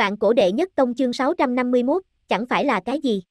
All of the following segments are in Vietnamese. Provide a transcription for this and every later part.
Vạn cổ đệ nhất tông chương 651, chẳng phải là cái gì.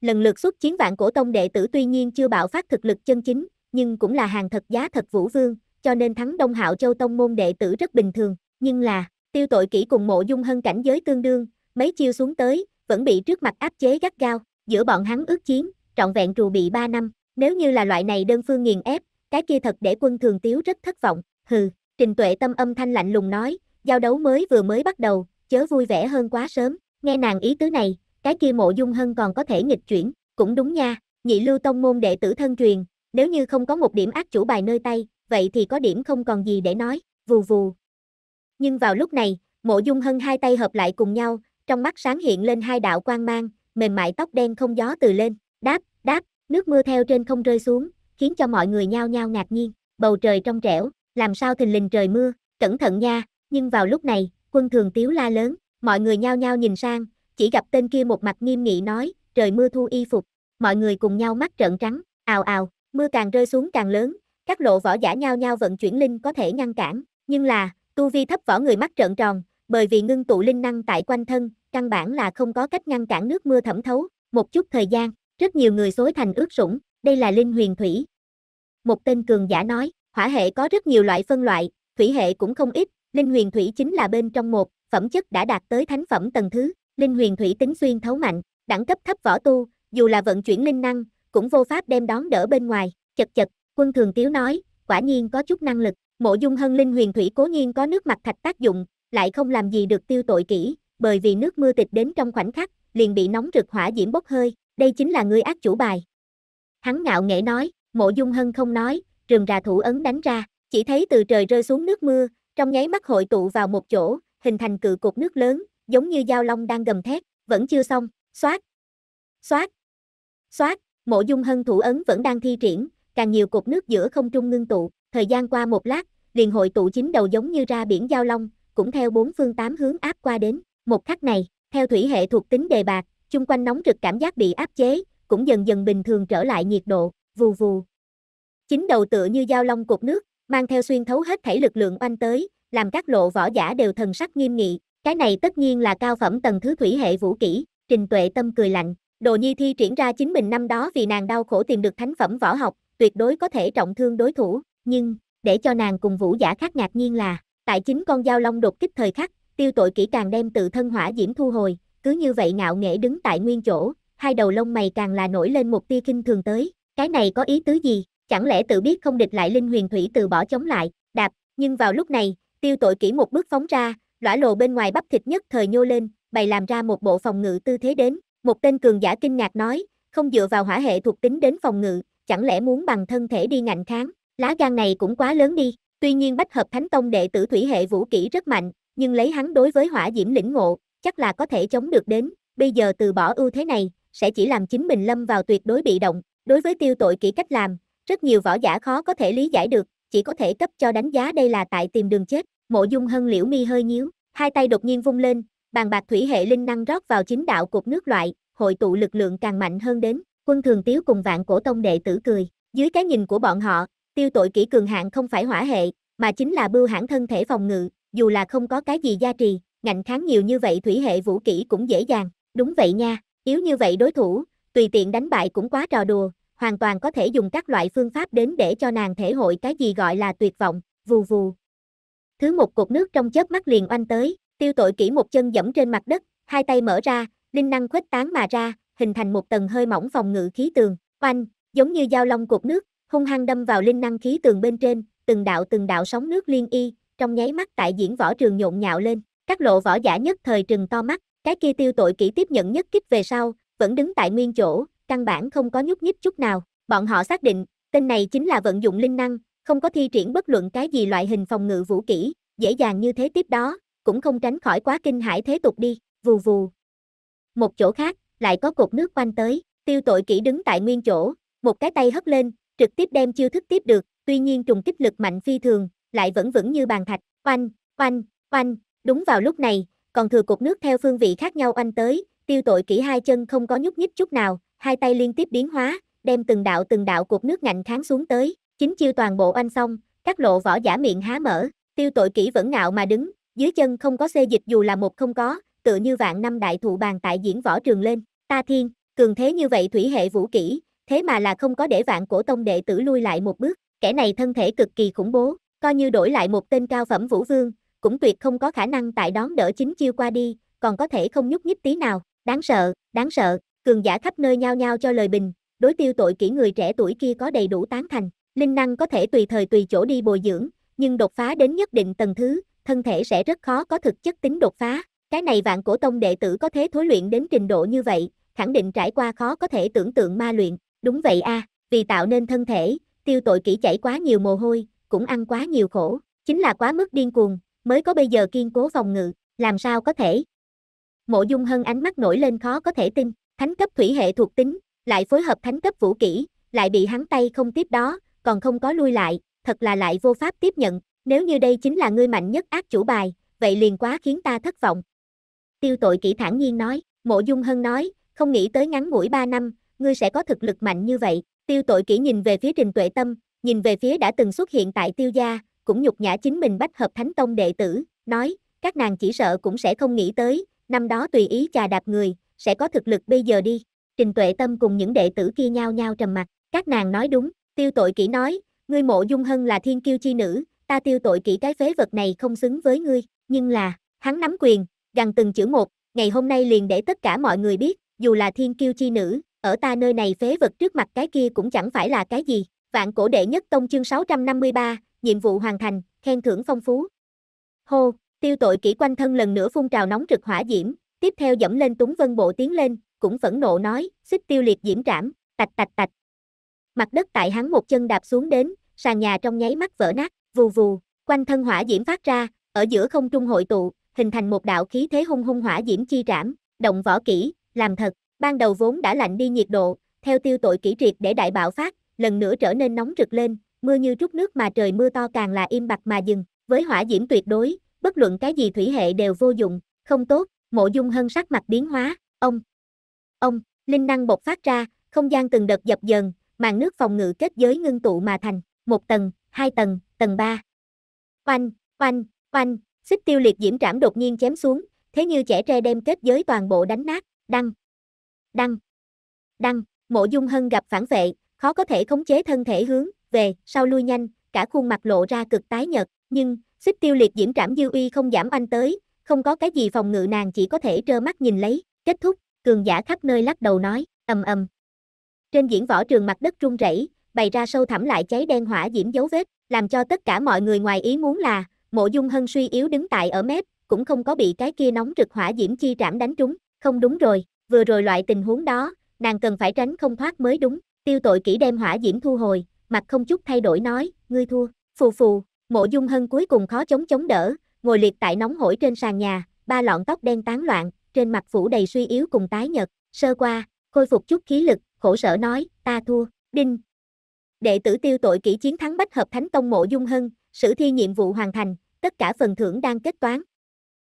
Lần lượt xuất chiến vạn cổ tông đệ tử tuy nhiên chưa bạo phát thực lực chân chính, nhưng cũng là hàng thật giá thật vũ vương, cho nên thắng Đông Hạo Châu tông môn đệ tử rất bình thường, nhưng là, tiêu tội kỹ cùng mộ dung hân cảnh giới tương đương, mấy chiêu xuống tới, vẫn bị trước mặt áp chế gắt gao, giữa bọn hắn ước chiến, trọn vẹn trù bị 3 năm, nếu như là loại này đơn phương nghiền ép, cái kia thật để quân thường tiếu rất thất vọng, hừ, trình tuệ tâm âm thanh lạnh lùng nói, giao đấu mới vừa mới bắt đầu, chớ vui vẻ hơn quá sớm, nghe nàng ý tứ này, cái kia mộ dung hân còn có thể nghịch chuyển, cũng đúng nha, nhị lưu tông môn đệ tử thân truyền, nếu như không có một điểm ác chủ bài nơi tay, vậy thì có điểm không còn gì để nói, vù vù. Nhưng vào lúc này, mộ dung hân hai tay hợp lại cùng nhau, trong mắt sáng hiện lên hai đạo quang mang, mềm mại tóc đen không gió từ lên, đáp, đáp, nước mưa theo trên không rơi xuống, khiến cho mọi người nhao nhao ngạc nhiên, bầu trời trong trẻo, làm sao thình lình trời mưa, cẩn thận nha, nhưng vào lúc này, Quân thường tiếu la lớn, mọi người nhao nhao nhìn sang, chỉ gặp tên kia một mặt nghiêm nghị nói, trời mưa thu y phục, mọi người cùng nhau mắt trợn trắng, ào ào, mưa càng rơi xuống càng lớn, các lộ võ giả nhao nhao vận chuyển linh có thể ngăn cản, nhưng là, tu vi thấp võ người mắt trợn tròn, bởi vì ngưng tụ linh năng tại quanh thân, căn bản là không có cách ngăn cản nước mưa thẩm thấu, một chút thời gian, rất nhiều người xối thành ướt sũng, đây là linh huyền thủy. Một tên cường giả nói, hỏa hệ có rất nhiều loại phân loại, thủy hệ cũng không ít, Linh huyền thủy chính là bên trong một, phẩm chất đã đạt tới thánh phẩm tầng thứ, linh huyền thủy tính xuyên thấu mạnh, đẳng cấp thấp võ tu, dù là vận chuyển linh năng, cũng vô pháp đem đón đỡ bên ngoài, chật chật, quân thường tiếu nói, quả nhiên có chút năng lực, mộ dung hân linh huyền thủy cố nhiên có nước mặt thạch tác dụng, lại không làm gì được tiêu tội kỹ, bởi vì nước mưa tịch đến trong khoảnh khắc, liền bị nóng rực hỏa diễm bốc hơi, đây chính là người ác chủ bài. Hắn ngạo nghễ nói, mộ dung hân không nói, rừng ra thủ ấn đánh ra, chỉ thấy từ trời rơi xuống nước mưa, trong nháy mắt hội tụ vào một chỗ, hình thành cự cục nước lớn, giống như dao long đang gầm thét, vẫn chưa xong, xoát, xoát, xoát, mộ dung hân thủ ấn vẫn đang thi triển, càng nhiều cục nước giữa không trung ngưng tụ, thời gian qua một lát, liền hội tụ chính đầu giống như ra biển giao long, cũng theo bốn phương tám hướng áp qua đến, một khắc này, theo thủy hệ thuộc tính đề bạc, chung quanh nóng rực cảm giác bị áp chế, cũng dần dần bình thường trở lại nhiệt độ, vù vù. chính đầu tựa như giao long cục nước, mang theo xuyên thấu hết thảy lực lượng oanh tới, làm các lộ võ giả đều thần sắc nghiêm nghị, cái này tất nhiên là cao phẩm tầng thứ thủy hệ vũ kỹ, Trình Tuệ Tâm cười lạnh, Đồ Nhi thi triển ra chính mình năm đó vì nàng đau khổ tìm được thánh phẩm võ học, tuyệt đối có thể trọng thương đối thủ, nhưng để cho nàng cùng vũ giả khác ngạc nhiên là, tại chính con dao long đột kích thời khắc, tiêu tội kỹ càng đem tự thân hỏa diễm thu hồi, cứ như vậy ngạo nghễ đứng tại nguyên chỗ, hai đầu lông mày càng là nổi lên một tia kinh thường tới, cái này có ý tứ gì? Chẳng lẽ tự biết không địch lại Linh Huyền Thủy từ bỏ chống lại, đạp, nhưng vào lúc này, tiêu tội kỹ một bước phóng ra, lõa lồ bên ngoài bắp thịt nhất thời nhô lên, bày làm ra một bộ phòng ngự tư thế đến, một tên cường giả kinh ngạc nói, không dựa vào hỏa hệ thuộc tính đến phòng ngự, chẳng lẽ muốn bằng thân thể đi ngạnh kháng, lá gan này cũng quá lớn đi, tuy nhiên bách hợp thánh tông đệ tử thủy hệ vũ kỹ rất mạnh, nhưng lấy hắn đối với hỏa diễm lĩnh ngộ, chắc là có thể chống được đến, bây giờ từ bỏ ưu thế này, sẽ chỉ làm chính mình lâm vào tuyệt đối bị động, đối với tiêu tội kỹ cách làm, rất nhiều võ giả khó có thể lý giải được, chỉ có thể cấp cho đánh giá đây là tại tìm đường chết. Mộ Dung Hân liễu mi hơi nhíu, hai tay đột nhiên vung lên, bàn bạc thủy hệ linh năng rót vào chính đạo cục nước loại, hội tụ lực lượng càng mạnh hơn đến, quân thường tiếu cùng vạn cổ tông đệ tử cười, dưới cái nhìn của bọn họ, tiêu tội kỹ cường hạng không phải hỏa hệ, mà chính là bưu hãng thân thể phòng ngự, dù là không có cái gì gia trì, ngạnh kháng nhiều như vậy thủy hệ vũ kỹ cũng dễ dàng, đúng vậy nha, yếu như vậy đối thủ, tùy tiện đánh bại cũng quá trò đùa, hoàn toàn có thể dùng các loại phương pháp đến để cho nàng thể hội cái gì gọi là tuyệt vọng, vù vù. Thứ một cột nước trong chớp mắt liền oanh tới, tiêu tội kỹ một chân dẫm trên mặt đất, hai tay mở ra, linh năng khuếch tán mà ra, hình thành một tầng hơi mỏng phòng ngự khí tường, oanh, giống như dao long cột nước, hung hăng đâm vào linh năng khí tường bên trên, từng đạo từng đạo sóng nước liên y, trong nháy mắt tại diễn võ trường nhộn nhạo lên, các lộ võ giả nhất thời trừng to mắt, cái kia tiêu tội kỹ tiếp nhận nhất kích về sau, vẫn đứng tại nguyên chỗ, căn bản không có nhúc nhích chút nào. Bọn họ xác định, tên này chính là vận dụng linh năng, không có thi triển bất luận cái gì loại hình phòng ngự vũ kỹ, dễ dàng như thế tiếp đó, cũng không tránh khỏi quá kinh hải thế tục đi, vù vù. Một chỗ khác, lại có cột nước quanh tới, tiêu tội kỹ đứng tại nguyên chỗ, một cái tay hất lên, trực tiếp đem chiêu thức tiếp được, tuy nhiên trùng kích lực mạnh phi thường, lại vẫn vững như bàn thạch, oanh, oanh, oanh, đúng vào lúc này, còn thừa cột nước theo phương vị khác nhau oanh tới, tiêu tội kỹ hai chân không có nhúc nhích chút nào, hai tay liên tiếp biến hóa, đem từng đạo từng đạo cột nước ngạnh kháng xuống tới, chính chiêu toàn bộ oanh xong, các lộ võ giả miệng há mở, tiêu tội kỹ vẫn ngạo mà đứng, dưới chân không có xê dịch dù là một không có, tựa như vạn năm đại thụ bàn tại diễn võ trường lên, ta thiên, cường thế như vậy thủy hệ vũ kỹ, thế mà là không có để vạn cổ tông đệ tử lui lại một bước, kẻ này thân thể cực kỳ khủng bố, coi như đổi lại một tên cao phẩm vũ vương, cũng tuyệt không có khả năng tại đón đỡ chính chiêu qua đi, còn có thể không nhúc nhích tí nào, đáng sợ, đáng sợ cường giả khắp nơi nhao nhao cho lời bình, đối tiêu tội kỹ người trẻ tuổi kia có đầy đủ tán thành, linh năng có thể tùy thời tùy chỗ đi bồi dưỡng, nhưng đột phá đến nhất định tầng thứ, thân thể sẽ rất khó có thực chất tính đột phá, cái này vạn cổ tông đệ tử có thế thối luyện đến trình độ như vậy, khẳng định trải qua khó có thể tưởng tượng ma luyện, đúng vậy a, à, vì tạo nên thân thể, tiêu tội kỹ chảy quá nhiều mồ hôi, cũng ăn quá nhiều khổ, chính là quá mức điên cuồng, mới có bây giờ kiên cố phòng ngự, làm sao có thể. Mộ Dung Hân ánh mắt nổi lên khó có thể tin, Thánh cấp thủy hệ thuộc tính, lại phối hợp thánh cấp vũ kỹ, lại bị hắn tay không tiếp đó, còn không có lui lại, thật là lại vô pháp tiếp nhận, nếu như đây chính là ngươi mạnh nhất ác chủ bài, vậy liền quá khiến ta thất vọng. Tiêu tội kỹ thản nhiên nói, mộ dung hân nói, không nghĩ tới ngắn ngủi 3 năm, ngươi sẽ có thực lực mạnh như vậy, tiêu tội kỹ nhìn về phía trình tuệ tâm, nhìn về phía đã từng xuất hiện tại tiêu gia, cũng nhục nhã chính mình bách hợp thánh tông đệ tử, nói, các nàng chỉ sợ cũng sẽ không nghĩ tới, năm đó tùy ý chà đạp người, sẽ có thực lực bây giờ đi. Trình tuệ tâm cùng những đệ tử kia nhao nhao trầm mặt, các nàng nói đúng, tiêu tội kỹ nói, ngươi mộ dung hân là thiên kiêu chi nữ, ta tiêu tội kỹ cái phế vật này không xứng với ngươi, nhưng là, hắn nắm quyền, gần từng chữ một, ngày hôm nay liền để tất cả mọi người biết, dù là thiên kiêu chi nữ, ở ta nơi này phế vật trước mặt cái kia cũng chẳng phải là cái gì. Vạn cổ đệ nhất tông chương 653, nhiệm vụ hoàn thành, khen thưởng phong phú. Hô, tiêu tội kỹ quanh thân lần nữa phun trào nóng rực hỏa diễm, tiếp theo dẫm lên túng vân bộ tiến lên, cũng phẫn nộ nói, xích tiêu liệt diễm trảm, tạch tạch tạch. Mặt đất tại hắn một chân đạp xuống đến, sàn nhà trong nháy mắt vỡ nát, vù vù, quanh thân hỏa diễm phát ra, ở giữa không trung hội tụ, hình thành một đạo khí thế hung hung hỏa diễm chi trảm, động võ kỹ, làm thật, ban đầu vốn đã lạnh đi nhiệt độ, theo tiêu tội kỹ triệt để đại bạo phát, lần nữa trở nên nóng rực lên, mưa như trút nước mà trời mưa to càng là im bặt mà dừng, với hỏa diễm tuyệt đối, bất luận cái gì thủy hệ đều vô dụng, không tốt, mộ dung hân sắc mặt biến hóa, ông, ông, linh năng bộc phát ra, không gian từng đợt dập dần, màn nước phòng ngự kết giới ngưng tụ mà thành, một tầng, hai tầng, tầng ba. Oanh, oanh, oanh, xích tiêu liệt diễm trảm đột nhiên chém xuống, thế như trẻ tre đem kết giới toàn bộ đánh nát, đăng, đăng, đăng, mộ dung hân gặp phản vệ, khó có thể khống chế thân thể hướng, về, sau lui nhanh, cả khuôn mặt lộ ra cực tái nhật, nhưng, xích tiêu liệt diễm trảm dư uy không giảm anh tới, không có cái gì phòng ngự nàng chỉ có thể trơ mắt nhìn lấy, kết thúc, cường giả khắp nơi lắc đầu nói, ầm ầm. Trên diễn võ trường mặt đất rung rẩy, bày ra sâu thẳm lại cháy đen hỏa diễm dấu vết, làm cho tất cả mọi người ngoài ý muốn là, mộ dung hân suy yếu đứng tại ở mép, cũng không có bị cái kia nóng rực hỏa diễm chi trảm đánh trúng, không đúng rồi, vừa rồi loại tình huống đó, nàng cần phải tránh không thoát mới đúng, tiêu tội kỹ đem hỏa diễm thu hồi, mặt không chút thay đổi nói, ngươi thua, phù phù, mộ dung hân cuối cùng khó chống chống đỡ, ngồi liệt tại nóng hổi trên sàn nhà, ba lọn tóc đen tán loạn, trên mặt phủ đầy suy yếu cùng tái nhật, sơ qua, khôi phục chút khí lực, khổ sở nói, ta thua, đinh. Đệ tử tiêu tội kỹ chiến thắng bách hợp thánh tông mộ dung hân, sử thi nhiệm vụ hoàn thành, tất cả phần thưởng đang kết toán.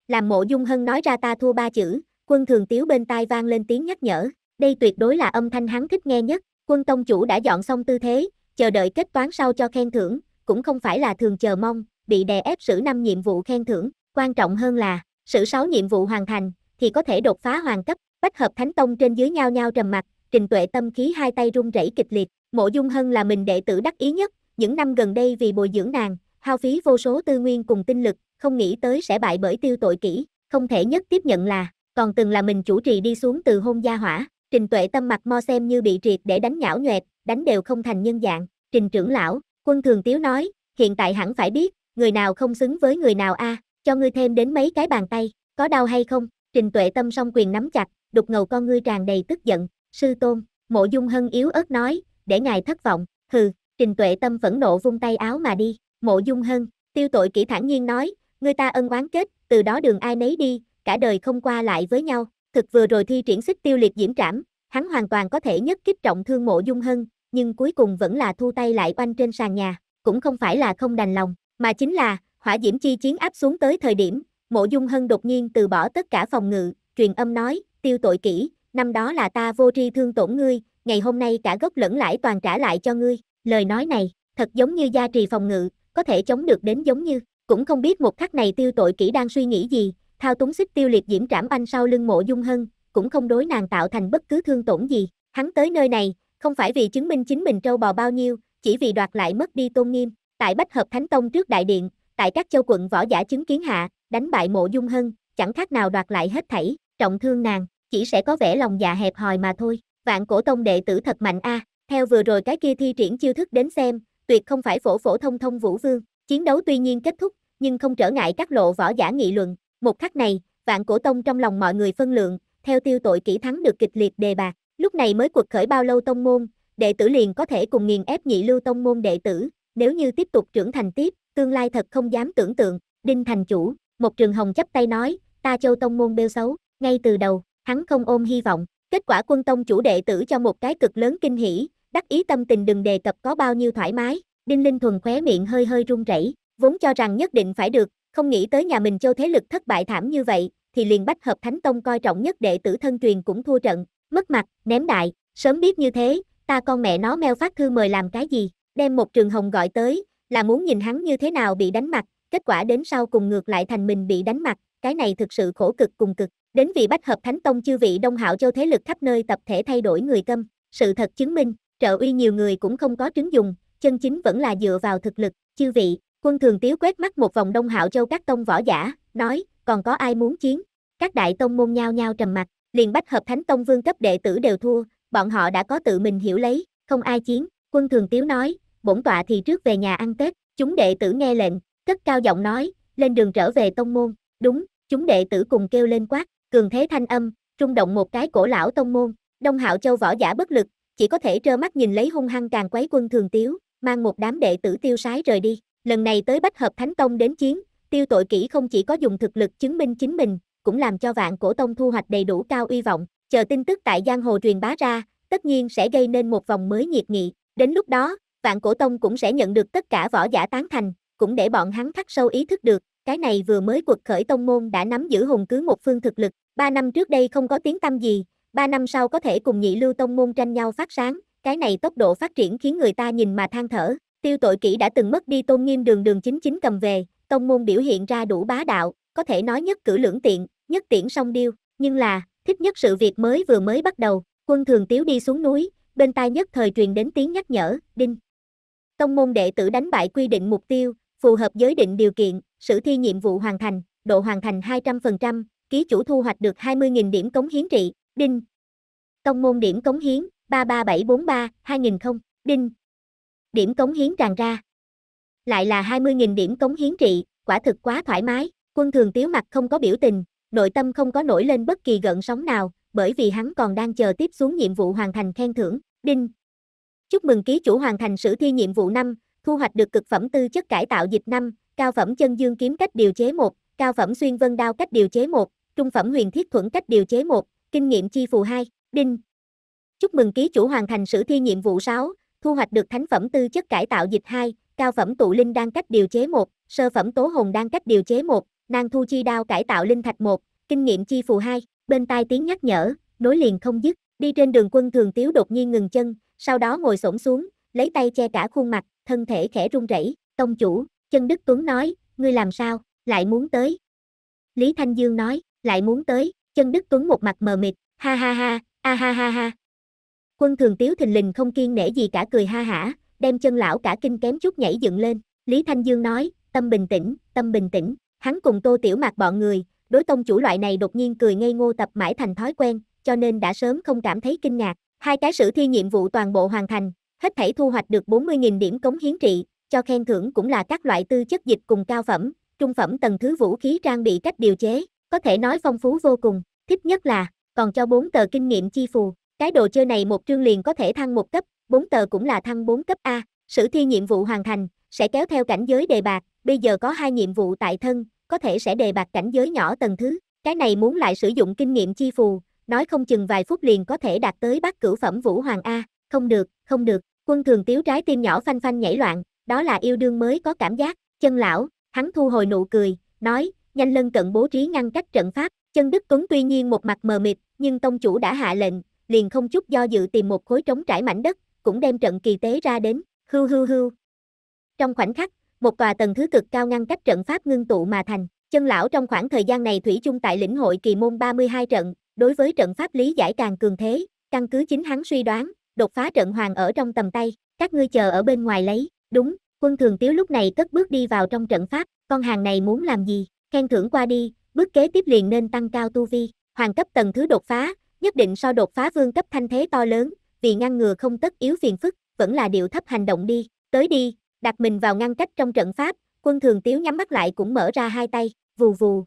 Làm mộ dung hân nói ra ta thua ba chữ, quân thường tiếu bên tai vang lên tiếng nhắc nhở, đây tuyệt đối là âm thanh hắn thích nghe nhất, quân tông chủ đã dọn xong tư thế, chờ đợi kết toán sau cho khen thưởng, cũng không phải là thường chờ mong, bị đè ép sử năm nhiệm vụ khen thưởng, quan trọng hơn là, sử 6 nhiệm vụ hoàn thành, thì có thể đột phá hoàng cấp, bách hợp thánh tông trên dưới nhau nhau trầm mặt, trình tuệ tâm khí hai tay run rẩy kịch liệt, mộ dung hơn là mình đệ tử đắc ý nhất, những năm gần đây vì bồi dưỡng nàng, hao phí vô số tư nguyên cùng tinh lực, không nghĩ tới sẽ bại bởi tiêu tội kỹ, không thể nhất tiếp nhận là, còn từng là mình chủ trì đi xuống từ hôn gia hỏa, trình tuệ tâm mặt mo xem như bị triệt để đánh nhão nhoẹt, đánh đều không thành nhân dạng, trình trưởng lão, quân thường tiếu nói, hiện tại hẳn phải biết, người nào không xứng với người nào a, à, cho ngươi thêm đến mấy cái bàn tay, có đau hay không? Trình Tuệ Tâm song quyền nắm chặt, đục ngầu con ngươi tràn đầy tức giận, sư tôn, Mộ Dung Hân yếu ớt nói, để ngài thất vọng, hừ, Trình Tuệ Tâm phẫn nộ vung tay áo mà đi, Mộ Dung Hân, Tiêu Tội kỹ thản nhiên nói, người ta ân oán kết, từ đó đường ai nấy đi, cả đời không qua lại với nhau, thực vừa rồi thi triển xích tiêu liệt diễm trảm, hắn hoàn toàn có thể nhất kích trọng thương Mộ Dung Hân, nhưng cuối cùng vẫn là thu tay lại oanh trên sàn nhà, cũng không phải là không đành lòng, mà chính là, hỏa diễm chi chiến áp xuống tới thời điểm, mộ dung hân đột nhiên từ bỏ tất cả phòng ngự, truyền âm nói, tiêu tội kỹ, năm đó là ta vô tri thương tổn ngươi, ngày hôm nay cả gốc lẫn lãi toàn trả lại cho ngươi, lời nói này, thật giống như gia trì phòng ngự, có thể chống được đến giống như, cũng không biết một khắc này tiêu tội kỹ đang suy nghĩ gì, thao túng xích tiêu liệt diễm trảm anh sau lưng mộ dung hân, cũng không đối nàng tạo thành bất cứ thương tổn gì, hắn tới nơi này, không phải vì chứng minh chính mình trâu bò bao nhiêu, chỉ vì đoạt lại mất đi tôn nghiêm, Tại Bách Hợp Thánh Tông trước đại điện, tại các châu quận võ giả chứng kiến hạ, đánh bại mộ dung hân, chẳng khác nào đoạt lại hết thảy, trọng thương nàng, chỉ sẽ có vẻ lòng dạ hẹp hòi mà thôi. Vạn cổ tông đệ tử thật mạnh a, à, theo vừa rồi cái kia thi triển chiêu thức đến xem, tuyệt không phải phổ phổ thông thông vũ vương. Chiến đấu tuy nhiên kết thúc, nhưng không trở ngại các lộ võ giả nghị luận. Một khắc này, vạn cổ tông trong lòng mọi người phân lượng, theo tiêu tội kỹ thắng được kịch liệt đề bạc. Lúc này mới cuộc khởi bao lâu tông môn, đệ tử liền có thể cùng nghiền ép nhị lưu tông môn đệ tử, nếu như tiếp tục trưởng thành tiếp, tương lai thật không dám tưởng tượng, Đinh Thành Chủ, một trường hồng chấp tay nói, ta châu tông môn bêu xấu, ngay từ đầu, hắn không ôm hy vọng, kết quả quân tông chủ đệ tử cho một cái cực lớn kinh hỉ, đắc ý tâm tình đừng đề cập có bao nhiêu thoải mái, Đinh Linh Thuần khóe miệng hơi hơi run rẩy, vốn cho rằng nhất định phải được, không nghĩ tới nhà mình châu thế lực thất bại thảm như vậy, thì liền bách hợp thánh tông coi trọng nhất đệ tử thân truyền cũng thua trận, mất mặt, ném đại, sớm biết như thế, ta con mẹ nó meo phát thư mời làm cái gì, đem một trường hồng gọi tới, là muốn nhìn hắn như thế nào bị đánh mặt, kết quả đến sau cùng ngược lại thành mình bị đánh mặt, cái này thực sự khổ cực cùng cực. Đến vị bách hợp thánh tông chư vị đông hạo châu thế lực khắp nơi tập thể thay đổi người câm, sự thật chứng minh, trợ uy nhiều người cũng không có trứng dùng, chân chính vẫn là dựa vào thực lực, chư vị, quân thường tiếu quét mắt một vòng đông hạo châu các tông võ giả, nói, còn có ai muốn chiến, các đại tông môn nhau nhau trầm mặt, liền bách hợp thánh tông vương cấp đệ tử đều thua, bọn họ đã có tự mình hiểu lấy, không ai chiến, quân thường tiếu nói, bổn tọa thì trước về nhà ăn Tết, chúng đệ tử nghe lệnh, cất cao giọng nói, lên đường trở về tông môn, đúng, chúng đệ tử cùng kêu lên quát, cường thế thanh âm, rung động một cái cổ lão tông môn, Đông Hạo Châu võ giả bất lực, chỉ có thể trơ mắt nhìn lấy hung hăng càng quấy quân thường tiếu, mang một đám đệ tử tiêu sái rời đi, lần này tới Bách Hợp Thánh Tông đến chiến, tiêu tội kỹ không chỉ có dùng thực lực chứng minh chính mình, cũng làm cho vạn cổ tông thu hoạch đầy đủ cao uy vọng, chờ tin tức tại giang hồ truyền bá ra, tất nhiên sẽ gây nên một vòng mới nhiệt nghị, đến lúc đó, vạn cổ tông cũng sẽ nhận được tất cả võ giả tán thành, cũng để bọn hắn khắc sâu ý thức được, cái này vừa mới cuộc khởi tông môn đã nắm giữ hùng cứ một phương thực lực, ba năm trước đây không có tiếng tâm gì, ba năm sau có thể cùng nhị lưu tông môn tranh nhau phát sáng, cái này tốc độ phát triển khiến người ta nhìn mà than thở, tiêu tội kỹ đã từng mất đi tôn nghiêm đường đường chính chính cầm về, tông môn biểu hiện ra đủ bá đạo, có thể nói nhất cử lưỡng tiện, nhất tiễn song điêu, nhưng là, thích nhất sự việc mới vừa mới bắt đầu, quân thường tiếu đi xuống núi, bên tai nhất thời truyền đến tiếng nhắc nhở, đinh, Tông môn đệ tử đánh bại quy định mục tiêu, phù hợp giới định điều kiện, sử thi nhiệm vụ hoàn thành, độ hoàn thành 200%, ký chủ thu hoạch được 20.000 điểm cống hiến trị, đinh. Tông môn điểm cống hiến, 33743, 2000, đinh. Điểm cống hiến tràn ra. Lại là 20.000 điểm cống hiến trị, quả thực quá thoải mái, quân thường tiếu mặt không có biểu tình, nội tâm không có nổi lên bất kỳ gợn sóng nào, bởi vì hắn còn đang chờ tiếp xuống nhiệm vụ hoàn thành khen thưởng, đinh. Chúc mừng ký chủ hoàn thành sử thi nhiệm vụ năm, thu hoạch được cực phẩm tư chất cải tạo dịch năm, cao phẩm chân dương kiếm cách điều chế 1, cao phẩm xuyên vân đao cách điều chế 1, trung phẩm huyền thiết thuẫn cách điều chế 1, kinh nghiệm chi phù 2, đinh. Chúc mừng ký chủ hoàn thành sử thi nhiệm vụ 6, thu hoạch được thánh phẩm tư chất cải tạo dịch 2, cao phẩm tụ linh đang cách điều chế 1, sơ phẩm tố hồn đang cách điều chế 1, nàng thu chi đao cải tạo linh thạch 1, kinh nghiệm chi phù 2, bên tai tiếng nhắc nhở, nối liền không dứt, đi trên đường quân thường tiếu đột nhiên ngừng chân, sau đó ngồi xổm xuống, lấy tay che cả khuôn mặt, thân thể khẽ run rẩy, "Tông chủ," Chân Đức Tuấn nói, "Ngươi làm sao, lại muốn tới?" Lý Thanh Dương nói, "Lại muốn tới?" Chân Đức Tuấn một mặt mờ mịt, "Ha ha ha, a ha ha ha." Quân Thường Tiếu thình lình không kiên nể gì cả cười ha hả, đem chân lão cả kinh kém chút nhảy dựng lên, Lý Thanh Dương nói, "Tâm bình tĩnh, tâm bình tĩnh." Hắn cùng Tô Tiểu Mạc bọn người, đối tông chủ loại này đột nhiên cười ngây ngô tập mãi thành thói quen, cho nên đã sớm không cảm thấy kinh ngạc, Hai cái sử thi nhiệm vụ toàn bộ hoàn thành, hết thảy thu hoạch được 40.000 điểm cống hiến trị, cho khen thưởng cũng là các loại tư chất dịch cùng cao phẩm, trung phẩm tầng thứ vũ khí trang bị cách điều chế, có thể nói phong phú vô cùng, thích nhất là còn cho bốn tờ kinh nghiệm chi phù, cái đồ chơi này một trương liền có thể thăng một cấp, bốn tờ cũng là thăng 4 cấp A, sử thi nhiệm vụ hoàn thành, sẽ kéo theo cảnh giới đề bạc, bây giờ có hai nhiệm vụ tại thân, có thể sẽ đề bạc cảnh giới nhỏ tầng thứ, cái này muốn lại sử dụng kinh nghiệm chi phù, nói không chừng vài phút liền có thể đạt tới bát cửu phẩm Vũ Hoàng A, không được, không được, quân thường tiếu trái tim nhỏ phanh phanh nhảy loạn, đó là yêu đương mới có cảm giác, chân lão, hắn thu hồi nụ cười, nói, nhanh lân cận bố trí ngăn cách trận pháp, chân Đức Tuấn tuy nhiên một mặt mờ mịt, nhưng tông chủ đã hạ lệnh, liền không chút do dự tìm một khối trống trải mảnh đất, cũng đem trận kỳ tế ra đến, hưu hưu hưu. Trong khoảnh khắc, một tòa tầng thứ cực cao ngăn cách trận pháp ngưng tụ mà thành, chân lão trong khoảng thời gian này thủy chung tại lĩnh hội kỳ môn 32 trận, Đối với trận pháp lý giải càng cường thế, căn cứ chính hắn suy đoán, đột phá trận hoàng ở trong tầm tay, các ngươi chờ ở bên ngoài lấy, đúng, quân thường tiếu lúc này cất bước đi vào trong trận pháp, con hàng này muốn làm gì, khen thưởng qua đi, bước kế tiếp liền nên tăng cao tu vi, hoàng cấp tầng thứ đột phá, nhất định so đột phá vương cấp thanh thế to lớn, vì ngăn ngừa không tất yếu phiền phức, vẫn là điệu thấp hành động đi, tới đi, đặt mình vào ngăn cách trong trận pháp, quân thường tiếu nhắm mắt lại cũng mở ra hai tay, vù vù.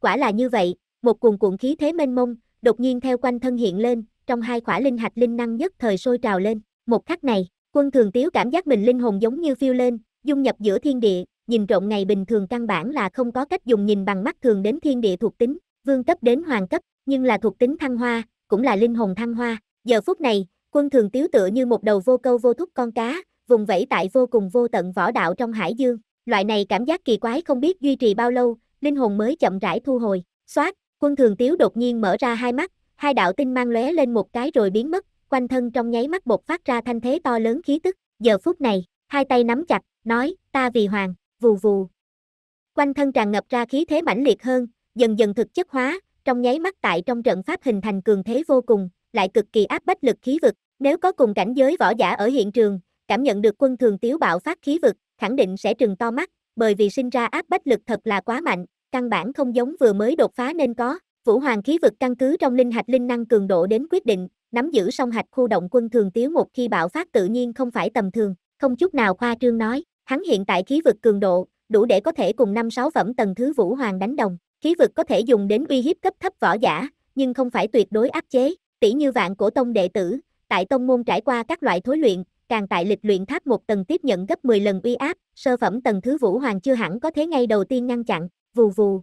Quả là như vậy, một cuồn cuộn khí thế mênh mông, đột nhiên theo quanh thân hiện lên, trong hai khỏa linh hạch linh năng nhất thời sôi trào lên. Một khắc này, quân thường tiếu cảm giác mình linh hồn giống như phiêu lên, dung nhập giữa thiên địa, nhìn trộm ngày bình thường căn bản là không có cách dùng nhìn bằng mắt thường đến thiên địa thuộc tính, vương cấp đến hoàng cấp, nhưng là thuộc tính thăng hoa, cũng là linh hồn thăng hoa. Giờ phút này, quân thường tiếu tựa như một đầu vô câu vô thúc con cá, vùng vẫy tại vô cùng vô tận võ đạo trong hải dương. Loại này cảm giác kỳ quái không biết duy trì bao lâu, linh hồn mới chậm rãi thu hồi. Xoát, Quân thường tiếu đột nhiên mở ra hai mắt, hai đạo tinh mang lóe lên một cái rồi biến mất, quanh thân trong nháy mắt bột phát ra thanh thế to lớn khí tức, giờ phút này, hai tay nắm chặt, nói, ta vì hoàng, vù vù. Quanh thân tràn ngập ra khí thế mãnh liệt hơn, dần dần thực chất hóa, trong nháy mắt tại trong trận pháp hình thành cường thế vô cùng, lại cực kỳ áp bách lực khí vực, nếu có cùng cảnh giới võ giả ở hiện trường, cảm nhận được quân thường tiếu bạo phát khí vực, khẳng định sẽ trừng to mắt, bởi vì sinh ra áp bách lực thật là quá mạnh, căn bản không giống vừa mới đột phá nên có. Vũ Hoàng khí vực căn cứ trong linh hạch linh năng cường độ đến quyết định, nắm giữ song hạch khu động quân thường tiếu một khi bạo phát tự nhiên không phải tầm thường, không chút nào khoa trương nói, hắn hiện tại khí vực cường độ, đủ để có thể cùng năm sáu phẩm tầng thứ Vũ Hoàng đánh đồng, khí vực có thể dùng đến uy hiếp cấp thấp võ giả, nhưng không phải tuyệt đối áp chế, tỷ như vạn cổ tông đệ tử, tại tông môn trải qua các loại thối luyện, càng tại lịch luyện tháp một tầng tiếp nhận gấp 10 lần uy áp, sơ phẩm tầng thứ Vũ Hoàng chưa hẳn có thế ngay đầu tiên ngăn chặn, Vù vù.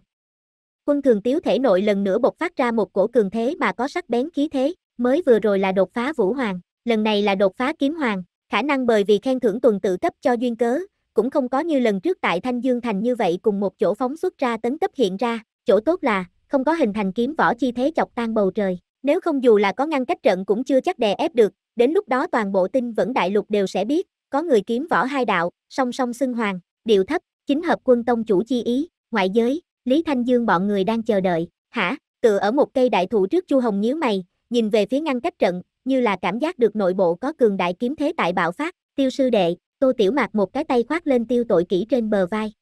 Quân thường tiếu thể nội lần nữa bộc phát ra một cổ cường thế mà có sắc bén khí thế, mới vừa rồi là đột phá vũ hoàng, lần này là đột phá kiếm hoàng, khả năng bởi vì khen thưởng tuần tự cấp cho duyên cớ, cũng không có như lần trước tại Thanh Dương Thành như vậy cùng một chỗ phóng xuất ra tấn cấp hiện ra, chỗ tốt là, không có hình thành kiếm võ chi thế chọc tan bầu trời, nếu không dù là có ngăn cách trận cũng chưa chắc đè ép được, đến lúc đó toàn bộ tinh vẫn đại lục đều sẽ biết, có người kiếm võ hai đạo, song song xưng hoàng, điệu thấp, chính hợp quân tông chủ chi ý, Ngoại giới, Lý Thanh Dương bọn người đang chờ đợi, hả? Tự ở một cây đại thụ trước Chu Hồng nhíu mày, nhìn về phía ngăn cách trận, như là cảm giác được nội bộ có cường đại kiếm thế tại bạo phát, tiêu sư đệ, Tô Tiểu Mạc một cái tay khoác lên tiêu tội kỹ trên bờ vai.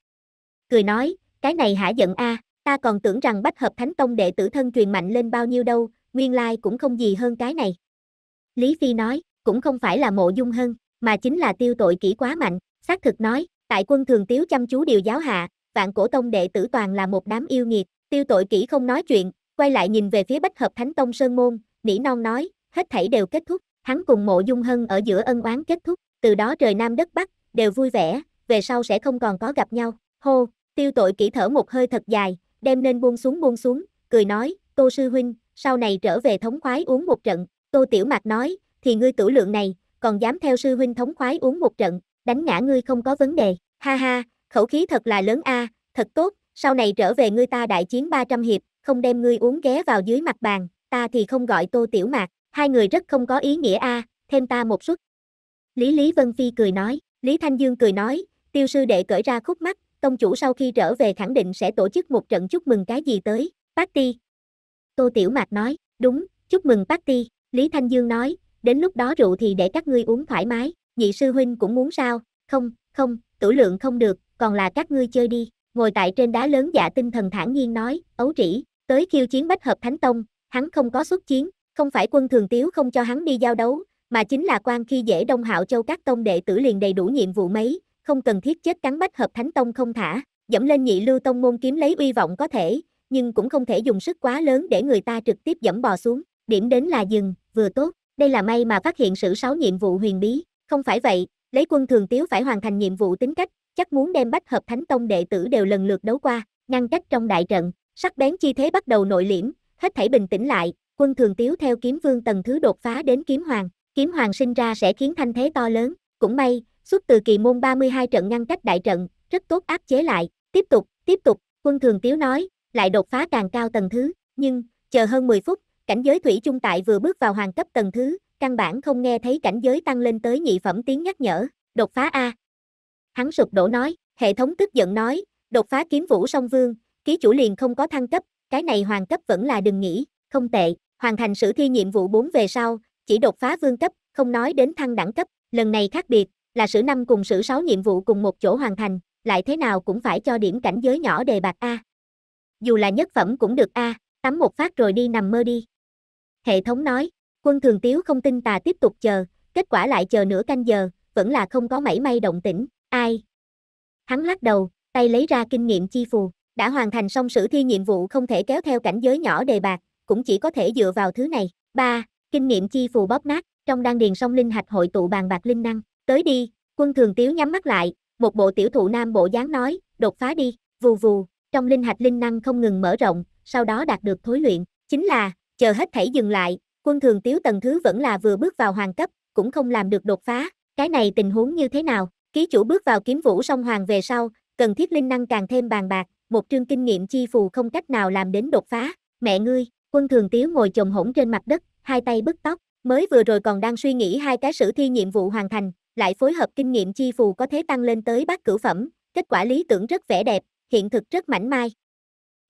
Cười nói, cái này hả giận a, ta còn tưởng rằng bách hợp thánh tông đệ tử thân truyền mạnh lên bao nhiêu đâu, nguyên lai like cũng không gì hơn cái này. Lý Phi nói, cũng không phải là mộ dung hơn, mà chính là tiêu tội kỹ quá mạnh, xác thực nói, tại quân thường tiếu chăm chú điều giáo hạ, vạn cổ tông đệ tử toàn là một đám yêu nghiệt, tiêu tội kỹ không nói chuyện, quay lại nhìn về phía bách hợp thánh tông Sơn Môn, nỉ non nói, hết thảy đều kết thúc, hắn cùng mộ dung hân ở giữa ân oán kết thúc, từ đó trời Nam đất Bắc, đều vui vẻ, về sau sẽ không còn có gặp nhau, hô, tiêu tội kỹ thở một hơi thật dài, đem nên buông xuống buông xuống, cười nói, cô sư huynh, sau này trở về thống khoái uống một trận, tô tiểu mạc nói, thì ngươi tử lượng này, còn dám theo sư huynh thống khoái uống một trận, đánh ngã ngươi không có vấn đề, ha ha, khẩu khí thật là lớn a, à, thật tốt, sau này trở về ngươi ta đại chiến 300 hiệp, không đem ngươi uống ghé vào dưới mặt bàn, ta thì không gọi Tô Tiểu Mạc, hai người rất không có ý nghĩa a, à, thêm ta một suất. Lý Lý Vân Phi cười nói, Lý Thanh Dương cười nói, tiêu sư đệ cởi ra khúc mắt, công chủ sau khi trở về khẳng định sẽ tổ chức một trận chúc mừng cái gì tới, party. Tô Tiểu Mạc nói, đúng, chúc mừng party, Lý Thanh Dương nói, đến lúc đó rượu thì để các ngươi uống thoải mái, nhị sư huynh cũng muốn sao, không, không, tử lượng không được, còn là các ngươi chơi đi, ngồi tại trên đá lớn giả tinh thần thản nhiên nói, ấu trĩ, tới khiêu chiến bách hợp thánh tông, hắn không có xuất chiến, không phải quân thường tiếu không cho hắn đi giao đấu, mà chính là quan khi dễ đông hạo châu các tông đệ tử liền đầy đủ nhiệm vụ mấy, không cần thiết chết cắn bách hợp thánh tông không thả, dẫm lên nhị lưu tông môn kiếm lấy uy vọng có thể, nhưng cũng không thể dùng sức quá lớn để người ta trực tiếp dẫm bò xuống, điểm đến là dừng, vừa tốt, đây là may mà phát hiện sự sáu nhiệm vụ huyền bí, không phải vậy, lấy quân thường tiếu phải hoàn thành nhiệm vụ tính cách, chắc muốn đem bách hợp thánh tông đệ tử đều lần lượt đấu qua, ngăn cách trong đại trận, sắc bén chi thế bắt đầu nội liễm, hết thảy bình tĩnh lại, quân thường tiếu theo kiếm vương tầng thứ đột phá đến kiếm hoàng, kiếm hoàng sinh ra sẽ khiến thanh thế to lớn, cũng may, xuất từ kỳ môn 32 trận ngăn cách đại trận, rất tốt áp chế lại, tiếp tục, tiếp tục, quân thường tiếu nói, lại đột phá càng cao tầng thứ, nhưng, chờ hơn 10 phút, cảnh giới thủy chung tại vừa bước vào hoàng cấp tầng thứ, căn bản không nghe thấy cảnh giới tăng lên tới nhị phẩm tiếng nhắc nhở, đột phá A, hắn sụp đổ nói, hệ thống tức giận nói, đột phá kiếm vũ song vương, ký chủ liền không có thăng cấp, cái này hoàng cấp vẫn là đừng nghĩ, không tệ, hoàn thành sử thi nhiệm vụ 4 về sau, chỉ đột phá vương cấp, không nói đến thăng đẳng cấp, lần này khác biệt, là sử năm cùng sử 6 nhiệm vụ cùng một chỗ hoàn thành, lại thế nào cũng phải cho điểm cảnh giới nhỏ đề bạc A. Dù là nhất phẩm cũng được A, tắm một phát rồi đi nằm mơ đi. Hệ thống nói, quân thường tiếu không tin tà tiếp tục chờ, kết quả lại chờ nửa canh giờ, vẫn là không có mảy may động tĩnh, Ai? Hắn lắc đầu, tay lấy ra kinh nghiệm chi phù, đã hoàn thành xong sử thi nhiệm vụ không thể kéo theo cảnh giới nhỏ đề bạc, cũng chỉ có thể dựa vào thứ này. 3. Kinh nghiệm chi phù bóp nát, trong đan điền song linh hạch hội tụ bàn bạc linh năng, tới đi, quân thường tiếu nhắm mắt lại, một bộ tiểu thụ nam bộ dáng nói, đột phá đi, vù vù, trong linh hạch linh năng không ngừng mở rộng, sau đó đạt được thối luyện, chính là, chờ hết thảy dừng lại, quân thường tiếu tầng thứ vẫn là vừa bước vào hoàng cấp, cũng không làm được đột phá, cái này tình huống như thế nào? Ký chủ bước vào kiếm vũ song hoàng về sau, cần thiết linh năng càng thêm bàn bạc, một chương kinh nghiệm chi phù không cách nào làm đến đột phá. Mẹ ngươi, quân thường tiếu ngồi chồng hỗn trên mặt đất, hai tay bứt tóc, mới vừa rồi còn đang suy nghĩ hai cái sử thi nhiệm vụ hoàn thành, lại phối hợp kinh nghiệm chi phù có thể tăng lên tới bát cửu phẩm, kết quả lý tưởng rất vẻ đẹp, hiện thực rất mảnh mai.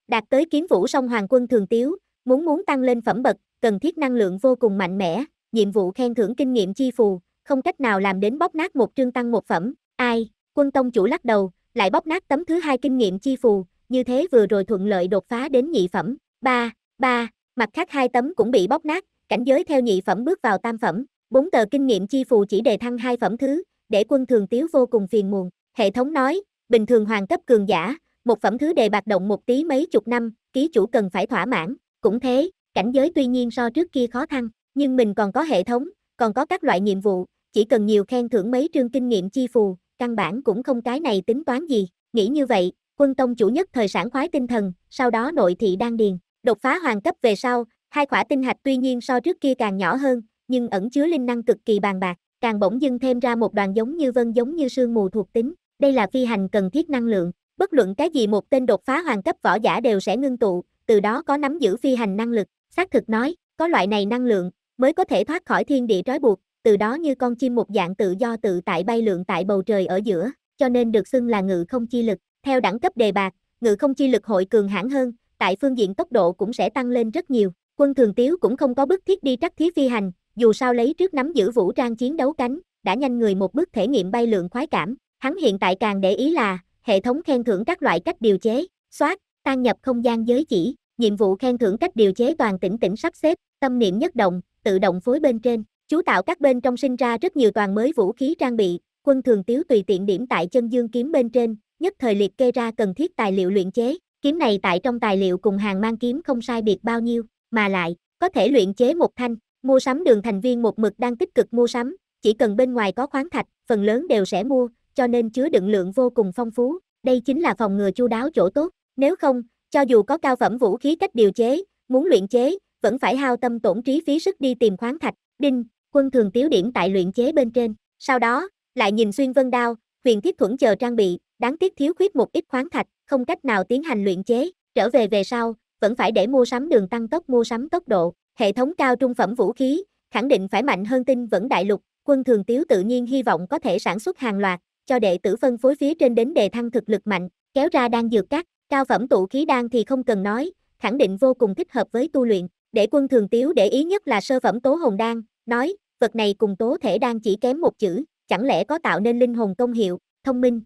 Đạt tới kiếm vũ song hoàng quân thường tiếu, muốn muốn tăng lên phẩm bậc, cần thiết năng lượng vô cùng mạnh mẽ, nhiệm vụ khen thưởng kinh nghiệm chi phù, không cách nào làm đến bóp nát một trương tăng một phẩm, ai, quân tông chủ lắc đầu, lại bóp nát tấm thứ hai kinh nghiệm chi phù, như thế vừa rồi thuận lợi đột phá đến nhị phẩm, ba, ba, mặt khác hai tấm cũng bị bóp nát, cảnh giới theo nhị phẩm bước vào tam phẩm, bốn tờ kinh nghiệm chi phù chỉ đề thăng hai phẩm thứ, để quân thường tiếu vô cùng phiền muộn, hệ thống nói, bình thường hoàng cấp cường giả, một phẩm thứ đề bạc động một tí mấy chục năm, ký chủ cần phải thỏa mãn, cũng thế, cảnh giới tuy nhiên so trước kia khó thăng, nhưng mình còn có hệ thống, còn có các loại nhiệm vụ, chỉ cần nhiều khen thưởng mấy trương kinh nghiệm chi phù, căn bản cũng không cái này tính toán gì, nghĩ như vậy, quân tông chủ nhất thời sản khoái tinh thần, sau đó nội thị đang điền, đột phá hoàng cấp về sau, hai khỏa tinh hạch tuy nhiên so trước kia càng nhỏ hơn, nhưng ẩn chứa linh năng cực kỳ bàn bạc, càng bỗng dưng thêm ra một đoàn giống như vân giống như sương mù thuộc tính, đây là phi hành cần thiết năng lượng, bất luận cái gì một tên đột phá hoàng cấp võ giả đều sẽ ngưng tụ, từ đó có nắm giữ phi hành năng lực, xác thực nói, có loại này năng lượng mới có thể thoát khỏi thiên địa trói buộc, từ đó như con chim một dạng tự do tự tại bay lượn tại bầu trời ở giữa, cho nên được xưng là ngự không chi lực. Theo đẳng cấp đề bạc, ngự không chi lực hội cường hãn hơn, tại phương diện tốc độ cũng sẽ tăng lên rất nhiều. Quân Thường Tiếu cũng không có bức thiết đi trắc thí phi hành, dù sao lấy trước nắm giữ vũ trang chiến đấu cánh, đã nhanh người một bước thể nghiệm bay lượn khoái cảm. Hắn hiện tại càng để ý là hệ thống khen thưởng các loại cách điều chế, soát, tan nhập không gian giới chỉ, nhiệm vụ khen thưởng cách điều chế toàn tỉnh tỉnh sắp xếp, tâm niệm nhất động, tự động phối bên trên, Chú tạo các bên trong sinh ra rất nhiều toàn mới vũ khí trang bị, quân thường tiếu tùy tiện điểm tại chân dương kiếm bên trên, nhất thời liệt kê ra cần thiết tài liệu luyện chế, kiếm này tại trong tài liệu cùng hàng mang kiếm không sai biệt bao nhiêu, mà lại, có thể luyện chế một thanh, mua sắm đường thành viên một mực đang tích cực mua sắm, chỉ cần bên ngoài có khoáng thạch, phần lớn đều sẽ mua, cho nên chứa đựng lượng vô cùng phong phú, đây chính là phòng ngừa chu đáo chỗ tốt, nếu không, cho dù có cao phẩm vũ khí cách điều chế, muốn luyện chế, vẫn phải hao tâm tổn trí phí sức đi tìm khoáng thạch, đinh, quân thường tiếu điểm tại luyện chế bên trên, sau đó, lại nhìn xuyên vân đao, huyền thiết thuẫn chờ trang bị, đáng tiếc thiếu khuyết một ít khoáng thạch, không cách nào tiến hành luyện chế, trở về về sau, vẫn phải để mua sắm đường tăng tốc mua sắm tốc độ, hệ thống cao trung phẩm vũ khí, khẳng định phải mạnh hơn tinh vẫn đại lục, quân thường tiếu tự nhiên hy vọng có thể sản xuất hàng loạt, cho đệ tử phân phối phía trên đến đề thăng thực lực mạnh, kéo ra đang dược các, cao phẩm tụ khí đan thì không cần nói, khẳng định vô cùng thích hợp với tu luyện, để quân thường tiếu để ý nhất là sơ phẩm tố hồng đan, nói, vật này cùng tố thể đang chỉ kém một chữ, chẳng lẽ có tạo nên linh hồn công hiệu, thông minh.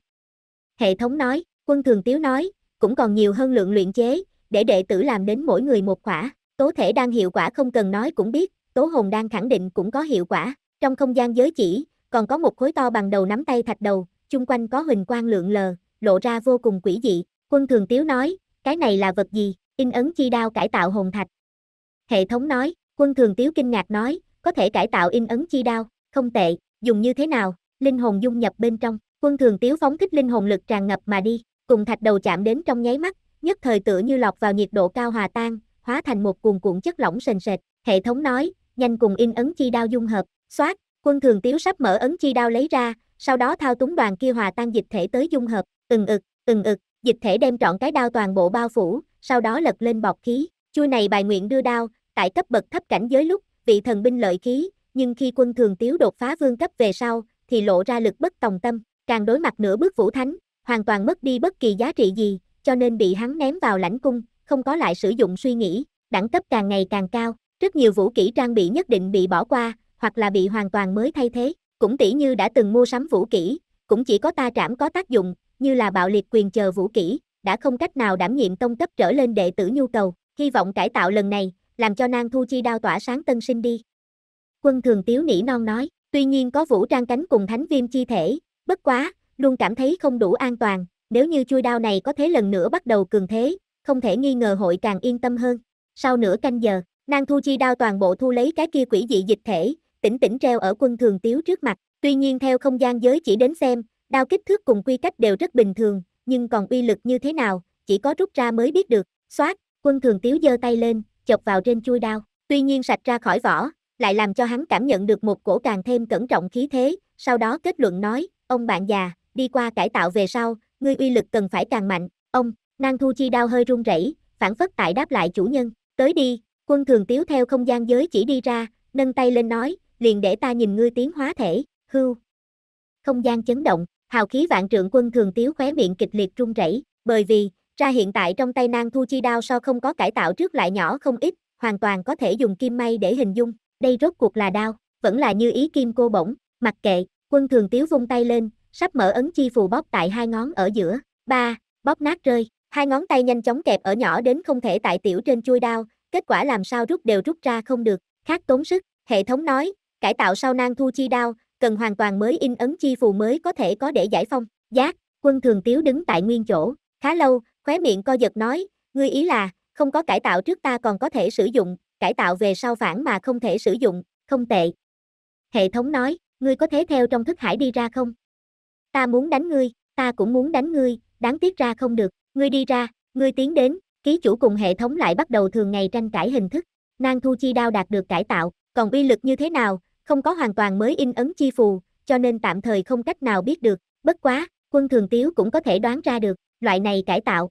Hệ thống nói, quân thường tiếu nói, cũng còn nhiều hơn lượng luyện chế, để đệ tử làm đến mỗi người một quả, tố thể đang hiệu quả không cần nói cũng biết, tố hồn đang khẳng định cũng có hiệu quả, trong không gian giới chỉ, còn có một khối to bằng đầu nắm tay thạch đầu, chung quanh có huỳnh quang lượng lờ, lộ ra vô cùng quỷ dị, quân thường tiếu nói, cái này là vật gì, in ấn chi đao cải tạo hồn thạch. Hệ thống nói, quân thường tiếu kinh ngạc nói, có thể cải tạo in ấn chi đao, không tệ, dùng như thế nào, linh hồn dung nhập bên trong, quân thường tiếu phóng thích linh hồn lực tràn ngập mà đi, cùng thạch đầu chạm đến trong nháy mắt, nhất thời tựa như lọt vào nhiệt độ cao hòa tan, hóa thành một cuồn cuộn chất lỏng sền sệt, hệ thống nói, nhanh cùng in ấn chi đao dung hợp, xoát, quân thường tiếu sắp mở ấn chi đao lấy ra, sau đó thao túng đoàn kia hòa tan dịch thể tới dung hợp, từng ực, từng ực, dịch thể đem trọn cái đao toàn bộ bao phủ, sau đó lật lên bọc khí, chui này bài nguyện đưa đao, tại cấp bậc thấp cảnh giới lúc, vị thần binh lợi khí, nhưng khi quân thường tiếu đột phá vương cấp về sau, thì lộ ra lực bất tòng tâm, càng đối mặt nửa bước vũ thánh, hoàn toàn mất đi bất kỳ giá trị gì, cho nên bị hắn ném vào lãnh cung, không có lại sử dụng suy nghĩ, đẳng cấp càng ngày càng cao, rất nhiều vũ kỹ trang bị nhất định bị bỏ qua, hoặc là bị hoàn toàn mới thay thế, cũng tỷ như đã từng mua sắm vũ kỹ, cũng chỉ có ta trảm có tác dụng, như là bạo liệt quyền chờ vũ kỹ, đã không cách nào đảm nhiệm tông cấp trở lên đệ tử nhu cầu, hy vọng cải tạo lần này, làm cho nang thu chi đao tỏa sáng tân sinh đi. Quân thường tiếu nỉ non nói, tuy nhiên có vũ trang cánh cùng thánh viêm chi thể, bất quá, luôn cảm thấy không đủ an toàn, nếu như chui đao này có thế lần nữa bắt đầu cường thế, không thể nghi ngờ hội càng yên tâm hơn. Sau nửa canh giờ, Nàng thu chi đao toàn bộ thu lấy cái kia quỷ dị dịch thể, tỉnh tỉnh treo ở quân thường tiếu trước mặt. Tuy nhiên theo không gian giới chỉ đến xem, đao kích thước cùng quy cách đều rất bình thường, nhưng còn uy lực như thế nào, chỉ có rút ra mới biết được. Xoát, quân thường tiếu giơ tay lên, chọc vào trên chui đao. Tuy nhiên sạch ra khỏi vỏ, lại làm cho hắn cảm nhận được một cổ càng thêm cẩn trọng khí thế, sau đó kết luận nói, ông bạn già, đi qua cải tạo về sau, ngươi uy lực cần phải càng mạnh, ông, nang thu chi đao hơi run rẩy, phản phất tại đáp lại chủ nhân, tới đi, quân thường tiếu theo không gian giới chỉ đi ra, nâng tay lên nói, liền để ta nhìn ngươi tiến hóa thể, hưu. Không gian chấn động, hào khí vạn trượng quân thường tiếu khóe miệng kịch liệt run rẩy, bởi vì, ra hiện tại trong tay Nang thu chi đao so không có cải tạo trước lại nhỏ không ít, hoàn toàn có thể dùng kim may để hình dung, đây rốt cuộc là đao, vẫn là như ý kim cô bổng, mặc kệ, quân thường tiếu vung tay lên, sắp mở ấn chi phù bóp tại hai ngón ở giữa, ba, bóp nát rơi, hai ngón tay nhanh chóng kẹp ở nhỏ đến không thể tại tiểu trên chui đao, kết quả làm sao rút đều rút ra không được, khác tốn sức, hệ thống nói, cải tạo sau nang thu chi đao, cần hoàn toàn mới in ấn chi phù mới có thể có để giải phong, giác, quân thường tiếu đứng tại nguyên chỗ, khá lâu, Khóe miệng co giật nói, ngươi ý là, không có cải tạo trước ta còn có thể sử dụng, cải tạo về sau phản mà không thể sử dụng, không tệ. Hệ thống nói, ngươi có thế theo trong thức hải đi ra không? Ta muốn đánh ngươi, ta cũng muốn đánh ngươi, đáng tiếc ra không được, ngươi đi ra, ngươi tiến đến, ký chủ cùng hệ thống lại bắt đầu thường ngày tranh cãi hình thức. Nang Thu Chi đao đạt được cải tạo, còn uy lực như thế nào, không có hoàn toàn mới in ấn chi phù, cho nên tạm thời không cách nào biết được, bất quá, quân thường tiếu cũng có thể đoán ra được, loại này cải tạo.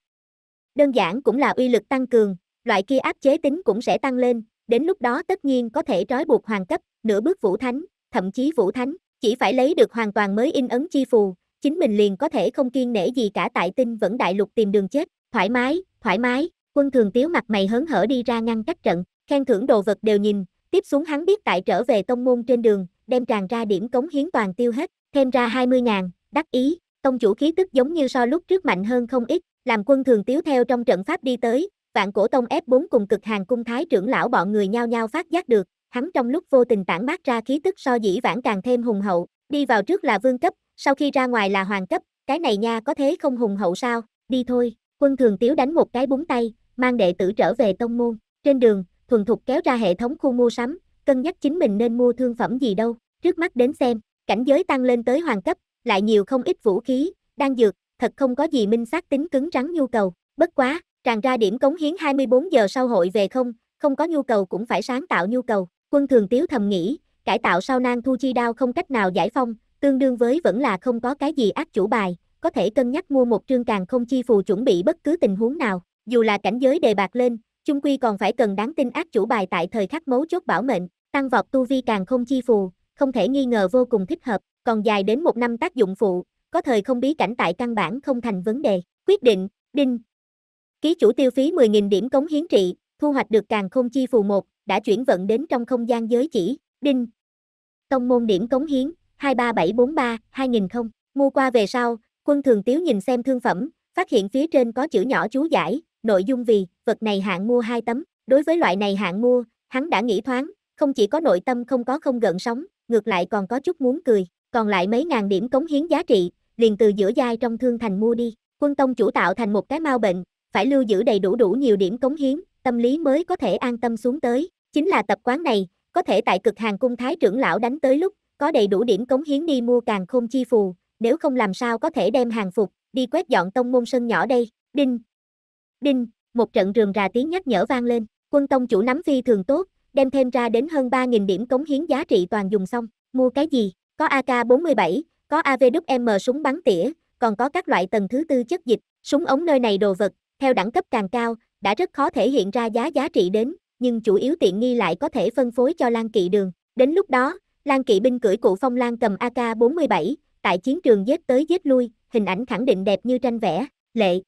Đơn giản cũng là uy lực tăng cường, loại kia áp chế tính cũng sẽ tăng lên, đến lúc đó tất nhiên có thể trói buộc hoàng cấp, nửa bước vũ thánh, thậm chí vũ thánh, chỉ phải lấy được hoàn toàn mới in ấn chi phù, chính mình liền có thể không kiên nể gì cả tại tinh vẫn đại lục tìm đường chết, thoải mái, thoải mái, quân thường tiếu mặt mày hớn hở đi ra ngăn cách trận, khen thưởng đồ vật đều nhìn, tiếp xuống hắn biết tại trở về tông môn trên đường, đem tràn ra điểm cống hiến toàn tiêu hết, thêm ra 20 ngàn, đắc ý, tông chủ khí tức giống như so lúc trước mạnh hơn không ít, làm quân thường tiếu theo trong trận pháp đi tới, vạn cổ tông F4 cùng cực hàng cung thái trưởng lão bọn người nhao nhao phát giác được, hắn trong lúc vô tình tản mát ra khí tức so dĩ vãng càng thêm hùng hậu, đi vào trước là vương cấp, sau khi ra ngoài là hoàng cấp, cái này nha có thế không hùng hậu sao, đi thôi, quân thường tiếu đánh một cái búng tay, mang đệ tử trở về tông môn, trên đường, thuần thục kéo ra hệ thống khu mua sắm, cân nhắc chính mình nên mua thương phẩm gì đâu, trước mắt đến xem, cảnh giới tăng lên tới hoàng cấp, lại nhiều không ít vũ khí, đan dược, thật không có gì minh xác tính cứng rắn nhu cầu. Bất quá, tràn ra điểm cống hiến 24 giờ sau hội về không, không có nhu cầu cũng phải sáng tạo nhu cầu. Quân thường tiếu thầm nghĩ, cải tạo sau nang thu chi đao không cách nào giải phong, tương đương với vẫn là không có cái gì ác chủ bài, có thể cân nhắc mua một trương càng không chi phù chuẩn bị bất cứ tình huống nào, dù là cảnh giới đề bạc lên, chung quy còn phải cần đáng tin ác chủ bài tại thời khắc mấu chốt bảo mệnh, tăng vọt tu vi càng không chi phù, không thể nghi ngờ vô cùng thích hợp, còn dài đến một năm tác dụng phụ, có thời không bí cảnh tại căn bản không thành vấn đề. Quyết định, đinh. Ký chủ tiêu phí 10.000 điểm cống hiến trị, thu hoạch được càng không chi phù một, đã chuyển vận đến trong không gian giới chỉ, đinh. Tông môn điểm cống hiến, 23743, 2000 không. Mua qua về sau, quân thường tiếu nhìn xem thương phẩm, phát hiện phía trên có chữ nhỏ chú giải, nội dung vì, vật này hạng mua 2 tấm, đối với loại này hạng mua, hắn đã nghĩ thoáng, không chỉ có nội tâm không có không gợn sóng, ngược lại còn có chút muốn cười, còn lại mấy ngàn điểm cống hiến giá trị, liền từ giữa giai trong thương thành mua đi, quân tông chủ tạo thành một cái mau bệnh, phải lưu giữ đầy đủ đủ nhiều điểm cống hiến, tâm lý mới có thể an tâm xuống tới, chính là tập quán này, có thể tại cực hàng cung thái trưởng lão đánh tới lúc, có đầy đủ điểm cống hiến đi mua càng không chi phù, nếu không làm sao có thể đem hàng phục, đi quét dọn tông môn sân nhỏ đây, đinh, đinh, một trận rườm rà tiếng nhắc nhở vang lên, quân tông chủ nắm phi thường tốt, đem thêm ra đến hơn 3.000 điểm cống hiến giá trị toàn dùng xong. Mua cái gì? Có AK-47, có AVM súng bắn tỉa, còn có các loại tầng thứ tư chất dịch, súng ống nơi này đồ vật, theo đẳng cấp càng cao, đã rất khó thể hiện ra giá giá trị đến, nhưng chủ yếu tiện nghi lại có thể phân phối cho Lan Kỵ Đường. Đến lúc đó, Lan Kỵ binh cưỡi cụ Phong Lan cầm AK-47, tại chiến trường giết tới giết lui, hình ảnh khẳng định đẹp như tranh vẽ, lệ.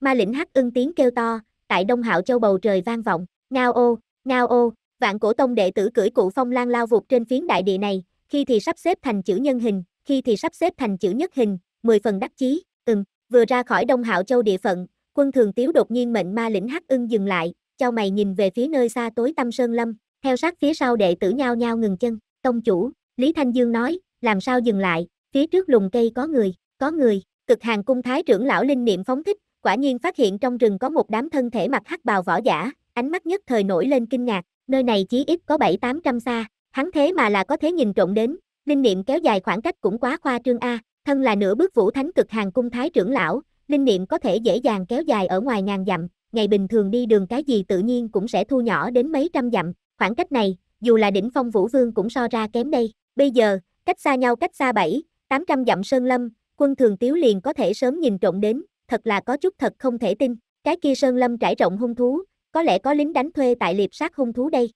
Ma lĩnh hắc ưng tiếng kêu to, tại Đông Hạo Châu bầu trời vang vọng, ngao ô, ngao ô, vạn cổ tông đệ tử cưỡi cụ phong lan lao vụt trên phiến đại địa này, khi thì sắp xếp thành chữ nhân hình, khi thì sắp xếp thành chữ nhất hình, mười phần đắc chí, ừm, vừa ra khỏi Đông Hạo Châu địa phận, quân thường tiếu đột nhiên mệnh ma lĩnh hắc ưng dừng lại, cho mày nhìn về phía nơi xa tối tâm sơn lâm, theo sát phía sau đệ tử nhao nhao ngừng chân, tông chủ, Lý Thanh Dương nói, làm sao dừng lại, phía trước lùng cây có người, có người, cực hàng cung thái trưởng lão linh niệm phóng thích, quả nhiên phát hiện trong rừng có một đám thân thể mặc hắc bào võ giả, ánh mắt nhất thời nổi lên kinh ngạc, nơi này chí ít có 7-800 xa, hắn thế mà là có thể nhìn trộm đến, linh niệm kéo dài khoảng cách cũng quá khoa trương A, thân là nửa bước vũ thánh cực hàng cung thái trưởng lão, linh niệm có thể dễ dàng kéo dài ở ngoài ngàn dặm, ngày bình thường đi đường cái gì tự nhiên cũng sẽ thu nhỏ đến mấy trăm dặm, khoảng cách này, dù là đỉnh phong vũ vương cũng so ra kém đây, bây giờ, cách xa nhau cách xa 7, 800 dặm sơn lâm, quân thường tiếu liền có thể sớm nhìn trộm đến, thật là có chút thật không thể tin, cái kia sơn lâm trải rộng hung thú, có lẽ có lính đánh thuê tại liệp sát hung thú đây.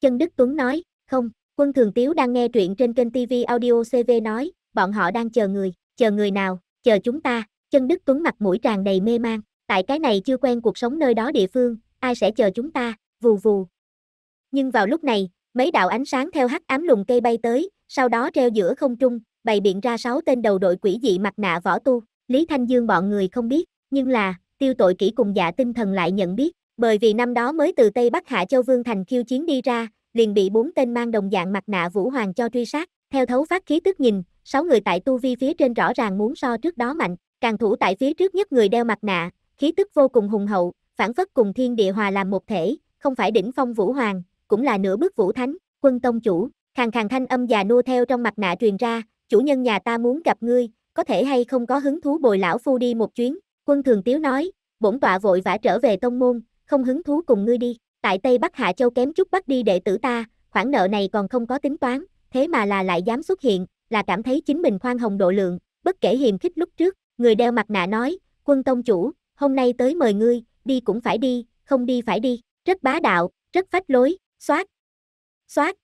Chân Đức Tuấn nói, không, quân thường tiếu đang nghe truyện trên kênh TV Audio CV nói, bọn họ đang chờ người, chờ người nào, chờ chúng ta, chân Đức Tuấn mặt mũi tràn đầy mê mang, tại cái này chưa quen cuộc sống nơi đó địa phương, ai sẽ chờ chúng ta, vù vù. Nhưng vào lúc này, mấy đạo ánh sáng theo hắc ám lùng cây bay tới, sau đó treo giữa không trung, bày biện ra sáu tên đầu đội quỷ dị mặt nạ võ tu, Lý Thanh Dương bọn người không biết, nhưng là, tiêu tội kỹ cùng dạ tinh thần lại nhận biết, bởi vì năm đó mới từ Tây Bắc Hạ Châu Vương Thành khiêu chiến đi ra, liền bị bốn tên mang đồng dạng mặt nạ Vũ Hoàng cho truy sát, theo thấu phát khí tức nhìn, sáu người tại tu vi phía trên rõ ràng muốn so trước đó mạnh, càng thủ tại phía trước nhất người đeo mặt nạ, khí tức vô cùng hùng hậu, phản phất cùng thiên địa hòa làm một thể, không phải đỉnh phong Vũ Hoàng, cũng là nửa bước Vũ Thánh, quân tông chủ, khàn khàn thanh âm già nua theo trong mặt nạ truyền ra, chủ nhân nhà ta muốn gặp ngươi, có thể hay không có hứng thú bồi lão phu đi một chuyến, quân thường tiếu nói, bổn tọa vội vã trở về tông môn, không hứng thú cùng ngươi đi, tại Tây Bắc Hạ Châu kém chút bắt đi đệ tử ta, khoản nợ này còn không có tính toán, thế mà là lại dám xuất hiện, là cảm thấy chính mình khoan hồng độ lượng, bất kể hiềm khích lúc trước, người đeo mặt nạ nói, quân tông chủ, hôm nay tới mời ngươi, đi cũng phải đi, không đi phải đi, rất bá đạo, rất phách lối, xoát, xoát,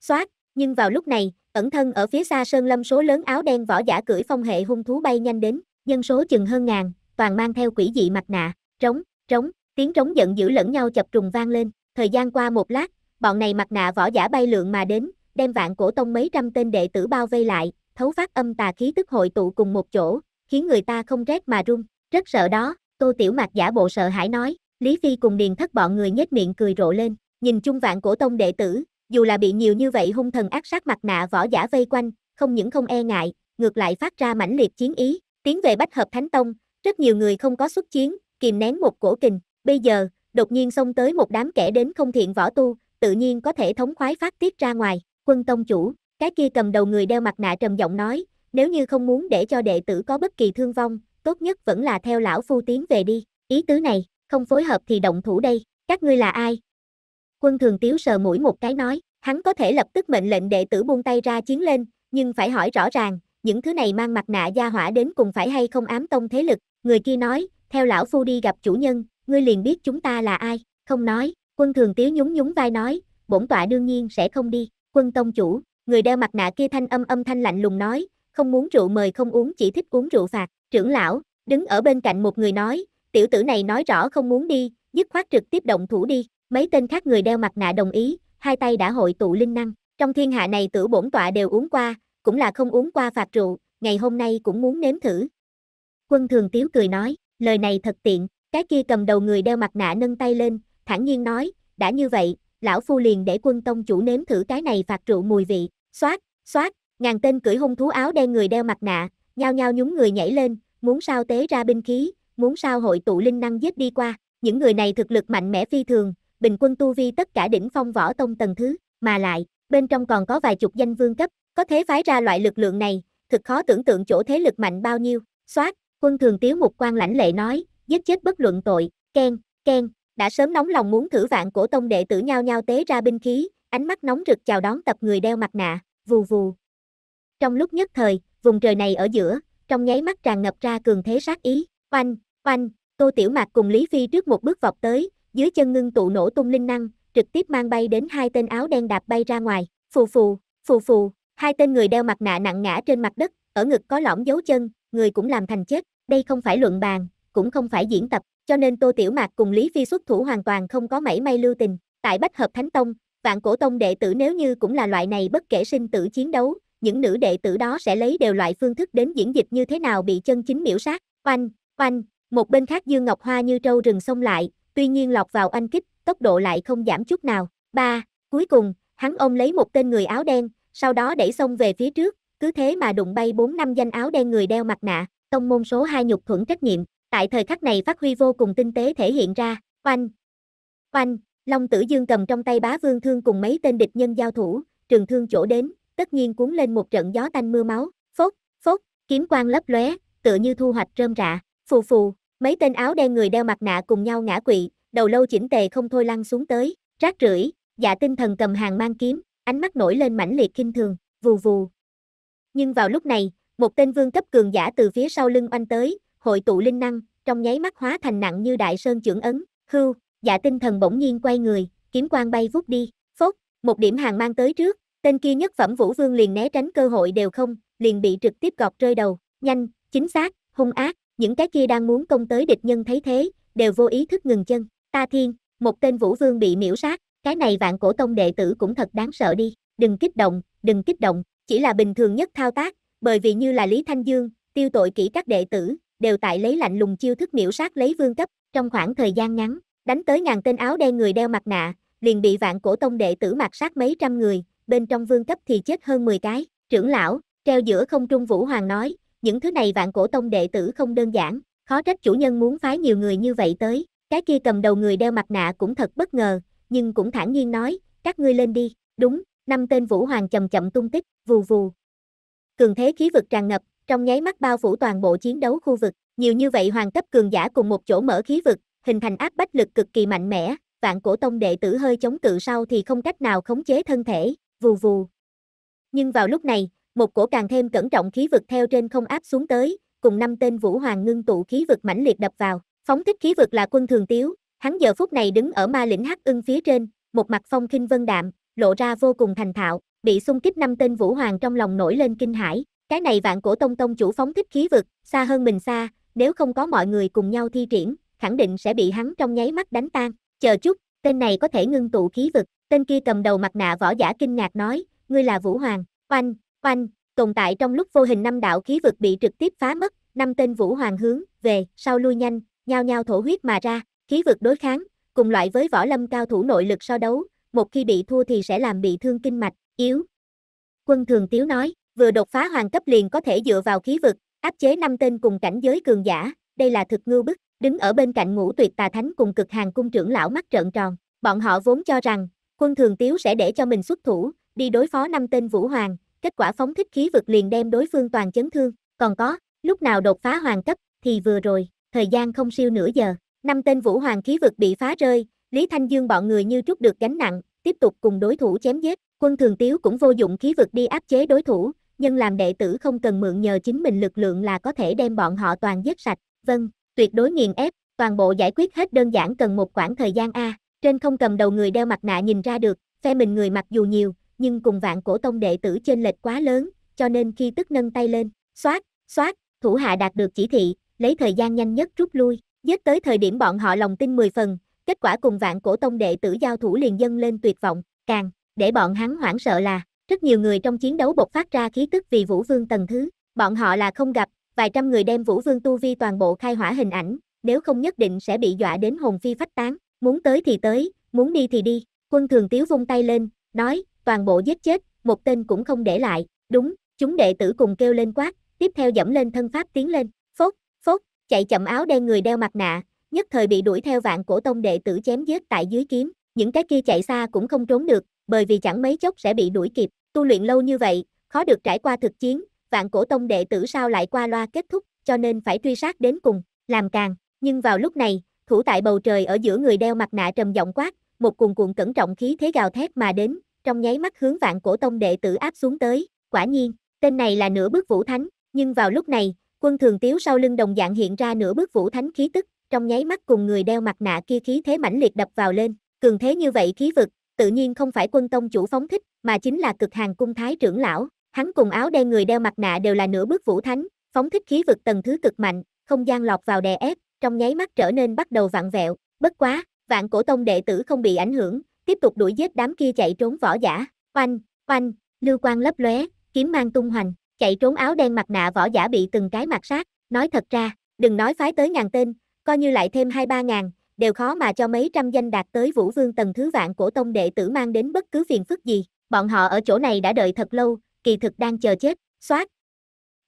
xoát, nhưng vào lúc này, ẩn thân ở phía xa sơn lâm số lớn áo đen võ giả cưỡi phong hệ hung thú bay nhanh đến, dân số chừng hơn ngàn, toàn mang theo quỷ dị mặt nạ, trống, trống, Tiếng trống giận dữ lẫn nhau chập trùng vang lên, thời gian qua một lát, bọn này mặt nạ võ giả bay lượn mà đến, đem vạn cổ tông mấy trăm tên đệ tử bao vây lại, thấu phát âm tà khí tức hội tụ cùng một chỗ, khiến người ta không rét mà run, rất sợ đó, Tô Tiểu Mạc giả bộ sợ hãi nói, Lý Phi cùng Điền Thất bọn người nhếch miệng cười rộ lên, nhìn chung vạn cổ tông đệ tử, dù là bị nhiều như vậy hung thần ác sát mặt nạ võ giả vây quanh, không những không e ngại, ngược lại phát ra mãnh liệt chiến ý, tiến về Bách Hợp Thánh Tông, rất nhiều người không có xuất chiến, kìm nén một cổ kình, Bây giờ, đột nhiên xông tới một đám kẻ đến không thiện võ tu, tự nhiên có thể thống khoái phát tiết ra ngoài. Quân tông chủ, cái kia cầm đầu người đeo mặt nạ trầm giọng nói, nếu như không muốn để cho đệ tử có bất kỳ thương vong, tốt nhất vẫn là theo lão phu tiến về đi. Ý tứ này, không phối hợp thì động thủ đây, các ngươi là ai? Quân thường tiếu sờ mũi một cái nói, hắn có thể lập tức mệnh lệnh đệ tử buông tay ra chiến lên, nhưng phải hỏi rõ ràng, những thứ này mang mặt nạ gia hỏa đến cùng phải hay không ám tông thế lực, người kia nói, theo lão phu đi gặp chủ nhân, ngươi liền biết chúng ta là ai, không nói, quân thường tiếu nhún nhún vai nói, bổn tọa đương nhiên sẽ không đi, quân tông chủ, người đeo mặt nạ kia thanh âm âm thanh lạnh lùng nói, không muốn rượu mời không uống chỉ thích uống rượu phạt, trưởng lão, đứng ở bên cạnh một người nói, tiểu tử này nói rõ không muốn đi, dứt khoát trực tiếp động thủ đi, mấy tên khác người đeo mặt nạ đồng ý, hai tay đã hội tụ linh năng, trong thiên hạ này tử bổn tọa đều uống qua, cũng là không uống qua phạt rượu, ngày hôm nay cũng muốn nếm thử. Quân thường tiếu cười nói, lời này thật tiện, cái kia cầm đầu người đeo mặt nạ nâng tay lên, thản nhiên nói, đã như vậy, lão phu liền để quân tông chủ nếm thử cái này phạt rượu mùi vị, xoát, xoát, ngàn tên cưỡi hung thú áo đen người đeo mặt nạ, nhao nhao nhúng người nhảy lên, muốn sao tế ra binh khí, muốn sao hội tụ linh năng giết đi qua, những người này thực lực mạnh mẽ phi thường, bình quân tu vi tất cả đỉnh phong võ tông tầng thứ, mà lại, bên trong còn có vài chục danh vương cấp, có thế phái ra loại lực lượng này, thực khó tưởng tượng chỗ thế lực mạnh bao nhiêu, xoát, quân thường tiếu một quan lãnh lệ nói, giết chết bất luận tội, ken, ken đã sớm nóng lòng muốn thử vạn cổ tông đệ tử nhao nhau tế ra binh khí, ánh mắt nóng rực chào đón tập người đeo mặt nạ, vù vù. Trong lúc nhất thời, vùng trời này ở giữa, trong nháy mắt tràn ngập ra cường thế sát ý, oanh, oanh, Tô Tiểu Mạc cùng Lý Phi trước một bước vọt tới, dưới chân ngưng tụ nổ tung linh năng, trực tiếp mang bay đến hai tên áo đen đạp bay ra ngoài, phù phù, phù phù, hai tên người đeo mặt nạ nặng ngã trên mặt đất, ở ngực có lõm dấu chân, người cũng làm thành chết, đây không phải luận bàn, cũng không phải diễn tập, cho nên Tô Tiểu Mạc cùng Lý Phi xuất thủ hoàn toàn không có mảy may lưu tình. Tại Bách Hợp Thánh Tông, vạn cổ tông đệ tử nếu như cũng là loại này bất kể sinh tử chiến đấu, những nữ đệ tử đó sẽ lấy đều loại phương thức đến diễn dịch như thế nào bị chân chính miểu sát. Oanh, oanh, một bên khác Dương Ngọc Hoa như trâu rừng sông lại, tuy nhiên lọc vào anh kích, tốc độ lại không giảm chút nào. Ba, cuối cùng, hắn ôm lấy một tên người áo đen, sau đó đẩy sông về phía trước, cứ thế mà đụng bay bốn năm danh áo đen người đeo mặt nạ, tông môn số 2 nhục thuận trách nhiệm, tại thời khắc này phát huy vô cùng tinh tế thể hiện ra, oanh, oanh, Long Tử Dương cầm trong tay bá vương thương cùng mấy tên địch nhân giao thủ, trường thương chỗ đến, tất nhiên cuốn lên một trận gió tanh mưa máu, phốt, phốt, kiếm quang lấp lóe, tựa như thu hoạch rơm rạ, phù phù, mấy tên áo đen người đeo mặt nạ cùng nhau ngã quỵ, đầu lâu chỉnh tề không thôi lăn xuống tới, rác rưởi, dạ tinh thần cầm hàng mang kiếm, ánh mắt nổi lên mãnh liệt kinh thường, vù vù. Nhưng vào lúc này, một tên vương cấp cường giả từ phía sau lưng oanh tới, hội tụ linh năng, trong nháy mắt hóa thành nặng như đại sơn trưởng ấn, hưu, dạ tinh thần bỗng nhiên quay người, kiếm quang bay vút đi, phốt, một điểm hàng mang tới trước, tên kia nhất phẩm vũ vương liền né tránh cơ hội đều không, liền bị trực tiếp gọt rơi đầu, nhanh, chính xác, hung ác, những cái kia đang muốn công tới địch nhân thấy thế, đều vô ý thức ngừng chân, ta thiên, một tên vũ vương bị miễu sát, cái này vạn cổ tông đệ tử cũng thật đáng sợ đi, đừng kích động, đừng kích động, chỉ là bình thường nhất thao tác, bởi vì như là Lý Thanh Dương, tiêu tội kỹ các đệ tử, đều tại lấy lạnh lùng chiêu thức miễu sát lấy vương cấp, trong khoảng thời gian ngắn, đánh tới ngàn tên áo đen người đeo mặt nạ, liền bị vạn cổ tông đệ tử mặt sát mấy trăm người, bên trong vương cấp thì chết hơn 10 cái, trưởng lão, treo giữa không trung Vũ Hoàng nói, những thứ này vạn cổ tông đệ tử không đơn giản, khó trách chủ nhân muốn phái nhiều người như vậy tới, cái kia cầm đầu người đeo mặt nạ cũng thật bất ngờ, nhưng cũng thản nhiên nói, các ngươi lên đi, đúng, năm tên Vũ Hoàng chậm chậm tung tích, vù vù. Cường thế khí vực tràn ngập, trong nháy mắt bao phủ toàn bộ chiến đấu khu vực, nhiều như vậy hoàng cấp cường giả cùng một chỗ mở khí vực, hình thành áp bách lực cực kỳ mạnh mẽ, vạn cổ tông đệ tử hơi chống cự sau thì không cách nào khống chế thân thể, vù vù. Nhưng vào lúc này, một cổ càng thêm cẩn trọng khí vực theo trên không áp xuống tới, cùng năm tên vũ hoàng ngưng tụ khí vực mãnh liệt đập vào, phóng thích khí vực là quân thường tiếu, hắn giờ phút này đứng ở ma lĩnh hắc ưng phía trên, một mặt phong khinh vân đạm, lộ ra vô cùng thành thạo, bị xung kích năm tên vũ hoàng trong lòng nổi lên kinh hãi, cái này vạn cổ tông tông chủ phóng thích khí vực, xa hơn mình xa, nếu không có mọi người cùng nhau thi triển, khẳng định sẽ bị hắn trong nháy mắt đánh tan. Chờ chút, tên này có thể ngưng tụ khí vực, tên kia cầm đầu mặt nạ võ giả kinh ngạc nói, ngươi là Vũ Hoàng, oanh, oanh, tồn tại trong lúc vô hình năm đạo khí vực bị trực tiếp phá mất, năm tên Vũ Hoàng hướng, về, sau lui nhanh, nhao nhao thổ huyết mà ra, khí vực đối kháng, cùng loại với võ lâm cao thủ nội lực so đấu, một khi bị thua thì sẽ làm bị thương kinh mạch, yếu. Quân Thường Tiếu nói, vừa đột phá hoàng cấp liền có thể dựa vào khí vực, áp chế năm tên cùng cảnh giới cường giả, đây là thực ngưu bức, đứng ở bên cạnh ngũ tuyệt tà thánh cùng cực hàng cung trưởng lão mắt trợn tròn, bọn họ vốn cho rằng, quân thường tiếu sẽ để cho mình xuất thủ, đi đối phó năm tên vũ hoàng, kết quả phóng thích khí vực liền đem đối phương toàn chấn thương, còn có, lúc nào đột phá hoàng cấp, thì vừa rồi, thời gian không siêu nửa giờ, năm tên vũ hoàng khí vực bị phá rơi, Lý Thanh Dương bọn người như trút được gánh nặng, tiếp tục cùng đối thủ chém giết, quân thường tiếu cũng vô dụng khí vực đi áp chế đối thủ, nhân làm đệ tử không cần mượn nhờ chính mình lực lượng là có thể đem bọn họ toàn giết sạch, vâng, tuyệt đối nghiền ép, toàn bộ giải quyết hết đơn giản cần một khoảng thời gian A, trên không cầm đầu người đeo mặt nạ nhìn ra được, phe mình người mặc dù nhiều, nhưng cùng vạn cổ tông đệ tử trên lệch quá lớn, cho nên khi tức nâng tay lên, xoát, xoát, thủ hạ đạt được chỉ thị, lấy thời gian nhanh nhất rút lui, giết tới thời điểm bọn họ lòng tin 10 phần, kết quả cùng vạn cổ tông đệ tử giao thủ liền dâng lên tuyệt vọng, càng, để bọn hắn hoảng sợ là, rất nhiều người trong chiến đấu bộc phát ra khí tức vì Vũ Vương tầng thứ, bọn họ là không gặp, vài trăm người đem Vũ Vương tu vi toàn bộ khai hỏa hình ảnh, nếu không nhất định sẽ bị dọa đến hồn phi phách tán, muốn tới thì tới, muốn đi thì đi, quân thường tiếu vung tay lên, nói, toàn bộ giết chết, một tên cũng không để lại, đúng, chúng đệ tử cùng kêu lên quát, tiếp theo dẫm lên thân pháp tiến lên, phốt, phốt, chạy chậm áo đen người đeo mặt nạ, nhất thời bị đuổi theo vạn cổ tông đệ tử chém giết tại dưới kiếm, những cái kia chạy xa cũng không trốn được, bởi vì chẳng mấy chốc sẽ bị đuổi kịp, tu luyện lâu như vậy, khó được trải qua thực chiến, vạn cổ tông đệ tử sao lại qua loa kết thúc, cho nên phải truy sát đến cùng, làm càng, nhưng vào lúc này, thủ tại bầu trời ở giữa người đeo mặt nạ trầm giọng quát, một cuồng cuộn cẩn trọng khí thế gào thét mà đến, trong nháy mắt hướng vạn cổ tông đệ tử áp xuống tới, quả nhiên, tên này là nửa bước vũ thánh, nhưng vào lúc này, quân thường tiếu sau lưng đồng dạng hiện ra nửa bước vũ thánh khí tức, trong nháy mắt cùng người đeo mặt nạ kia khí thế mãnh liệt đập vào lên, cường thế như vậy khí vực, tự nhiên không phải quân tông chủ phóng thích, mà chính là cực hàng cung thái trưởng lão. Hắn cùng áo đen người đeo mặt nạ đều là nửa bước vũ thánh, phóng thích khí vực tầng thứ cực mạnh, không gian lọt vào đè ép, trong nháy mắt trở nên bắt đầu vặn vẹo, bất quá, vạn cổ tông đệ tử không bị ảnh hưởng, tiếp tục đuổi giết đám kia chạy trốn võ giả. Oanh, oanh, lưu quang lấp lóe, kiếm mang tung hoành, chạy trốn áo đen mặt nạ võ giả bị từng cái mặt sát, nói thật ra, đừng nói phái tới ngàn tên, coi như lại thêm hai ba ngàn, đều khó mà cho mấy trăm danh đạt tới Vũ Vương tầng thứ vạn cổ tông đệ tử mang đến bất cứ phiền phức gì. Bọn họ ở chỗ này đã đợi thật lâu, kỳ thực đang chờ chết, xoát.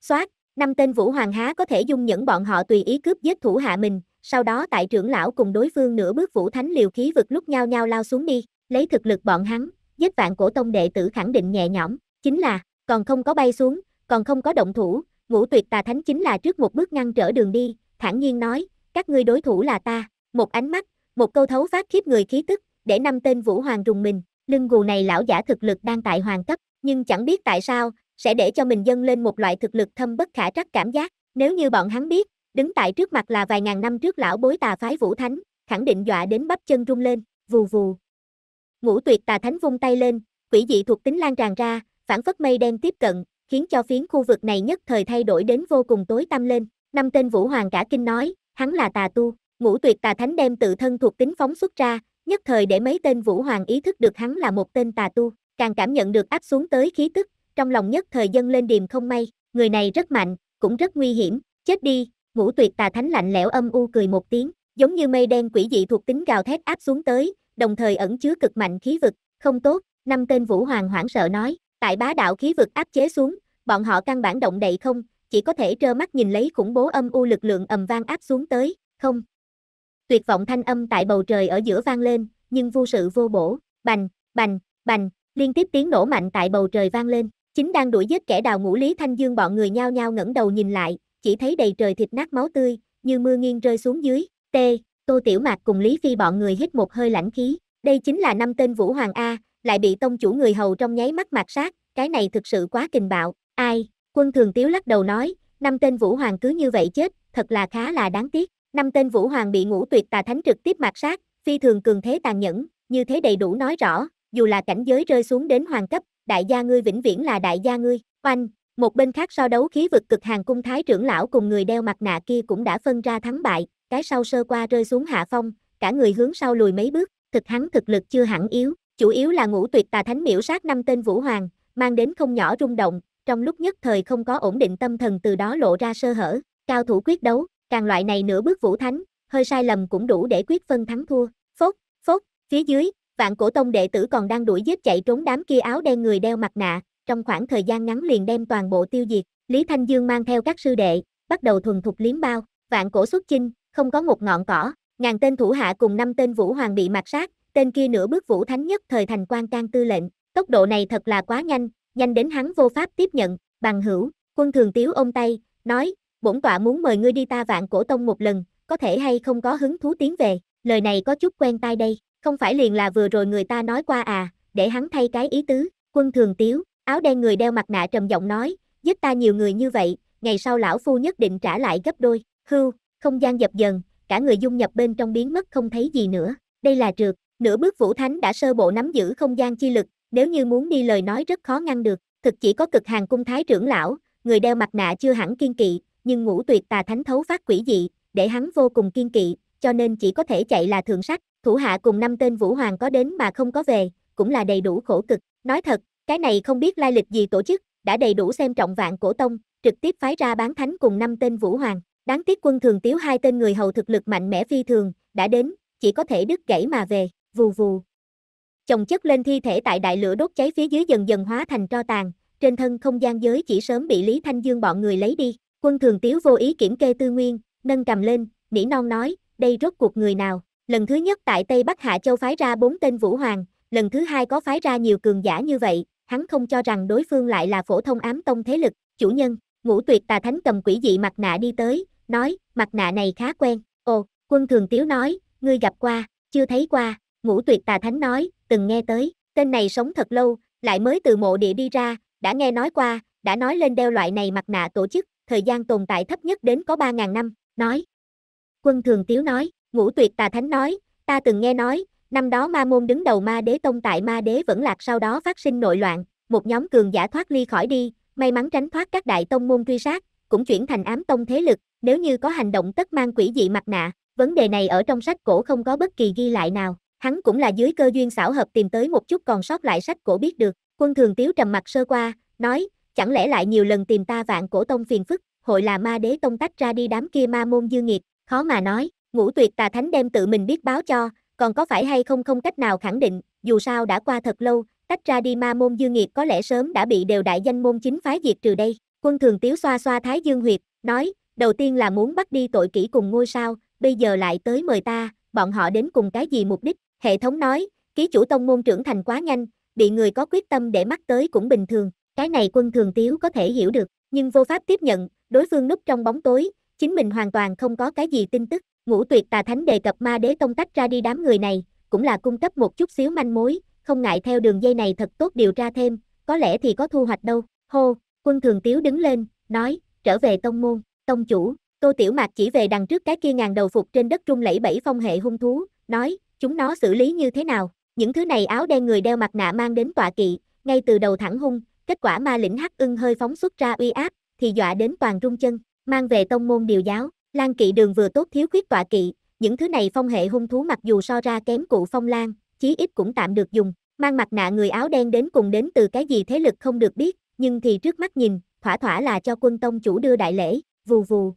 Xoát, năm tên Vũ Hoàng há có thể dung những bọn họ tùy ý cướp giết thủ hạ mình, sau đó tại trưởng lão cùng đối phương nửa bước Vũ Thánh liều khí vực lúc nhau nhau lao xuống đi, lấy thực lực bọn hắn, giết vạn cổ tông đệ tử khẳng định nhẹ nhõm, chính là, còn không có bay xuống, còn không có động thủ, ngũ tuyệt tà thánh chính là trước một bước ngăn trở đường đi, thản nhiên nói, các ngươi đối thủ là ta, một ánh mắt, một câu thấu phát khiếp người khí tức, để năm tên Vũ Hoàng rùng mình, lưng gù này lão giả thực lực đang tại hoàng cấp, nhưng chẳng biết tại sao, sẽ để cho mình dâng lên một loại thực lực thâm bất khả trắc cảm giác, nếu như bọn hắn biết, đứng tại trước mặt là vài ngàn năm trước lão bối tà phái Vũ Thánh, khẳng định dọa đến bắp chân rung lên, vù vù. Ngũ tuyệt tà thánh vung tay lên, quỷ dị thuộc tính lan tràn ra, phản phất mây đen tiếp cận, khiến cho phiến khu vực này nhất thời thay đổi đến vô cùng tối tăm lên. Năm tên Vũ Hoàng cả kinh nói, hắn là tà tu, Ngũ tuyệt tà thánh đem tự thân thuộc tính phóng xuất ra, nhất thời để mấy tên vũ hoàng ý thức được hắn là một tên tà tu, càng cảm nhận được áp xuống tới khí tức, trong lòng nhất thời dâng lên điềm không may, người này rất mạnh, cũng rất nguy hiểm, chết đi, ngũ tuyệt tà thánh lạnh lẽo âm u cười một tiếng, giống như mây đen quỷ dị thuộc tính gào thét áp xuống tới, đồng thời ẩn chứa cực mạnh khí vực, không tốt, năm tên vũ hoàng hoảng sợ nói, tại bá đạo khí vực áp chế xuống, bọn họ căn bản động đậy không, chỉ có thể trơ mắt nhìn lấy khủng bố âm u lực lượng ầm vang áp xuống tới, không, tuyệt vọng thanh âm tại bầu trời ở giữa vang lên, nhưng vô sự vô bổ, bành, bành, bành, liên tiếp tiếng nổ mạnh tại bầu trời vang lên, chính đang đuổi giết kẻ đào ngũ Lý Thanh Dương bọn người nhao nhao ngẩng đầu nhìn lại, chỉ thấy đầy trời thịt nát máu tươi, như mưa nghiêng rơi xuống dưới, Tê, Tô Tiểu Mạc cùng Lý Phi bọn người hít một hơi lãnh khí, đây chính là năm tên Vũ Hoàng A, lại bị tông chủ người hầu trong nháy mắt mạt sát, cái này thực sự quá kinh bạo, ai, quân thường tiếu lắc đầu nói, năm tên Vũ Hoàng cứ như vậy chết, thật là khá là đáng tiếc, năm tên Vũ Hoàng bị ngũ tuyệt tà thánh trực tiếp mạt sát, phi thường cường thế tàn nhẫn, như thế đầy đủ nói rõ, dù là cảnh giới rơi xuống đến hoàng cấp, đại gia ngươi vĩnh viễn là đại gia ngươi. Oanh, một bên khác so đấu khí vực cực hàng cung thái trưởng lão cùng người đeo mặt nạ kia cũng đã phân ra thắng bại, cái sau sơ qua rơi xuống hạ phong, cả người hướng sau lùi mấy bước, thực hắn thực lực chưa hẳn yếu, chủ yếu là ngũ tuyệt tà thánh miểu sát năm tên vũ hoàng, mang đến không nhỏ rung động, trong lúc nhất thời không có ổn định tâm thần từ đó lộ ra sơ hở, cao thủ quyết đấu, Càng loại này nửa bước vũ thánh, hơi sai lầm cũng đủ để quyết phân thắng thua. Phốt, phốt, phía dưới, vạn cổ tông đệ tử còn đang đuổi giết chạy trốn đám kia áo đen người đeo mặt nạ, trong khoảng thời gian ngắn liền đem toàn bộ tiêu diệt. Lý Thanh Dương mang theo các sư đệ, bắt đầu thuần thục liếm bao, vạn cổ xuất chinh, không có một ngọn cỏ, ngàn tên thủ hạ cùng năm tên vũ hoàng bị mặt sát, tên kia nửa bước vũ thánh nhất thời thành quan can tư lệnh, tốc độ này thật là quá nhanh, nhanh đến hắn vô pháp tiếp nhận, bằng hữu, quân thường tiếu ôm tay, nói, bổn tọa muốn mời ngươi đi ta vạn cổ tông một lần, có thể hay không có hứng thú tiến về, lời này có chút quen tai đây, không phải liền là vừa rồi người ta nói qua à, để hắn thay cái ý tứ, quân thường tiếu, áo đen người đeo mặt nạ trầm giọng nói, giết ta nhiều người như vậy, ngày sau lão phu nhất định trả lại gấp đôi, hưu, không gian dập dần, cả người dung nhập bên trong biến mất không thấy gì nữa, đây là trượt, nửa bước vũ thánh đã sơ bộ nắm giữ không gian chi lực, nếu như muốn đi lời nói rất khó ngăn được, thực chỉ có cực hàng cung thái trưởng lão, người đeo mặt nạ chưa hẳn kiên kỵ, nhưng ngũ tuyệt tà thánh thấu phát quỷ dị, để hắn vô cùng kiên kỵ, cho nên chỉ có thể chạy là thượng sách, thủ hạ cùng năm tên vũ hoàng có đến mà không có về, cũng là đầy đủ khổ cực. Nói thật, cái này không biết lai lịch gì tổ chức, đã đầy đủ xem trọng vạn cổ tông, trực tiếp phái ra bán thánh cùng năm tên vũ hoàng. Đáng tiếc quân thường tiếu hai tên người hầu thực lực mạnh mẽ phi thường, đã đến, chỉ có thể đứt gãy mà về, vù vù. Chồng chất lên thi thể tại đại lửa đốt cháy phía dưới dần dần hóa thành tro tàn, trên thân không gian giới chỉ sớm bị Lý Thanh Dương bọn người lấy đi. Quân thường tiếu vô ý kiểm kê tư nguyên, nâng cầm lên, nỉ non nói, đây rốt cuộc người nào. Lần thứ nhất tại Tây Bắc Hạ Châu phái ra bốn tên Vũ Hoàng, lần thứ hai có phái ra nhiều cường giả như vậy, hắn không cho rằng đối phương lại là phổ thông ám tông thế lực, chủ nhân, ngũ tuyệt tà thánh cầm quỷ dị mặt nạ đi tới, nói, mặt nạ này khá quen, ồ, quân thường tiếu nói, ngươi gặp qua, chưa thấy qua, ngũ tuyệt tà thánh nói, từng nghe tới, tên này sống thật lâu, lại mới từ mộ địa đi ra, đã nghe nói qua, đã nói lên đeo loại này mặt nạ tổ chức, thời gian tồn tại thấp nhất đến có 3.000 năm, nói. Quân Thường Tiếu nói, Ngũ Tuyệt Tà Thánh nói, ta từng nghe nói, năm đó ma môn đứng đầu ma đế tông tại ma đế vẫn lạc sau đó phát sinh nội loạn, một nhóm cường giả thoát ly khỏi đi, may mắn tránh thoát các đại tông môn truy sát, cũng chuyển thành ám tông thế lực, nếu như có hành động tất mang quỷ dị mặt nạ, vấn đề này ở trong sách cổ không có bất kỳ ghi lại nào, hắn cũng là dưới cơ duyên xảo hợp tìm tới một chút còn sót lại sách cổ biết được, quân thường tiếu trầm mặt sơ qua, nói, chẳng lẽ lại nhiều lần tìm ta vạn cổ tông phiền phức, hội là ma đế tông tách ra đi đám kia ma môn dư nghiệt, khó mà nói, ngũ tuyệt tà thánh đem tự mình biết báo cho, còn có phải hay không không cách nào khẳng định, dù sao đã qua thật lâu, tách ra đi ma môn dư nghiệt có lẽ sớm đã bị đều đại danh môn chính phái diệt trừ đây, quân thường tiếu xoa xoa thái dương huyệt, nói, đầu tiên là muốn bắt đi tội kỹ cùng ngôi sao, bây giờ lại tới mời ta, bọn họ đến cùng cái gì mục đích, hệ thống nói, ký chủ tông môn trưởng thành quá nhanh, bị người có quyết tâm để mắt tới cũng bình thường, cái này quân thường tiếu có thể hiểu được, nhưng vô pháp tiếp nhận, đối phương núp trong bóng tối, chính mình hoàn toàn không có cái gì tin tức. Ngũ tuyệt tà thánh đề cập ma đế tông tách ra đi đám người này, cũng là cung cấp một chút xíu manh mối, không ngại theo đường dây này thật tốt điều tra thêm, có lẽ thì có thu hoạch đâu. Hô, quân thường tiếu đứng lên, nói, trở về tông môn, tông chủ, tô tiểu mạc chỉ về đằng trước cái kia ngàn đầu phục trên đất trung lẫy bảy phong hệ hung thú, nói, chúng nó xử lý như thế nào, những thứ này áo đen người đeo mặt nạ mang đến tọa kỵ, ngay từ đầu thẳng hung, Kết quả ma lĩnh hắc ưng hơi phóng xuất ra uy áp, thì dọa đến toàn rung chân, mang về tông môn điều giáo, Lan Kỵ Đường vừa tốt thiếu khuyết tọa kỵ, những thứ này phong hệ hung thú mặc dù so ra kém cụ Phong Lan, chí ít cũng tạm được dùng, mang mặt nạ người áo đen đến cùng đến từ cái gì thế lực không được biết, nhưng thì trước mắt nhìn, thỏa thỏa là cho quân tông chủ đưa đại lễ, vù vù.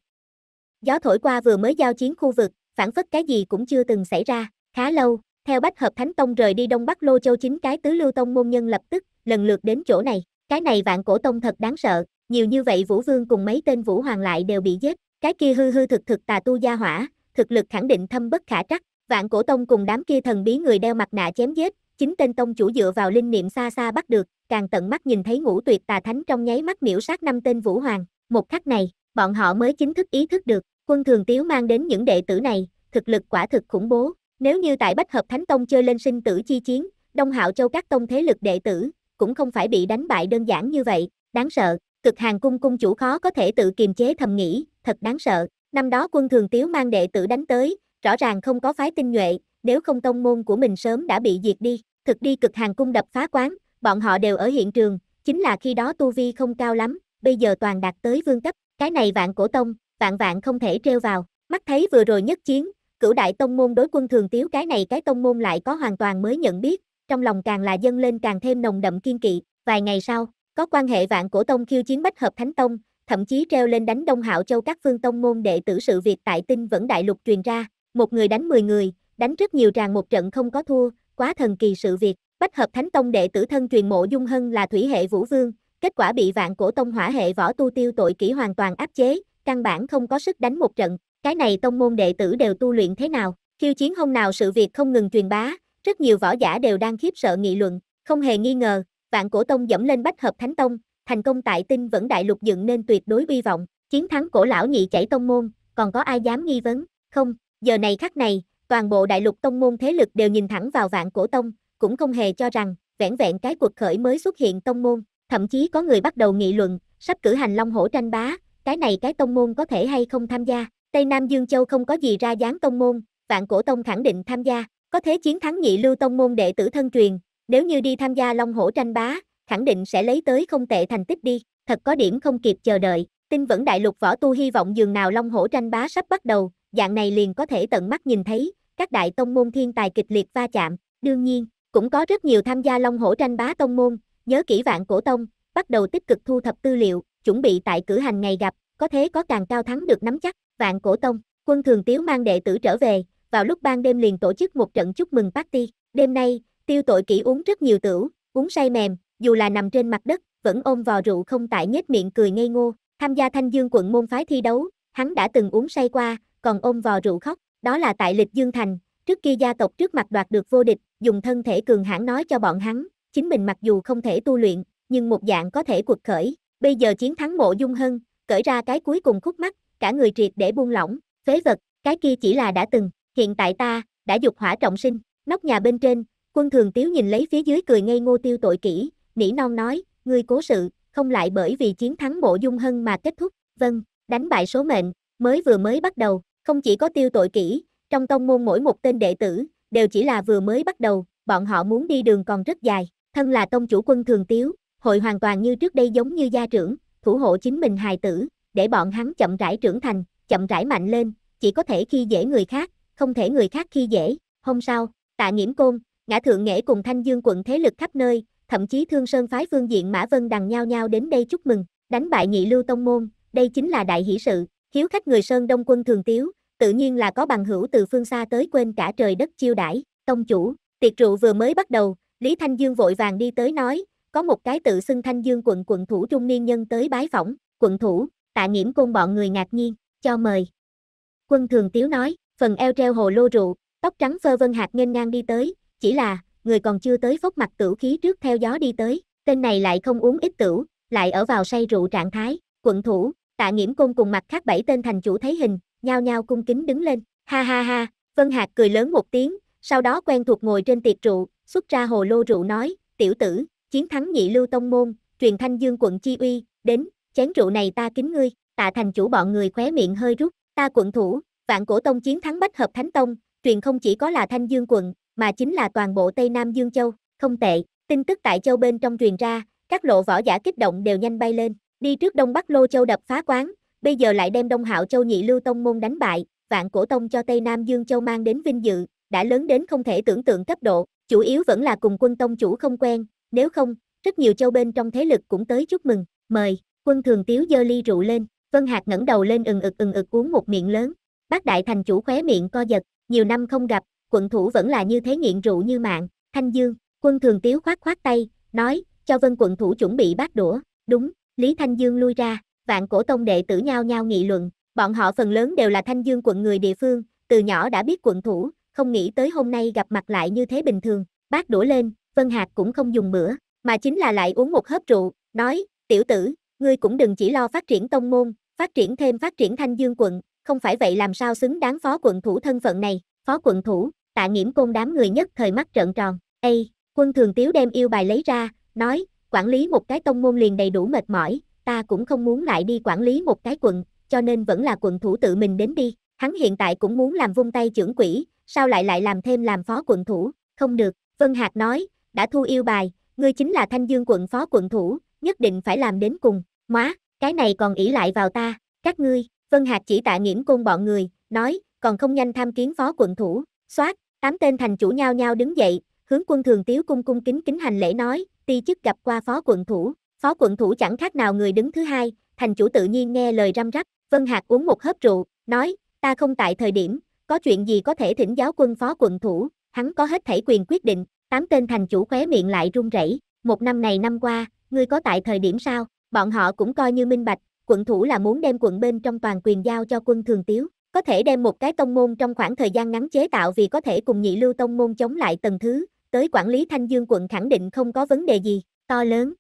Gió thổi qua vừa mới giao chiến khu vực, phản phất cái gì cũng chưa từng xảy ra, khá lâu, theo Bách Hợp Thánh Tông rời đi Đông Bắc Lô Châu chính cái tứ lưu tông môn nhân lập tức, lần lượt đến chỗ này, cái này vạn cổ tông thật đáng sợ, nhiều như vậy Vũ Vương cùng mấy tên Vũ Hoàng lại đều bị giết, cái kia hư hư thực thực tà tu gia hỏa, thực lực khẳng định thâm bất khả trắc, vạn cổ tông cùng đám kia thần bí người đeo mặt nạ chém giết, chính tên tông chủ dựa vào linh niệm xa xa bắt được, càng tận mắt nhìn thấy ngũ tuyệt tà thánh trong nháy mắt miểu sát năm tên Vũ Hoàng, một khắc này, bọn họ mới chính thức ý thức được, quân thường tiếu mang đến những đệ tử này, thực lực quả thực khủng bố, nếu như tại Bách Hợp Thánh Tông chơi lên sinh tử chi chiến, Đông Hạo Châu các tông thế lực đệ tử, cũng không phải bị đánh bại đơn giản như vậy, đáng sợ, cực hàng cung cung chủ khó có thể tự kiềm chế thầm nghĩ, thật đáng sợ, năm đó quân thường tiếu mang đệ tử đánh tới, rõ ràng không có phái tinh nhuệ, nếu không tông môn của mình sớm đã bị diệt đi, thực đi cực hàng cung đập phá quán, bọn họ đều ở hiện trường, chính là khi đó tu vi không cao lắm, bây giờ toàn đạt tới vương cấp, cái này vạn cổ tông, vạn vạn không thể treo vào, mắt thấy vừa rồi nhất chiến, cửu đại tông môn đối quân thường tiếu cái này cái tông môn lại có hoàn toàn mới nhận biết, trong lòng càng là dâng lên càng thêm nồng đậm kiên kỵ, vài ngày sau, có quan hệ vạn cổ tông khiêu chiến bách hợp thánh tông, thậm chí treo lên đánh Đông Hạo Châu các phương tông môn đệ tử sự việc tại tinh vẫn đại lục truyền ra, một người đánh 10 người, đánh rất nhiều tràng một trận không có thua, quá thần kỳ sự việc. Bách hợp thánh tông đệ tử thân truyền mộ dung hân là thủy hệ vũ vương, kết quả bị vạn cổ tông hỏa hệ võ tu tiêu tội kỹ hoàn toàn áp chế, căn bản không có sức đánh một trận. Cái này tông môn đệ tử đều tu luyện thế nào, khiêu chiến hôm nào sự việc không ngừng truyền bá, rất nhiều võ giả đều đang khiếp sợ nghị luận, không hề nghi ngờ, vạn cổ tông dẫm lên bách hợp thánh tông, thành công tại tinh vẫn đại lục dựng nên tuyệt đối uy vọng, chiến thắng cổ lão nhị chảy tông môn, còn có ai dám nghi vấn, không, giờ này khắc này, toàn bộ đại lục tông môn thế lực đều nhìn thẳng vào vạn cổ tông, cũng không hề cho rằng, vẻn vẹn cái cuộc khởi mới xuất hiện tông môn, thậm chí có người bắt đầu nghị luận, sắp cử hành long hổ tranh bá, cái này cái tông môn có thể hay không tham gia, Tây Nam Dương Châu không có gì ra dáng tông môn, vạn cổ tông khẳng định tham gia, có thế chiến thắng nhị lưu tông môn đệ tử thân truyền, nếu như đi tham gia Long Hổ tranh bá, khẳng định sẽ lấy tới không tệ thành tích đi, thật có điểm không kịp chờ đợi. Tin vẫn đại lục võ tu hy vọng dường nào Long Hổ tranh bá sắp bắt đầu, dạng này liền có thể tận mắt nhìn thấy, các đại tông môn thiên tài kịch liệt va chạm. Đương nhiên, cũng có rất nhiều tham gia Long Hổ tranh bá tông môn, nhớ kỹ vạn cổ tông, bắt đầu tích cực thu thập tư liệu, chuẩn bị tại cử hành ngày gặp, có thế có càng cao thắng được nắm chắc, vạn cổ tông, quân thường tiếu mang đệ tử trở về, vào lúc ban đêm liền tổ chức một trận chúc mừng party. Đêm nay, tiêu tội kỹ uống rất nhiều tửu, uống say mềm, dù là nằm trên mặt đất, vẫn ôm vò rượu không tại nhếch miệng cười ngây ngô. Tham gia Thanh Dương quận môn phái thi đấu, hắn đã từng uống say qua, còn ôm vò rượu khóc, đó là tại Lịch Dương Thành, trước kia gia tộc trước mặt đoạt được vô địch, dùng thân thể cường hãn nói cho bọn hắn, chính mình mặc dù không thể tu luyện, nhưng một dạng có thể cuộc khởi, bây giờ chiến thắng mộ dung hân, cởi ra cái cuối cùng khúc mắt, cả người triệt để buông lỏng, phế vật, cái kia chỉ là đã từng, hiện tại ta, đã dục hỏa trọng sinh, nóc nhà bên trên, quân thường tiếu nhìn lấy phía dưới cười ngây ngô tiêu tội kỹ, nỉ non nói, ngươi cố sự, không lại bởi vì chiến thắng bộ dung hân mà kết thúc, vâng, đánh bại số mệnh, mới vừa mới bắt đầu, không chỉ có tiêu tội kỹ, trong tông môn mỗi một tên đệ tử, đều chỉ là vừa mới bắt đầu, bọn họ muốn đi đường còn rất dài, thân là tông chủ quân thường tiếu, hội hoàn toàn như trước đây giống như gia trưởng, thủ hộ chính mình hài tử, để bọn hắn chậm rãi trưởng thành, chậm rãi mạnh lên, chỉ có thể khi dễ người khác, không thể người khác khi dễ, hôm sau, tạ nghiễm côn, ngã thượng nghệ cùng thanh dương quận thế lực khắp nơi, thậm chí thương sơn phái phương diện Mã Vân đằng nhau nhau đến đây chúc mừng, đánh bại nhị lưu tông môn, đây chính là đại hỷ sự, hiếu khách người Sơn Đông quân thường tiếu, tự nhiên là có bằng hữu từ phương xa tới quên cả trời đất chiêu đãi tông chủ, tiệc rượu vừa mới bắt đầu, Lý Thanh Dương vội vàng đi tới nói, có một cái tự xưng Thanh Dương quận quận thủ trung niên nhân tới bái phỏng, quận thủ, tạ nghiễm côn bọn người ngạc nhiên, cho mời. Quân thường tiếu nói, phần eo treo hồ lô rượu, tóc trắng phơ vân hạt nghênh ngang đi tới, chỉ là, người còn chưa tới phốc mặt tửu khí trước theo gió đi tới, tên này lại không uống ít tửu, lại ở vào say rượu trạng thái, quận thủ, tạ nghiễm côn cùng mặt khác bảy tên thành chủ thấy hình, nhao nhao cung kính đứng lên, ha ha ha, vân hạt cười lớn một tiếng, sau đó quen thuộc ngồi trên tiệc rượu, xuất ra hồ lô rượu nói, tiểu tử, chiến thắng nhị lưu tông môn, truyền thanh dương quận chi uy, đến, chén rượu này ta kính ngươi, tạ thành chủ bọn người khóe miệng hơi rút, ta quận thủ, Vạn cổ tông chiến thắng bách hợp thánh tông, truyền không chỉ có là Thanh Dương quận, mà chính là toàn bộ Tây Nam Dương Châu, không tệ, tin tức tại châu bên trong truyền ra, các lộ võ giả kích động đều nhanh bay lên, đi trước Đông Bắc Lô Châu đập phá quán, bây giờ lại đem Đông Hạo Châu nhị lưu tông môn đánh bại, vạn cổ tông cho Tây Nam Dương Châu mang đến vinh dự, đã lớn đến không thể tưởng tượng cấp độ, chủ yếu vẫn là cùng quân tông chủ không quen, nếu không, rất nhiều châu bên trong thế lực cũng tới chúc mừng, mời, quân thường tiếu dơ ly rượu lên, Vân hạt ngẩng đầu lên ừng ực ừng ực uống một miệng lớn, Bác đại thành chủ khóe miệng co giật, nhiều năm không gặp, quận thủ vẫn là như thế nghiện rượu như mạng, Thanh Dương, quân thường tiếu khoát khoát tay, nói, cho vân quận thủ chuẩn bị bát đũa, đúng, Lý Thanh Dương lui ra, vạn cổ tông đệ tử nhau nhau nghị luận, bọn họ phần lớn đều là Thanh Dương quận người địa phương, từ nhỏ đã biết quận thủ, không nghĩ tới hôm nay gặp mặt lại như thế bình thường, bát đũa lên, Vân hạt cũng không dùng bữa, mà chính là lại uống một hớp rượu, nói, tiểu tử, ngươi cũng đừng chỉ lo phát triển tông môn, phát triển thêm phát triển Thanh Dương quận, không phải vậy làm sao xứng đáng phó quận thủ thân phận này, phó quận thủ, tạ nghiễm côn đám người nhất thời mắt trợn tròn, Ây, quân thường tiếu đem yêu bài lấy ra, nói, quản lý một cái tông môn liền đầy đủ mệt mỏi, ta cũng không muốn lại đi quản lý một cái quận, cho nên vẫn là quận thủ tự mình đến đi, hắn hiện tại cũng muốn làm vung tay trưởng quỷ, sao lại lại làm thêm làm phó quận thủ, không được, Vân Hạc nói, đã thu yêu bài, ngươi chính là Thanh Dương quận phó quận thủ, nhất định phải làm đến cùng, móa, cái này còn ỷ lại vào ta, các ngươi, Vân Hạc chỉ tạ nghiễm côn bọn người, nói, còn không nhanh tham kiến phó quận thủ, soát, tám tên thành chủ nhao nhau đứng dậy, hướng quân thường tiếu cung cung kính kính hành lễ nói, ti chức gặp qua phó quận thủ, phó quận thủ chẳng khác nào người đứng thứ hai, thành chủ tự nhiên nghe lời răm rắp, Vân Hạc uống một hớp rượu, nói, ta không tại thời điểm, có chuyện gì có thể thỉnh giáo quân phó quận thủ, hắn có hết thể quyền quyết định, tám tên thành chủ khóe miệng lại run rẩy, một năm này năm qua, ngươi có tại thời điểm sao, bọn họ cũng coi như minh bạch, quận thủ là muốn đem quận bên trong toàn quyền giao cho quân thường tiếu, có thể đem một cái tông môn trong khoảng thời gian ngắn chế tạo vì có thể cùng nhị lưu tông môn chống lại tầng thứ, tới quản lý Thanh Dương quận khẳng định không có vấn đề gì, to lớn.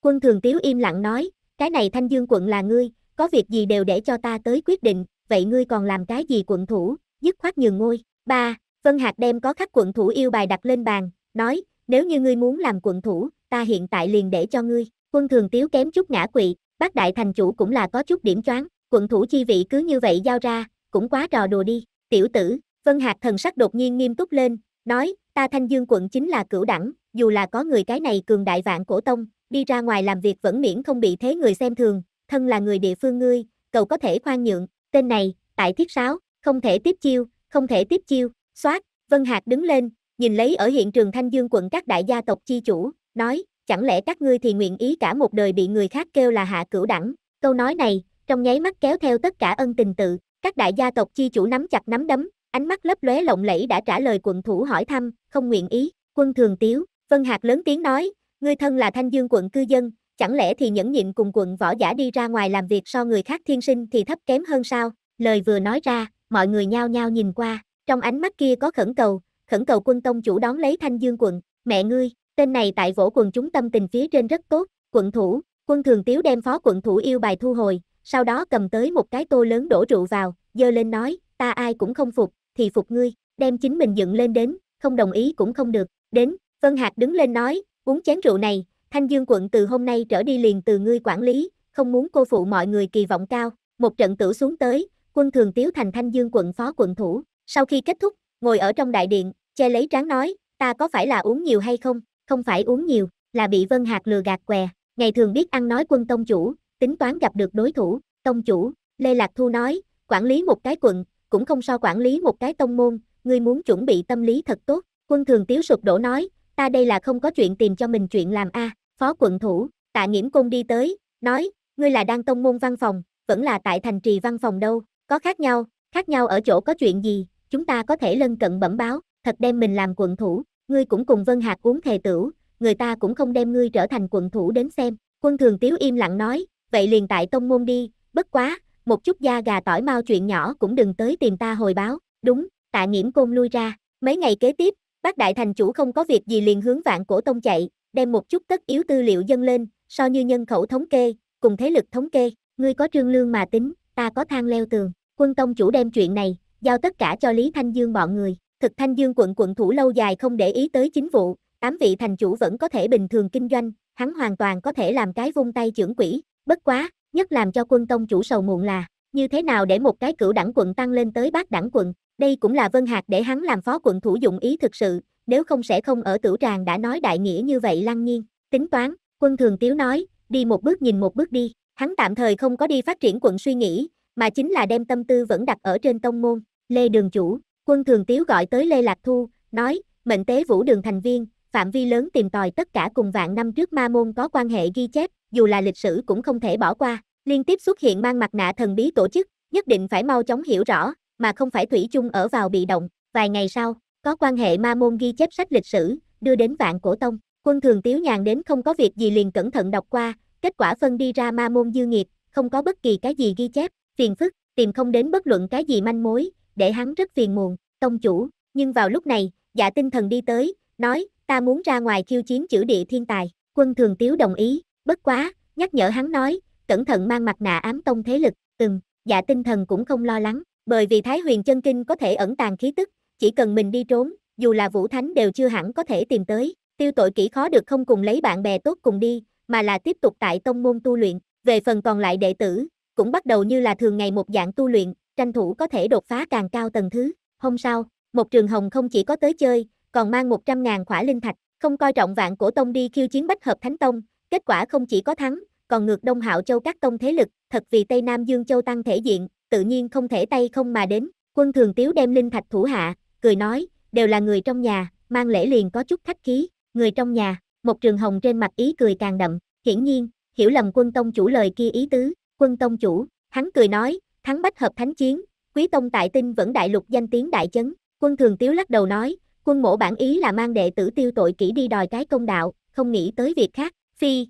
Quân thường tiếu im lặng nói, cái này Thanh Dương quận là ngươi, có việc gì đều để cho ta tới quyết định, vậy ngươi còn làm cái gì quận thủ, dứt khoát nhường ngôi. ba Vân Hạc đem có khắc quận thủ yêu bài đặt lên bàn, nói, nếu như ngươi muốn làm quận thủ, ta hiện tại liền để cho ngươi. Quân thường tiếu kém chút ngã quỵ, bác đại thành chủ cũng là có chút điểm choáng, quận thủ chi vị cứ như vậy giao ra, cũng quá trò đùa đi, tiểu tử, Vân Hạc thần sắc đột nhiên nghiêm túc lên, nói, ta Thanh Dương quận chính là cửu đẳng, dù là có người cái này cường đại vạn cổ tông, đi ra ngoài làm việc vẫn miễn không bị thế người xem thường, thân là người địa phương ngươi, cầu có thể khoan nhượng, tên này, tại thiết sáo, không thể tiếp chiêu, không thể tiếp chiêu, xoát, Vân Hạc đứng lên, nhìn lấy ở hiện trường Thanh Dương quận các đại gia tộc chi chủ, nói, chẳng lẽ các ngươi thì nguyện ý cả một đời bị người khác kêu là hạ cửu đẳng, câu nói này, trong nháy mắt kéo theo tất cả ân tình tự, các đại gia tộc chi chủ nắm chặt nắm đấm, ánh mắt lấp lóe lộng lẫy đã trả lời quận thủ hỏi thăm, không nguyện ý, quân thường tiếu, Vân Hạc lớn tiếng nói, ngươi thân là Thanh Dương quận cư dân, chẳng lẽ thì nhẫn nhịn cùng quận võ giả đi ra ngoài làm việc so người khác thiên sinh thì thấp kém hơn sao, lời vừa nói ra, mọi người nhao nhao nhìn qua, trong ánh mắt kia có khẩn cầu, khẩn cầu quân tông chủ đón lấy Thanh Dương quận, mẹ ngươi, Tên này tại vỗ quần chúng tâm tình phía trên rất tốt, quận thủ, quân thường tiếu đem phó quận thủ yêu bài thu hồi, sau đó cầm tới một cái tô lớn đổ rượu vào, dơ lên nói, ta ai cũng không phục, thì phục ngươi, đem chính mình dựng lên đến, không đồng ý cũng không được, đến, Vân Hạc đứng lên nói, uống chén rượu này, Thanh Dương quận từ hôm nay trở đi liền từ ngươi quản lý, không muốn cô phụ mọi người kỳ vọng cao, một trận tử xuống tới, quân thường tiếu thành Thanh Dương quận phó quận thủ, sau khi kết thúc, ngồi ở trong đại điện, che lấy trán nói, ta có phải là uống nhiều hay không? không phải uống nhiều, là bị Vân Hạc lừa gạt què, ngày thường biết ăn nói quân tông chủ, tính toán gặp được đối thủ, tông chủ, Lê Lạc Thu nói, quản lý một cái quận, cũng không so quản lý một cái tông môn, ngươi muốn chuẩn bị tâm lý thật tốt, quân thường tiếu sụp đổ nói, ta đây là không có chuyện tìm cho mình chuyện làm a phó quận thủ, tạ nghiễm côn đi tới, nói, ngươi là đang tông môn văn phòng, vẫn là tại thành trì văn phòng đâu, có khác nhau, khác nhau ở chỗ có chuyện gì, chúng ta có thể lân cận bẩm báo, thật đem mình làm quận thủ, ngươi cũng cùng Vân Hạc uống thề tửu, người ta cũng không đem ngươi trở thành quận thủ đến xem. Quân Thường Tiếu im lặng nói, vậy liền tại tông môn đi, bất quá, một chút da gà tỏi mau chuyện nhỏ cũng đừng tới tìm ta hồi báo. Đúng, tạ nghiễm côn lui ra. Mấy ngày kế tiếp, bác đại thành chủ không có việc gì liền hướng vạn cổ tông chạy, đem một chút tất yếu tư liệu dâng lên, so như nhân khẩu thống kê, cùng thế lực thống kê, ngươi có trương lương mà tính, ta có thang leo tường. Quân tông chủ đem chuyện này, giao tất cả cho Lý Thanh Dương bọn người thực Thanh Dương quận quận thủ lâu dài không để ý tới chính vụ, tám vị thành chủ vẫn có thể bình thường kinh doanh, hắn hoàn toàn có thể làm cái vung tay trưởng quỹ, bất quá, nhất làm cho quân tông chủ sầu muộn là, như thế nào để một cái cửu đẳng quận tăng lên tới bát đẳng quận, đây cũng là Vân hạt để hắn làm phó quận thủ dụng ý thực sự, nếu không sẽ không ở tử tràng đã nói đại nghĩa như vậy lăng nhiên, tính toán, quân thường tiếu nói, đi một bước nhìn một bước đi, hắn tạm thời không có đi phát triển quận suy nghĩ, mà chính là đem tâm tư vẫn đặt ở trên tông môn, Lê Đường Chủ, Quân Thường Tiếu gọi tới Lê Lạc Thu, nói, mệnh tế vũ đường thành viên, phạm vi lớn tìm tòi tất cả cùng vạn năm trước ma môn có quan hệ ghi chép, dù là lịch sử cũng không thể bỏ qua, liên tiếp xuất hiện mang mặt nạ thần bí tổ chức, nhất định phải mau chóng hiểu rõ, mà không phải thủy chung ở vào bị động, vài ngày sau, có quan hệ ma môn ghi chép sách lịch sử, đưa đến vạn cổ tông, quân thường tiếu nhàn đến không có việc gì liền cẩn thận đọc qua, kết quả phân đi ra ma môn dư nghiệp, không có bất kỳ cái gì ghi chép, phiền phức, tìm không đến bất luận cái gì manh mối, để hắn rất phiền muộn, tông chủ, nhưng vào lúc này, dạ tinh thần đi tới, nói, ta muốn ra ngoài khiêu chiến chữ địa thiên tài, quân thường tiếu đồng ý, bất quá, nhắc nhở hắn nói, cẩn thận mang mặt nạ ám tông thế lực, từng, dạ tinh thần cũng không lo lắng, bởi vì Thái huyền chân kinh có thể ẩn tàng khí tức, chỉ cần mình đi trốn, dù là vũ thánh đều chưa hẳn có thể tìm tới, tiêu tội kỹ khó được không cùng lấy bạn bè tốt cùng đi, mà là tiếp tục tại tông môn tu luyện, về phần còn lại đệ tử, cũng bắt đầu như là thường ngày một dạng tu luyện, tranh thủ có thể đột phá càng cao tầng thứ. Hôm sau, một trường hồng không chỉ có tới chơi, còn mang 100.000 khỏa linh thạch, không coi trọng vạn cổ tông đi khiêu chiến bách hợp thánh tông, kết quả không chỉ có thắng, còn ngược Đông Hạo Châu các tông thế lực, thật vì Tây Nam Dương Châu tăng thể diện, tự nhiên không thể tay không mà đến. Quân Thường Tiếu đem linh thạch thủ hạ, cười nói, đều là người trong nhà, mang lễ liền có chút khách khí, người trong nhà, một trường hồng trên mặt ý cười càng đậm, hiển nhiên, hiểu lầm quân tông chủ lời kia ý tứ, quân tông chủ, hắn cười nói, thắng bách hợp thánh chiến, quý tông tại tinh vẫn đại lục danh tiếng đại chấn, quân thường tiếu lắc đầu nói, quân mổ bản ý là mang đệ tử tiêu tội kỹ đi đòi cái công đạo, không nghĩ tới việc khác, phi,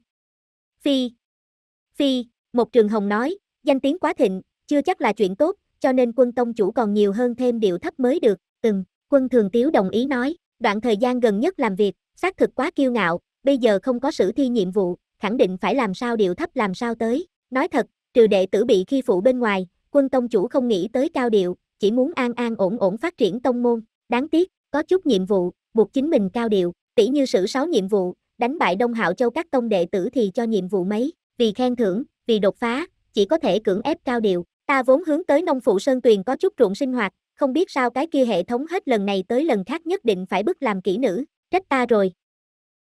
phi, phi, một trường hồng nói, danh tiếng quá thịnh, chưa chắc là chuyện tốt, cho nên quân tông chủ còn nhiều hơn thêm điệu thấp mới được, từng, quân thường tiếu đồng ý nói, đoạn thời gian gần nhất làm việc, xác thực quá kiêu ngạo, bây giờ không có sử thi nhiệm vụ, khẳng định phải làm sao điệu thấp làm sao tới, nói thật, trừ đệ tử bị khi phụ bên ngoài, quân tông chủ không nghĩ tới cao điệu, chỉ muốn an an ổn ổn phát triển tông môn, đáng tiếc, có chút nhiệm vụ, buộc chính mình cao điệu, tỷ như sử sáu nhiệm vụ, đánh bại Đông Hạo Châu các tông đệ tử thì cho nhiệm vụ mấy, vì khen thưởng, vì đột phá, chỉ có thể cưỡng ép cao điệu, ta vốn hướng tới nông phụ sơn tuyền có chút ruộng sinh hoạt, không biết sao cái kia hệ thống hết lần này tới lần khác nhất định phải bức làm kỹ nữ, trách ta rồi.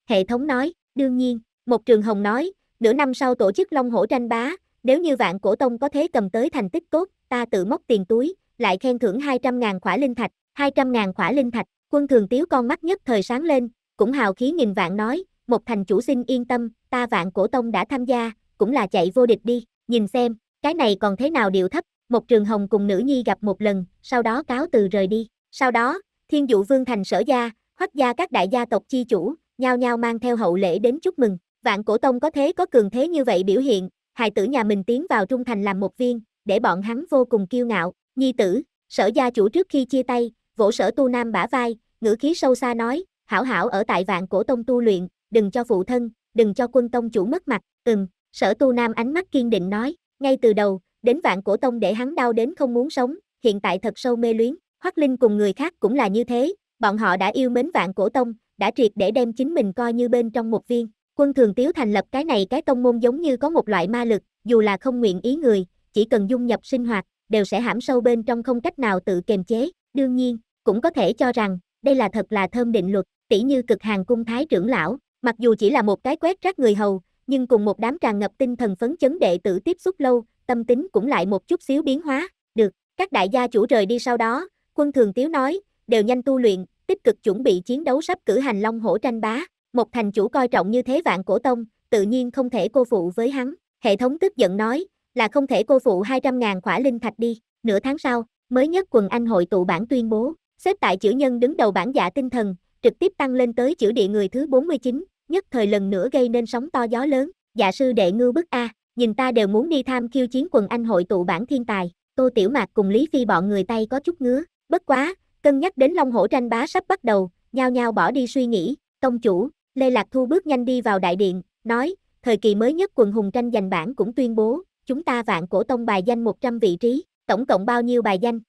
Hệ thống nói, đương nhiên, một trường hồng nói, nửa năm sau tổ chức Long Hổ tranh bá, nếu như vạn cổ tông có thế cầm tới thành tích tốt, ta tự móc tiền túi, lại khen thưởng 200.000 khỏa linh thạch, 200.000 khỏa linh thạch, quân thường tiếu con mắt nhất thời sáng lên, cũng hào khí nghìn vạn nói, một thành chủ xin yên tâm, ta vạn cổ tông đã tham gia, cũng là chạy vô địch đi, nhìn xem, cái này còn thế nào điệu thấp, một trường hồng cùng nữ nhi gặp một lần, sau đó cáo từ rời đi, sau đó, thiên dụ vương thành sở gia, hoắc gia các đại gia tộc chi chủ, nhau nhau mang theo hậu lễ đến chúc mừng, vạn cổ tông có thế có cường thế như vậy biểu hiện, hài tử nhà mình tiến vào trung thành làm một viên, để bọn hắn vô cùng kiêu ngạo, nhi tử, sở gia chủ trước khi chia tay, vỗ sở tu nam bả vai, ngữ khí sâu xa nói, hảo hảo ở tại vạn cổ tông tu luyện, đừng cho phụ thân, đừng cho quân tông chủ mất mặt, ừm, sở tu nam ánh mắt kiên định nói, ngay từ đầu, đến vạn cổ tông để hắn đau đến không muốn sống, hiện tại thật sâu mê luyến, hoắc linh cùng người khác cũng là như thế, bọn họ đã yêu mến vạn cổ tông, đã triệt để đem chính mình coi như bên trong một viên, Quân Thường Tiếu thành lập cái này cái tông môn giống như có một loại ma lực, dù là không nguyện ý người, chỉ cần dung nhập sinh hoạt, đều sẽ hãm sâu bên trong không cách nào tự kiềm chế. Đương nhiên, cũng có thể cho rằng, đây là thật là thơm định luật, tỉ như cực hàng cung thái trưởng lão, mặc dù chỉ là một cái quét rác người hầu, nhưng cùng một đám tràn ngập tinh thần phấn chấn đệ tử tiếp xúc lâu, tâm tính cũng lại một chút xíu biến hóa. Được, các đại gia chủ rời đi sau đó, quân thường tiếu nói, đều nhanh tu luyện, tích cực chuẩn bị chiến đấu sắp cử hành long hổ tranh bá. Một thành chủ coi trọng như thế vạn cổ tông, tự nhiên không thể cô phụ với hắn. Hệ thống tức giận nói, là không thể cô phụ 200.000 khỏa linh thạch đi. Nửa tháng sau, mới nhất quần anh hội tụ bản tuyên bố, xếp tại chữ nhân đứng đầu bản giả dạ tinh thần, trực tiếp tăng lên tới chữ địa người thứ 49, nhất thời lần nữa gây nên sóng to gió lớn. giả dạ sư đệ ngư bức A, nhìn ta đều muốn đi tham khiêu chiến quần anh hội tụ bản thiên tài. Tô Tiểu Mạc cùng Lý Phi bọn người tay có chút ngứa, bất quá, cân nhắc đến Long Hổ tranh bá sắp bắt đầu, nhao nhao bỏ đi suy nghĩ, công chủ, Lê Lạc Thu bước nhanh đi vào đại điện, nói, thời kỳ mới nhất quần hùng tranh giành bản cũng tuyên bố, chúng ta vạn cổ tông bài danh 100 vị trí, tổng cộng bao nhiêu bài danh?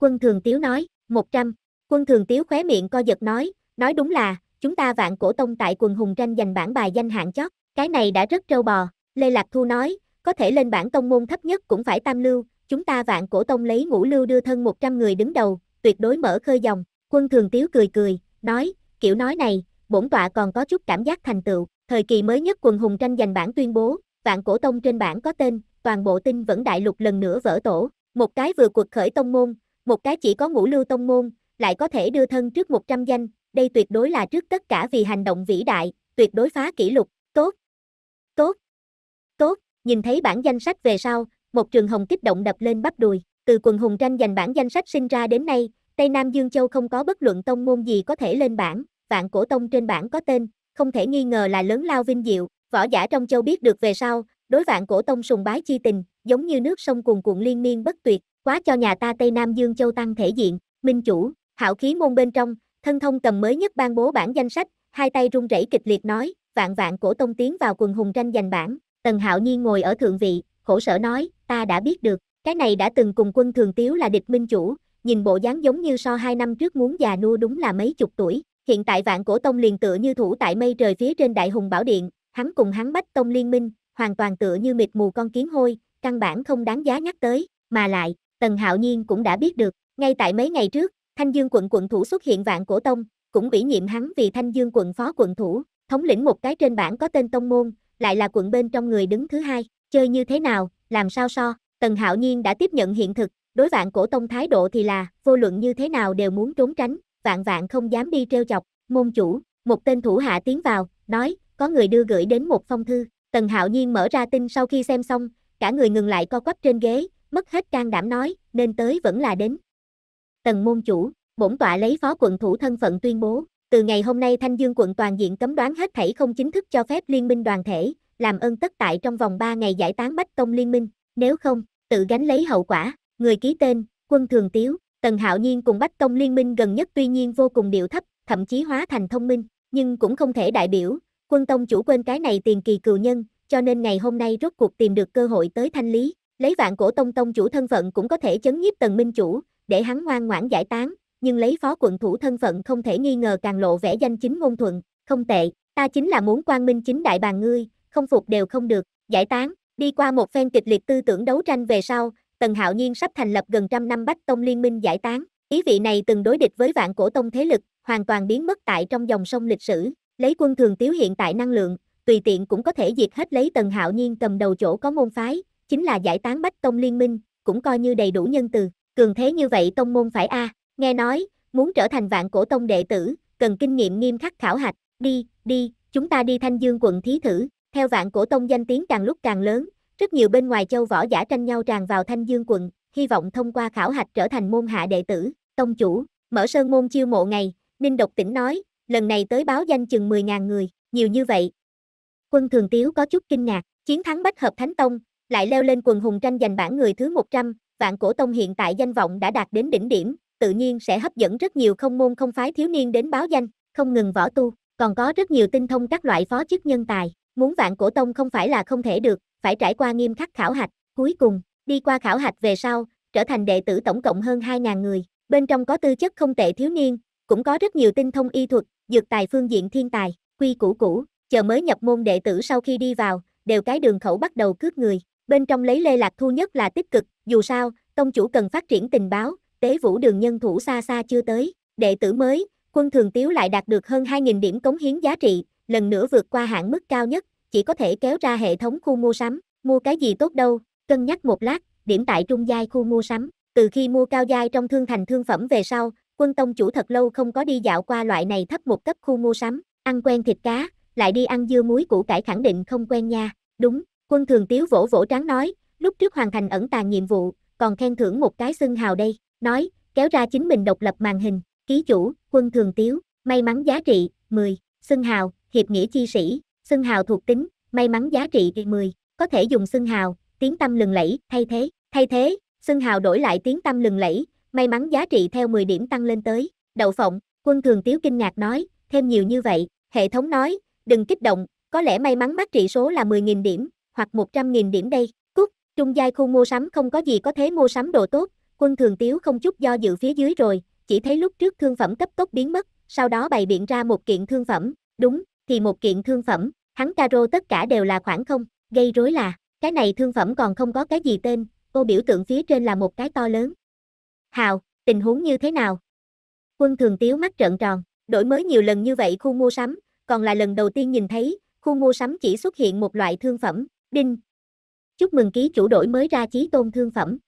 Quân Thường Tiếu nói, 100. Quân Thường Tiếu khóe miệng co giật nói, nói đúng là, chúng ta vạn cổ tông tại quần hùng tranh giành bản bài danh hạng chót, cái này đã rất trâu bò, Lê Lạc Thu nói, có thể lên bản tông môn thấp nhất cũng phải tam lưu, chúng ta vạn cổ tông lấy ngũ lưu đưa thân 100 người đứng đầu, tuyệt đối mở khơi dòng, quân thường tiếu cười cười, nói, kiểu nói này, bổn tọa còn có chút cảm giác thành tựu, thời kỳ mới nhất quần hùng tranh giành bản tuyên bố, vạn cổ tông trên bản có tên, toàn bộ tinh vẫn đại lục lần nữa vỡ tổ, một cái vừa cuộc khởi tông môn, một cái chỉ có ngũ lưu tông môn, lại có thể đưa thân trước 100 danh, đây tuyệt đối là trước tất cả vì hành động vĩ đại, tuyệt đối phá kỷ lục, tốt, tốt, tốt, nhìn thấy bản danh sách về sau, một trường hồng kích động đập lên bắp đùi, từ quần hùng tranh giành bản danh sách sinh ra đến nay, Tây Nam Dương Châu không có bất luận tông môn gì có thể lên bảng, vạn cổ tông trên bảng có tên, không thể nghi ngờ là lớn lao vinh diệu, võ giả trong châu biết được về sau, đối vạn cổ tông sùng bái chi tình, giống như nước sông cuồn cuộn liên miên bất tuyệt, quá cho nhà ta Tây Nam Dương Châu tăng thể diện, minh chủ, hảo khí môn bên trong, thân thông cầm mới nhất ban bố bản danh sách, hai tay run rẩy kịch liệt nói, vạn vạn cổ tông tiến vào quần hùng tranh giành bảng tần hạo Nhi ngồi ở thượng vị, khổ sở nói, ta đã biết được, cái này đã từng cùng quân thường tiếu là địch minh chủ, nhìn bộ dáng giống như so hai năm trước muốn già nua đúng là mấy chục tuổi, Hiện tại vạn cổ tông liền tựa như thủ tại mây trời phía trên đại hùng bảo điện, hắn cùng hắn bách tông liên minh, hoàn toàn tựa như mịt mù con kiến hôi, căn bản không đáng giá nhắc tới, mà lại, Tần Hạo Nhiên cũng đã biết được, ngay tại mấy ngày trước, Thanh Dương quận quận thủ xuất hiện vạn cổ tông, cũng ủy nhiệm hắn vì Thanh Dương quận phó quận thủ, thống lĩnh một cái trên bảng có tên tông môn, lại là quận bên trong người đứng thứ hai, chơi như thế nào, làm sao so, Tần Hạo Nhiên đã tiếp nhận hiện thực, đối vạn cổ tông thái độ thì là, vô luận như thế nào đều muốn trốn tránh, vạn vạn không dám đi treo chọc, môn chủ, một tên thủ hạ tiến vào, nói, có người đưa gửi đến một phong thư, Tần Hạo Nhiên mở ra tin sau khi xem xong, cả người ngừng lại co quắp trên ghế, mất hết can đảm nói, nên tới vẫn là đến. Tần môn chủ, bổn tọa lấy phó quận thủ thân phận tuyên bố, từ ngày hôm nay Thanh Dương quận toàn diện cấm đoán hết thảy không chính thức cho phép liên minh đoàn thể, làm ơn tất tại trong vòng 3 ngày giải tán bách tông liên minh, nếu không, tự gánh lấy hậu quả, người ký tên, quân thường tiếu, Tần Hạo Nhiên cùng Bách Tông Liên minh gần nhất tuy nhiên vô cùng điệu thấp, thậm chí hóa thành thông minh, nhưng cũng không thể đại biểu, quân tông chủ quên cái này tiền kỳ cựu nhân, cho nên ngày hôm nay rốt cuộc tìm được cơ hội tới thanh lý, lấy vạn cổ tông tông chủ thân phận cũng có thể chấn nhiếp tần minh chủ, để hắn ngoan ngoãn giải tán, nhưng lấy phó quận thủ thân phận không thể nghi ngờ càng lộ vẻ danh chính ngôn thuận, không tệ, ta chính là muốn quan minh chính đại bàn ngươi, không phục đều không được, giải tán, đi qua một phen kịch liệt tư tưởng đấu tranh về sau, Tần Hạo Nhiên sắp thành lập gần trăm năm Bách Tông Liên minh giải tán, ý vị này từng đối địch với vạn cổ tông thế lực, hoàn toàn biến mất tại trong dòng sông lịch sử, lấy quân thường tiếu hiện tại năng lượng, tùy tiện cũng có thể diệt hết lấy Tần Hạo Nhiên cầm đầu chỗ có môn phái, chính là giải tán Bách Tông Liên minh, cũng coi như đầy đủ nhân từ, cường thế như vậy tông môn phải a, nghe nói, muốn trở thành vạn cổ tông đệ tử, cần kinh nghiệm nghiêm khắc khảo hạch, đi, đi, chúng ta đi Thanh Dương quận thí thử, theo vạn cổ tông danh tiếng càng lúc càng lớn, rất nhiều bên ngoài châu võ giả tranh nhau tràn vào Thanh Dương quận, hy vọng thông qua khảo hạch trở thành môn hạ đệ tử, tông chủ, mở sơn môn chiêu mộ ngày, Ninh Độc Tĩnh nói, lần này tới báo danh chừng 10.000 người, nhiều như vậy. Quân Thường Tiếu có chút kinh ngạc, chiến thắng Bách Hợp Thánh Tông, lại leo lên quần hùng tranh giành bản người thứ 100, vạn cổ tông hiện tại danh vọng đã đạt đến đỉnh điểm, tự nhiên sẽ hấp dẫn rất nhiều không môn không phái thiếu niên đến báo danh, không ngừng võ tu, còn có rất nhiều tinh thông các loại phó chức nhân tài, muốn vạn cổ tông không phải là không thể được, phải trải qua nghiêm khắc khảo hạch, cuối cùng, đi qua khảo hạch về sau, trở thành đệ tử tổng cộng hơn 2.000 người, bên trong có tư chất không tệ thiếu niên, cũng có rất nhiều tinh thông y thuật, dược tài phương diện thiên tài, quy củ cũ, chờ mới nhập môn đệ tử sau khi đi vào, đều cái đường khẩu bắt đầu cướp người, bên trong lấy Lê Lạc Thu nhất là tích cực, dù sao, tông chủ cần phát triển tình báo, tế vũ đường nhân thủ xa xa chưa tới, đệ tử mới, quân thường tiếu lại đạt được hơn 2.000 điểm cống hiến giá trị, lần nữa vượt qua hạng mức cao nhất, chỉ có thể kéo ra hệ thống khu mua sắm, mua cái gì tốt đâu, cân nhắc một lát, điểm tại trung giai khu mua sắm, từ khi mua cao giai trong thương thành thương phẩm về sau, quân tông chủ thật lâu không có đi dạo qua loại này thấp một cấp khu mua sắm, ăn quen thịt cá, lại đi ăn dưa muối củ cải khẳng định không quen nha, đúng, quân thường tiếu vỗ vỗ tráng nói, lúc trước hoàn thành ẩn tàng nhiệm vụ, còn khen thưởng một cái xưng hào đây, nói, kéo ra chính mình độc lập màn hình, ký chủ, quân thường tiếu, may mắn giá trị, 10, xưng hào, hiệp nghĩa chi sĩ, xưng hào thuộc tính, may mắn giá trị 10, có thể dùng xưng hào, tiếng tâm lừng lẫy, thay thế, thay thế, xưng hào đổi lại tiếng tâm lừng lẫy, may mắn giá trị theo 10 điểm tăng lên tới, đậu phộng, quân thường tiếu kinh ngạc nói, thêm nhiều như vậy, hệ thống nói, đừng kích động, có lẽ may mắn mắc trị số là 10.000 điểm, hoặc 100.000 điểm đây, cút, trung giai khu mua sắm không có gì có thế mua sắm đồ tốt, quân thường tiếu không chút do dự phía dưới rồi, chỉ thấy lúc trước thương phẩm cấp tốc biến mất, sau đó bày biện ra một kiện thương phẩm, đúng, thì một kiện thương phẩm, hắn caro tất cả đều là khoảng không, gây rối là, cái này thương phẩm còn không có cái gì tên, cô biểu tượng phía trên là một cái to lớn. Hào, tình huống như thế nào? Quân thường tiếu mắt trợn tròn, đổi mới nhiều lần như vậy khu mua sắm, còn là lần đầu tiên nhìn thấy, khu mua sắm chỉ xuất hiện một loại thương phẩm, đinh. Chúc mừng ký chủ đổi mới ra chí tôn thương phẩm.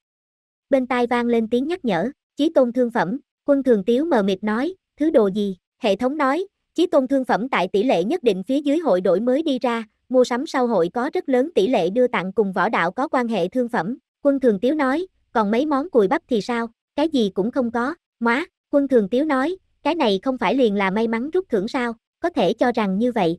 Bên tai vang lên tiếng nhắc nhở, chí tôn thương phẩm, quân thường tiếu mờ mịt nói, thứ đồ gì, hệ thống nói, Chí tôn thương phẩm tại tỷ lệ nhất định phía dưới hội đổi mới đi ra, mua sắm sau hội có rất lớn tỷ lệ đưa tặng cùng võ đạo có quan hệ thương phẩm. Quân Thường Tiếu nói, còn mấy món cùi bắp thì sao, cái gì cũng không có, má, Quân Thường Tiếu nói, cái này không phải liền là may mắn rút thưởng sao, có thể cho rằng như vậy.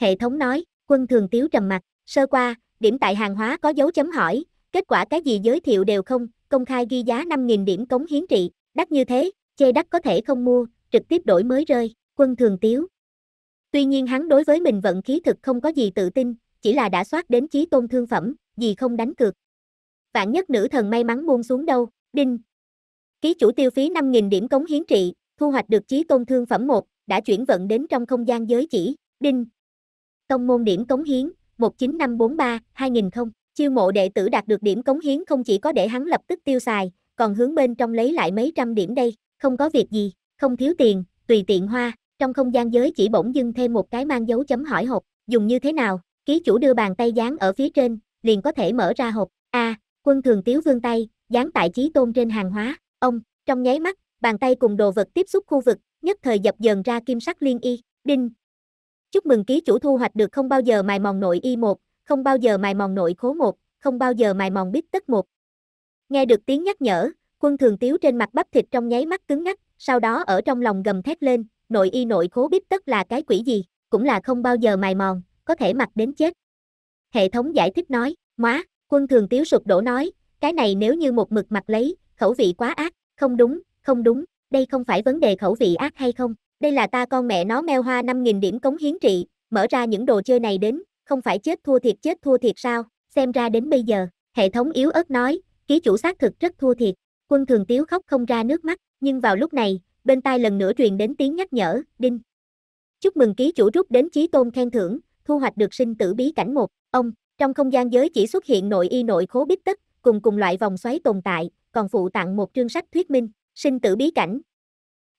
Hệ thống nói, Quân Thường Tiếu trầm mặt, sơ qua, điểm tại hàng hóa có dấu chấm hỏi, kết quả cái gì giới thiệu đều không, công khai ghi giá 5.000 điểm cống hiến trị, đắt như thế, chê đắt có thể không mua, trực tiếp đổi mới rơi, quân thường tiếu. Tuy nhiên hắn đối với mình vận khí thực không có gì tự tin, chỉ là đã soát đến chí tôn thương phẩm, gì không đánh cược. Vạn nhất nữ thần may mắn buông xuống đâu, đinh. Ký chủ tiêu phí 5.000 điểm cống hiến trị, thu hoạch được chí tôn thương phẩm 1, đã chuyển vận đến trong không gian giới chỉ, đinh. Tông môn điểm cống hiến, 19543, 2000 không. Chiêu mộ đệ tử đạt được điểm cống hiến không chỉ có để hắn lập tức tiêu xài, còn hướng bên trong lấy lại mấy trăm điểm đây, không có việc gì, không thiếu tiền, tùy tiện hoa, trong không gian giới chỉ bỗng dưng thêm một cái mang dấu chấm hỏi hộp, dùng như thế nào, ký chủ đưa bàn tay dán ở phía trên, liền có thể mở ra hộp, a à, quân thường tiếu vương tay, dán tại trí tôn trên hàng hóa, ông, trong nháy mắt, bàn tay cùng đồ vật tiếp xúc khu vực, nhất thời dập dần ra kim sắc liên y, đinh. Chúc mừng ký chủ thu hoạch được không bao giờ mài mòn nội y một, không bao giờ mài mòn nội khố một, không bao giờ mài mòn bít tất một. Nghe được tiếng nhắc nhở, quân thường tiếu trên mặt bắp thịt trong nháy mắt cứng ngắc, sau đó ở trong lòng gầm thét lên, nội y nội khố bíp tất là cái quỷ gì, cũng là không bao giờ mài mòn, có thể mặc đến chết. Hệ thống giải thích nói, má, quân thường tiếu sụp đổ nói, cái này nếu như một mực mặc lấy, khẩu vị quá ác, không đúng, không đúng, đây không phải vấn đề khẩu vị ác hay không, đây là ta con mẹ nó meo hoa 5.000 điểm cống hiến trị, mở ra những đồ chơi này đến, không phải chết thua thiệt chết thua thiệt sao, xem ra đến bây giờ, hệ thống yếu ớt nói, ký chủ xác thực rất thua thiệt, quân thường tiếu khóc không ra nước mắt, nhưng vào lúc này, bên tai lần nữa truyền đến tiếng nhắc nhở, đinh. Chúc mừng ký chủ rút đến chí tôn khen thưởng, thu hoạch được sinh tử bí cảnh một, ông, trong không gian giới chỉ xuất hiện nội y nội khố bít tất, cùng cùng loại vòng xoáy tồn tại, còn phụ tặng một chương sách thuyết minh, sinh tử bí cảnh.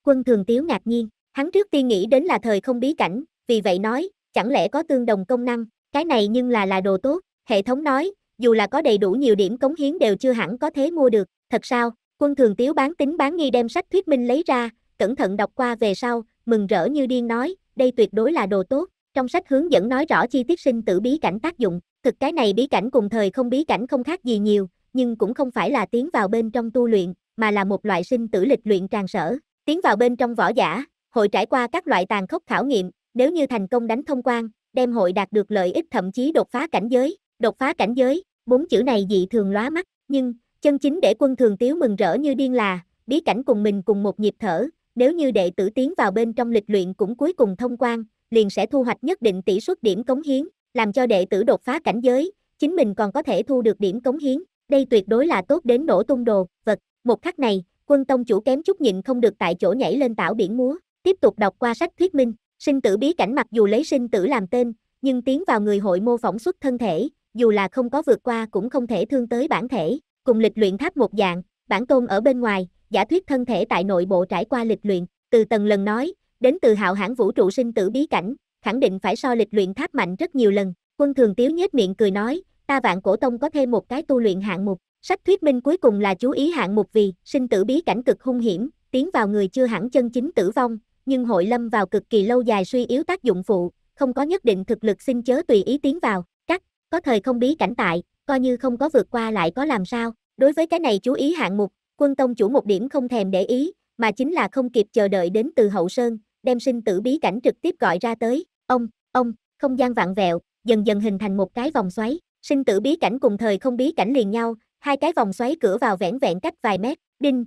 Quân thường tiếu ngạc nhiên, hắn trước tiên nghĩ đến là thời không bí cảnh, vì vậy nói, chẳng lẽ có tương đồng công năng, cái này nhưng là là đồ tốt, hệ thống nói, dù là có đầy đủ nhiều điểm cống hiến đều chưa hẳn có thể mua được, thật sao, quân thường tiếu bán tính bán nghi đem sách thuyết minh lấy ra, cẩn thận đọc qua về sau, mừng rỡ như điên nói, đây tuyệt đối là đồ tốt. Trong sách hướng dẫn nói rõ chi tiết sinh tử bí cảnh tác dụng, thực cái này bí cảnh cùng thời không bí cảnh không khác gì nhiều, nhưng cũng không phải là tiến vào bên trong tu luyện, mà là một loại sinh tử lịch luyện tràn sở. Tiến vào bên trong võ giả, hội trải qua các loại tàn khốc khảo nghiệm, nếu như thành công đánh thông quan, đem hội đạt được lợi ích thậm chí đột phá cảnh giới, đột phá cảnh giới, bốn chữ này dị thường lóa mắt, nhưng chân chính để quân thường tiếu mừng rỡ như điên là, bí cảnh cùng mình cùng một nhịp thở, nếu như đệ tử tiến vào bên trong lịch luyện cũng cuối cùng thông quan, liền sẽ thu hoạch nhất định tỷ suất điểm cống hiến, làm cho đệ tử đột phá cảnh giới, chính mình còn có thể thu được điểm cống hiến, đây tuyệt đối là tốt đến nổ tung đồ, vật. Một khắc này, quân tông chủ kém chút nhịn không được tại chỗ nhảy lên tảo biển múa, tiếp tục đọc qua sách thuyết minh, sinh tử bí cảnh mặc dù lấy sinh tử làm tên, nhưng tiến vào người hội mô phỏng xuất thân thể, dù là không có vượt qua cũng không thể thương tới bản thể, cùng lịch luyện tháp một dạng, bản tôn ở bên ngoài, giả thuyết thân thể tại nội bộ trải qua lịch luyện, từ tầng lần nói, đến từ hạo hãng vũ trụ sinh tử bí cảnh, khẳng định phải so lịch luyện tháp mạnh rất nhiều lần, quân thường tiếu nhếch miệng cười nói, ta vạn cổ tông có thêm một cái tu luyện hạng mục, sách thuyết minh cuối cùng là chú ý hạng mục vì, sinh tử bí cảnh cực hung hiểm, tiến vào người chưa hẳn chân chính tử vong, nhưng hội lâm vào cực kỳ lâu dài suy yếu tác dụng phụ, không có nhất định thực lực xin chớ tùy ý tiến vào, cắt, có thời không bí cảnh tại, coi như không có vượt qua lại có làm sao, đối với cái này chú ý hạng mục, Quân tông chủ một điểm không thèm để ý, mà chính là không kịp chờ đợi đến từ hậu sơn, đem sinh tử bí cảnh trực tiếp gọi ra tới, ông, ông, không gian vạn vẹo, dần dần hình thành một cái vòng xoáy, sinh tử bí cảnh cùng thời không bí cảnh liền nhau, hai cái vòng xoáy cửa vào vẻn vẹn cách vài mét, đinh.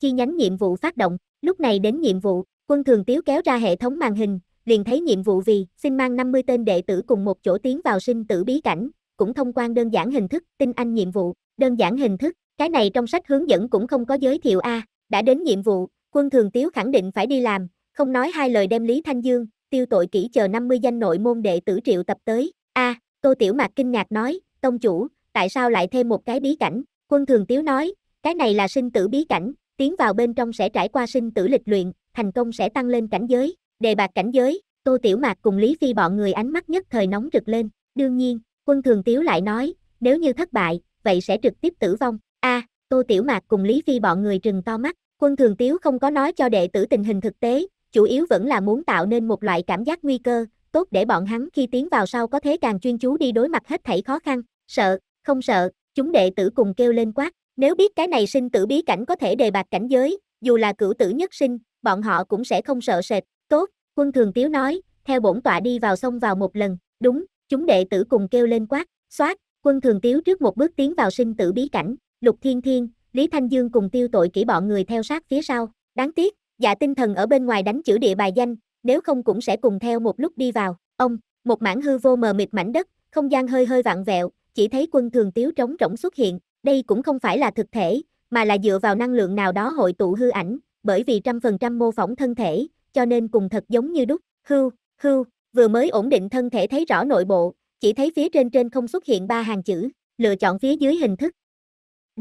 Chi nhánh nhiệm vụ phát động, lúc này đến nhiệm vụ, quân thường tiếu kéo ra hệ thống màn hình, liền thấy nhiệm vụ vì xin mang 50 tên đệ tử cùng một chỗ tiến vào sinh tử bí cảnh, cũng thông quan đơn giản hình thức, tinh anh nhiệm vụ, đơn giản hình thức, cái này trong sách hướng dẫn cũng không có giới thiệu a, à, đã đến nhiệm vụ, quân thường tiếu khẳng định phải đi làm, không nói hai lời đem Lý Thanh Dương, tiêu tội kỹ chờ 50 danh nội môn đệ tử triệu tập tới. A, à, Tô Tiểu Mạc kinh ngạc nói, tông chủ, tại sao lại thêm một cái bí cảnh? Quân thường tiếu nói, cái này là sinh tử bí cảnh, tiến vào bên trong sẽ trải qua sinh tử lịch luyện, thành công sẽ tăng lên cảnh giới, đề bạc cảnh giới, Tô Tiểu Mạc cùng Lý Phi bọn người ánh mắt nhất thời nóng rực lên, đương nhiên, quân thường tiếu lại nói, nếu như thất bại, vậy sẽ trực tiếp tử vong, a à, tô tiểu mạc cùng lý phi bọn người trừng to mắt quân thường tiếu không có nói cho đệ tử tình hình thực tế chủ yếu vẫn là muốn tạo nên một loại cảm giác nguy cơ tốt để bọn hắn khi tiến vào sau có thể càng chuyên chú đi đối mặt hết thảy khó khăn sợ không sợ chúng đệ tử cùng kêu lên quát nếu biết cái này sinh tử bí cảnh có thể đề bạt cảnh giới dù là cửu tử nhất sinh bọn họ cũng sẽ không sợ sệt tốt quân thường tiếu nói theo bổn tọa đi vào sông vào một lần đúng chúng đệ tử cùng kêu lên quát xoát quân thường tiếu trước một bước tiến vào sinh tử bí cảnh Lục Thiên Thiên, Lý Thanh Dương cùng tiêu tội kỹ bọn người theo sát phía sau. Đáng tiếc, dạ tinh thần ở bên ngoài đánh chữ địa bài danh, nếu không cũng sẽ cùng theo một lúc đi vào. Ông, một mảng hư vô mờ mịt mảnh đất, không gian hơi hơi vặn vẹo, chỉ thấy quân thường tiếu trống rỗng xuất hiện. Đây cũng không phải là thực thể, mà là dựa vào năng lượng nào đó hội tụ hư ảnh, bởi vì trăm phần trăm mô phỏng thân thể, cho nên cùng thật giống như đúc. Hư, hư, vừa mới ổn định thân thể thấy rõ nội bộ, chỉ thấy phía trên trên không xuất hiện ba hàng chữ, lựa chọn phía dưới hình thức,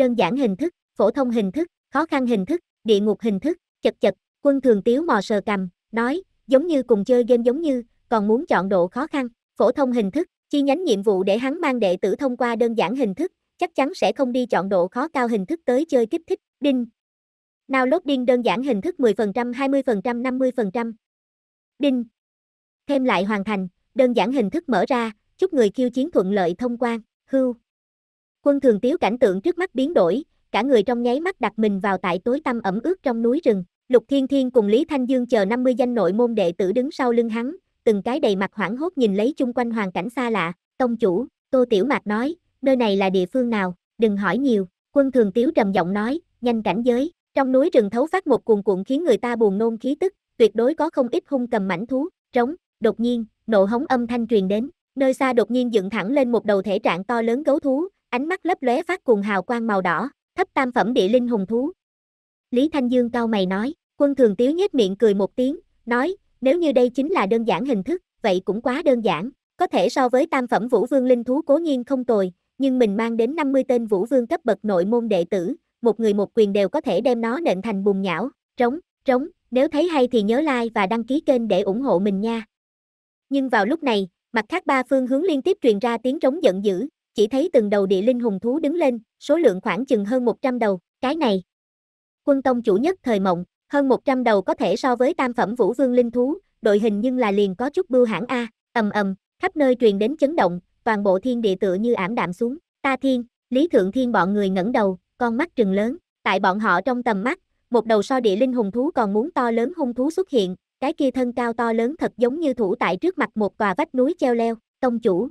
đơn giản hình thức, phổ thông hình thức, khó khăn hình thức, địa ngục hình thức, chật chật, quân thường tiếu mò sờ cầm, nói, giống như cùng chơi game giống như, còn muốn chọn độ khó khăn, phổ thông hình thức, chi nhánh nhiệm vụ để hắn mang đệ tử thông qua đơn giản hình thức, chắc chắn sẽ không đi chọn độ khó cao hình thức tới chơi kích thích, đinh. Nào lốt điên đơn giản hình thức 10%, 20%, 50%. Đinh. Thêm lại hoàn thành, đơn giản hình thức mở ra, chúc người khiêu chiến thuận lợi thông quan, hưu. Quân thường tiếu cảnh tượng trước mắt biến đổi, cả người trong nháy mắt đặt mình vào tại tối tăm ẩm ướt trong núi rừng. Lục Thiên Thiên cùng Lý Thanh Dương chờ 50 danh nội môn đệ tử đứng sau lưng hắn, từng cái đầy mặt hoảng hốt nhìn lấy chung quanh hoàn cảnh xa lạ. Tông chủ, Tô Tiểu Mạc nói, nơi này là địa phương nào, đừng hỏi nhiều. Quân thường tiếu trầm giọng nói, nhanh cảnh giới. Trong núi rừng thấu phát một cuồn cuộn khiến người ta buồn nôn khí tức, tuyệt đối có không ít hung cầm mảnh thú, trống, đột nhiên, nộ hống âm thanh truyền đến, nơi xa đột nhiên dựng thẳng lên một đầu thể trạng to lớn gấu thú, ánh mắt lấp lóe phát cuồng hào quang màu đỏ, thấp tam phẩm địa linh hùng thú. Lý Thanh Dương cao mày nói, quân thường tiếu nhếch miệng cười một tiếng, nói, nếu như đây chính là đơn giản hình thức, vậy cũng quá đơn giản, có thể so với tam phẩm vũ vương linh thú cố nhiên không tồi, nhưng mình mang đến 50 tên vũ vương cấp bậc nội môn đệ tử, một người một quyền đều có thể đem nó nện thành bùn nhão, trống, trống, nếu thấy hay thì nhớ like và đăng ký kênh để ủng hộ mình nha. Nhưng vào lúc này, mặt khác ba phương hướng liên tiếp truyền ra tiếng trống giận dữ, chỉ thấy từng đầu địa linh hùng thú đứng lên, số lượng khoảng chừng hơn 100 đầu, cái này. Quân tông chủ nhất thời mộng, hơn 100 đầu có thể so với tam phẩm vũ vương linh thú, đội hình nhưng là liền có chút bưu hãng A, ầm ầm, khắp nơi truyền đến chấn động, toàn bộ thiên địa tựa như ảm đạm xuống, ta thiên, lý thượng thiên bọn người ngẩng đầu, con mắt trừng lớn, tại bọn họ trong tầm mắt, một đầu so địa linh hùng thú còn muốn to lớn hung thú xuất hiện, cái kia thân cao to lớn thật giống như thủ tại trước mặt một tòa vách núi treo leo, tông chủ,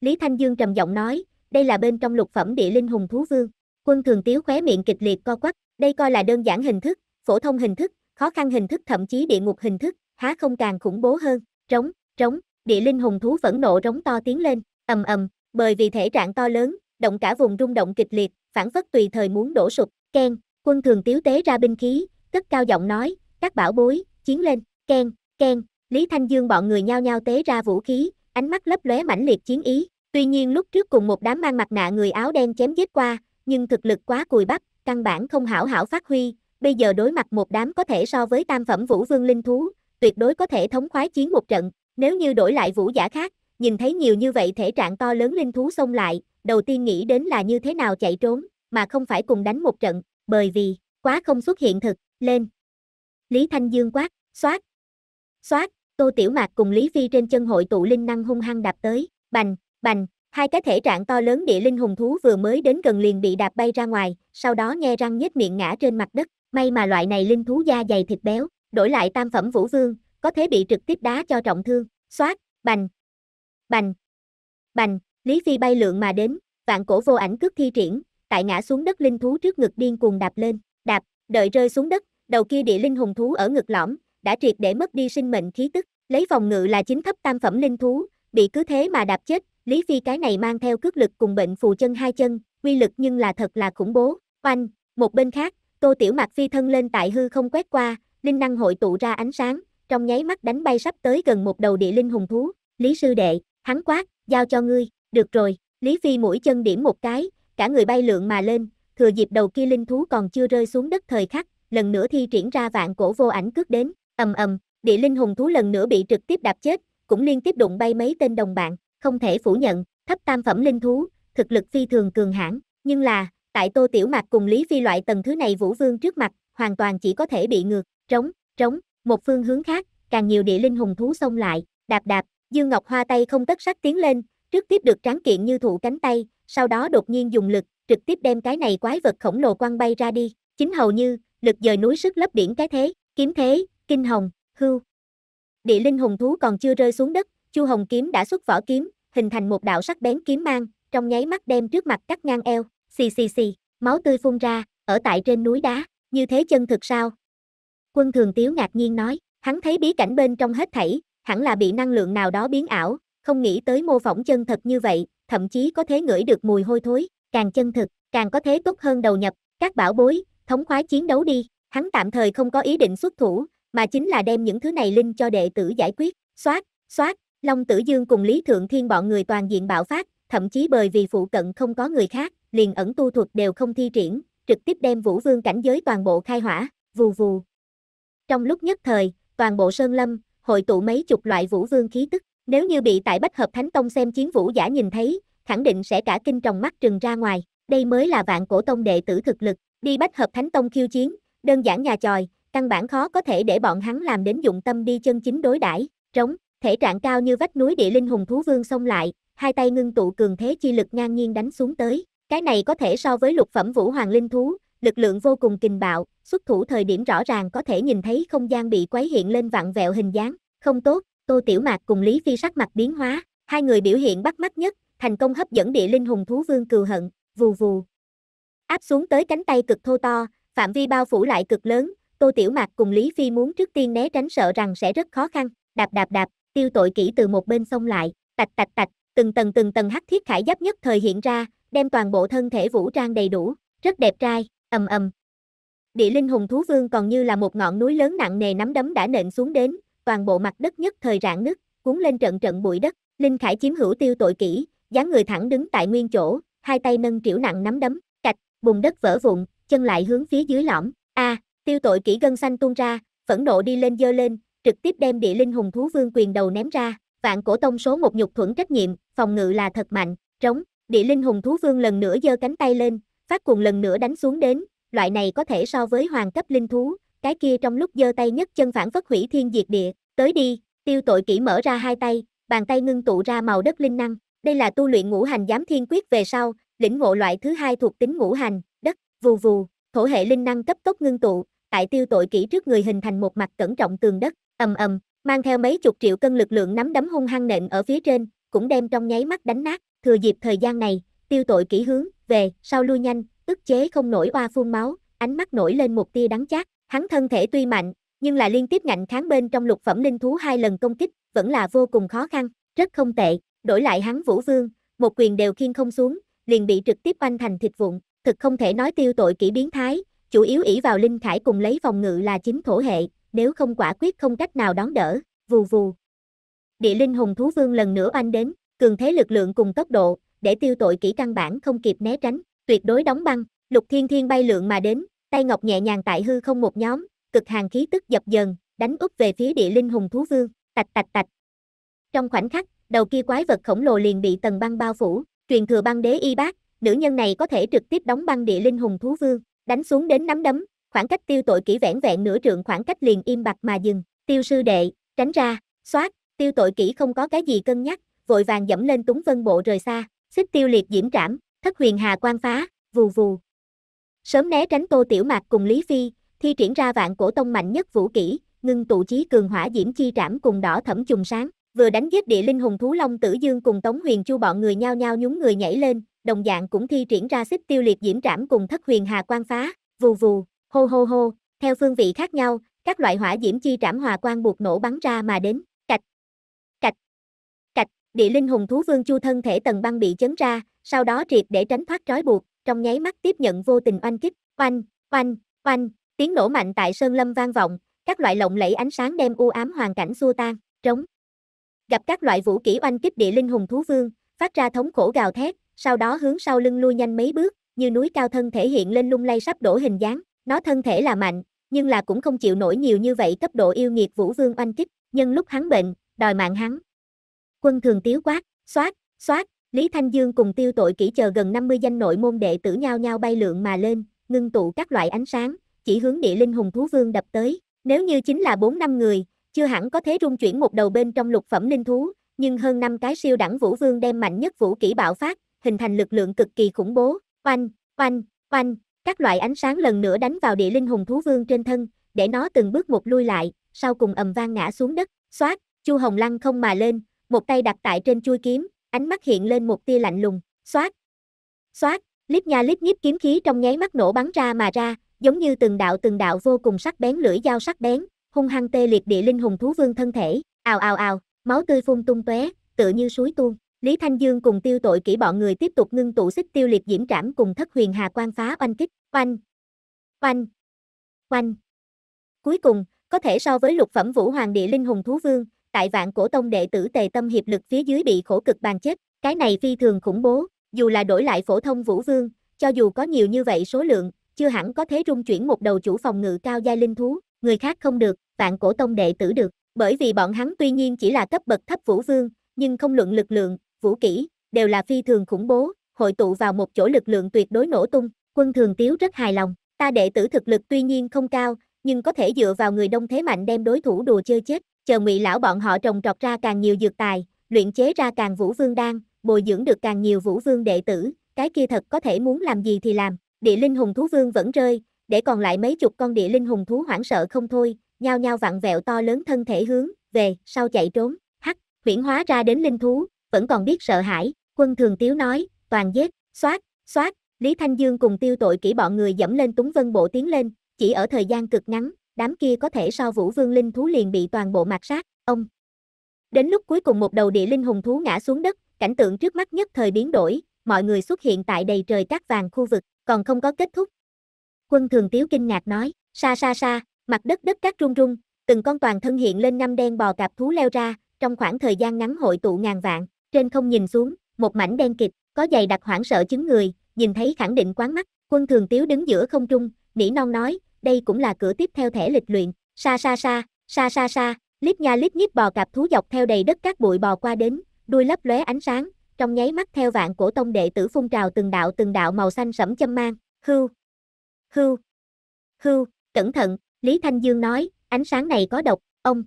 Lý Thanh Dương trầm giọng nói, đây là bên trong lục phẩm địa linh hùng thú vương. Quân Thường Tiếu khóe miệng kịch liệt co quắp, đây coi là đơn giản hình thức, phổ thông hình thức, khó khăn hình thức thậm chí địa ngục hình thức, há không càng khủng bố hơn. Trống, trống, địa linh hùng thú phẫn nộ rống to tiếng lên, ầm ầm, bởi vì thể trạng to lớn, động cả vùng rung động kịch liệt, phản phất tùy thời muốn đổ sụp. Ken, Quân Thường Tiếu tế ra binh khí, cất cao giọng nói, các bảo bối, chiến lên. Ken, Ken, Lý Thanh Dương bọn người nhao nhao tế ra vũ khí, ánh mắt lấp lóe mãnh liệt chiến ý. Tuy nhiên lúc trước cùng một đám mang mặt nạ người áo đen chém giết qua, nhưng thực lực quá cùi bắp, căn bản không hảo hảo phát huy, bây giờ đối mặt một đám có thể so với tam phẩm vũ vương linh thú, tuyệt đối có thể thống khoái chiến một trận, nếu như đổi lại vũ giả khác, nhìn thấy nhiều như vậy thể trạng to lớn linh thú xông lại, đầu tiên nghĩ đến là như thế nào chạy trốn, mà không phải cùng đánh một trận, bởi vì, quá không xuất hiện thực, lên. Lý Thanh Dương quát, xoát, xoát, Tô Tiểu Mạc cùng Lý Phi trên chân hội tụ linh năng hung hăng đạp tới, bành, bành, hai cái thể trạng to lớn địa linh hùng thú vừa mới đến gần liền bị đạp bay ra ngoài, sau đó nghe răng nhếch miệng ngã trên mặt đất, may mà loại này linh thú da dày thịt béo, đổi lại tam phẩm vũ vương, có thể bị trực tiếp đá cho trọng thương, xoát, bành, bành, bành, Lý Phi bay lượn mà đến, vạn cổ vô ảnh cước thi triển, tại ngã xuống đất linh thú trước ngực điên cuồng đạp lên, đạp, đợi rơi xuống đất, đầu kia địa linh hùng thú ở ngực lõm, đã triệt để mất đi sinh mệnh khí tức, lấy phòng ngự là chính thấp tam phẩm linh thú, bị cứ thế mà đạp chết, Lý Phi cái này mang theo cước lực cùng bệnh phù chân hai chân, quy lực nhưng là thật là khủng bố. Oanh, một bên khác, Tô Tiểu Mạc phi thân lên tại hư không quét qua, linh năng hội tụ ra ánh sáng, trong nháy mắt đánh bay sắp tới gần một đầu địa linh hùng thú, Lý sư đệ, hắn quát, giao cho ngươi, được rồi, Lý Phi mũi chân điểm một cái, cả người bay lượn mà lên, thừa dịp đầu kia linh thú còn chưa rơi xuống đất thời khắc, lần nữa thi triển ra vạn cổ vô ảnh cước đến, ầm ầm, địa linh hùng thú lần nữa bị trực tiếp đạp chết, cũng liên tiếp đụng bay mấy tên đồng bạn, không thể phủ nhận, thấp tam phẩm linh thú, thực lực phi thường cường hãn, nhưng là, tại Tô Tiểu Mạc cùng Lý Phi loại tầng thứ này Vũ Vương trước mặt, hoàn toàn chỉ có thể bị ngược, trống, trống, một phương hướng khác, càng nhiều địa linh hùng thú xông lại, đạp đạp, Dương Ngọc Hoa tay không tất sắc tiến lên, trước tiếp được tráng kiện như thụ cánh tay, sau đó đột nhiên dùng lực, trực tiếp đem cái này quái vật khổng lồ quăng bay ra đi, chính hầu như, lực dời núi sức lấp biển cái thế, kiếm thế, kinh hồng, hưu. Địa linh hùng thú còn chưa rơi xuống đất, Chu Hồng kiếm đã xuất vỏ kiếm, hình thành một đạo sắc bén kiếm mang, trong nháy mắt đem trước mặt cắt ngang eo, xì xì xì, máu tươi phun ra, ở tại trên núi đá, như thế chân thực sao? Quân Thường Tiếu ngạc nhiên nói, hắn thấy bí cảnh bên trong hết thảy, hẳn là bị năng lượng nào đó biến ảo, không nghĩ tới mô phỏng chân thật như vậy, thậm chí có thể ngửi được mùi hôi thối, càng chân thực, càng có thế tốt hơn đầu nhập, các bảo bối, thống khoái chiến đấu đi, hắn tạm thời không có ý định xuất thủ, mà chính là đem những thứ này linh cho đệ tử giải quyết, xoát, xoát, Long Tử Dương cùng Lý Thượng Thiên bọn người toàn diện bạo phát, thậm chí bởi vì phụ cận không có người khác, liền ẩn tu thuật đều không thi triển, trực tiếp đem Vũ Vương cảnh giới toàn bộ khai hỏa, vù vù. Trong lúc nhất thời, toàn bộ sơn lâm hội tụ mấy chục loại Vũ Vương khí tức, nếu như bị tại Bách Hợp Thánh Tông xem chiến vũ giả nhìn thấy, khẳng định sẽ cả kinh tròng mắt trừng ra ngoài, đây mới là vạn cổ tông đệ tử thực lực, đi Bách Hợp Thánh Tông khiêu chiến, đơn giản nhà tròi, căn bản khó có thể để bọn hắn làm đến dụng tâm đi chân chính đối đãi trống, thể trạng cao như vách núi địa linh hùng thú vương xông lại, hai tay ngưng tụ cường thế chi lực ngang nhiên đánh xuống tới, cái này có thể so với lục phẩm vũ hoàng linh thú, lực lượng vô cùng kình bạo, xuất thủ thời điểm rõ ràng có thể nhìn thấy không gian bị quấy hiện lên vặn vẹo hình dáng, không tốt, Tô Tiểu Mạc cùng Lý Phi sắc mặt biến hóa, hai người biểu hiện bắt mắt nhất, thành công hấp dẫn địa linh hùng thú vương cừu hận, vù vù. Áp xuống tới cánh tay cực thô to, phạm vi bao phủ lại cực lớn, Tô Tiểu Mạc cùng Lý Phi muốn trước tiên né tránh sợ rằng sẽ rất khó khăn, đạp đạp đạp, tiêu tội kỹ từ một bên xông lại, tạch tạch tạch, từng tầng từng tầng hắc thiết khải giáp nhất thời hiện ra, đem toàn bộ thân thể vũ trang đầy đủ, rất đẹp trai, ầm ầm. Địa linh hùng thú vương còn như là một ngọn núi lớn nặng nề nắm đấm đã nện xuống đến, toàn bộ mặt đất nhất thời rạn nứt, cuốn lên trận trận bụi đất, Linh Khải chiếm hữu tiêu tội kỹ, dáng người thẳng đứng tại nguyên chỗ, hai tay nâng triểu nặng nắm đấm, cạch, bùn đất vỡ vụn, chân lại hướng phía dưới lõm, a, à, Tiêu tội kỹ gân xanh tuôn ra, phẫn nộ đi lên dơ lên, trực tiếp đem địa linh hùng thú vương quyền đầu ném ra, vạn cổ tông số một nhục thuẫn trách nhiệm, phòng ngự là thật mạnh, trống, địa linh hùng thú vương lần nữa giơ cánh tay lên, phát cuồng lần nữa đánh xuống đến, loại này có thể so với hoàng cấp linh thú, cái kia trong lúc giơ tay nhất chân phản phất hủy thiên diệt địa, tới đi, tiêu tội kỹ mở ra hai tay, bàn tay ngưng tụ ra màu đất linh năng, đây là tu luyện ngũ hành giám thiên quyết về sau, lĩnh ngộ loại thứ hai thuộc tính ngũ hành, đất, vù vù, thổ hệ linh năng cấp tốc ngưng tụ, tại tiêu tội kỹ trước người hình thành một mặt cẩn trọng tường đất, ầm ầm, mang theo mấy chục triệu cân lực lượng nắm đấm hung hăng nện ở phía trên, cũng đem trong nháy mắt đánh nát, thừa dịp thời gian này, tiêu tội kỹ hướng, về, sau lui nhanh, ức chế không nổi oa phun máu, ánh mắt nổi lên một tia đắng chát, hắn thân thể tuy mạnh, nhưng là liên tiếp ngạnh kháng bên trong lục phẩm linh thú hai lần công kích, vẫn là vô cùng khó khăn, rất không tệ, đổi lại hắn Vũ Vương, một quyền đều khiên không xuống, liền bị trực tiếp oanh thành thịt vụn, thực không thể nói tiêu tội kỹ biến thái, chủ yếu ỷ vào linh khải cùng lấy phòng ngự là chính thổ hệ, nếu không quả quyết không cách nào đón đỡ, vù vù. Địa linh hùng thú vương lần nữa oanh đến, cường thế lực lượng cùng tốc độ, để tiêu tội kỹ căn bản không kịp né tránh, tuyệt đối đóng băng, lục thiên thiên bay lượng mà đến, tay ngọc nhẹ nhàng tại hư không một nhóm, cực hàng khí tức dập dần, đánh úp về phía địa linh hùng thú vương, tạch tạch tạch. Trong khoảnh khắc, đầu kia quái vật khổng lồ liền bị tầng băng bao phủ, truyền thừa băng đế y bác, nữ nhân này có thể trực tiếp đóng băng địa linh hùng thú vương, đánh xuống đến nắm đấm, khoảng cách tiêu tội kỹ vẻn vẹn nửa trượng khoảng cách liền im bặt mà dừng, tiêu sư đệ, tránh ra, xoát, tiêu tội kỹ không có cái gì cân nhắc, vội vàng dẫm lên túng vân bộ rời xa, xích tiêu liệt diễm trảm, thất huyền hà quan phá, vù vù. Sớm né tránh tô tiểu mạc cùng Lý Phi, thi triển ra vạn cổ tông mạnh nhất vũ kỹ, ngưng tụ chí cường hỏa diễm chi trảm cùng đỏ thẩm trùng sáng, vừa đánh giết địa linh hùng thú long tử dương cùng tống huyền chu bọn người nhao nhao nhúng người nhảy lên, đồng dạng cũng thi triển ra xích tiêu liệt diễm trảm cùng thất huyền hà quan phá, vù vù, hô hô hô, theo phương vị khác nhau, các loại hỏa diễm chi trảm hòa quan buộc nổ bắn ra mà đến, cạch, cạch, cạch, địa linh hùng thú vương chu thân thể tầng băng bị chấn ra, sau đó triệt để tránh thoát trói buộc, trong nháy mắt tiếp nhận vô tình oanh kích, oanh, oanh, oanh, tiếng nổ mạnh tại sơn lâm vang vọng, các loại lộng lẫy ánh sáng đem u ám hoàn cảnh xua tan, trống. Gặp các loại vũ kỹ oanh kích địa linh hùng thú vương, phát ra thống khổ gào thét, sau đó hướng sau lưng lui nhanh mấy bước, như núi cao thân thể hiện lên lung lay sắp đổ hình dáng, nó thân thể là mạnh, nhưng là cũng không chịu nổi nhiều như vậy cấp độ yêu nghiệt Vũ Vương oanh kích, nhân lúc hắn bệnh, đòi mạng hắn. Quân thường tiếu quát, xoát, xoát, Lý Thanh Dương cùng tiêu tội kỹ chờ gần 50 danh nội môn đệ tử nhao nhau bay lượng mà lên, ngưng tụ các loại ánh sáng, chỉ hướng địa linh hùng thú vương đập tới, nếu như chính là 4 năm người, chưa hẳn có thế rung chuyển một đầu bên trong lục phẩm linh thú, nhưng hơn năm cái siêu đẳng vũ vương đem mạnh nhất vũ kỹ bạo phát, hình thành lực lượng cực kỳ khủng bố, oanh, oanh, oanh, các loại ánh sáng lần nữa đánh vào địa linh hùng thú vương trên thân, để nó từng bước một lui lại, sau cùng ầm vang ngã xuống đất, xoát, Chu Hồng Lăng không mà lên, một tay đặt tại trên chuôi kiếm, ánh mắt hiện lên một tia lạnh lùng, xoát, xoát, lít nha lít nhíp kiếm khí trong nháy mắt nổ bắn ra mà ra, giống như từng đạo từng đạo vô cùng sắc bén lưỡi dao sắc bén, hung hăng tê liệt địa linh hùng thú vương thân thể, ào ào ào, máu tươi phun tung tóe, tựa như suối tuôn. Lý Thanh Dương cùng tiêu tội kỹ bọn người tiếp tục ngưng tụ xích tiêu liệt diễm trảm cùng thất huyền hà quan phá oanh kích, oanh, oanh, oanh. Cuối cùng, có thể so với lục phẩm vũ hoàng địa linh hùng thú vương, tại vạn cổ tông đệ tử tề tâm hiệp lực phía dưới bị khổ cực bàn chết, cái này phi thường khủng bố, dù là đổi lại phổ thông vũ vương, cho dù có nhiều như vậy số lượng, chưa hẳn có thể rung chuyển một đầu chủ phòng ngự cao giai linh thú, người khác không được, vạn cổ tông đệ tử được, bởi vì bọn hắn tuy nhiên chỉ là cấp bậc thấp vũ vương, nhưng không luận lực lượng, vũ kỹ, đều là phi thường khủng bố, hội tụ vào một chỗ lực lượng tuyệt đối nổ tung, quân thường tiếu rất hài lòng, ta đệ tử thực lực tuy nhiên không cao, nhưng có thể dựa vào người đông thế mạnh đem đối thủ đùa chơi chết, chờ ngụy lão bọn họ trồng trọt ra càng nhiều dược tài, luyện chế ra càng vũ vương đan, bồi dưỡng được càng nhiều vũ vương đệ tử, cái kia thật có thể muốn làm gì thì làm, địa linh hùng thú vương vẫn rơi, để còn lại mấy chục con địa linh hùng thú hoảng sợ không thôi, nhao nhao vặn vẹo to lớn thân thể hướng về sau chạy trốn, hắc, huyễn hóa ra đến linh thú, vẫn còn biết sợ hãi, quân thường tiếu nói, toàn giết, xoát, xoát, Lý Thanh Dương cùng tiêu tội kỹ bọn người dẫm lên túng vân bộ tiến lên, chỉ ở thời gian cực ngắn, đám kia có thể so vũ vương linh thú liền bị toàn bộ mạt sát, ông. Đến lúc cuối cùng một đầu địa linh hùng thú ngã xuống đất, cảnh tượng trước mắt nhất thời biến đổi, mọi người xuất hiện tại đầy trời cát vàng khu vực, còn không có kết thúc. Quân thường tiếu kinh ngạc nói, xa xa xa, mặt đất đất cát rung rung, từng con toàn thân hiện lên năm đen bò cạp thú leo ra, trong khoảng thời gian ngắn hội tụ ngàn vạn, trên không nhìn xuống, một mảnh đen kịt, có giày đặc hoảng sợ chứng người, nhìn thấy khẳng định quán mắt, quân thường tiếu đứng giữa không trung, nỉ non nói, đây cũng là cửa tiếp theo thể lịch luyện, xa xa xa, xa xa xa, liếp nha liếp nhíp bò cạp thú dọc theo đầy đất các bụi bò qua đến, đuôi lấp lóe ánh sáng, trong nháy mắt theo vạn cổ tông đệ tử phun trào từng đạo từng đạo màu xanh sẫm châm mang, Hư, hư, hư, cẩn thận, Lý Thanh Dương nói, ánh sáng này có độc, ông,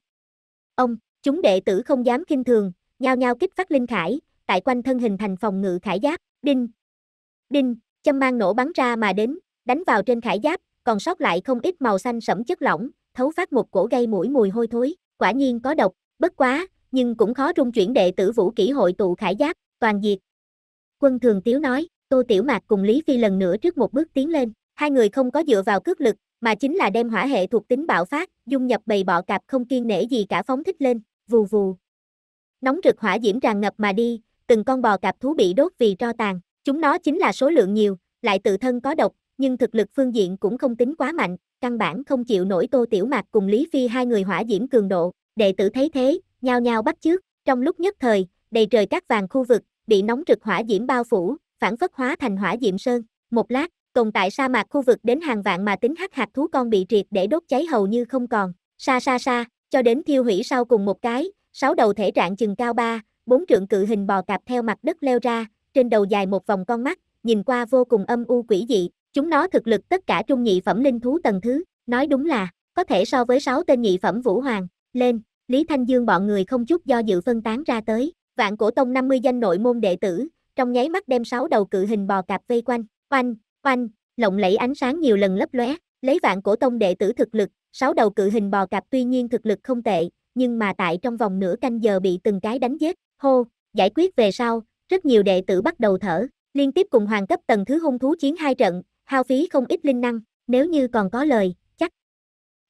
ông, chúng đệ tử không dám kinh thường, nhao nhao kích phát linh khải, tại quanh thân hình thành phòng ngự khải giáp, đinh. Đinh, châm mang nổ bắn ra mà đến, đánh vào trên khải giáp, còn sót lại không ít màu xanh sẫm chất lỏng, thấu phát một cổ gây mũi mùi hôi thối, quả nhiên có độc, bất quá, nhưng cũng khó rung chuyển đệ tử vũ kỹ hội tụ khải giáp, toàn diệt. Quân Thường Tiếu nói, Tô Tiểu Mạc cùng Lý Phi lần nữa trước một bước tiến lên, hai người không có dựa vào cước lực, mà chính là đem hỏa hệ thuộc tính bạo phát, dung nhập bầy bọ cạp không kiên nể gì cả phóng thích lên, vù vù, Nóng rực hỏa diễm tràn ngập mà đi, từng con bò cạp thú bị đốt vì tro tàn, chúng nó chính là số lượng nhiều, lại tự thân có độc, nhưng thực lực phương diện cũng không tính quá mạnh, căn bản không chịu nổi Tô Tiểu Mạc cùng Lý Phi hai người hỏa diễm cường độ, đệ tử thấy thế, nhao nhao bắt chước, trong lúc nhất thời, đầy trời các vàng khu vực, bị nóng rực hỏa diễm bao phủ, phản phất hóa thành hỏa diễm sơn, một lát, tồn tại sa mạc khu vực đến hàng vạn mà tính hắc hạt thú con bị triệt để đốt cháy hầu như không còn, xa xa xa, cho đến thiêu hủy sau cùng một cái, sáu đầu thể trạng chừng cao ba, bốn trượng cự hình bò cạp theo mặt đất leo ra, trên đầu dài một vòng con mắt, nhìn qua vô cùng âm u quỷ dị, chúng nó thực lực tất cả trung nhị phẩm linh thú tầng thứ, nói đúng là, có thể so với sáu tên nhị phẩm vũ hoàng, lên, Lý Thanh Dương bọn người không chút do dự phân tán ra tới, vạn cổ tông 50 danh nội môn đệ tử, trong nháy mắt đem sáu đầu cự hình bò cạp vây quanh, oanh, oanh, lộng lẫy ánh sáng nhiều lần lấp lóe, lấy vạn cổ tông đệ tử thực lực, sáu đầu cự hình bò cạp tuy nhiên thực lực không tệ, nhưng mà tại trong vòng nửa canh giờ bị từng cái đánh giết, hô, giải quyết về sau, rất nhiều đệ tử bắt đầu thở, liên tiếp cùng hoàng cấp tầng thứ hung thú chiến hai trận, hao phí không ít linh năng, nếu như còn có lời, chắc.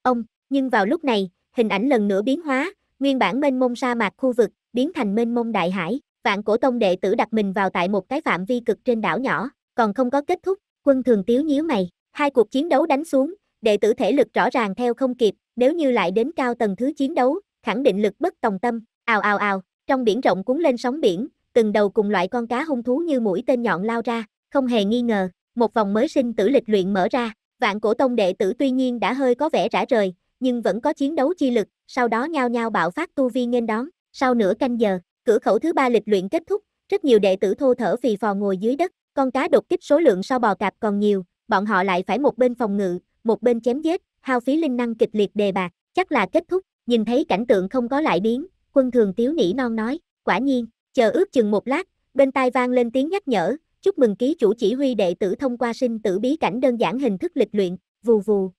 Ông, nhưng vào lúc này, hình ảnh lần nữa biến hóa, nguyên bản mênh mông sa mạc khu vực, biến thành mênh mông đại hải, vạn cổ tông đệ tử đặt mình vào tại một cái phạm vi cực trên đảo nhỏ, còn không có kết thúc, quân thường tiếu nhíu mày, hai cuộc chiến đấu đánh xuống, đệ tử thể lực rõ ràng theo không kịp, nếu như lại đến cao tầng thứ chiến đấu, khẳng định lực bất tòng tâm, ào ào ào, trong biển rộng cuốn lên sóng biển, từng đầu cùng loại con cá hung thú như mũi tên nhọn lao ra, không hề nghi ngờ, một vòng mới sinh tử lịch luyện mở ra, vạn cổ tông đệ tử tuy nhiên đã hơi có vẻ rã rời, nhưng vẫn có chiến đấu chi lực, sau đó nhao nhao bạo phát tu vi nghênh đón, sau nửa canh giờ, cửa khẩu thứ ba lịch luyện kết thúc, rất nhiều đệ tử thô thở phì phò ngồi dưới đất, con cá đột kích số lượng sau bò cạp còn nhiều, bọn họ lại phải một bên phòng ngự, một bên chém giết, hao phí linh năng kịch liệt đề bạc, chắc là kết thúc, nhìn thấy cảnh tượng không có lại biến, quân thường tiếu nỉ non nói, quả nhiên, chờ ước chừng một lát, bên tai vang lên tiếng nhắc nhở, chúc mừng ký chủ chỉ huy đệ tử thông qua sinh tử bí cảnh đơn giản hình thức lịch luyện, vù vù.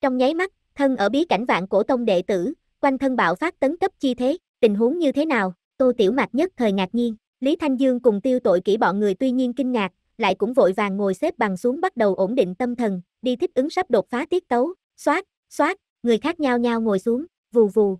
Trong nháy mắt, thân ở bí cảnh vạn cổ tông đệ tử, quanh thân bạo phát tấn cấp chi thế, tình huống như thế nào, tô tiểu mạch nhất thời ngạc nhiên, Lý Thanh Dương cùng tiêu tội kỹ bọn người tuy nhiên kinh ngạc, lại cũng vội vàng ngồi xếp bằng xuống bắt đầu ổn định tâm thần, đi thích ứng sắp đột phá tiết tấu, xoát, xoát, người khác nhau nhau ngồi xuống, vù vù.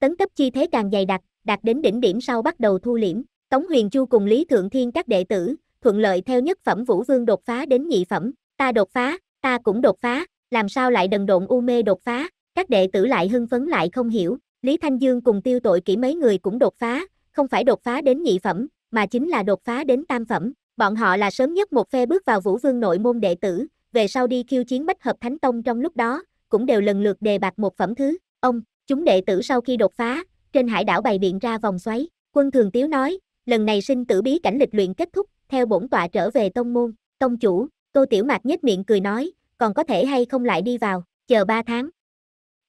Tấn cấp chi thế càng dày đặc, đạt đến đỉnh điểm sau bắt đầu thu liễm, Tống Huyền Chu cùng Lý Thượng Thiên các đệ tử, thuận lợi theo nhất phẩm Vũ Vương đột phá đến nhị phẩm, ta đột phá, ta cũng đột phá, làm sao lại đần độn u mê đột phá, các đệ tử lại hưng phấn lại không hiểu, Lý Thanh Dương cùng tiêu tội kỹ mấy người cũng đột phá, không phải đột phá đến nhị phẩm, mà chính là đột phá đến tam phẩm, bọn họ là sớm nhất một phe bước vào Vũ Vương nội môn đệ tử, về sau đi khiêu chiến Bách Hợp Thánh Tông trong lúc đó, cũng đều lần lượt đề bạc một phẩm thứ, Ông, chúng đệ tử sau khi đột phá, trên hải đảo bày biện ra vòng xoáy, quân thường tiếu nói, lần này sinh tử bí cảnh lịch luyện kết thúc, theo bổn tọa trở về tông môn, tông chủ, cô tiểu mạc nhếch miệng cười nói, còn có thể hay không lại đi vào, chờ 3 tháng.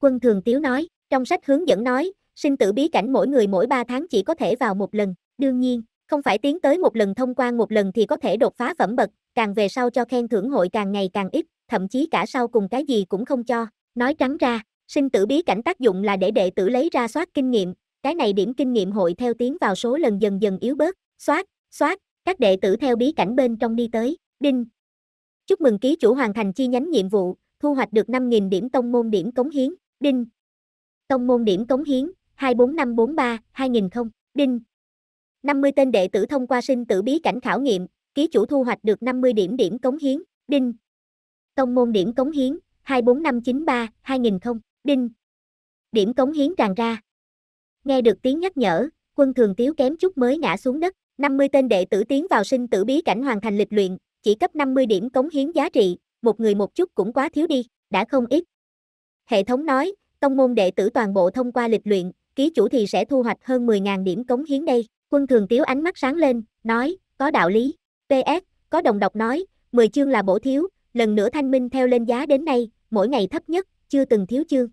Quân thường tiếu nói, trong sách hướng dẫn nói, sinh tử bí cảnh mỗi người mỗi 3 tháng chỉ có thể vào một lần, đương nhiên, không phải tiến tới một lần thông quan một lần thì có thể đột phá phẩm bậc, càng về sau cho khen thưởng hội càng ngày càng ít, thậm chí cả sau cùng cái gì cũng không cho, nói trắng ra, Sinh tử bí cảnh tác dụng là để đệ tử lấy ra soát kinh nghiệm, cái này điểm kinh nghiệm hội theo tiến vào số lần dần dần yếu bớt, soát, soát, các đệ tử theo bí cảnh bên trong đi tới, đinh. Chúc mừng ký chủ hoàn thành chi nhánh nhiệm vụ, thu hoạch được 5.000 điểm tông môn điểm cống hiến, đinh. Tông môn điểm cống hiến, 24543, 2000, đinh. 50 tên đệ tử thông qua sinh tử bí cảnh khảo nghiệm, ký chủ thu hoạch được 50 điểm điểm cống hiến, đinh. Tông môn điểm cống hiến, 24593, 2000, Đinh. Điểm cống hiến tràn ra. Nghe được tiếng nhắc nhở, quân thường tiếu kém chút mới ngã xuống đất, 50 tên đệ tử tiến vào sinh tử bí cảnh hoàn thành lịch luyện, chỉ cấp 50 điểm cống hiến giá trị, một người một chút cũng quá thiếu đi, đã không ít. Hệ thống nói, tông môn đệ tử toàn bộ thông qua lịch luyện, ký chủ thì sẽ thu hoạch hơn 10.000 điểm cống hiến đây. Quân thường tiếu ánh mắt sáng lên, nói, có đạo lý. PS, có đồng đọc nói, 10 chương là bổ thiếu, lần nữa thanh minh theo lên giá đến nay, mỗi ngày thấp nhất, chưa từng thiếu chương.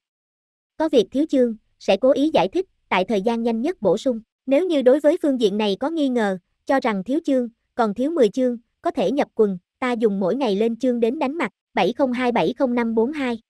Có việc thiếu chương, sẽ cố ý giải thích, tại thời gian nhanh nhất bổ sung. Nếu như đối với phương diện này có nghi ngờ, cho rằng thiếu chương, còn thiếu 10 chương, có thể nhập quần, ta dùng mỗi ngày lên chương đến đánh mặt, 7027052.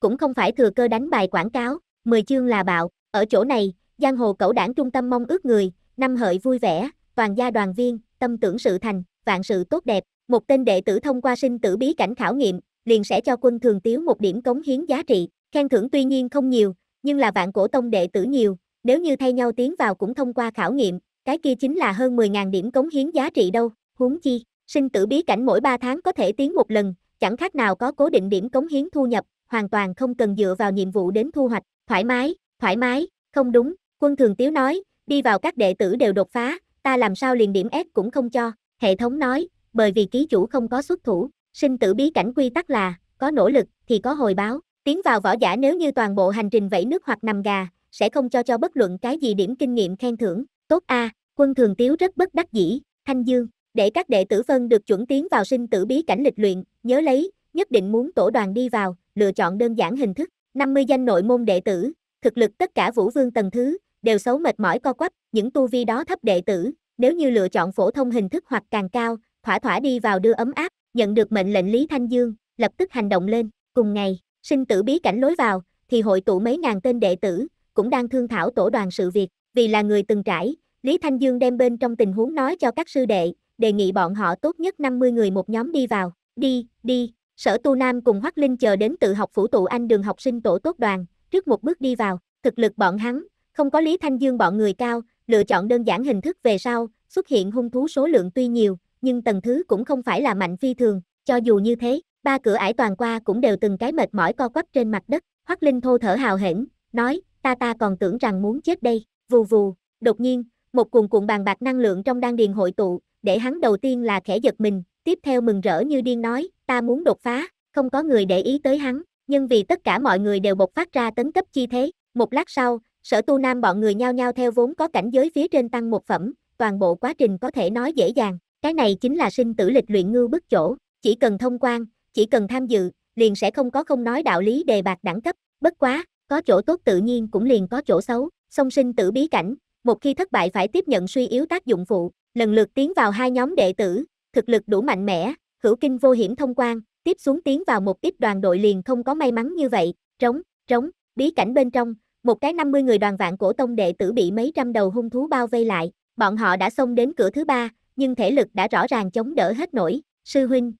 Cũng không phải thừa cơ đánh bài quảng cáo, 10 chương là bạo, ở chỗ này, giang hồ cẩu đảng trung tâm mong ước người, năm hợi vui vẻ, toàn gia đoàn viên, tâm tưởng sự thành, vạn sự tốt đẹp, một tên đệ tử thông qua sinh tử bí cảnh khảo nghiệm, liền sẽ cho quân thường tiếu một điểm cống hiến giá trị, khen thưởng tuy nhiên không nhiều, nhưng là vạn cổ tông đệ tử nhiều, nếu như thay nhau tiến vào cũng thông qua khảo nghiệm, cái kia chính là hơn 10.000 điểm cống hiến giá trị đâu, huống chi, sinh tử bí cảnh mỗi 3 tháng có thể tiến một lần, chẳng khác nào có cố định điểm cống hiến thu nhập, hoàn toàn không cần dựa vào nhiệm vụ đến thu hoạch, thoải mái, thoải mái, không đúng, quân thường tiếu nói, đi vào các đệ tử đều đột phá, ta làm sao liền điểm ép cũng không cho, hệ thống nói, bởi vì ký chủ không có xuất thủ, sinh tử bí cảnh quy tắc là, có nỗ lực thì có hồi báo, tiến vào võ giả nếu như toàn bộ hành trình vẫy nước hoặc nằm gà, sẽ không cho cho bất luận cái gì điểm kinh nghiệm khen thưởng, tốt a, quân thường tiếu rất bất đắc dĩ, thanh dương, để các đệ tử phân được chuẩn tiến vào sinh tử bí cảnh lịch luyện, nhớ lấy, nhất định muốn tổ đoàn đi vào, lựa chọn đơn giản hình thức, 50 danh nội môn đệ tử, thực lực tất cả vũ vương tầng thứ, đều xấu mệt mỏi co quắp, những tu vi đó thấp đệ tử, nếu như lựa chọn phổ thông hình thức hoặc càng cao, thỏa thỏa đi vào đưa ấm áp, nhận được mệnh lệnh Lý Thanh Dương, lập tức hành động lên, cùng ngày, sinh tử bí cảnh lối vào, thì hội tụ mấy ngàn tên đệ tử, cũng đang thương thảo tổ đoàn sự việc, vì là người từng trải, Lý Thanh Dương đem bên trong tình huống nói cho các sư đệ, đề nghị bọn họ tốt nhất 50 người một nhóm đi vào, đi, đi, sở tu nam cùng Hoắc Linh chờ đến tự học phủ tụ anh đường học sinh tổ tốt đoàn, trước một bước đi vào, thực lực bọn hắn, không có Lý Thanh Dương bọn người cao, lựa chọn đơn giản hình thức về sau, xuất hiện hung thú số lượng tuy nhiều, nhưng tầng thứ cũng không phải là mạnh phi thường, cho dù như thế, ba cửa ải toàn qua cũng đều từng cái mệt mỏi co quắp trên mặt đất, Hoắc Linh thô thở hào hển, nói, ta ta còn tưởng rằng muốn chết đây, vù vù, đột nhiên, một cuồng cuộn bàn bạc năng lượng trong đan điền hội tụ, để hắn đầu tiên là khẽ giật mình, tiếp theo mừng rỡ như điên nói, ta muốn đột phá, không có người để ý tới hắn, nhưng vì tất cả mọi người đều bộc phát ra tấn cấp chi thế, một lát sau, sở tu nam bọn người nhao nhao theo vốn có cảnh giới phía trên tăng một phẩm, toàn bộ quá trình có thể nói dễ dàng, cái này chính là sinh tử lịch luyện ngư bức chỗ, chỉ cần thông quan, chỉ cần tham dự, liền sẽ không có không nói đạo lý đề bạc đẳng cấp, bất quá, có chỗ tốt tự nhiên cũng liền có chỗ xấu, song sinh tử bí cảnh, một khi thất bại phải tiếp nhận suy yếu tác dụng phụ, lần lượt tiến vào hai nhóm đệ tử, thực lực đủ mạnh mẽ, hữu kinh vô hiểm thông quan, tiếp xuống tiến vào một ít đoàn đội liền không có may mắn như vậy, trống, trống, bí cảnh bên trong, một cái 50 người đoàn vạn cổ tông đệ tử bị mấy trăm đầu hung thú bao vây lại, bọn họ đã xông đến cửa thứ ba, nhưng thể lực đã rõ ràng chống đỡ hết nổi, sư huynh.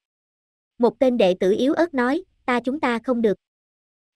Một tên đệ tử yếu ớt nói, ta chúng ta không được.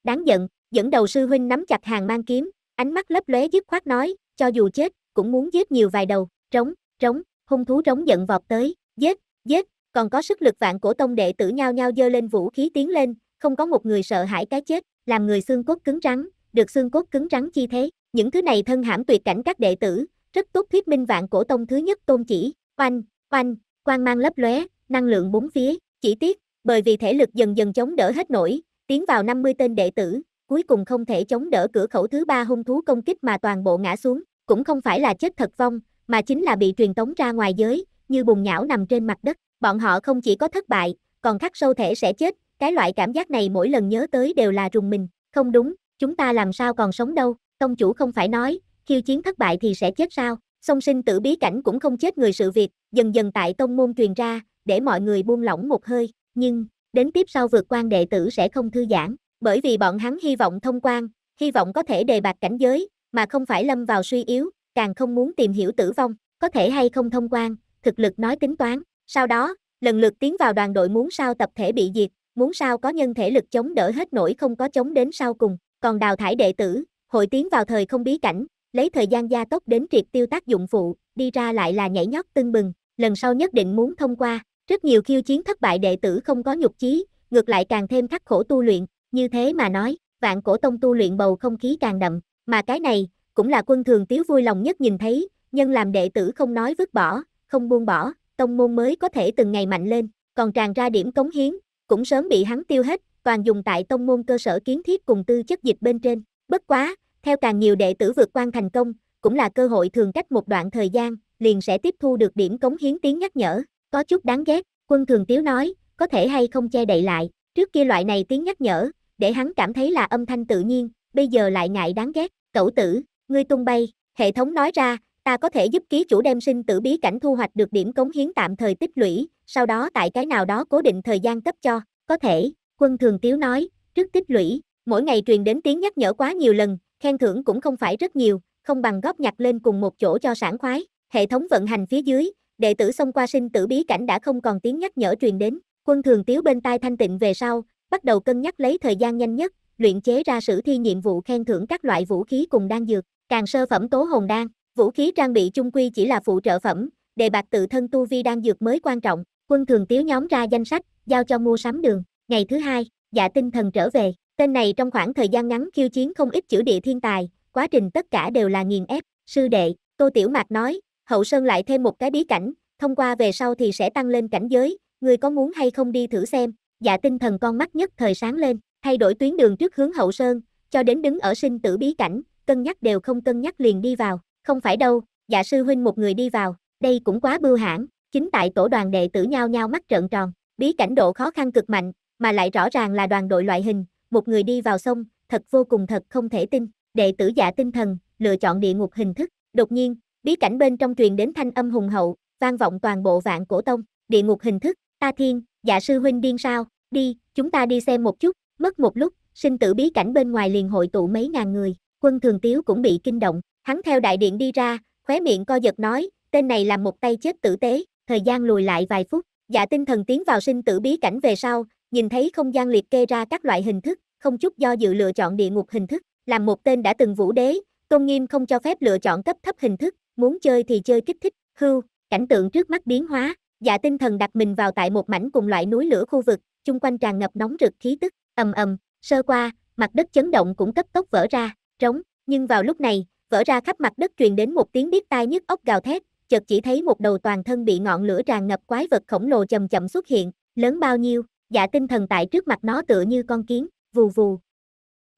Đáng giận, dẫn đầu sư huynh nắm chặt hàng mang kiếm, ánh mắt lấp lóe dứt khoát nói, cho dù chết, cũng muốn giết nhiều vài đầu, trống, trống, hung thú trống giận vọt tới, giết, giết, còn có sức lực vạn cổ tông đệ tử nhao nhao dơ lên vũ khí tiến lên, không có một người sợ hãi cái chết, làm người xương cốt cứng rắn, được xương cốt cứng rắn chi thế, những thứ này thân hãm tuyệt cảnh các đệ tử, rất tốt thuyết minh vạn cổ tông thứ nhất tôn chỉ, Oanh, oanh, quang mang lấp lóe, năng lượng bốn phía, chỉ tiếc, bởi vì thể lực dần dần chống đỡ hết nổi, tiến vào 50 tên đệ tử, cuối cùng không thể chống đỡ cửa khẩu thứ ba hung thú công kích mà toàn bộ ngã xuống, cũng không phải là chết thật vong, mà chính là bị truyền tống ra ngoài giới, như bùn nhão nằm trên mặt đất, bọn họ không chỉ có thất bại, còn khắc sâu thể sẽ chết, cái loại cảm giác này mỗi lần nhớ tới đều là rùng mình, không đúng, chúng ta làm sao còn sống đâu, Công chủ không phải nói, khiêu chiến thất bại thì sẽ chết sao, song sinh tử bí cảnh cũng không chết người sự việc, dần dần tại tông môn truyền ra, để mọi người buông lỏng một hơi, nhưng, đến tiếp sau vượt quan đệ tử sẽ không thư giãn, bởi vì bọn hắn hy vọng thông quan, hy vọng có thể đề bạc cảnh giới, mà không phải lâm vào suy yếu, càng không muốn tìm hiểu tử vong, có thể hay không thông quan, thực lực nói tính toán, sau đó, lần lượt tiến vào đoàn đội muốn sao tập thể bị diệt, muốn sao có nhân thể lực chống đỡ hết nổi không có chống đến sau cùng, còn đào thải đệ tử, hội tiến vào thời không bí cảnh, lấy thời gian gia tốc đến triệt tiêu tác dụng phụ, đi ra lại là nhảy nhót tưng bừng, lần sau nhất định muốn thông qua, rất nhiều khiêu chiến thất bại đệ tử không có nhục chí, ngược lại càng thêm khắc khổ tu luyện, như thế mà nói, vạn cổ tông tu luyện bầu không khí càng đậm, mà cái này, cũng là quân thường tiếu vui lòng nhất nhìn thấy, nhân làm đệ tử không nói vứt bỏ, không buông bỏ, tông môn mới có thể từng ngày mạnh lên, còn tràn ra điểm cống hiến, cũng sớm bị hắn tiêu hết, toàn dùng tại tông môn cơ sở kiến thiết cùng tư chất dịch bên trên, bất quá, theo càng nhiều đệ tử vượt quan thành công, cũng là cơ hội thường cách một đoạn thời gian, liền sẽ tiếp thu được điểm cống hiến tiếng nhắc nhở. Có chút đáng ghét, quân thường tiếu nói, có thể hay không che đậy lại, trước kia loại này tiếng nhắc nhở, để hắn cảm thấy là âm thanh tự nhiên, bây giờ lại ngại đáng ghét, cẩu tử, ngươi tung bay, hệ thống nói ra, ta có thể giúp ký chủ đem sinh tử bí cảnh thu hoạch được điểm cống hiến tạm thời tích lũy, sau đó tại cái nào đó cố định thời gian cấp cho, có thể, quân thường tiếu nói, trước tích lũy, mỗi ngày truyền đến tiếng nhắc nhở quá nhiều lần, khen thưởng cũng không phải rất nhiều, không bằng góp nhặt lên cùng một chỗ cho sảng khoái. Hệ thống vận hành phía dưới, đệ tử xông qua sinh tử bí cảnh đã không còn tiếng nhắc nhở truyền đến, quân thường tiếu bên tai thanh tịnh về sau, bắt đầu cân nhắc lấy thời gian nhanh nhất, luyện chế ra sử thi nhiệm vụ khen thưởng các loại vũ khí cùng đan dược, càng sơ phẩm tố hồn đan, vũ khí trang bị chung quy chỉ là phụ trợ phẩm, đề bạc tự thân tu vi đan dược mới quan trọng, quân thường tiếu nhóm ra danh sách, giao cho mua sắm đường, ngày thứ hai, dạ tinh thần trở về, Tên này trong khoảng thời gian ngắn khiêu chiến không ít chữ địa thiên tài, quá trình tất cả đều là nghiền ép, sư đệ, Tô Tiểu Mạc nói, hậu sơn lại thêm một cái bí cảnh, thông qua về sau thì sẽ tăng lên cảnh giới, người có muốn hay không đi thử xem, dạ tinh thần con mắt nhất thời sáng lên, thay đổi tuyến đường trước hướng hậu sơn, cho đến đứng ở sinh tử bí cảnh, cân nhắc đều không cân nhắc liền đi vào, không phải đâu, dạ sư huynh một người đi vào, đây cũng quá bưu hãng, chính tại tổ đoàn đệ tử nhau nhau mắt trợn tròn, bí cảnh độ khó khăn cực mạnh, mà lại rõ ràng là đoàn đội loại hình, một người đi vào sông, thật vô cùng thật không thể tin, đệ tử giả tinh thần, lựa chọn địa ngục hình thức, đột nhiên, bí cảnh bên trong truyền đến thanh âm hùng hậu, vang vọng toàn bộ vạn cổ tông, địa ngục hình thức, ta thiên, giả dạ sư huynh điên sao, đi, chúng ta đi xem một chút, mất một lúc, sinh tử bí cảnh bên ngoài liền hội tụ mấy ngàn người, quân thường tiếu cũng bị kinh động, hắn theo đại điện đi ra, khóe miệng co giật nói, tên này là một tay chết tử tế, thời gian lùi lại vài phút, giả dạ tinh thần tiến vào sinh tử bí cảnh về sau, nhìn thấy không gian liệt kê ra các loại hình thức, không chút do dự lựa chọn địa ngục hình thức, làm một tên đã từng vũ đế, tôn nghiêm không cho phép lựa chọn cấp thấp hình thức, muốn chơi thì chơi kích thích, hưu, cảnh tượng trước mắt biến hóa, dạ tinh thần đặt mình vào tại một mảnh cùng loại núi lửa khu vực, chung quanh tràn ngập nóng rực khí tức, ầm ầm, sơ qua, mặt đất chấn động cũng cấp tốc vỡ ra, trống, nhưng vào lúc này, vỡ ra khắp mặt đất truyền đến một tiếng biết tai nhức óc gào thét, chợt chỉ thấy một đầu toàn thân bị ngọn lửa tràn ngập quái vật khổng lồ chậm chậm xuất hiện, lớn bao nhiêu, dạ tinh thần tại trước mặt nó tựa như con kiến, vù vù.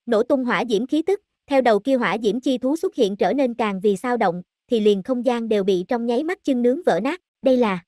Nổ tung hỏa diễm khí tức, theo đầu kia hỏa diễm chi thú xuất hiện trở nên càng vì sao động, thì liền không gian đều bị trong nháy mắt chân nướng vỡ nát, đây là.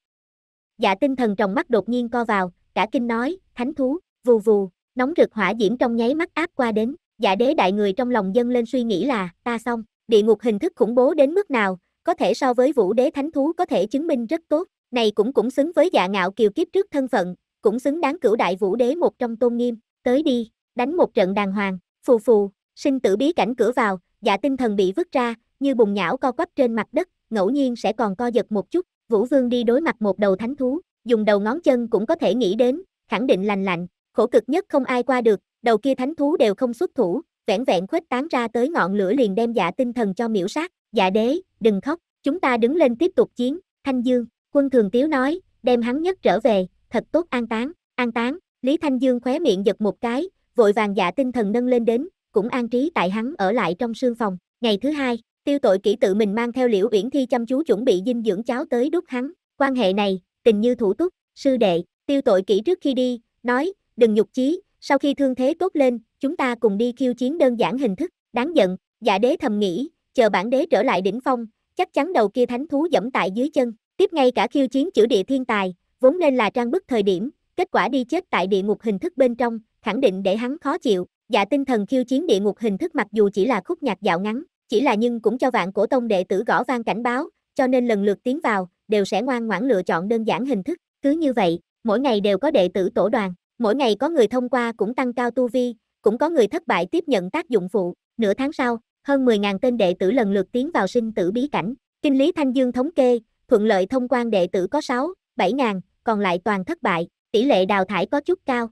Dạ tinh thần trong mắt đột nhiên co vào, cả kinh nói, thánh thú, vù vù, nóng rực hỏa diễm trong nháy mắt áp qua đến, dạ đế đại người trong lòng dân lên suy nghĩ là, ta xong, địa ngục hình thức khủng bố đến mức nào, có thể so với vũ đế thánh thú có thể chứng minh rất tốt, này cũng cũng xứng với dạ ngạo kiều kiếp trước thân phận, cũng xứng đáng cửu đại vũ đế một trong tôn nghiêm, tới đi, đánh một trận đàng hoàng, phù phù, sinh tử bí cảnh cửa vào, dạ tinh thần bị vứt ra, như bùng nhão co quắp trên mặt đất, ngẫu nhiên sẽ còn co giật một chút, Vũ Vương đi đối mặt một đầu thánh thú, dùng đầu ngón chân cũng có thể nghĩ đến, khẳng định lành lạnh, khổ cực nhất không ai qua được, đầu kia thánh thú đều không xuất thủ, vẹn vẹn khuếch tán ra tới ngọn lửa liền đem dạ tinh thần cho miễu sát, dạ đế, đừng khóc, chúng ta đứng lên tiếp tục chiến, Thanh Dương, quân thường tiếu nói, đem hắn nhất trở về, thật tốt an táng, an táng, Lý Thanh Dương khóe miệng giật một cái, vội vàng dạ tinh thần nâng lên đến, cũng an trí tại hắn ở lại trong sương phòng. Ngày thứ hai, tiêu tội kỹ tự mình mang theo liễu uyển thi chăm chú chuẩn bị dinh dưỡng cháo tới đút hắn. Quan hệ này, tình như thủ túc, sư đệ, tiêu tội kỹ trước khi đi, nói, đừng nhục chí, sau khi thương thế tốt lên, chúng ta cùng đi khiêu chiến đơn giản hình thức, đáng giận, giả dạ đế thầm nghĩ, chờ bản đế trở lại đỉnh phong, chắc chắn đầu kia thánh thú dẫm tại dưới chân, tiếp ngay cả khiêu chiến chữa địa thiên tài, vốn nên là trang bức thời điểm, kết quả đi chết tại địa ngục hình thức bên trong, khẳng định để hắn khó chịu, dạ tinh thần khiêu chiến địa ngục hình thức mặc dù chỉ là khúc nhạc dạo ngắn, chỉ là nhưng cũng cho vạn cổ tông đệ tử gõ vang cảnh báo, cho nên lần lượt tiến vào, đều sẽ ngoan ngoãn lựa chọn đơn giản hình thức, cứ như vậy, mỗi ngày đều có đệ tử tổ đoàn, mỗi ngày có người thông qua cũng tăng cao tu vi, cũng có người thất bại tiếp nhận tác dụng phụ, nửa tháng sau, hơn 10.000 tên đệ tử lần lượt tiến vào sinh tử bí cảnh, kinh lý Thanh Dương thống kê, thuận lợi thông quan đệ tử có 6, 7.000, còn lại toàn thất bại, tỷ lệ đào thải có chút cao,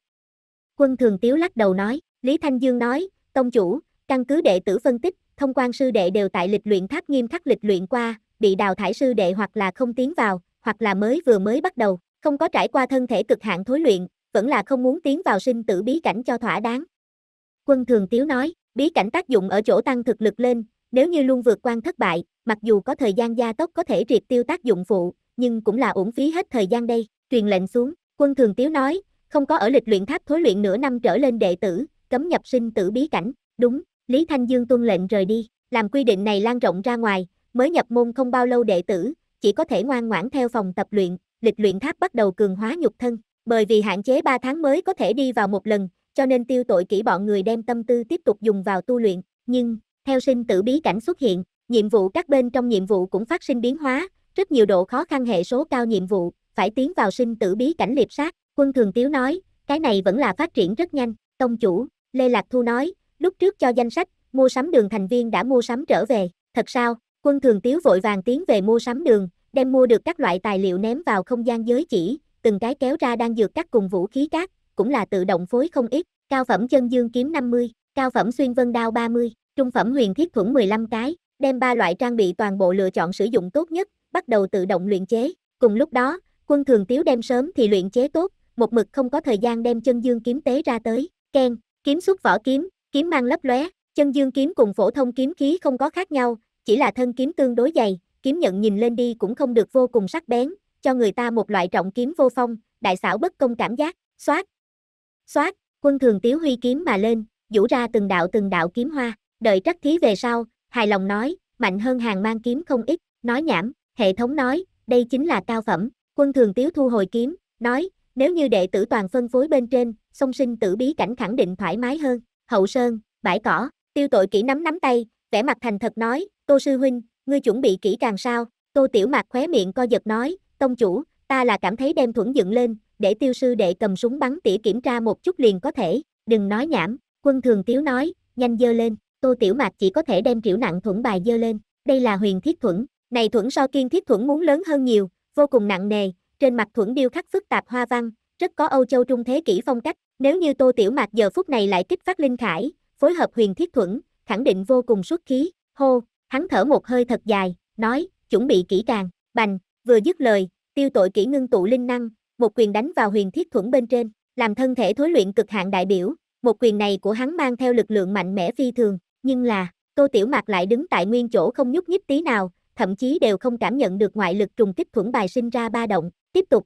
Quân Thường Tiếu lắc đầu nói, Lý Thanh Dương nói, Tông chủ, căn cứ đệ tử phân tích, thông quan sư đệ đều tại lịch luyện tháp nghiêm khắc lịch luyện qua, bị đào thải sư đệ hoặc là không tiến vào, hoặc là mới vừa mới bắt đầu, không có trải qua thân thể cực hạn thối luyện, vẫn là không muốn tiến vào sinh tử bí cảnh cho thỏa đáng. Quân Thường Tiếu nói, bí cảnh tác dụng ở chỗ tăng thực lực lên, nếu như luôn vượt quan thất bại, mặc dù có thời gian gia tốc có thể triệt tiêu tác dụng phụ, nhưng cũng là uổng phí hết thời gian đây, truyền lệnh xuống, quân Thường Tiếu nói, không có ở lịch luyện tháp thối luyện nửa năm trở lên đệ tử, cấm nhập sinh tử bí cảnh, đúng, Lý Thanh Dương tuân lệnh rời đi, làm quy định này lan rộng ra ngoài, mới nhập môn không bao lâu đệ tử, chỉ có thể ngoan ngoãn theo phòng tập luyện, lịch luyện tháp bắt đầu cường hóa nhục thân, bởi vì hạn chế 3 tháng mới có thể đi vào một lần, cho nên tiêu tội kỹ bọn người đem tâm tư tiếp tục dùng vào tu luyện, nhưng, theo sinh tử bí cảnh xuất hiện, nhiệm vụ các bên trong nhiệm vụ cũng phát sinh biến hóa, rất nhiều độ khó khăn hệ số cao nhiệm vụ, phải tiến vào sinh tử bí cảnh liệp sát, Quân Thường Tiếu nói, cái này vẫn là phát triển rất nhanh, tông chủ, Lê Lạc Thu nói, lúc trước cho danh sách, mua sắm đường thành viên đã mua sắm trở về, thật sao, quân thường tiếu vội vàng tiến về mua sắm đường, đem mua được các loại tài liệu ném vào không gian giới chỉ, từng cái kéo ra đang dược các cùng vũ khí các, cũng là tự động phối không ít, cao phẩm chân dương kiếm 50, cao phẩm xuyên vân đao 30, trung phẩm huyền thiết thuẫn 15 cái, đem ba loại trang bị toàn bộ lựa chọn sử dụng tốt nhất, bắt đầu tự động luyện chế, cùng lúc đó, quân thường tiếu đem sớm thì luyện chế tốt, một mực không có thời gian đem chân dương kiếm tế ra tới. Ken, kiếm xuất vỏ kiếm, kiếm mang lấp lóe, chân dương kiếm cùng phổ thông kiếm khí không có khác nhau, chỉ là thân kiếm tương đối dày, kiếm nhận nhìn lên đi cũng không được vô cùng sắc bén, cho người ta một loại trọng kiếm vô phong, đại xảo bất công cảm giác, xoát. Xoát, quân thường tiếu huy kiếm mà lên, vũ ra từng đạo từng đạo kiếm hoa, đợi trắc thí về sau, hài lòng nói, mạnh hơn hàng mang kiếm không ít, nói nhảm, hệ thống nói, đây chính là cao phẩm, quân thường tiếu thu hồi kiếm, nói, nếu như đệ tử toàn phân phối bên trên, song sinh tử bí cảnh khẳng định thoải mái hơn. Hậu sơn, bãi cỏ, tiêu tội kỹ nắm nắm tay, vẻ mặt thành thật nói, tô sư huynh, ngươi chuẩn bị kỹ càng sao, tô tiểu mạc khóe miệng co giật nói, tông chủ, ta là cảm thấy đem thuẫn dựng lên, để tiêu sư đệ cầm súng bắn tỉa kiểm tra một chút liền có thể, đừng nói nhảm, quân thường tiếu nói, nhanh dơ lên, tô tiểu mạc chỉ có thể đem triệu nặng thuẫn bài dơ lên, đây là huyền thiết thuẫn, này thuẫn so kiên thiết thuẫn muốn lớn hơn nhiều, vô cùng nặng nề, trên mặt thuẫn điêu khắc phức tạp hoa văn, rất có Âu Châu trung thế kỷ phong cách. Nếu như Tô Tiểu Mạc giờ phút này lại kích phát linh khải, phối hợp huyền thiết thuẫn, khẳng định vô cùng xuất khí. Hô, hắn thở một hơi thật dài, nói, chuẩn bị kỹ càng, bành, vừa dứt lời, tiêu tội kỹ ngưng tụ linh năng, một quyền đánh vào huyền thiết thuẫn bên trên, làm thân thể thối luyện cực hạn đại biểu, một quyền này của hắn mang theo lực lượng mạnh mẽ phi thường, nhưng là, Tô Tiểu Mạc lại đứng tại nguyên chỗ không nhúc nhích tí nào, thậm chí đều không cảm nhận được ngoại lực trùng kích thuẫn bài sinh ra ba động, tiếp tục.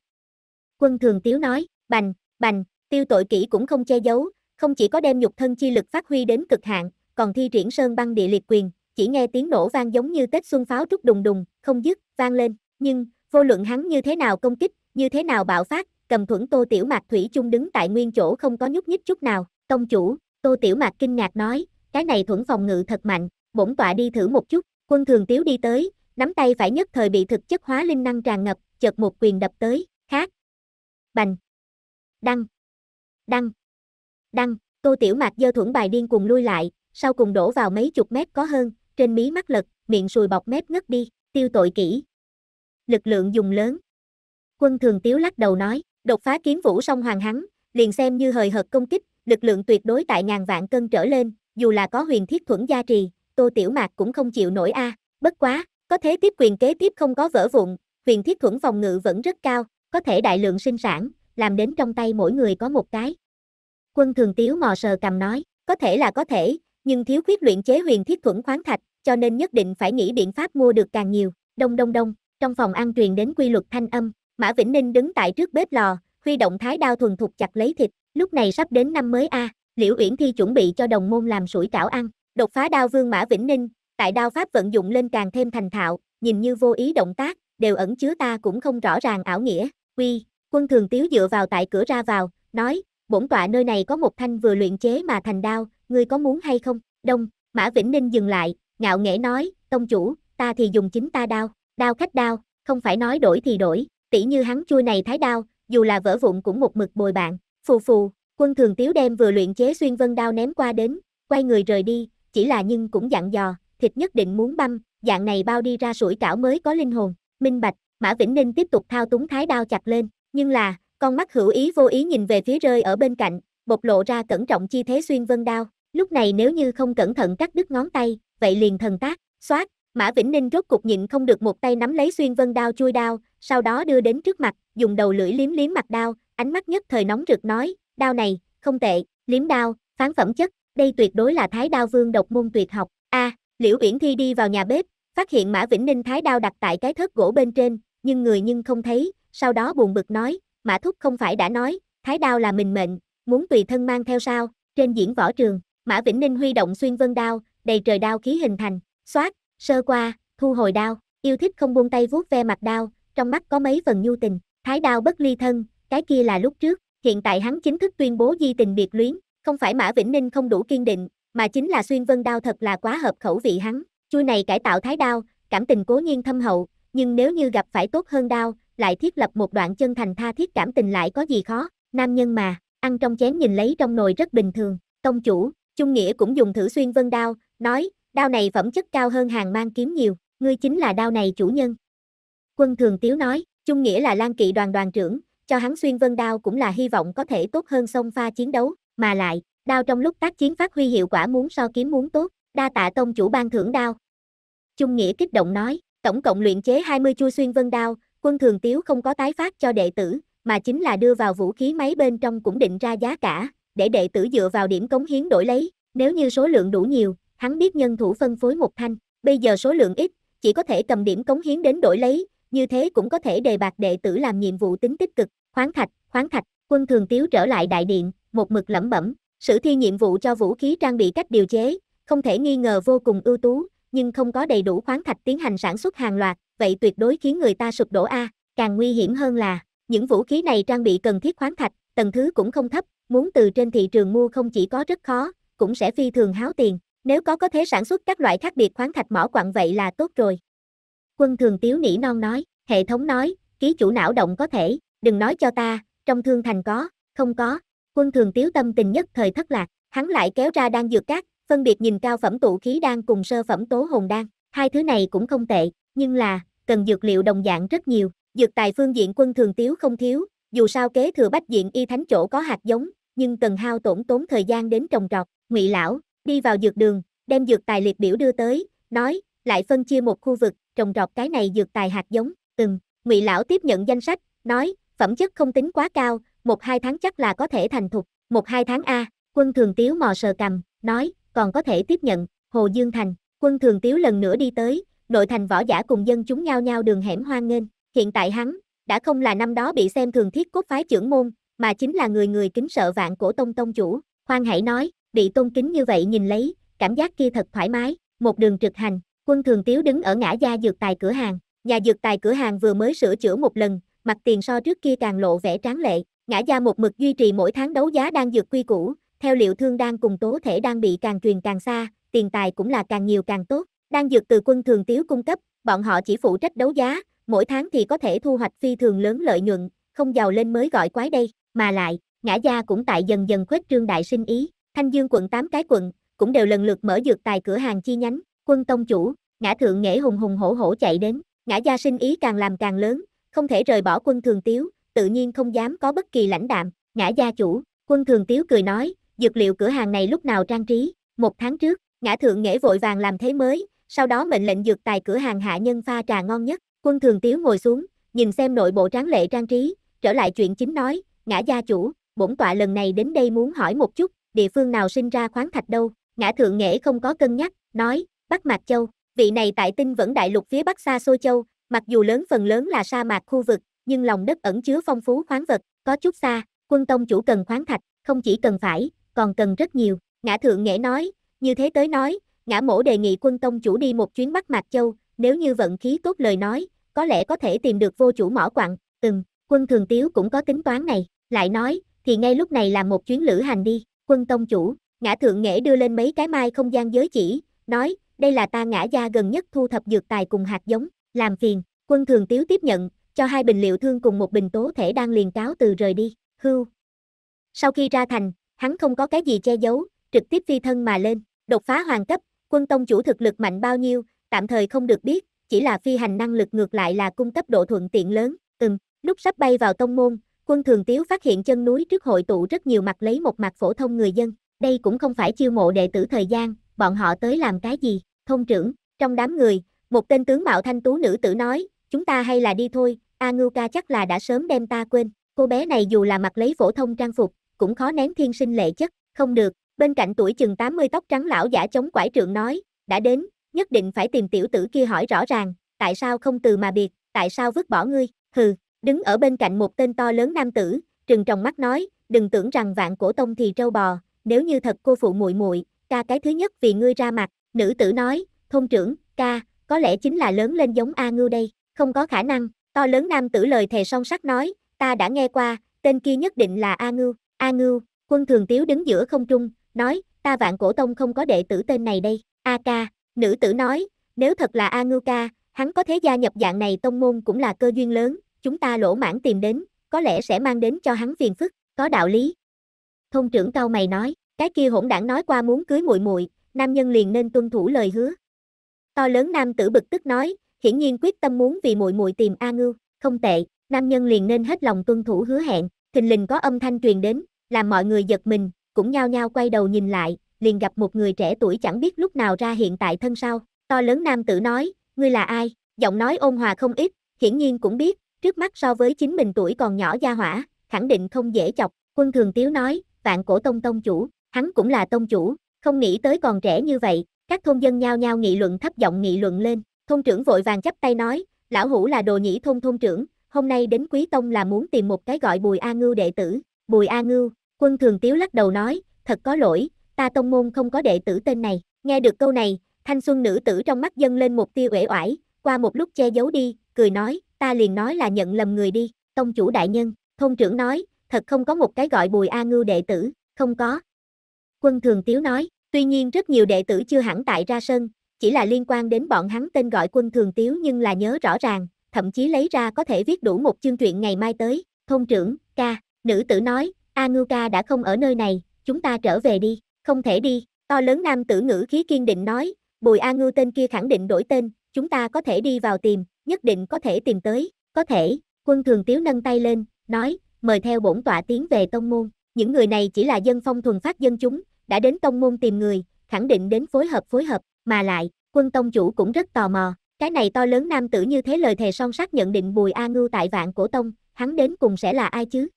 Quân thường tiếu nói, bành, bành, tiêu tội kỹ cũng không che giấu, không chỉ có đem nhục thân chi lực phát huy đến cực hạn, còn thi triển sơn băng địa liệt quyền, chỉ nghe tiếng nổ vang giống như Tết xuân pháo trúc đùng đùng, không dứt, vang lên, nhưng, vô luận hắn như thế nào công kích, như thế nào bạo phát, cầm thuẫn tô tiểu mạc thủy chung đứng tại nguyên chỗ không có nhúc nhích chút nào, tông chủ, tô tiểu mạc kinh ngạc nói, cái này thuẫn phòng ngự thật mạnh, bổn tọa đi thử một chút, quân thường tiếu đi tới, nắm tay phải nhất thời bị thực chất hóa linh năng tràn ngập, chợt một quyền đập tới, khác. Bành. Đăng. Đăng. Đăng, Tô Tiểu Mạc giơ thuẫn bài điên cùng lui lại, sau cùng đổ vào mấy chục mét có hơn, trên mí mắt lật, miệng sùi bọc mép ngất đi, tiêu tội kỹ. Lực lượng dùng lớn. Quân thường tiếu lắc đầu nói, đột phá kiếm vũ song hoàng hắn, liền xem như hời hợt công kích, lực lượng tuyệt đối tại ngàn vạn cân trở lên, dù là có huyền thiết thuẫn gia trì, Tô Tiểu Mạc cũng không chịu nổi a, à. bất quá, có thế tiếp quyền kế tiếp không có vỡ vụn, huyền thiết thuẫn phòng ngự vẫn rất cao, có thể đại lượng sinh sản, làm đến trong tay mỗi người có một cái. Quân thường tiếu mò sờ cầm nói, có thể là có thể, nhưng thiếu khuyết luyện chế huyền thiết thuẫn khoáng thạch, cho nên nhất định phải nghĩ biện pháp mua được càng nhiều. Đông đông đông, trong phòng ăn truyền đến quy luật thanh âm, Mã Vĩnh Ninh đứng tại trước bếp lò, huy động thái đao thuần thục chặt lấy thịt, lúc này sắp đến năm mới a, Liễu Uyển Thi chuẩn bị cho đồng môn làm sủi cảo ăn, đột phá đao vương Mã Vĩnh Ninh, tại đao pháp vận dụng lên càng thêm thành thạo, nhìn như vô ý động tác, đều ẩn chứa ta cũng không rõ ràng ảo nghĩa, Quy quân thường tiếu dựa vào tại cửa ra vào, nói, bổn tọa nơi này có một thanh vừa luyện chế mà thành đao, ngươi có muốn hay không, đông, Mã Vĩnh Ninh dừng lại, ngạo nghễ nói, tông chủ, ta thì dùng chính ta đao, đao khách đao, không phải nói đổi thì đổi, tỷ như hắn chua này thái đao, dù là vỡ vụn cũng một mực bồi bạn, phù phù, quân thường tiếu đem vừa luyện chế xuyên vân đao ném qua đến, quay người rời đi, chỉ là nhưng cũng dặn dò, thịt nhất định muốn băm, dạng này bao đi ra sủi cảo mới có linh hồn, minh bạch, Mã Vĩnh Ninh tiếp tục thao túng thái đao chặt lên, nhưng là, con mắt hữu ý vô ý nhìn về phía rơi ở bên cạnh, bộc lộ ra cẩn trọng chi thế xuyên vân đao, lúc này nếu như không cẩn thận cắt đứt ngón tay, vậy liền thần tác, xoát, Mã Vĩnh Ninh rốt cục nhịn không được một tay nắm lấy xuyên vân đao chui đao, sau đó đưa đến trước mặt, dùng đầu lưỡi liếm liếm mặt đao, ánh mắt nhất thời nóng rực nói, đao này, không tệ, liếm đao, phán phẩm chất, đây tuyệt đối là thái đao vương độc môn tuyệt học. A, Liễu Uyển Thi đi vào nhà bếp, Phát hiện Mã Vĩnh Ninh thái đao đặt tại cái thớt gỗ bên trên, nhưng người nhưng không thấy, sau đó buồn bực nói, Mã Thúc không phải đã nói, thái đao là mình mệnh, muốn tùy thân mang theo sao, trên diễn võ trường, Mã Vĩnh Ninh huy động xuyên vân đao, đầy trời đao khí hình thành, xoát, sơ qua, thu hồi đao, yêu thích không buông tay vuốt ve mặt đao, trong mắt có mấy phần nhu tình, thái đao bất ly thân, cái kia là lúc trước, hiện tại hắn chính thức tuyên bố di tình biệt luyến, không phải Mã Vĩnh Ninh không đủ kiên định, mà chính là xuyên vân đao thật là quá hợp khẩu vị hắn. Chui này cải tạo thái đao, cảm tình cố nhiên thâm hậu, nhưng nếu như gặp phải tốt hơn đao, lại thiết lập một đoạn chân thành tha thiết cảm tình lại có gì khó, nam nhân mà, ăn trong chén nhìn lấy trong nồi rất bình thường, Tông chủ, Trung Nghĩa cũng dùng thử xuyên vân đao, nói, đao này phẩm chất cao hơn hàng mang kiếm nhiều, ngươi chính là đao này chủ nhân. Quân Thường Tiếu nói, Trung Nghĩa là Lan Kỵ đoàn đoàn trưởng, cho hắn xuyên vân đao cũng là hy vọng có thể tốt hơn song pha chiến đấu, mà lại, đao trong lúc tác chiến phát huy hiệu quả muốn so kiếm muốn tốt, đa tạ tông chủ ban thưởng đao. Chung Nghĩa kích động nói, tổng cộng luyện chế 20 chu xuyên vân đao, quân thường tiếu không có tái phát cho đệ tử, mà chính là đưa vào vũ khí máy bên trong cũng định ra giá cả, để đệ tử dựa vào điểm cống hiến đổi lấy, nếu như số lượng đủ nhiều, hắn biết nhân thủ phân phối một thanh, bây giờ số lượng ít, chỉ có thể cầm điểm cống hiến đến đổi lấy, như thế cũng có thể đề bạc đệ tử làm nhiệm vụ tính tích cực, khoáng thạch, khoáng thạch, quân thường tiếu trở lại đại điện, một mực lẩm bẩm, sử thi nhiệm vụ cho vũ khí trang bị cách điều chế, không thể nghi ngờ vô cùng ưu tú, nhưng không có đầy đủ khoáng thạch tiến hành sản xuất hàng loạt, vậy tuyệt đối khiến người ta sụp đổ a, càng nguy hiểm hơn là, những vũ khí này trang bị cần thiết khoáng thạch, tầng thứ cũng không thấp, muốn từ trên thị trường mua không chỉ có rất khó, cũng sẽ phi thường háo tiền, nếu có có thể sản xuất các loại khác biệt khoáng thạch mỏ quặng vậy là tốt rồi. Quân thường tiếu nỉ non nói, hệ thống nói, ký chủ não động có thể, đừng nói cho ta, trong thương thành có, không có. Quân thường tiếu tâm tình nhất thời thất lạc, hắn lại kéo ra đang dược cát, phân biệt nhìn cao phẩm tụ khí đan cùng sơ phẩm tố hồn đan, hai thứ này cũng không tệ, nhưng là, cần dược liệu đồng dạng rất nhiều, dược tài phương diện quân thường tiếu không thiếu, dù sao kế thừa bách diện y thánh chỗ có hạt giống, nhưng cần hao tổn tốn thời gian đến trồng trọt, ngụy lão, đi vào dược đường, đem dược tài liệt biểu đưa tới, nói, lại phân chia một khu vực, trồng trọt cái này dược tài hạt giống, từng, ngụy lão tiếp nhận danh sách, nói, phẩm chất không tính quá cao, một hai tháng chắc là có thể thành thục, một hai tháng A, quân thường tiếu mò sờ cầm, nói, còn có thể tiếp nhận, Hồ Dương Thành, quân thường tiếu lần nữa đi tới, nội thành võ giả cùng dân chúng nhao nhao đường hẻm hoang nghênh, hiện tại hắn, đã không là năm đó bị xem thường thiết cốt phái trưởng môn, mà chính là người người kính sợ vạn cổ tông tông chủ, khoan hãy nói, bị tôn kính như vậy nhìn lấy, cảm giác kia thật thoải mái, một đường trực hành, quân thường tiếu đứng ở ngã gia dược tài cửa hàng, nhà dược tài cửa hàng vừa mới sửa chữa một lần, mặt tiền so trước kia càng lộ vẻ tráng lệ, ngã gia một mực duy trì mỗi tháng đấu giá đang dược quy cũ, theo liệu thương đang cùng tố thể đang bị càng truyền càng xa, tiền tài cũng là càng nhiều càng tốt. Đang dược từ quân thường tiếu cung cấp, bọn họ chỉ phụ trách đấu giá, mỗi tháng thì có thể thu hoạch phi thường lớn lợi nhuận, không giàu lên mới gọi quái đây, mà lại, ngã gia cũng tại dần dần khuếch trương đại sinh ý, Thanh Dương quận 8 cái quận, cũng đều lần lượt mở dược tài cửa hàng chi nhánh, quân tông chủ, ngã thượng nghệ hùng hùng hổ hổ chạy đến, ngã gia sinh ý càng làm càng lớn, không thể rời bỏ quân thường tiếu, tự nhiên không dám có bất kỳ lãnh đạm, ngã gia chủ, quân thường tiếu cười nói, dược liệu cửa hàng này lúc nào trang trí, một tháng trước, ngã thượng nghệ vội vàng làm thế mới, sau đó mệnh lệnh dược tài cửa hàng hạ nhân pha trà ngon nhất, quân thường tiếu ngồi xuống, nhìn xem nội bộ tráng lệ trang trí, trở lại chuyện chính nói, ngã gia chủ, bổn tọa lần này đến đây muốn hỏi một chút, địa phương nào sinh ra khoáng thạch đâu, ngã thượng nghệ không có cân nhắc, nói, Bắc Mạc Châu, vị này tại tinh vẫn đại lục phía Bắc xa xôi châu, mặc dù lớn phần lớn là sa mạc khu vực, nhưng lòng đất ẩn chứa phong phú khoáng vật, có chút xa, quân tông chủ cần khoáng thạch, không chỉ cần phải, còn cần rất nhiều. Ngã Thượng Nghệ nói, như thế tới nói, ngã mổ đề nghị quân tông chủ đi một chuyến Bắc Mạc Châu, nếu như vận khí tốt lời nói, có lẽ có thể tìm được vô chủ mỏ quặng, từng, quân thường tiếu cũng có tính toán này, lại nói, thì ngay lúc này làm một chuyến lữ hành đi, quân tông chủ, ngã thượng nghệ đưa lên mấy cái mai không gian giới chỉ, nói, đây là ta ngã gia gần nhất thu thập dược tài cùng hạt giống, làm phiền, quân thường tiếu tiếp nhận, cho hai bình liệu thương cùng một bình tố thể đang liền cáo từ rời đi, hưu. Sau khi ra thành, hắn không có cái gì che giấu, trực tiếp phi thân mà lên, đột phá hoàng cấp, quân tông chủ thực lực mạnh bao nhiêu, tạm thời không được biết, chỉ là phi hành năng lực ngược lại là cung cấp độ thuận tiện lớn, ừm, lúc sắp bay vào tông môn, quân thường tiếu phát hiện chân núi trước hội tụ rất nhiều mặt lấy một mặt phổ thông người dân, đây cũng không phải chiêu mộ đệ tử thời gian, bọn họ tới làm cái gì, thông trưởng, trong đám người, một tên tướng mạo thanh tú nữ tử nói, chúng ta hay là đi thôi, A Ngưu ca chắc là đã sớm đem ta quên, cô bé này dù là mặc lấy phổ thông trang phục, cũng khó nén thiên sinh lệ chất, không được, bên cạnh tuổi chừng 80 tóc trắng lão giả chống quải trượng nói, đã đến, nhất định phải tìm tiểu tử kia hỏi rõ ràng, tại sao không từ mà biệt, tại sao vứt bỏ ngươi, hừ, đứng ở bên cạnh một tên to lớn nam tử, trừng trong mắt nói, đừng tưởng rằng vạn cổ tông thì trâu bò, nếu như thật cô phụ muội muội, ca cái thứ nhất vì ngươi ra mặt, nữ tử nói, thôn trưởng, ca, có lẽ chính là lớn lên giống A Ngưu đây, không có khả năng, to lớn nam tử lời thề song sắc nói, ta đã nghe qua, tên kia nhất định là A Ngưu, A Ngưu, quân thường tiếu đứng giữa không trung, nói, ta vạn cổ tông không có đệ tử tên này đây. A ca, nữ tử nói, nếu thật là A Ngưu ca, hắn có thế gia nhập dạng này tông môn cũng là cơ duyên lớn, chúng ta lỗ mãn tìm đến, có lẽ sẽ mang đến cho hắn phiền phức, có đạo lý. Thông trưởng cao mày nói, cái kia hỗn đảng nói qua muốn cưới muội muội, nam nhân liền nên tuân thủ lời hứa. To lớn nam tử bực tức nói, hiển nhiên quyết tâm muốn vì muội muội tìm A Ngưu, không tệ, nam nhân liền nên hết lòng tuân thủ hứa hẹn, thình lình có âm thanh truyền đến, làm mọi người giật mình, cũng nhao nhao quay đầu nhìn lại, liền gặp một người trẻ tuổi chẳng biết lúc nào ra hiện tại thân sau, to lớn nam tử nói, ngươi là ai, giọng nói ôn hòa không ít, hiển nhiên cũng biết, trước mắt so với chính mình tuổi còn nhỏ gia hỏa, khẳng định không dễ chọc, quân thường tiếu nói, vạn cổ tông tông chủ, hắn cũng là tông chủ, không nghĩ tới còn trẻ như vậy, các thôn dân nhao nhao nghị luận thấp giọng nghị luận lên, thôn trưởng vội vàng chắp tay nói, lão hủ là đồ nhĩ thôn thôn trưởng, hôm nay đến quý tông là muốn tìm một cái gọi bùi A Ngưu đệ tử, bùi A Ngưu, Quân Thường Tiếu lắc đầu nói, thật có lỗi, ta tông môn không có đệ tử tên này. Nghe được câu này, thanh xuân nữ tử trong mắt dâng lên một tia uể oải, qua một lúc che giấu đi, cười nói, ta liền nói là nhận lầm người đi. Tông chủ đại nhân, thôn trưởng nói, thật không có một cái gọi bùi A ngưu đệ tử, không có. Quân Thường Tiếu nói, tuy nhiên rất nhiều đệ tử chưa hẳn tại ra sân, chỉ là liên quan đến bọn hắn tên gọi quân Thường Tiếu nhưng là nhớ rõ ràng, thậm chí lấy ra có thể viết đủ một chương truyện ngày mai tới, thôn trưởng, ca, nữ tử nói, Anuka đã không ở nơi này, chúng ta trở về đi, không thể đi, to lớn nam tử ngữ khí kiên định nói, bùi A ngư tên kia khẳng định đổi tên, chúng ta có thể đi vào tìm, nhất định có thể tìm tới, có thể, quân thường tiếu nâng tay lên, nói, mời theo bổn tọa tiến về tông môn, những người này chỉ là dân phong thuần phát dân chúng, đã đến tông môn tìm người, khẳng định đến phối hợp phối hợp, mà lại, quân tông chủ cũng rất tò mò, cái này to lớn nam tử như thế lời thề son sắc nhận định bùi A ngư tại vạn cổ tông, hắn đến cùng sẽ là ai chứ,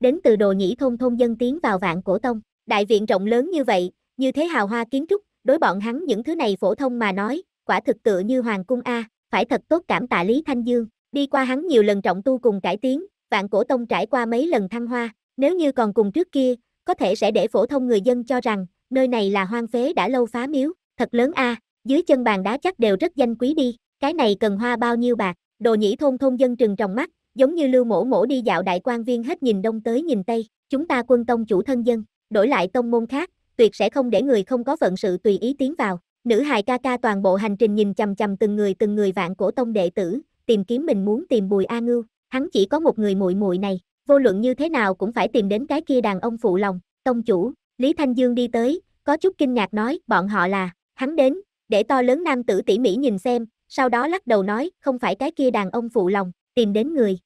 đến từ đồ nhĩ thông thông dân tiến vào vạn cổ tông. Đại viện rộng lớn như vậy, như thế hào hoa kiến trúc, đối bọn hắn những thứ này phổ thông mà nói, quả thực tựa như hoàng cung A, phải thật tốt cảm tạ Lý Thanh Dương. Đi qua hắn nhiều lần trọng tu cùng cải tiến, vạn cổ tông trải qua mấy lần thăng hoa, nếu như còn cùng trước kia, có thể sẽ để phổ thông người dân cho rằng, nơi này là hoang phế đã lâu phá miếu, thật lớn A, dưới chân bàn đá chắc đều rất danh quý đi, cái này cần hoa bao nhiêu bạc, đồ nhĩ thôn thôn dân trừng trong mắt, giống như lưu mổ mổ đi dạo đại quan viên hết nhìn đông tới nhìn tây, chúng ta quân tông chủ thân dân, đổi lại tông môn khác, tuyệt sẽ không để người không có vận sự tùy ý tiến vào. Nữ hài ca ca toàn bộ hành trình nhìn chầm chầm từng người từng người vạn cổ tông đệ tử, tìm kiếm mình muốn tìm Bùi A Ngưu, hắn chỉ có một người muội muội này, vô luận như thế nào cũng phải tìm đến cái kia đàn ông phụ lòng, tông chủ, Lý Thanh Dương đi tới, có chút kinh ngạc nói, bọn họ là, hắn đến, để to lớn nam tử tỉ mỉ nhìn xem, sau đó lắc đầu nói, không phải cái kia đàn ông phụ lòng, tìm đến người,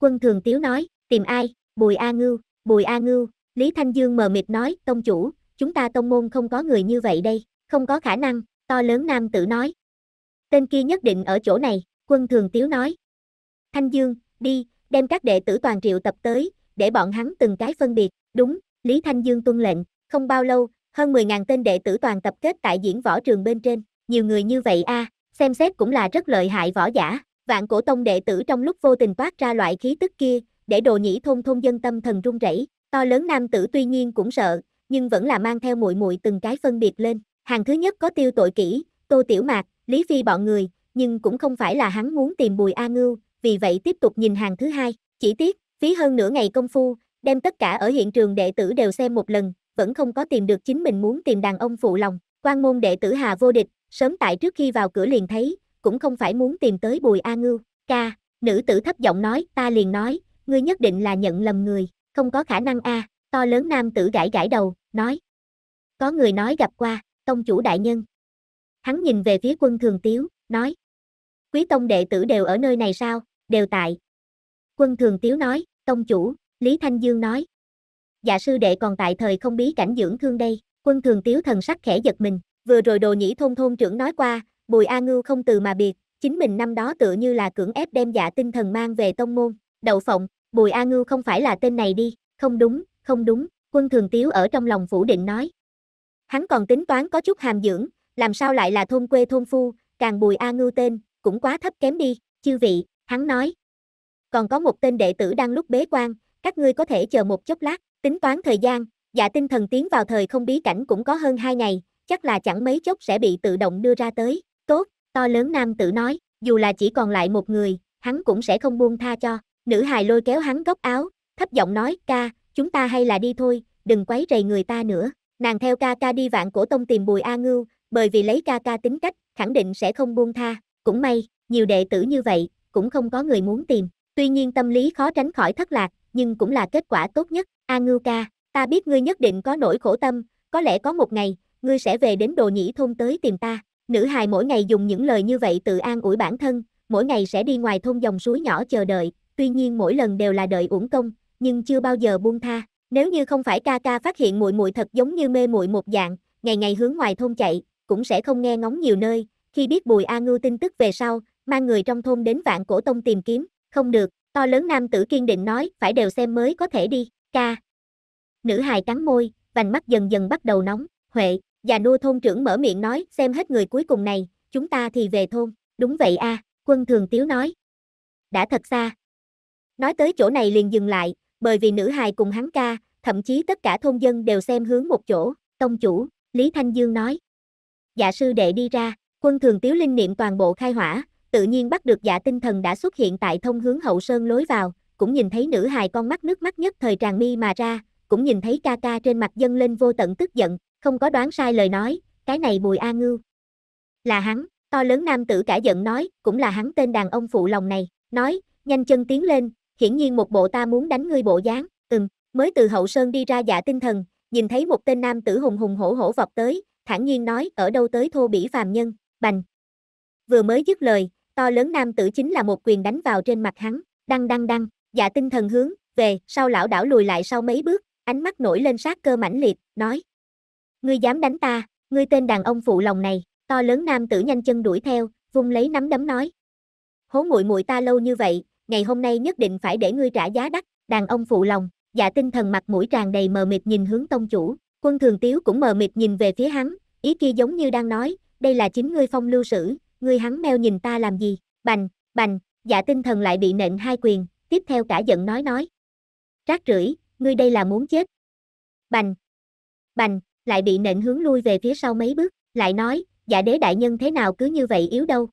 Quân Thường Tiếu nói, tìm ai? Bùi A Ngưu, Bùi A Ngưu, Lý Thanh Dương mờ mịt nói, tông chủ, chúng ta tông môn không có người như vậy đây, không có khả năng, to lớn nam tử nói. Tên kia nhất định ở chỗ này, quân thường tiếu nói. Thanh Dương, đi, đem các đệ tử toàn triệu tập tới, để bọn hắn từng cái phân biệt, đúng, Lý Thanh Dương tuân lệnh, không bao lâu, hơn 10.000 tên đệ tử toàn tập kết tại diễn võ trường bên trên, nhiều người như vậy a à, xem xét cũng là rất lợi hại võ giả vạn cổ tông đệ tử trong lúc vô tình toát ra loại khí tức kia, để đồ nhĩ thôn thôn dân tâm thần run rẩy, to lớn nam tử tuy nhiên cũng sợ, nhưng vẫn là mang theo muội muội từng cái phân biệt lên, hàng thứ nhất có tiêu tội kỹ, Tô Tiểu Mạc, Lý Phi bọn người, nhưng cũng không phải là hắn muốn tìm Bùi A Ngưu, vì vậy tiếp tục nhìn hàng thứ hai, chỉ tiếc, phí hơn nửa ngày công phu, đem tất cả ở hiện trường đệ tử đều xem một lần, vẫn không có tìm được chính mình muốn tìm đàn ông phụ lòng, quan môn đệ tử Hà vô địch, sớm tại trước khi vào cửa liền thấy, cũng không phải muốn tìm tới Bùi A Ngưu, ca, nữ tử thấp giọng nói, ta liền nói, ngươi nhất định là nhận lầm người, không có khả năng a to lớn nam tử gãi gãi đầu, nói. Có người nói gặp qua, tông chủ đại nhân. Hắn nhìn về phía quân thường tiếu, nói. Quý tông đệ tử đều ở nơi này sao, đều tại. Quân thường tiếu nói, tông chủ, Lý Thanh Dương nói. Dạ sư đệ còn tại thời không bí cảnh dưỡng thương đây, quân thường tiếu thần sắc khẽ giật mình, vừa rồi đồ nhĩ thôn thôn trưởng nói qua, Bùi A Ngưu không từ mà biệt, chính mình năm đó tựa như là cưỡng ép đem dạ tinh thần mang về tông môn, đậu phộng, Bùi A Ngưu không phải là tên này đi, không đúng, không đúng, quân thường tiếu ở trong lòng phủ định nói. Hắn còn tính toán có chút hàm dưỡng, làm sao lại là thôn quê thôn phu, càng Bùi A Ngưu tên, cũng quá thấp kém đi, chư vị, hắn nói. Còn có một tên đệ tử đang lúc bế quan, các ngươi có thể chờ một chốc lát, tính toán thời gian, dạ tinh thần tiến vào thời không bí cảnh cũng có hơn hai ngày, chắc là chẳng mấy chốc sẽ bị tự động đưa ra tới to lớn nam tử nói, dù là chỉ còn lại một người, hắn cũng sẽ không buông tha cho. Nữ hài lôi kéo hắn góc áo, thấp giọng nói, ca, chúng ta hay là đi thôi, đừng quấy rầy người ta nữa. Nàng theo ca ca đi vạn cổ tông tìm bùi A Ngưu, bởi vì lấy ca ca tính cách, khẳng định sẽ không buông tha. Cũng may, nhiều đệ tử như vậy, cũng không có người muốn tìm. Tuy nhiên tâm lý khó tránh khỏi thất lạc, nhưng cũng là kết quả tốt nhất. A Ngưu ca, ta biết ngươi nhất định có nỗi khổ tâm, có lẽ có một ngày, ngươi sẽ về đến đồ nhĩ thôn tới tìm ta. Nữ hài mỗi ngày dùng những lời như vậy tự an ủi bản thân, mỗi ngày sẽ đi ngoài thôn dòng suối nhỏ chờ đợi, tuy nhiên mỗi lần đều là đợi uổng công, nhưng chưa bao giờ buông tha. Nếu như không phải ca ca phát hiện muội muội thật giống như mê muội một dạng, ngày ngày hướng ngoài thôn chạy, cũng sẽ không nghe ngóng nhiều nơi, khi biết Bùi A Ngưu tin tức về sau, mang người trong thôn đến vạn cổ tông tìm kiếm, không được, to lớn nam tử kiên định nói, phải đều xem mới có thể đi, ca. Nữ hài cắn môi, vành mắt dần dần bắt đầu nóng, Huệ, Già nua thôn trưởng mở miệng nói, xem hết người cuối cùng này, chúng ta thì về thôn. Đúng vậy a, à, quân thường tiếu nói. Đã thật xa. Nói tới chỗ này liền dừng lại, bởi vì nữ hài cùng hắn ca, thậm chí tất cả thôn dân đều xem hướng một chỗ, tông chủ, Lý Thanh Dương nói. Dạ sư đệ đi ra, quân thường tiếu linh niệm toàn bộ khai hỏa, tự nhiên bắt được dạ tinh thần đã xuất hiện tại thông hướng hậu sơn lối vào, cũng nhìn thấy nữ hài con mắt nước mắt nhất thời tràn mi mà ra, cũng nhìn thấy ca ca trên mặt dân lên vô tận tức giận, không có đoán sai lời nói, cái này Bùi A Ngưu. Là hắn, to lớn nam tử cả giận nói, cũng là hắn tên đàn ông phụ lòng này, nói, nhanh chân tiến lên, hiển nhiên một bộ ta muốn đánh ngươi bộ dáng, ừm, mới từ hậu sơn đi ra giả dạ tinh thần, nhìn thấy một tên nam tử hùng hùng hổ hổ vọt tới, thản nhiên nói, ở đâu tới thô bỉ phàm nhân, bành. Vừa mới dứt lời, to lớn nam tử chính là một quyền đánh vào trên mặt hắn, đăng đăng đăng, giả dạ tinh thần hướng, về, sau lão đảo lùi lại sau mấy bước, ánh mắt nổi lên sát cơ mãnh liệt, nói, ngươi dám đánh ta, ngươi tên đàn ông phụ lòng này, to lớn nam tử nhanh chân đuổi theo, vung lấy nắm đấm nói. Hố muội muội ta lâu như vậy, ngày hôm nay nhất định phải để ngươi trả giá đắt, đàn ông phụ lòng, dạ tinh thần mặt mũi tràn đầy mờ mịt nhìn hướng tông chủ, quân thường tiếu cũng mờ mịt nhìn về phía hắn, ý kia giống như đang nói, đây là chính ngươi phong lưu sử, ngươi hắn meo nhìn ta làm gì, bành, bành, dạ tinh thần lại bị nện hai quyền, tiếp theo cả giận nói nói. Rác rưởi, ngươi đây là muốn chết. Bành, bành, lại bị nện hướng lui về phía sau mấy bước, lại nói, dạ đế đại nhân thế nào cứ như vậy yếu đâu.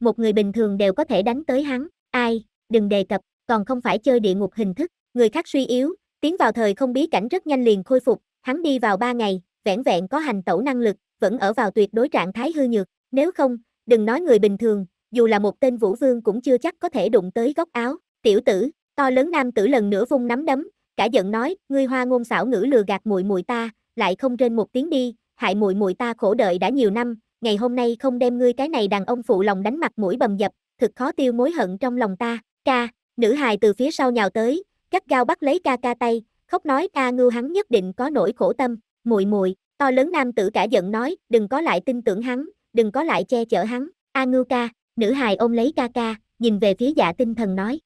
Một người bình thường đều có thể đánh tới hắn, ai, đừng đề cập, còn không phải chơi địa ngục hình thức, người khác suy yếu, tiến vào thời không bí cảnh rất nhanh liền khôi phục, hắn đi vào ba ngày, vẻn vẹn có hành tẩu năng lực, vẫn ở vào tuyệt đối trạng thái hư nhược, nếu không, đừng nói người bình thường, dù là một tên vũ vương cũng chưa chắc có thể đụng tới góc áo, tiểu tử, to lớn nam tử lần nữa vung nắm đấm, cả giận nói, ngươi hoa ngôn xảo ngữ lừa gạt muội muội ta, lại không trên một tiếng đi, hại muội muội ta khổ đợi đã nhiều năm, ngày hôm nay không đem ngươi cái này đàn ông phụ lòng đánh mặt mũi bầm dập, thật khó tiêu mối hận trong lòng ta, ca, nữ hài từ phía sau nhào tới, cắt gao bắt lấy ca ca tay, khóc nói ca ngưu hắn nhất định có nỗi khổ tâm, muội muội, to lớn nam tử cả giận nói, đừng có lại tin tưởng hắn, đừng có lại che chở hắn, a ngưu ca, nữ hài ôm lấy ca ca, nhìn về phía dạ tinh thần nói,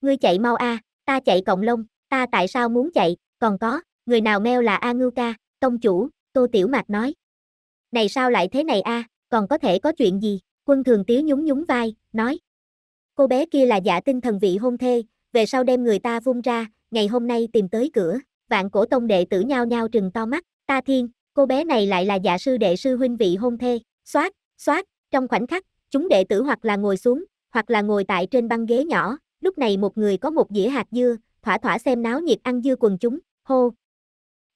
ngươi chạy mau a, ta chạy cộng lông, ta tại sao muốn chạy, còn có, Người nào meo là A Ngưu ca, tông chủ, Tô Tiểu Mạc nói. Này sao lại thế này a, à, còn có thể có chuyện gì? Quân Thường Tiếu nhún nhún vai, nói. Cô bé kia là giả tinh thần vị hôn thê, về sau đem người ta vung ra, ngày hôm nay tìm tới cửa, vạn cổ tông đệ tử nhao nhao trừng to mắt, ta thiên, cô bé này lại là giả sư đệ sư huynh vị hôn thê, xoát, xoát, trong khoảnh khắc, chúng đệ tử hoặc là ngồi xuống, hoặc là ngồi tại trên băng ghế nhỏ, lúc này một người có một dĩa hạt dưa, thỏa thỏa xem náo nhiệt ăn dưa quần chúng, hô,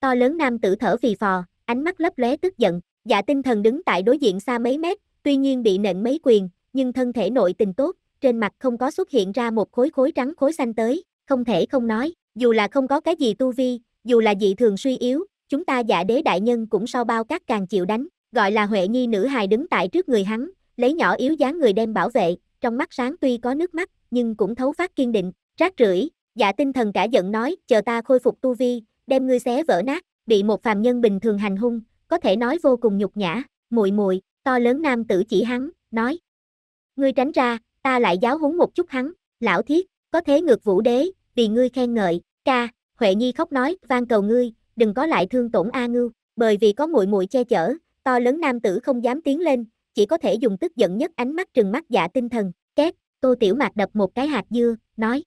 To lớn nam tử thở phì phò, ánh mắt lấp lóe tức giận, dạ tinh thần đứng tại đối diện xa mấy mét, tuy nhiên bị nện mấy quyền, nhưng thân thể nội tình tốt, trên mặt không có xuất hiện ra một khối khối trắng khối xanh tới, không thể không nói, dù là không có cái gì tu vi, dù là dị thường suy yếu, chúng ta giả dạ đế đại nhân cũng sau bao các càng chịu đánh, gọi là Huệ Nhi nữ hài đứng tại trước người hắn, lấy nhỏ yếu dáng người đem bảo vệ, trong mắt sáng tuy có nước mắt, nhưng cũng thấu phát kiên định, rác rưởi, dạ tinh thần cả giận nói, chờ ta khôi phục tu vi, đem ngươi xé vỡ nát, bị một phàm nhân bình thường hành hung, có thể nói vô cùng nhục nhã, muội muội, to lớn nam tử chỉ hắn, nói: "Ngươi tránh ra, ta lại giáo huấn một chút hắn, lão thiết, có thế ngược vũ đế, vì ngươi khen ngợi." Ca, Huệ Nhi khóc nói, van cầu ngươi, đừng có lại thương tổn A Ngưu, bởi vì có muội muội che chở, to lớn nam tử không dám tiến lên, chỉ có thể dùng tức giận nhất ánh mắt trừng mắt giả dạ tinh thần, két, Tô Tiểu Mạc đập một cái hạt dưa, nói: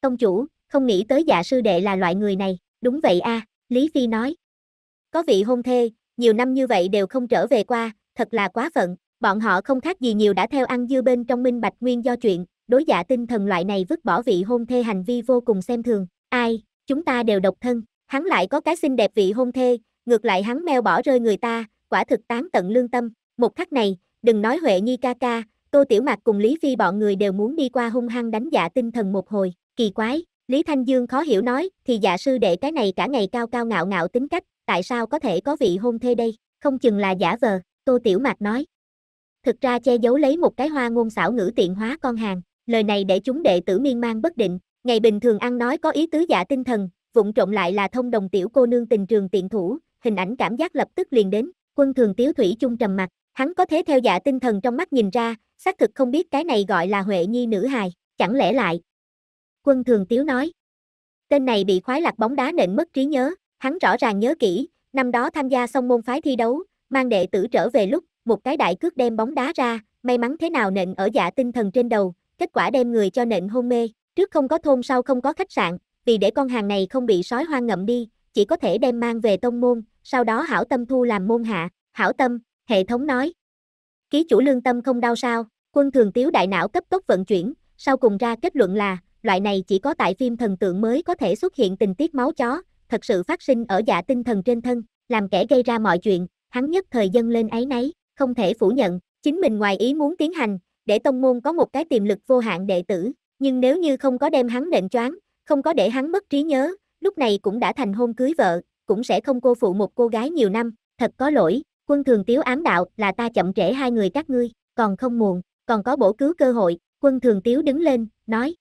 "Công chủ, không nghĩ tới dạ sư đệ là loại người này." Đúng vậy a, à, Lý Phi nói. Có vị hôn thê, nhiều năm như vậy đều không trở về qua, thật là quá phận, bọn họ không khác gì nhiều đã theo ăn dư bên trong minh bạch nguyên do chuyện, đối giả dạ tinh thần loại này vứt bỏ vị hôn thê hành vi vô cùng xem thường, ai, chúng ta đều độc thân, hắn lại có cái xinh đẹp vị hôn thê, ngược lại hắn meo bỏ rơi người ta, quả thực tán tận lương tâm, một khắc này, đừng nói Huệ Nhi ca ca, Tô Tiểu Mạc cùng Lý Phi bọn người đều muốn đi qua hung hăng đánh giả dạ tinh thần một hồi, kỳ quái, Lý Thanh Dương khó hiểu nói, thì giả dạ sư đệ cái này cả ngày cao cao ngạo ngạo tính cách, tại sao có thể có vị hôn thê đây, không chừng là giả vờ, Tô Tiểu Mạc nói. Thực ra che giấu lấy một cái hoa ngôn xảo ngữ tiện hóa con hàng, lời này để chúng đệ tử miên man bất định, ngày bình thường ăn nói có ý tứ giả dạ tinh thần, vụng trộm lại là thông đồng tiểu cô nương tình trường tiện thủ, hình ảnh cảm giác lập tức liền đến, quân thường tiếu thủy chung trầm mặt, hắn có thế theo giả dạ tinh thần trong mắt nhìn ra, xác thực không biết cái này gọi là Huệ Nhi nữ hài, chẳng lẽ lại, Quân Thường Tiếu nói. Tên này bị khoái lạc bóng đá nện mất trí nhớ, hắn rõ ràng nhớ kỹ, năm đó tham gia xong môn phái thi đấu, mang đệ tử trở về lúc, một cái đại cước đem bóng đá ra, may mắn thế nào nện ở giả dạ tinh thần trên đầu, kết quả đem người cho nện hôn mê, trước không có thôn sau không có khách sạn, vì để con hàng này không bị sói hoang ngậm đi, chỉ có thể đem mang về tông môn, sau đó hảo tâm thu làm môn hạ, hảo tâm, hệ thống nói. Ký chủ lương tâm không đau sao, quân thường tiếu đại não cấp tốc vận chuyển, sau cùng ra kết luận là, loại này chỉ có tại phim thần tượng mới có thể xuất hiện tình tiết máu chó, thật sự phát sinh ở dạ tinh thần trên thân, làm kẻ gây ra mọi chuyện, hắn nhất thời dân lên ấy nấy, không thể phủ nhận, chính mình ngoài ý muốn tiến hành, để tông môn có một cái tiềm lực vô hạn đệ tử, nhưng nếu như không có đem hắn nện choáng, không có để hắn mất trí nhớ, lúc này cũng đã thành hôn cưới vợ, cũng sẽ không cô phụ một cô gái nhiều năm, thật có lỗi, quân thường tiếu ám đạo là ta chậm trễ hai người các ngươi, còn không muộn, còn có bổ cứu cơ hội, quân thường tiếu đứng lên, nói,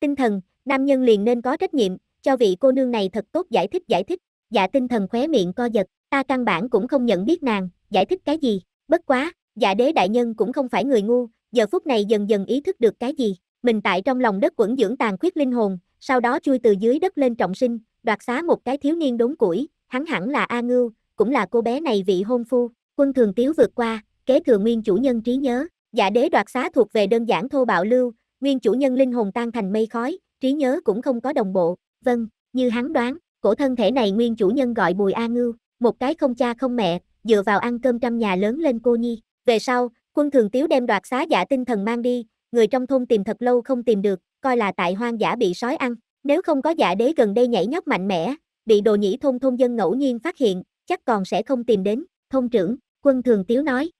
Tinh thần, nam nhân liền nên có trách nhiệm, cho vị cô nương này thật tốt giải thích giải thích. Dạ tinh thần khóe miệng co giật, ta căn bản cũng không nhận biết nàng, giải thích cái gì, bất quá, dạ đế đại nhân cũng không phải người ngu, giờ phút này dần dần ý thức được cái gì, mình tại trong lòng đất quẩn dưỡng tàn khuyết linh hồn, sau đó chui từ dưới đất lên trọng sinh, đoạt xá một cái thiếu niên đốn củi, hắn hẳn là A Ngưu, cũng là cô bé này vị hôn phu, quân thường tiếu vượt qua, kế thừa nguyên chủ nhân trí nhớ, dạ đế đoạt xá thuộc về đơn giản thô bạo lưu, nguyên chủ nhân linh hồn tan thành mây khói, trí nhớ cũng không có đồng bộ, vâng, như hắn đoán, cổ thân thể này nguyên chủ nhân gọi Bùi A Ngưu, một cái không cha không mẹ, dựa vào ăn cơm trăm nhà lớn lên cô nhi. Về sau, quân thường tiếu đem đoạt xá giả tinh thần mang đi, người trong thôn tìm thật lâu không tìm được, coi là tại hoang dã bị sói ăn. Nếu không có giả đế gần đây nhảy nhóc mạnh mẽ, bị đồ nhĩ thôn thôn dân ngẫu nhiên phát hiện, chắc còn sẽ không tìm đến, thôn trưởng, quân thường tiếu nói.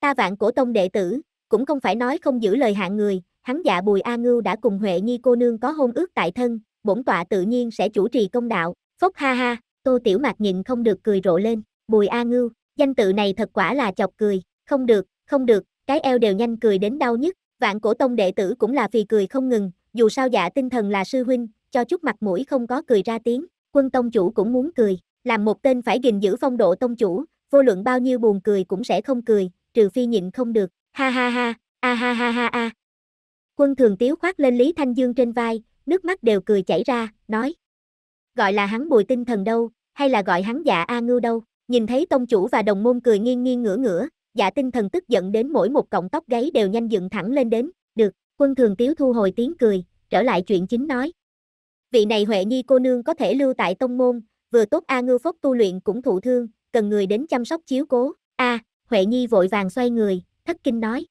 Ta vạn cổ tông đệ tử, cũng không phải nói không giữ lời hạng người, hắn dạ Bùi A Ngưu đã cùng Huệ Nhi cô nương có hôn ước tại thân, bổn tọa tự nhiên sẽ chủ trì công đạo, phốc ha ha, Tô Tiểu Mạc nhìn không được cười rộ lên, Bùi A Ngưu, danh tự này thật quả là chọc cười, không được, không được, cái eo đều nhanh cười đến đau nhất, vạn cổ tông đệ tử cũng là vì cười không ngừng, dù sao dạ tinh thần là sư huynh, cho chút mặt mũi không có cười ra tiếng, quân tông chủ cũng muốn cười, làm một tên phải gìn giữ phong độ tông chủ, vô luận bao nhiêu buồn cười cũng sẽ không cười, trừ phi nhịn không được, ha ha ha, a ha ha ha a, Quân thường tiếu khoác lên Lý Thanh Dương trên vai, nước mắt đều cười chảy ra, nói. Gọi là hắn bùi tinh thần đâu, hay là gọi hắn dạ A ngưu đâu, nhìn thấy tông chủ và đồng môn cười nghiêng nghiêng ngửa ngửa, dạ tinh thần tức giận đến mỗi một cọng tóc gáy đều nhanh dựng thẳng lên đến, được, quân thường tiếu thu hồi tiếng cười, trở lại chuyện chính nói. Vị này Huệ Nhi cô nương có thể lưu tại tông môn, vừa tốt A ngưu phốc tu luyện cũng thụ thương, cần người đến chăm sóc chiếu cố, A, Huệ Nhi vội vàng xoay người, thất kinh nói.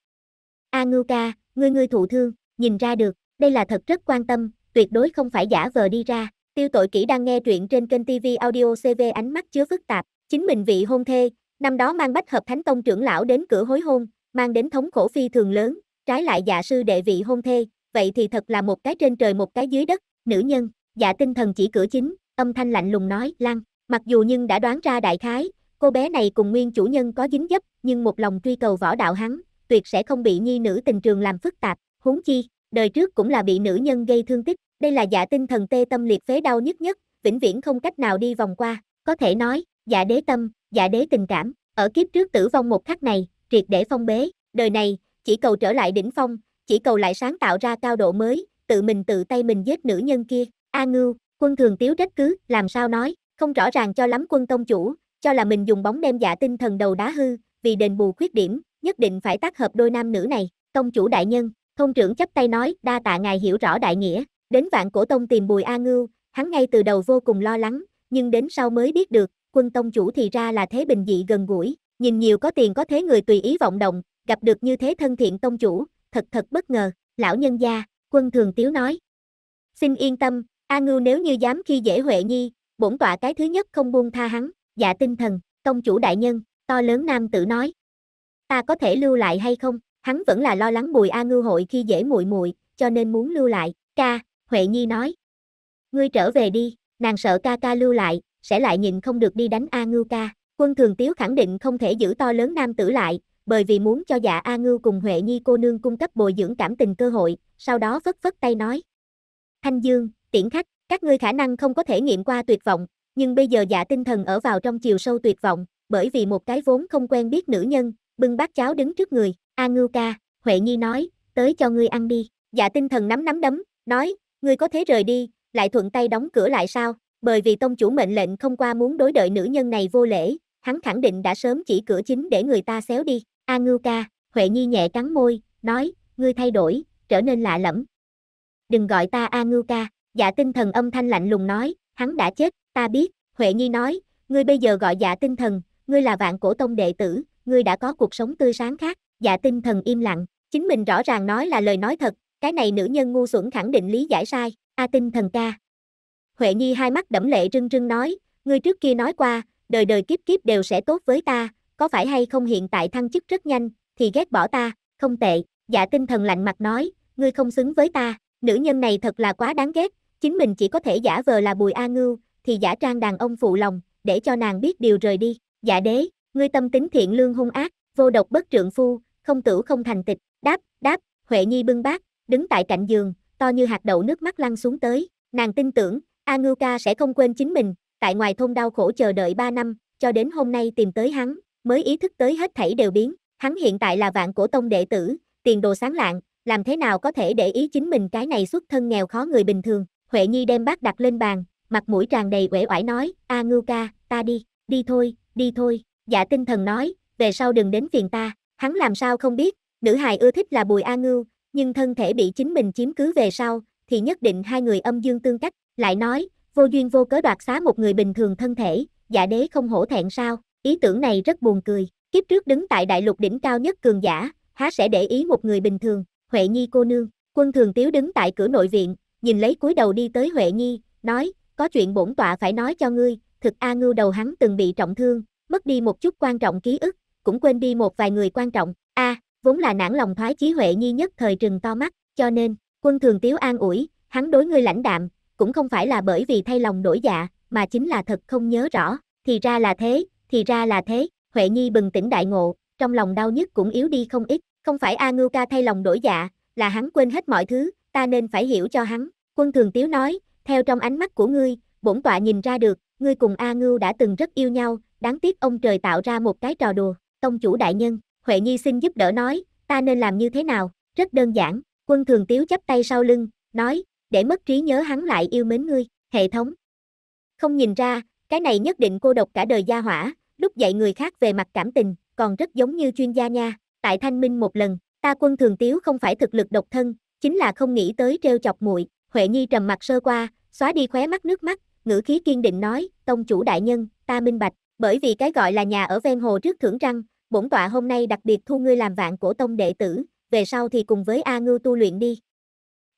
A ngưu ca, Ngươi ngươi thụ thương, nhìn ra được, đây là thật rất quan tâm, tuyệt đối không phải giả vờ đi ra. Tiêu tội kỹ đang nghe truyện trên kênh TV Audio CV ánh mắt chứa phức tạp, chính mình vị hôn thê, năm đó mang bách hợp thánh tông trưởng lão đến cửa hối hôn, mang đến thống khổ phi thường lớn, trái lại giả dạ sư đệ vị hôn thê, vậy thì thật là một cái trên trời một cái dưới đất, nữ nhân, giả dạ tinh thần chỉ cửa chính, âm thanh lạnh lùng nói, lăng, mặc dù nhưng đã đoán ra đại khái, cô bé này cùng nguyên chủ nhân có dính dấp, nhưng một lòng truy cầu võ đạo hắn, tuyệt sẽ không bị nhi nữ tình trường làm phức tạp, huống chi, đời trước cũng là bị nữ nhân gây thương tích, đây là giả tinh thần tê tâm liệt phế đau nhất nhất, vĩnh viễn không cách nào đi vòng qua, có thể nói, giả đế tâm, giả đế tình cảm, ở kiếp trước tử vong một khắc này, triệt để phong bế, đời này, chỉ cầu trở lại đỉnh phong, chỉ cầu lại sáng tạo ra cao độ mới, tự mình tự tay mình giết nữ nhân kia, A Ngưu, quân thường tiếu trách cứ, làm sao nói, không rõ ràng cho lắm quân tông chủ, cho là mình dùng bóng đem giả tinh thần đầu đá hư, vì đền bù khuyết điểm, nhất định phải tác hợp đôi nam nữ này, tông chủ đại nhân, thông trưởng chấp tay nói, đa tạ ngài hiểu rõ đại nghĩa, đến vạn cổ tông tìm bùi A Ngưu, hắn ngay từ đầu vô cùng lo lắng, nhưng đến sau mới biết được, quân tông chủ thì ra là thế bình dị gần gũi, nhìn nhiều có tiền có thế người tùy ý vọng động, gặp được như thế thân thiện tông chủ, thật thật bất ngờ, lão nhân gia, quân thường tiếu nói. Xin yên tâm, A Ngưu nếu như dám khi dễ Huệ Nhi, bổn tọa cái thứ nhất không buông tha hắn, dạ tinh thần, tông chủ đại nhân, to lớn nam tử nói ta có thể lưu lại hay không? Hắn vẫn là lo lắng Bùi A Ngư hội khi dễ muội muội, cho nên muốn lưu lại. Ca, Huệ Nhi nói. Ngươi trở về đi, nàng sợ ca ca lưu lại, sẽ lại nhìn không được đi đánh A ngư ca. Quân Thường Tiếu khẳng định không thể giữ to lớn nam tử lại, bởi vì muốn cho dạ A ngư cùng Huệ Nhi cô nương cung cấp bồi dưỡng cảm tình cơ hội, sau đó phất phất tay nói. Thanh Dương, tiễn khách, các ngươi khả năng không có thể nghiệm qua tuyệt vọng, nhưng bây giờ dạ tinh thần ở vào trong chiều sâu tuyệt vọng, bởi vì một cái vốn không quen biết nữ nhân, bưng bát cháo đứng trước người, A Ngưu ca, Huệ Nhi nói, tới cho ngươi ăn đi, dạ tinh thần nắm nắm đấm, nói, ngươi có thế rời đi, lại thuận tay đóng cửa lại sao, bởi vì tông chủ mệnh lệnh không qua muốn đối đợi nữ nhân này vô lễ, hắn khẳng định đã sớm chỉ cửa chính để người ta xéo đi, A Ngưu ca, Huệ Nhi nhẹ cắn môi, nói, ngươi thay đổi, trở nên lạ lẫm. Đừng gọi ta A Ngưu ca, dạ tinh thần âm thanh lạnh lùng nói, hắn đã chết, ta biết, Huệ Nhi nói, ngươi bây giờ gọi dạ tinh thần, ngươi là vạn cổ tông đệ tử, ngươi đã có cuộc sống tươi sáng khác, dạ tinh thần im lặng, chính mình rõ ràng nói là lời nói thật, cái này nữ nhân ngu xuẩn khẳng định lý giải sai, a tinh thần ca. Huệ Nhi hai mắt đẫm lệ rưng rưng nói, ngươi trước kia nói qua, đời đời kiếp kiếp đều sẽ tốt với ta, có phải hay không hiện tại thăng chức rất nhanh, thì ghét bỏ ta, không tệ, dạ tinh thần lạnh mặt nói, ngươi không xứng với ta, nữ nhân này thật là quá đáng ghét, chính mình chỉ có thể giả vờ là bùi A Ngưu, thì giả trang đàn ông phụ lòng, để cho nàng biết điều rời đi, dạ đế, ngươi tâm tính thiện lương hung ác, vô độc bất trượng phu, không tử không thành tịch, đáp, đáp, Huệ Nhi bưng bát, đứng tại cạnh giường, to như hạt đậu nước mắt lăn xuống tới, nàng tin tưởng, A Ngưu ca sẽ không quên chính mình, tại ngoài thôn đau khổ chờ đợi 3 năm, cho đến hôm nay tìm tới hắn, mới ý thức tới hết thảy đều biến, hắn hiện tại là vạn cổ tông đệ tử, tiền đồ sáng lạng, làm thế nào có thể để ý chính mình cái này xuất thân nghèo khó người bình thường, Huệ Nhi đem bát đặt lên bàn, mặt mũi tràn đầy uể oải nói, A Ngưu ca, ta đi, đi thôi, đi thôi dạ tinh thần nói, về sau đừng đến phiền ta, hắn làm sao không biết, nữ hài ưa thích là Bùi A Ngưu, nhưng thân thể bị chính mình chiếm cứ về sau, thì nhất định hai người âm dương tương cách, lại nói, vô duyên vô cớ đoạt xá một người bình thường thân thể, dạ đế không hổ thẹn sao, ý tưởng này rất buồn cười, kiếp trước đứng tại đại lục đỉnh cao nhất cường giả, há sẽ để ý một người bình thường, Huệ Nhi cô nương, quân thường tiếu đứng tại cửa nội viện, nhìn lấy cúi đầu đi tới Huệ Nhi, nói, có chuyện bổn tọa phải nói cho ngươi, thực A Ngưu đầu hắn từng bị trọng thương, mất đi một chút quan trọng ký ức, cũng quên đi một vài người quan trọng. A, à, vốn là nản lòng thoái chí Huệ Nhi nhất thời trừng to mắt, cho nên, quân thường tiếu an ủi, hắn đối ngươi lãnh đạm, cũng không phải là bởi vì thay lòng đổi dạ, mà chính là thật không nhớ rõ, thì ra là thế, thì ra là thế, Huệ Nhi bừng tỉnh đại ngộ, trong lòng đau nhất cũng yếu đi không ít, không phải A Ngưu ca thay lòng đổi dạ, là hắn quên hết mọi thứ, ta nên phải hiểu cho hắn, quân thường tiếu nói, theo trong ánh mắt của ngươi, bổn tọa nhìn ra được, ngươi cùng A Ngưu đã từng rất yêu nhau, đáng tiếc ông trời tạo ra một cái trò đùa, tông chủ đại nhân, Huệ Nhi xin giúp đỡ nói, ta nên làm như thế nào, rất đơn giản, quân thường tiếu chắp tay sau lưng, nói, để mất trí nhớ hắn lại yêu mến ngươi, hệ thống. Không nhìn ra, cái này nhất định cô độc cả đời gia hỏa, lúc dạy người khác về mặt cảm tình, còn rất giống như chuyên gia nha, tại thanh minh một lần, ta quân thường tiếu không phải thực lực độc thân, chính là không nghĩ tới treo chọc muội Huệ Nhi trầm mặt sơ qua, xóa đi khóe mắt nước mắt, ngữ khí kiên định nói, tông chủ đại nhân, ta minh bạch, bởi vì cái gọi là nhà ở ven hồ trước thưởng trăng, bổn tọa hôm nay đặc biệt thu ngươi làm vạn cổ tông đệ tử, về sau thì cùng với A Ngưu tu luyện đi.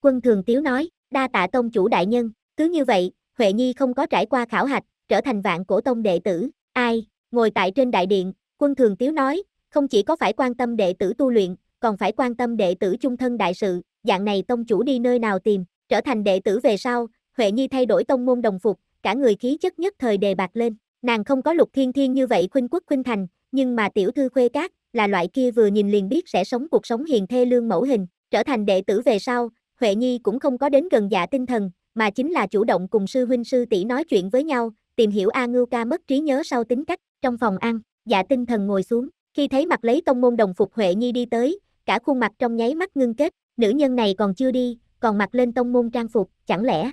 Quân Thường Tiếu nói, đa tạ tông chủ đại nhân, cứ như vậy, Huệ Nhi không có trải qua khảo hạch, trở thành vạn cổ tông đệ tử, ai, ngồi tại trên đại điện, Quân Thường Tiếu nói, không chỉ có phải quan tâm đệ tử tu luyện, còn phải quan tâm đệ tử chung thân đại sự, dạng này tông chủ đi nơi nào tìm, trở thành đệ tử về sau, Huệ Nhi thay đổi tông môn đồng phục, cả người khí chất nhất thời đề bạc lên, Nàng không có lục thiên thiên như vậy khuynh quốc khuynh thành, nhưng mà tiểu thư khuê cát, là loại kia vừa nhìn liền biết sẽ sống cuộc sống hiền thê lương mẫu hình, trở thành đệ tử về sau, Huệ Nhi cũng không có đến gần dạ tinh thần, mà chính là chủ động cùng sư huynh sư tỷ nói chuyện với nhau, tìm hiểu A Ngưu ca mất trí nhớ sau tính cách, trong phòng ăn, dạ tinh thần ngồi xuống, khi thấy mặt lấy tông môn đồng phục Huệ Nhi đi tới, cả khuôn mặt trong nháy mắt ngưng kết, nữ nhân này còn chưa đi, còn mặc lên tông môn trang phục, chẳng lẽ.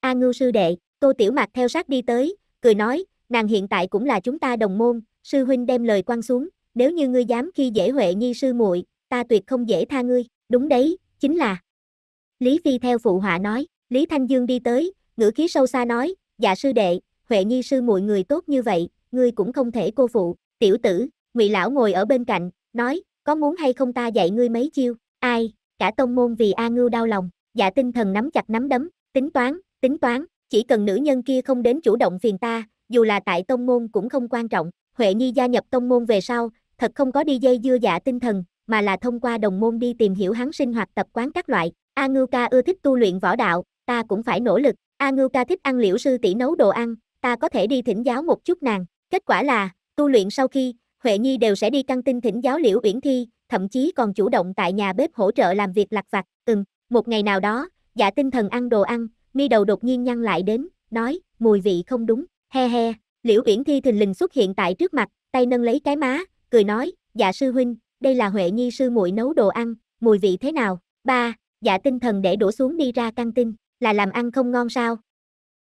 A Ngưu sư đệ, Tô Tiểu Mạc theo sát đi tới, cười nói, nàng hiện tại cũng là chúng ta đồng môn, sư huynh đem lời quan xuống, nếu như ngươi dám khi dễ Huệ Nhi sư muội, ta tuyệt không dễ tha ngươi, đúng đấy, chính là. Lý Phi theo phụ họa nói, Lý Thanh Dương đi tới, ngữ khí sâu xa nói, dạ sư đệ, Huệ Nhi sư muội người tốt như vậy, ngươi cũng không thể cô phụ, tiểu tử, ngụy lão ngồi ở bên cạnh, nói, có muốn hay không ta dạy ngươi mấy chiêu, ai, cả tông môn vì A Ngưu đau lòng, dạ tinh thần nắm chặt nắm đấm, tính toán, tính toán, chỉ cần nữ nhân kia không đến chủ động phiền ta, dù là tại tông môn cũng không quan trọng, Huệ Nhi gia nhập tông môn về sau, thật không có đi dây dưa giả tinh thần, mà là thông qua đồng môn đi tìm hiểu hắn sinh hoạt tập quán các loại. A Ngưu ca ưa thích tu luyện võ đạo, ta cũng phải nỗ lực. A Ngưu ca thích ăn liễu sư tỷ nấu đồ ăn, ta có thể đi thỉnh giáo một chút nàng. Kết quả là, tu luyện sau khi, Huệ Nhi đều sẽ đi căng tin thỉnh giáo liễu uyển thi, thậm chí còn chủ động tại nhà bếp hỗ trợ làm việc lặt vặt. Ừm, một ngày nào đó, giả tinh thần ăn đồ ăn, mi đầu đột nhiên nhăn lại đến, nói, mùi vị không đúng, He he, Liễu Uyển Thi thình lình xuất hiện tại trước mặt, tay nâng lấy cái má, cười nói, "Dạ sư huynh, đây là Huệ Nhi sư muội nấu đồ ăn, mùi vị thế nào?" Ba, dạ tinh thần để đổ xuống đi ra căng tin, là làm ăn không ngon sao?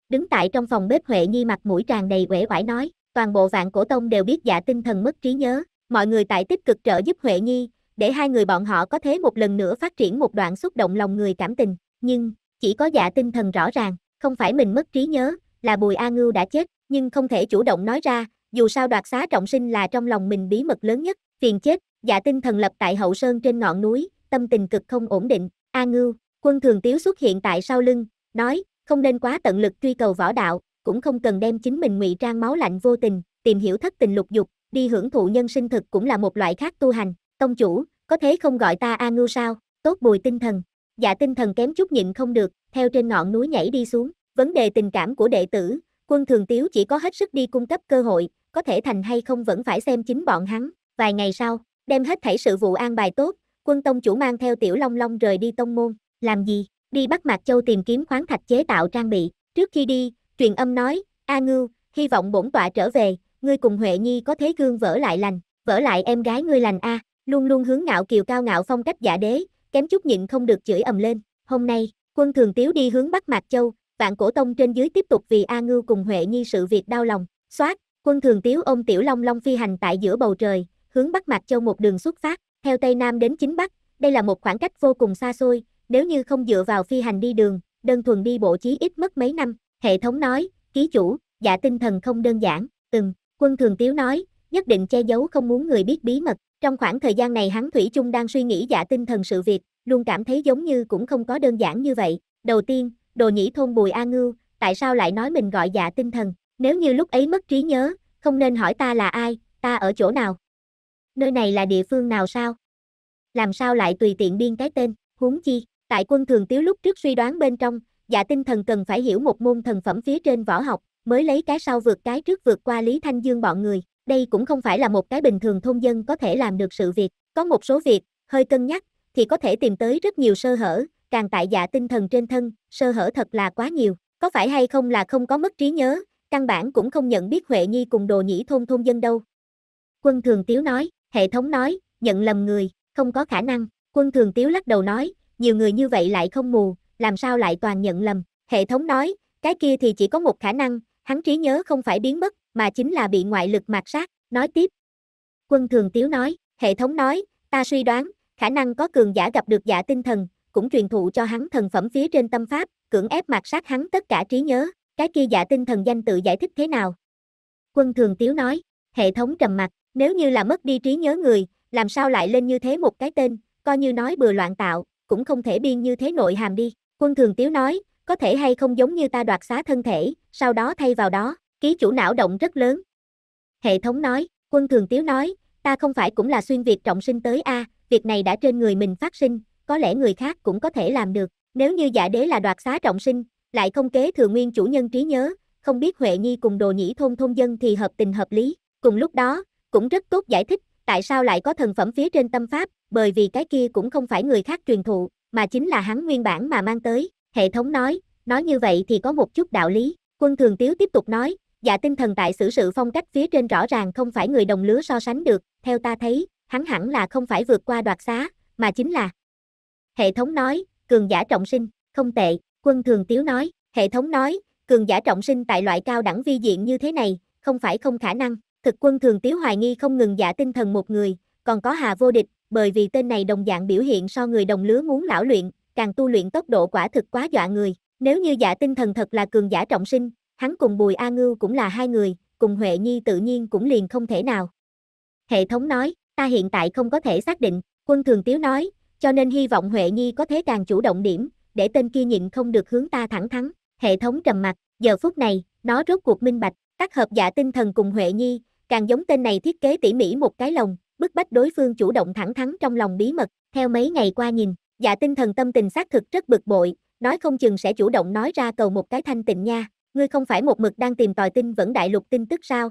Đứng tại trong phòng bếp Huệ Nhi mặt mũi tràn đầy uể oải nói, toàn bộ vạn cổ tông đều biết dạ tinh thần mất trí nhớ, mọi người tại tích cực trợ giúp Huệ Nhi, để hai người bọn họ có thể một lần nữa phát triển một đoạn xúc động lòng người cảm tình, nhưng chỉ có dạ tinh thần rõ ràng, không phải mình mất trí nhớ, là Bùi A Ngưu đã chết, nhưng không thể chủ động nói ra, dù sao đoạt xá trọng sinh là trong lòng mình bí mật lớn nhất, phiền chết, dạ tinh thần lập tại hậu sơn trên ngọn núi, tâm tình cực không ổn định, A Ngưu, quân thường tiếu xuất hiện tại sau lưng, nói, không nên quá tận lực truy cầu võ đạo, cũng không cần đem chính mình ngụy trang máu lạnh vô tình, tìm hiểu thất tình lục dục, đi hưởng thụ nhân sinh thực cũng là một loại khác tu hành, tông chủ, có thế không gọi ta A Ngưu sao, tốt bùi tinh thần, dạ tinh thần kém chút nhịn không được, theo trên ngọn núi nhảy đi xuống, vấn đề tình cảm của đệ tử, quân thường tiếu chỉ có hết sức đi cung cấp cơ hội, có thể thành hay không vẫn phải xem chính bọn hắn. Vài ngày sau, đem hết thảy sự vụ an bài tốt, quân tông chủ mang theo tiểu long long rời đi tông môn, làm gì? Đi bắt Mạc Châu tìm kiếm khoáng thạch chế tạo trang bị, trước khi đi, truyền âm nói, A Ngưu, hy vọng bổn tọa trở về, ngươi cùng Huệ Nhi có thế gương vỡ lại lành, vỡ lại em gái ngươi lành a, luôn luôn hướng ngạo kiều cao ngạo phong cách giả đế, kém chút nhịn không được chửi ầm lên. Hôm nay, quân thường tiếu đi hướng Bắc Mạc Châu, vạn cổ tông trên dưới tiếp tục vì A Ngưu cùng Huệ Nhi sự việc đau lòng, xoát, quân thường tiếu ôm tiểu long long phi hành tại giữa bầu trời, hướng Bắc mạch Châu một đường xuất phát, theo Tây Nam đến chính Bắc, đây là một khoảng cách vô cùng xa xôi, nếu như không dựa vào phi hành đi đường, đơn thuần đi bộ chí ít mất mấy năm, hệ thống nói, ký chủ, giả dạ tinh thần không đơn giản, từng, quân thường tiếu nói, nhất định che giấu không muốn người biết bí mật, trong khoảng thời gian này hắn Thủy chung đang suy nghĩ giả dạ tinh thần sự việc, luôn cảm thấy giống như cũng không có đơn giản như vậy, đầu tiên, đồ nhĩ thôn Bùi A Ngưu, tại sao lại nói mình gọi dạ tinh thần, nếu như lúc ấy mất trí nhớ, không nên hỏi ta là ai, ta ở chỗ nào. Nơi này là địa phương nào sao? Làm sao lại tùy tiện biên cái tên, huống chi, tại quân thường tiếu lúc trước suy đoán bên trong, dạ tinh thần cần phải hiểu một môn thần phẩm phía trên võ học, mới lấy cái sau vượt cái trước vượt qua Lý Thanh Dương bọn người, đây cũng không phải là một cái bình thường thôn dân có thể làm được sự việc, có một số việc, hơi cân nhắc, thì có thể tìm tới rất nhiều sơ hở, càng tại dạ tinh thần trên thân, sơ hở thật là quá nhiều, có phải hay không là không có mất trí nhớ, căn bản cũng không nhận biết Huệ Nhi cùng đồ nhĩ thôn thôn dân đâu. Quân Thường Tiếu nói, hệ thống nói, nhận lầm người, không có khả năng, Quân Thường Tiếu lắc đầu nói, nhiều người như vậy lại không mù, làm sao lại toàn nhận lầm, hệ thống nói, cái kia thì chỉ có một khả năng, hắn trí nhớ không phải biến mất, mà chính là bị ngoại lực mạt sát, nói tiếp. Quân Thường Tiếu nói, hệ thống nói, ta suy đoán, khả năng có cường giả gặp được giả dạ tinh thần, cũng truyền thụ cho hắn thần phẩm phía trên tâm pháp, cưỡng ép mạt sát hắn tất cả trí nhớ, cái kia giả dạ tinh thần danh tự giải thích thế nào? Quân Thường Tiếu nói, hệ thống trầm mặt, nếu như là mất đi trí nhớ người, làm sao lại lên như thế một cái tên, coi như nói bừa loạn tạo, cũng không thể biên như thế nội hàm đi. Quân Thường Tiếu nói, có thể hay không giống như ta đoạt xá thân thể, sau đó thay vào đó, ký chủ não động rất lớn. Hệ thống nói, Quân Thường Tiếu nói, ta không phải cũng là xuyên Việt trọng sinh tới A, việc này đã trên người mình phát sinh, có lẽ người khác cũng có thể làm được. Nếu như giả đế là đoạt xá trọng sinh, lại không kế thừa nguyên chủ nhân trí nhớ, không biết Huệ Nhi cùng đồ nhĩ thôn thôn dân thì hợp tình hợp lý. Cùng lúc đó, cũng rất tốt giải thích tại sao lại có thần phẩm phía trên tâm pháp, bởi vì cái kia cũng không phải người khác truyền thụ, mà chính là hắn nguyên bản mà mang tới. Hệ thống nói, nói như vậy thì có một chút đạo lý. Quân Thường Tiếu tiếp tục nói, dạ tinh thần tại xử sự phong cách phía trên rõ ràng không phải người đồng lứa so sánh được, theo ta thấy, hắn hẳn là không phải vượt qua đoạt xá, mà chính là Hệ thống nói, cường giả trọng sinh, không tệ, quân thường tiếu nói, hệ thống nói, cường giả trọng sinh tại loại cao đẳng vi diện như thế này, không phải không khả năng, thực quân thường tiếu hoài nghi không ngừng giả tinh thần một người, còn có hà vô địch, bởi vì tên này đồng dạng biểu hiện so người đồng lứa muốn lão luyện, càng tu luyện tốc độ quả thực quá dọa người, nếu như giả tinh thần thật là cường giả trọng sinh, hắn cùng Bùi A Ngưu cũng là hai người, cùng Huệ Nhi tự nhiên cũng liền không thể nào. Hệ thống nói, ta hiện tại không có thể xác định, quân thường tiếu nói, cho nên hy vọng Huệ Nhi có thể càng chủ động điểm, để tên kia nhịn không được hướng ta thẳng thắn. Hệ thống trầm mặt, giờ phút này, nó rốt cuộc minh bạch, tác hợp giả tinh thần cùng Huệ Nhi, càng giống tên này thiết kế tỉ mỉ một cái lồng, bức bách đối phương chủ động thẳng thắn trong lòng bí mật. Theo mấy ngày qua nhìn, giả tinh thần tâm tình xác thực rất bực bội, nói không chừng sẽ chủ động nói ra cầu một cái thanh tịnh nha, ngươi không phải một mực đang tìm tòi tin vẫn đại lục tin tức sao?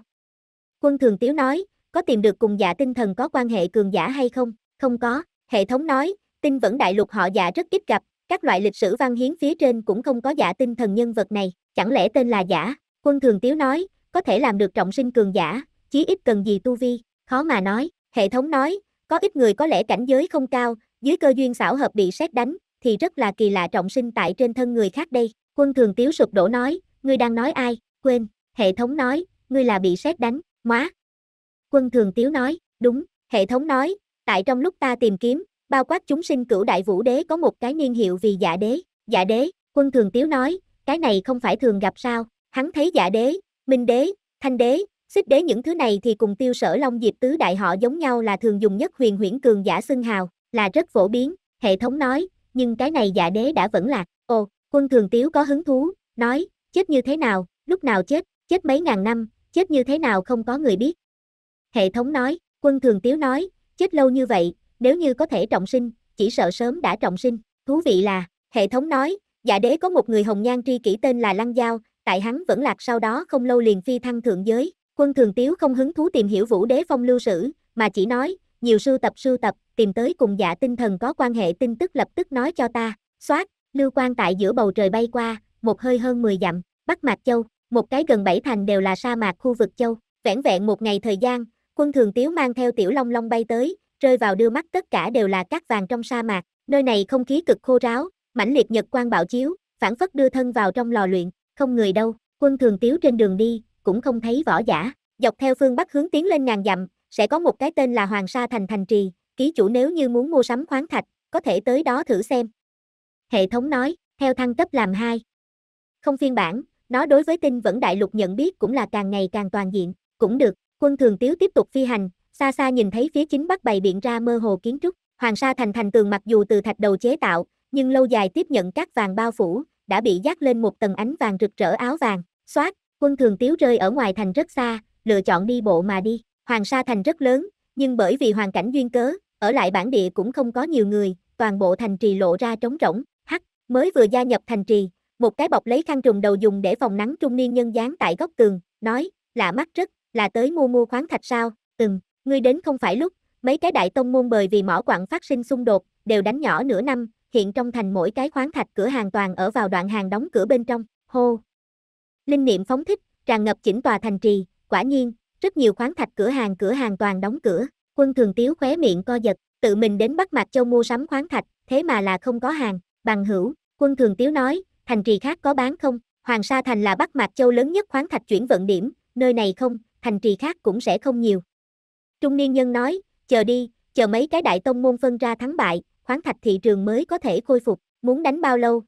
Quân Thường Tiếu nói, có tìm được cùng giả tinh thần có quan hệ cường giả hay không? Không có, Hệ thống nói, tinh vẫn đại lục họ giả rất ít gặp, các loại lịch sử văn hiến phía trên cũng không có giả tinh thần nhân vật này, chẳng lẽ tên là giả? Quân Thường Tiếu nói, có thể làm được trọng sinh cường giả, chí ít cần gì tu vi, khó mà nói. Hệ thống nói, có ít người có lẽ cảnh giới không cao, dưới cơ duyên xảo hợp bị xét đánh, thì rất là kỳ lạ trọng sinh tại trên thân người khác đây. Quân Thường Tiếu sụp đổ nói, ngươi đang nói ai? Quên, hệ thống nói, ngươi là bị xét đánh, móa. Quân Thường Tiếu nói, đúng, hệ thống nói, Tại trong lúc ta tìm kiếm, bao quát chúng sinh cửu đại vũ đế có một cái niên hiệu vì giả dạ đế. giả dạ đế, quân thường tiếu nói, cái này không phải thường gặp sao, hắn thấy giả dạ đế, minh đế, thanh đế, xích đế những thứ này thì cùng tiêu sở long diệp tứ đại họ giống nhau là thường dùng nhất huyền huyễn cường giả xưng hào, là rất phổ biến, hệ thống nói, nhưng cái này giả đế đã vẫn lạc. ồ, quân thường tiếu có hứng thú, nói, chết như thế nào, lúc nào chết, chết mấy ngàn năm, chết như thế nào không có người biết. Hệ thống nói, quân thường tiếu nói, Chết lâu như vậy, nếu như có thể trọng sinh, chỉ sợ sớm đã trọng sinh. Thú vị là, hệ thống nói, giả dạ đế có một người hồng nhan tri kỷ tên là Lăng Giao, tại hắn vẫn lạc sau đó không lâu liền phi thăng thượng giới. Quân Thường Tiếu không hứng thú tìm hiểu vũ đế phong lưu sử, mà chỉ nói, nhiều sưu tập sưu tập, tìm tới cùng giả dạ tinh thần có quan hệ tin tức lập tức nói cho ta. Xoát, lưu quan tại giữa bầu trời bay qua, một hơi hơn 10 dặm, Bắc Mạc Châu, một cái gần bảy thành đều là sa mạc khu vực châu. Vẻn vẹn một ngày thời gian, Quân thường tiếu mang theo tiểu long long bay tới, rơi vào đưa mắt tất cả đều là cát vàng trong sa mạc, nơi này không khí cực khô ráo, mãnh liệt nhật quang bạo chiếu, phản phất đưa thân vào trong lò luyện, không người đâu, quân thường tiếu trên đường đi, cũng không thấy võ giả, dọc theo phương bắc hướng tiến lên ngàn dặm, sẽ có một cái tên là Hoàng Sa Thành Thành Trì, ký chủ nếu như muốn mua sắm khoáng thạch, có thể tới đó thử xem. Hệ thống nói, theo thăng cấp làm hai Không phiên bản, nó đối với tin vẫn đại lục nhận biết cũng là càng ngày càng toàn diện, cũng được, Quân Thường Tiếu tiếp tục phi hành, xa xa nhìn thấy phía chính bắc bày biện ra mơ hồ kiến trúc, Hoàng Sa thành thành tường mặc dù từ thạch đầu chế tạo, nhưng lâu dài tiếp nhận các vàng bao phủ, đã bị dát lên một tầng ánh vàng rực rỡ áo vàng. Xoát, quân thường tiếu rơi ở ngoài thành rất xa, lựa chọn đi bộ mà đi. Hoàng Sa thành rất lớn, nhưng bởi vì hoàn cảnh duyên cớ, ở lại bản địa cũng không có nhiều người, toàn bộ thành trì lộ ra trống rỗng. Hắc, mới vừa gia nhập thành trì, một cái bọc lấy khăn trùng đầu dùng để phòng nắng trung niên nhân dán tại góc tường, nói, lạ mắt rất, là tới mua mua khoáng thạch sao, từng, ngươi đến không phải lúc, mấy cái đại tông môn bởi vì mỏ quặng phát sinh xung đột, đều đánh nhỏ nửa năm, hiện trong thành mỗi cái khoáng thạch cửa hàng toàn ở vào đoạn hàng đóng cửa bên trong, hô. Linh niệm phóng thích, tràn ngập chỉnh tòa thành trì, quả nhiên, rất nhiều khoáng thạch cửa hàng cửa hàng toàn đóng cửa, quân thường tiếu khóe miệng co giật, tự mình đến bắt Mạc Châu mua sắm khoáng thạch, thế mà là không có hàng, bằng hữu, quân thường tiếu nói, thành trì khác có bán không, Hoàng Sa Thành là bắt Mạc Châu lớn nhất khoáng thạch chuyển vận điểm, nơi này không, thành trì khác cũng sẽ không nhiều. Trung niên nhân nói, chờ đi, chờ mấy cái đại tông môn phân ra thắng bại, khoáng thạch thị trường mới có thể khôi phục, muốn đánh bao lâu?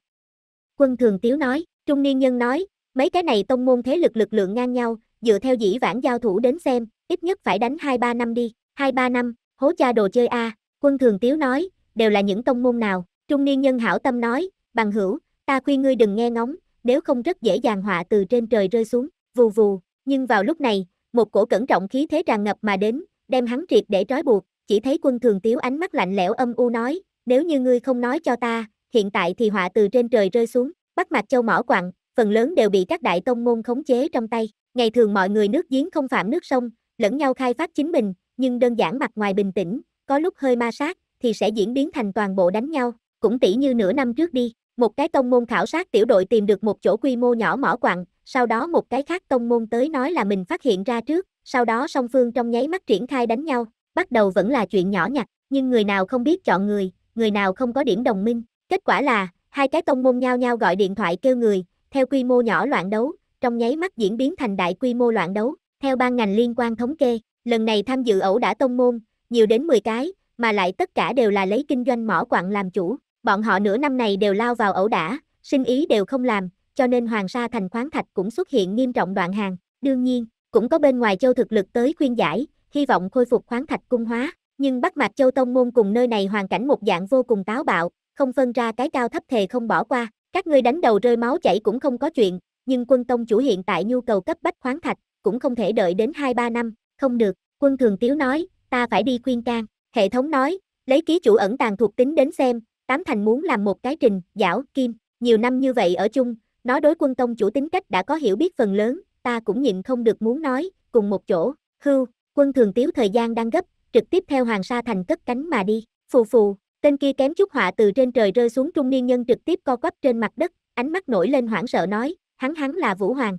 Quân thường tiếu nói, trung niên nhân nói, mấy cái này tông môn thế lực lực lượng ngang nhau, dựa theo dĩ vãng giao thủ đến xem, ít nhất phải đánh 2-3 năm đi, 2-3 năm, hố cha đồ chơi a quân thường tiếu nói, đều là những tông môn nào, trung niên nhân hảo tâm nói, bằng hữu, ta khuyên ngươi đừng nghe ngóng, nếu không rất dễ dàng họa từ trên trời rơi xuống, vù vù, nhưng vào lúc này, một cổ cẩn trọng khí thế tràn ngập mà đến, đem hắn triệt để trói buộc, chỉ thấy quân thường tiếu ánh mắt lạnh lẽo âm u nói, nếu như ngươi không nói cho ta, hiện tại thì họa từ trên trời rơi xuống, bắt mặt châu mỏ quặng, phần lớn đều bị các đại tông môn khống chế trong tay, ngày thường mọi người nước giếng không phạm nước sông, lẫn nhau khai phát chính mình, nhưng đơn giản mặt ngoài bình tĩnh, có lúc hơi ma sát, thì sẽ diễn biến thành toàn bộ đánh nhau, cũng tỷ như nửa năm trước đi, một cái tông môn khảo sát tiểu đội tìm được một chỗ quy mô nhỏ mỏ quặng, sau đó một cái khác tông môn tới nói là mình phát hiện ra trước, sau đó song phương trong nháy mắt triển khai đánh nhau, bắt đầu vẫn là chuyện nhỏ nhặt, nhưng người nào không biết chọn người, người nào không có điểm đồng minh, kết quả là hai cái tông môn nhau nhau gọi điện thoại kêu người, theo quy mô nhỏ loạn đấu, trong nháy mắt diễn biến thành đại quy mô loạn đấu. Theo ban ngành liên quan thống kê, lần này tham dự ẩu đả tông môn, nhiều đến 10 cái, mà lại tất cả đều là lấy kinh doanh mỏ quặng làm chủ. Bọn họ nửa năm này đều lao vào ẩu đả, sinh ý đều không làm, cho nên Hoàng Sa thành khoáng thạch cũng xuất hiện nghiêm trọng đoạn hàng. Đương nhiên, cũng có bên ngoài châu thực lực tới khuyên giải, hy vọng khôi phục khoáng thạch cung hóa, nhưng Bắc Mạc Châu Tông môn cùng nơi này hoàn cảnh một dạng vô cùng táo bạo, không phân ra cái cao thấp thề không bỏ qua, các ngươi đánh đầu rơi máu chảy cũng không có chuyện, nhưng quân tông chủ hiện tại nhu cầu cấp bách khoáng thạch, cũng không thể đợi đến 2-3 năm, không được, quân thường tiếu nói, ta phải đi khuyên can, hệ thống nói, lấy ký chủ ẩn tàng thuộc tính đến xem, tám thành muốn làm một cái trình, giảo, kim, nhiều năm như vậy ở chung, nó đối quân tông chủ tính cách đã có hiểu biết phần lớn, ta cũng nhịn không được muốn nói, cùng một chỗ, hưu, quân thường tiếu thời gian đang gấp, trực tiếp theo Hoàng Sa Thành cất cánh mà đi, phù phù, tên kia kém chút họa từ trên trời rơi xuống trung niên nhân trực tiếp co quắp trên mặt đất, ánh mắt nổi lên hoảng sợ nói, hắn hắn là Vũ Hoàng.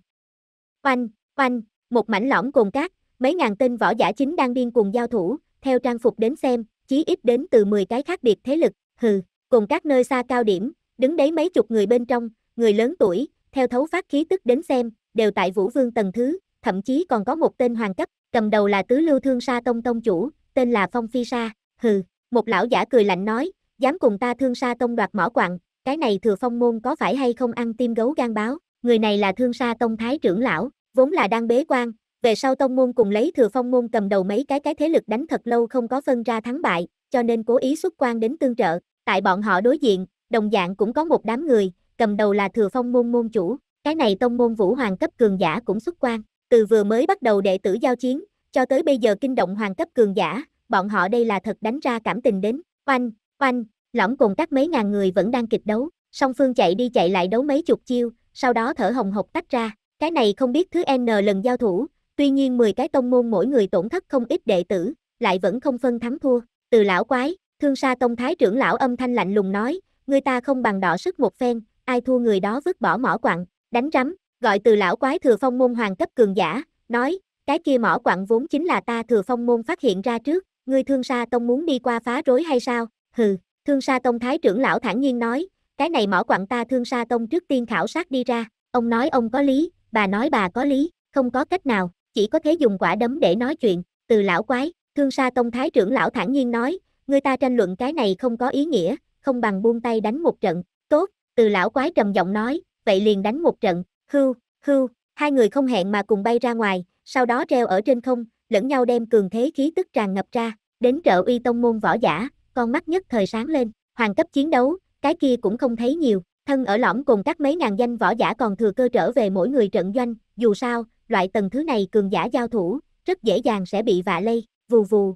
Oanh, oanh, một mảnh lõm cồn cát, mấy ngàn tên võ giả chính đang điên cùng giao thủ, theo trang phục đến xem, chí ít đến từ 10 cái khác biệt thế lực, hừ, cùng các nơi xa cao điểm, đứng đấy mấy chục người bên trong, người lớn tuổi, theo thấu phát khí tức đến xem, đều tại Vũ Vương tầng thứ, thậm chí còn có một tên hoàng cấp, cầm đầu là Tứ Lưu Thương Sa Tông Tông chủ, tên là Phong Phi Sa, hừ, một lão giả cười lạnh nói, dám cùng ta Thương Sa Tông đoạt mỏ quặng, cái này thừa phong môn có phải hay không ăn tim gấu gan báo, người này là Thương Sa Tông Thái trưởng lão, vốn là đang bế quan, về sau tông môn cùng lấy thừa phong môn cầm đầu mấy cái cái thế lực đánh thật lâu không có phân ra thắng bại, cho nên cố ý xuất quan đến tương trợ, Tại bọn họ đối diện, đồng dạng cũng có một đám người, cầm đầu là Thừa Phong môn môn chủ, cái này tông môn Vũ Hoàng cấp cường giả cũng xuất quan, từ vừa mới bắt đầu đệ tử giao chiến, cho tới bây giờ kinh động hoàng cấp cường giả, bọn họ đây là thật đánh ra cảm tình đến, oanh, oanh, lõng cùng các mấy ngàn người vẫn đang kịch đấu, song phương chạy đi chạy lại đấu mấy chục chiêu, sau đó thở hồng hộc tách ra, cái này không biết thứ N lần giao thủ, tuy nhiên 10 cái tông môn mỗi người tổn thất không ít đệ tử, lại vẫn không phân thắng thua, từ lão quái, Thương Sa Tông Thái trưởng lão âm thanh lạnh lùng nói, người ta không bằng đỏ sức một phen, ai thua người đó vứt bỏ mỏ quặng, đánh rắm, gọi từ lão quái thừa phong môn hoàng cấp cường giả, nói, cái kia mỏ quặng vốn chính là ta thừa phong môn phát hiện ra trước, người Thương Sa Tông muốn đi qua phá rối hay sao? Hừ, Thương Sa Tông Thái trưởng lão thản nhiên nói, cái này mỏ quặng ta Thương Sa Tông trước tiên khảo sát đi ra, ông nói ông có lý, bà nói bà có lý, không có cách nào, chỉ có thể dùng quả đấm để nói chuyện, từ lão quái, Thương Sa Tông Thái trưởng lão thản nhiên nói, Người ta tranh luận cái này không có ý nghĩa, không bằng buông tay đánh một trận. Tốt, từ lão quái trầm giọng nói, vậy liền đánh một trận. Hưu, hưu, hai người không hẹn mà cùng bay ra ngoài, sau đó treo ở trên không, lẫn nhau đem cường thế khí tức tràn ngập ra, đến trợ uy tông môn võ giả, con mắt nhất thời sáng lên, hoàng cấp chiến đấu, cái kia cũng không thấy nhiều, thân ở lõm cùng các mấy ngàn danh võ giả còn thừa cơ trở về mỗi người trận doanh, dù sao, loại tầng thứ này cường giả giao thủ, rất dễ dàng sẽ bị vạ lây, vù vù,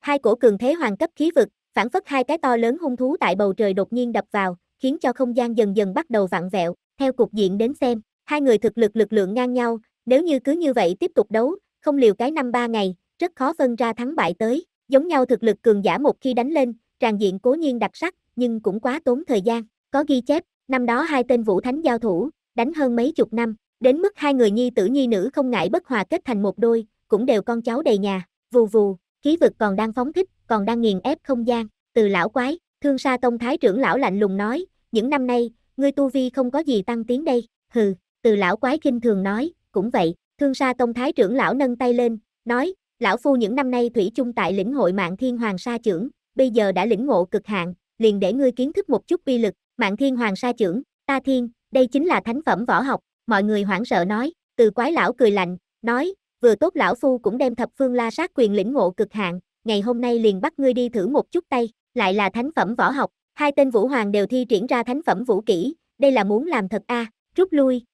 Hai cổ cường thế hoàng cấp khí vực, phản phất hai cái to lớn hung thú tại bầu trời đột nhiên đập vào, khiến cho không gian dần dần bắt đầu vặn vẹo. Theo cục diện đến xem, hai người thực lực lực lượng ngang nhau, nếu như cứ như vậy tiếp tục đấu, không liều cái năm ba ngày, rất khó phân ra thắng bại tới. Giống nhau thực lực cường giả một khi đánh lên, tràn diện cố nhiên đặc sắc, nhưng cũng quá tốn thời gian. Có ghi chép, năm đó hai tên vũ thánh giao thủ, đánh hơn mấy chục năm, đến mức hai người nhi tử nhi nữ không ngại bất hòa kết thành một đôi, cũng đều con cháu đầy nhà. Vù vù, khí vực còn đang phóng thích, còn đang nghiền ép không gian, từ lão quái, thương sa tông thái trưởng lão lạnh lùng nói, những năm nay, ngươi tu vi không có gì tăng tiến đây, hừ, từ lão quái kinh thường nói, cũng vậy, thương sa tông thái trưởng lão nâng tay lên, nói, lão phu những năm nay thủy chung tại lĩnh hội mạng thiên hoàng sa trưởng, bây giờ đã lĩnh ngộ cực hạn, liền để ngươi kiến thức một chút uy lực, mạng thiên hoàng sa trưởng, ta thiên, đây chính là thánh phẩm võ học, mọi người hoảng sợ nói, từ quái lão cười lạnh, nói, vừa tốt lão phu cũng đem thập phương la sát quyền lĩnh ngộ cực hạn, ngày hôm nay liền bắt ngươi đi thử một chút tay, lại là thánh phẩm võ học, hai tên vũ hoàng đều thi triển ra thánh phẩm vũ kỹ, đây là muốn làm thật a, à, rút lui.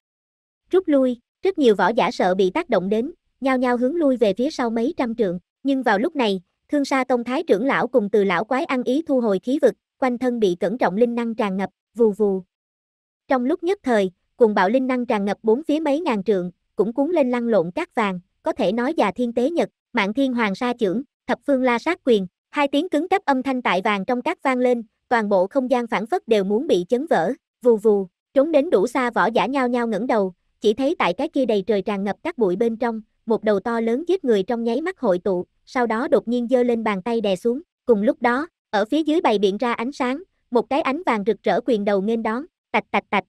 Rút lui, rất nhiều võ giả sợ bị tác động đến, nhao nhao hướng lui về phía sau mấy trăm trượng, nhưng vào lúc này, Thương Sa Tông Thái trưởng lão cùng từ lão quái ăn ý thu hồi khí vực, quanh thân bị cẩn trọng linh năng tràn ngập, vù vù. Trong lúc nhất thời, cùng bạo linh năng tràn ngập bốn phía mấy ngàn trượng, cũng cuốn lên lăn lộn cát vàng, có thể nói già thiên tế nhật, mạng thiên hoàng sa trưởng, thập phương la sát quyền, hai tiếng cứng cấp âm thanh tại vàng trong các vang lên, toàn bộ không gian phản phất đều muốn bị chấn vỡ, vù vù, trốn đến đủ xa võ giả nhao nhao ngẩng đầu, chỉ thấy tại cái kia đầy trời tràn ngập các bụi bên trong, một đầu to lớn giết người trong nháy mắt hội tụ, sau đó đột nhiên giơ lên bàn tay đè xuống, cùng lúc đó, ở phía dưới bày biện ra ánh sáng, một cái ánh vàng rực rỡ quyền đầu nghênh đón, tạch tạch tạch.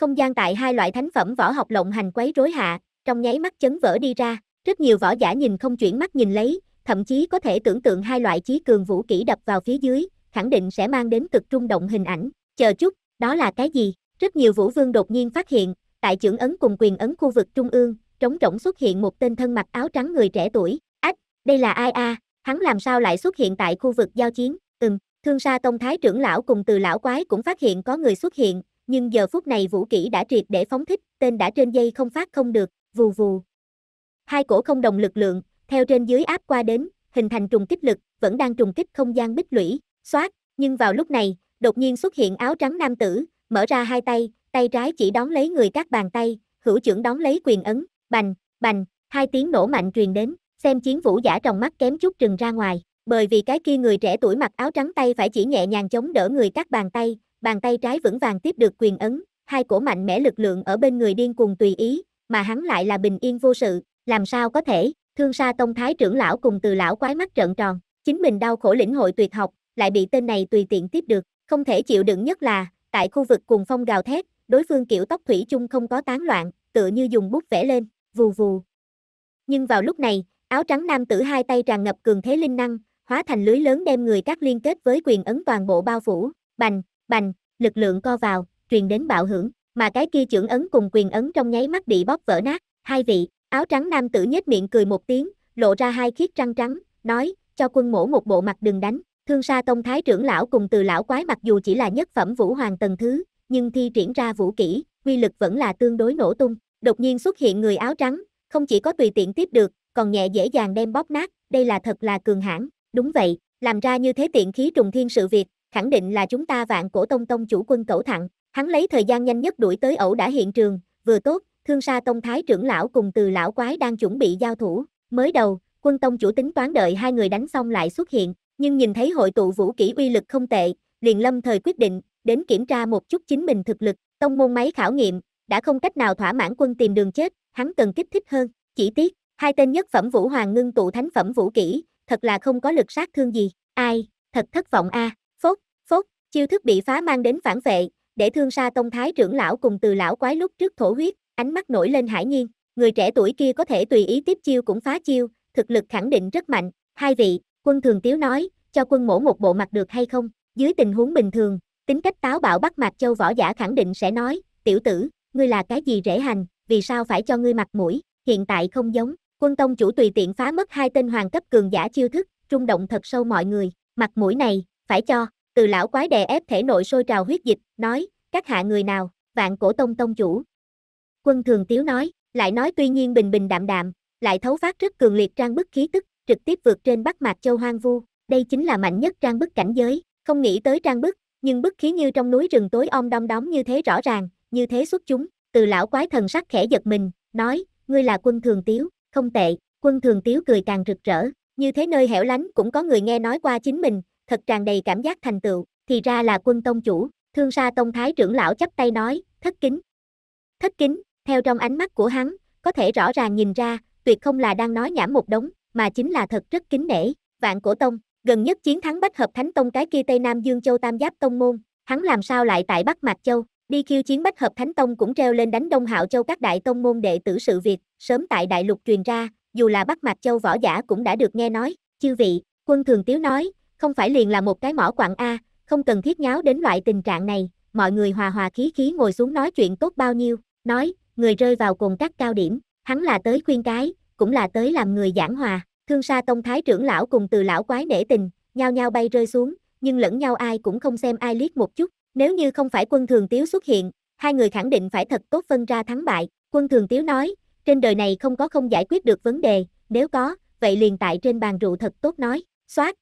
Không gian tại hai loại thánh phẩm võ học lộng hành quấy rối hạ, trong nháy mắt chấn vỡ đi ra, rất nhiều võ giả nhìn không chuyển mắt nhìn lấy, thậm chí có thể tưởng tượng hai loại chí cường vũ kỹ đập vào phía dưới, khẳng định sẽ mang đến cực trung động hình ảnh, chờ chút, đó là cái gì? Rất nhiều vũ vương đột nhiên phát hiện, tại trưởng ấn cùng quyền ấn khu vực trung ương, trống rỗng xuất hiện một tên thân mặc áo trắng người trẻ tuổi, ách, đây là ai a? Hắn làm sao lại xuất hiện tại khu vực giao chiến? Ừm, Thương Sa Tông Thái trưởng lão cùng từ lão quái cũng phát hiện có người xuất hiện, nhưng giờ phút này vũ kỹ đã triệt để phóng thích, tên đã trên dây không phát không được, vù vù. Hai cổ không đồng lực lượng, theo trên dưới áp qua đến, hình thành trùng kích lực, vẫn đang trùng kích không gian bích lũy, xoát, nhưng vào lúc này, đột nhiên xuất hiện áo trắng nam tử, mở ra hai tay, tay trái chỉ đón lấy người các bàn tay, hữu trưởng đón lấy quyền ấn, bành, bành, hai tiếng nổ mạnh truyền đến, xem chiến vũ giả trong mắt kém chút trừng ra ngoài, bởi vì cái kia người trẻ tuổi mặc áo trắng tay phải chỉ nhẹ nhàng chống đỡ người các bàn tay, bàn tay trái vững vàng tiếp được quyền ấn, hai cổ mạnh mẽ lực lượng ở bên người điên cuồng tùy ý, mà hắn lại là bình yên vô sự, làm sao có thể, thương sa tông thái trưởng lão cùng từ lão quái mắt trợn tròn, chính mình đau khổ lĩnh hội tuyệt học, lại bị tên này tùy tiện tiếp được, không thể chịu đựng nhất là, tại khu vực cùng phong gào thét, đối phương kiểu tóc thủy chung không có tán loạn, tựa như dùng bút vẽ lên, vù vù. Nhưng vào lúc này, áo trắng nam tử hai tay tràn ngập cường thế linh năng, hóa thành lưới lớn đem người các liên kết với quyền ấn toàn bộ bao phủ, bành, bành, lực lượng co vào, truyền đến bạo hưởng, mà cái kia trưởng ấn cùng quyền ấn trong nháy mắt bị bóp vỡ nát, hai vị, áo trắng nam tử nhếch miệng cười một tiếng, lộ ra hai khiết trăng trắng, nói, cho quân mổ một bộ mặt đừng đánh, thương sa tông thái trưởng lão cùng từ lão quái mặc dù chỉ là nhất phẩm vũ hoàng tầng thứ, nhưng thi triển ra vũ kỹ, quy lực vẫn là tương đối nổ tung, đột nhiên xuất hiện người áo trắng, không chỉ có tùy tiện tiếp được, còn nhẹ dễ dàng đem bóp nát, đây là thật là cường hãn, đúng vậy, làm ra như thế tiện khí trùng thiên sự việc, khẳng định là chúng ta vạn cổ tông tông chủ quân cẩu thẳng, Hắn lấy thời gian nhanh nhất đuổi tới ẩu đã hiện trường, vừa tốt, Thương Sa Tông Thái trưởng lão cùng từ lão quái đang chuẩn bị giao thủ. Mới đầu, quân tông chủ tính toán đợi hai người đánh xong lại xuất hiện, nhưng nhìn thấy hội tụ vũ kỹ uy lực không tệ, liền lâm thời quyết định, đến kiểm tra một chút chính mình thực lực, tông môn máy khảo nghiệm, đã không cách nào thỏa mãn quân tìm đường chết, hắn cần kích thích hơn, chỉ tiếc, hai tên nhất phẩm vũ hoàng ngưng tụ thánh phẩm vũ kỹ, thật là không có lực sát thương gì, ai, thật thất vọng a à. phốt, chiêu thức bị phá mang đến phản vệ, để thương sa tông thái trưởng lão cùng từ lão quái lúc trước thổ huyết, ánh mắt nổi lên hải nhiên, người trẻ tuổi kia có thể tùy ý tiếp chiêu cũng phá chiêu, thực lực khẳng định rất mạnh, hai vị, quân thường tiếu nói, cho quân mổ một bộ mặt được hay không, dưới tình huống bình thường, tính cách táo bạo bắt mạc châu võ giả khẳng định sẽ nói, tiểu tử, ngươi là cái gì rễ hành, vì sao phải cho ngươi mặt mũi, hiện tại không giống, quân tông chủ tùy tiện phá mất hai tên hoàng cấp cường giả chiêu thức, trung động thật sâu mọi người, mặt mũi này, phải cho, từ lão quái đè ép thể nội sôi trào huyết dịch, nói, các hạ người nào, vạn cổ tông tông chủ. Quân thường tiếu nói, lại nói tuy nhiên bình bình đạm đạm, lại thấu phát rất cường liệt trang bức khí tức, trực tiếp vượt trên bắc mạc châu hoang vu, đây chính là mạnh nhất trang bức cảnh giới, không nghĩ tới trang bức, nhưng bức khí như trong núi rừng tối om đom đóm như thế rõ ràng, như thế xuất chúng, từ lão quái thần sắc khẽ giật mình, nói, ngươi là quân thường tiếu, không tệ, quân thường tiếu cười càng rực rỡ, như thế nơi hẻo lánh cũng có người nghe nói qua chính mình, thật tràn đầy cảm giác thành tựu, thì ra là quân tông chủ, thương sa tông thái trưởng lão chắp tay nói, thất kính. Thất kính, theo trong ánh mắt của hắn, có thể rõ ràng nhìn ra, tuyệt không là đang nói nhảm một đống, mà chính là thật rất kính nể, vạn cổ tông, gần nhất chiến thắng bách hợp thánh tông cái kia Tây Nam Dương Châu Tam Giáp Tông Môn, hắn làm sao lại tại Bắc Mạc Châu, đi khiêu chiến bách hợp thánh tông cũng treo lên đánh Đông Hạo Châu các đại tông môn đệ tử sự việc sớm tại đại lục truyền ra, dù là Bắc Mạc Châu võ giả cũng đã được nghe nói, chư vị, quân thường tiếu nói, không phải liền là một cái mỏ quặng A, không cần thiết nháo đến loại tình trạng này, mọi người hòa hòa khí khí ngồi xuống nói chuyện tốt bao nhiêu, nói, người rơi vào cùng các cao điểm, hắn là tới khuyên cái, cũng là tới làm người giảng hòa, thương sa tông thái trưởng lão cùng từ lão quái nể tình, nhao nhao bay rơi xuống, nhưng lẫn nhau ai cũng không xem ai liếc một chút, nếu như không phải quân thường tiếu xuất hiện, hai người khẳng định phải thật tốt phân ra thắng bại, quân thường tiếu nói, trên đời này không có không giải quyết được vấn đề, nếu có, vậy liền tại trên bàn rượu thật tốt nói, xoát,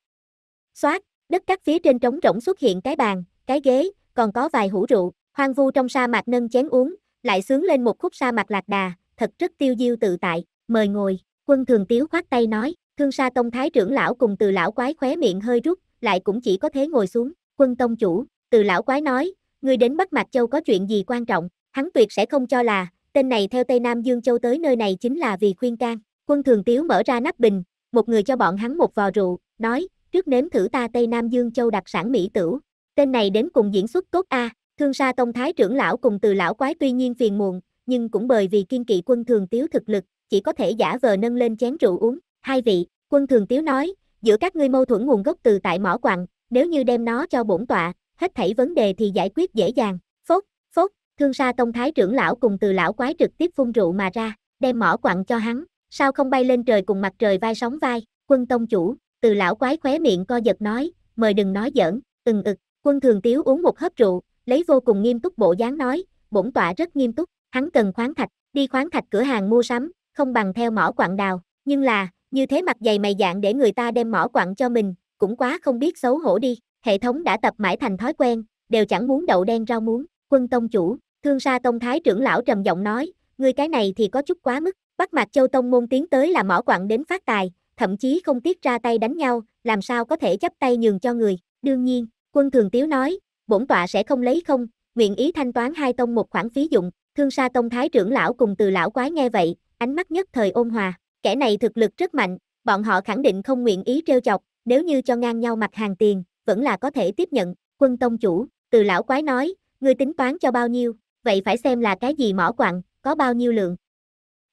Xoát, đất cắt phía trên trống rỗng xuất hiện cái bàn, cái ghế, còn có vài hũ rượu, hoang vu trong sa mạc nâng chén uống, lại sướng lên một khúc sa mạc lạc đà, thật rất tiêu diêu tự tại, mời ngồi, quân thường tiếu khoát tay nói, thương sa tông thái trưởng lão cùng từ lão quái khóe miệng hơi rút, lại cũng chỉ có thế ngồi xuống, quân tông chủ, từ lão quái nói, người đến Bắc Mạc Châu có chuyện gì quan trọng, hắn tuyệt sẽ không cho là, tên này theo Tây Nam Dương Châu tới nơi này chính là vì khuyên can, quân thường tiếu mở ra nắp bình, một người cho bọn hắn một vò rượu, nói, trước nếm thử ta Tây Nam Dương Châu đặc sản Mỹ Tửu. Tên này đến cùng diễn xuất tốt A, thương sa tông thái trưởng lão cùng từ lão quái tuy nhiên phiền muộn, nhưng cũng bởi vì kiên kỵ quân thường tiếu thực lực, chỉ có thể giả vờ nâng lên chén rượu uống. Hai vị, quân thường tiếu nói, giữa các ngươi mâu thuẫn nguồn gốc từ tại mỏ quặng, nếu như đem nó cho bổn tọa, hết thảy vấn đề thì giải quyết dễ dàng. Phốt, phốt, thương sa tông thái trưởng lão cùng từ lão quái trực tiếp phun rượu mà ra, đem mỏ quặng cho hắn, sao không bay lên trời cùng mặt trời vai sóng vai, quân tông chủ, từ lão quái khóe miệng co giật nói, mời đừng nói giỡn, ừng ực, quân thường tiếu uống một hớp rượu, lấy vô cùng nghiêm túc bộ dáng nói, bổn tọa rất nghiêm túc, hắn cần khoáng thạch, đi khoáng thạch cửa hàng mua sắm, không bằng theo mỏ quặng đào, nhưng là, như thế mặt dày mày dạng để người ta đem mỏ quặng cho mình, cũng quá không biết xấu hổ đi, hệ thống đã tập mãi thành thói quen, đều chẳng muốn đậu đen rau muống, quân tông chủ, thương sa tông thái trưởng lão trầm giọng nói, ngươi cái này thì có chút quá mức, bắt mặt châu tông môn tiến tới là mỏ quặng đến phát tài, thậm chí không tiếc ra tay đánh nhau, làm sao có thể chấp tay nhường cho người. Đương nhiên, quân thường tiếu nói, bổn tọa sẽ không lấy không, nguyện ý thanh toán hai tông một khoản phí dụng, thương sa tông thái trưởng lão cùng từ lão quái nghe vậy, ánh mắt nhất thời ôn hòa, kẻ này thực lực rất mạnh, bọn họ khẳng định không nguyện ý trêu chọc, nếu như cho ngang nhau mặt hàng tiền, vẫn là có thể tiếp nhận, quân tông chủ, từ lão quái nói, ngươi tính toán cho bao nhiêu, vậy phải xem là cái gì mỏ quặng, có bao nhiêu lượng.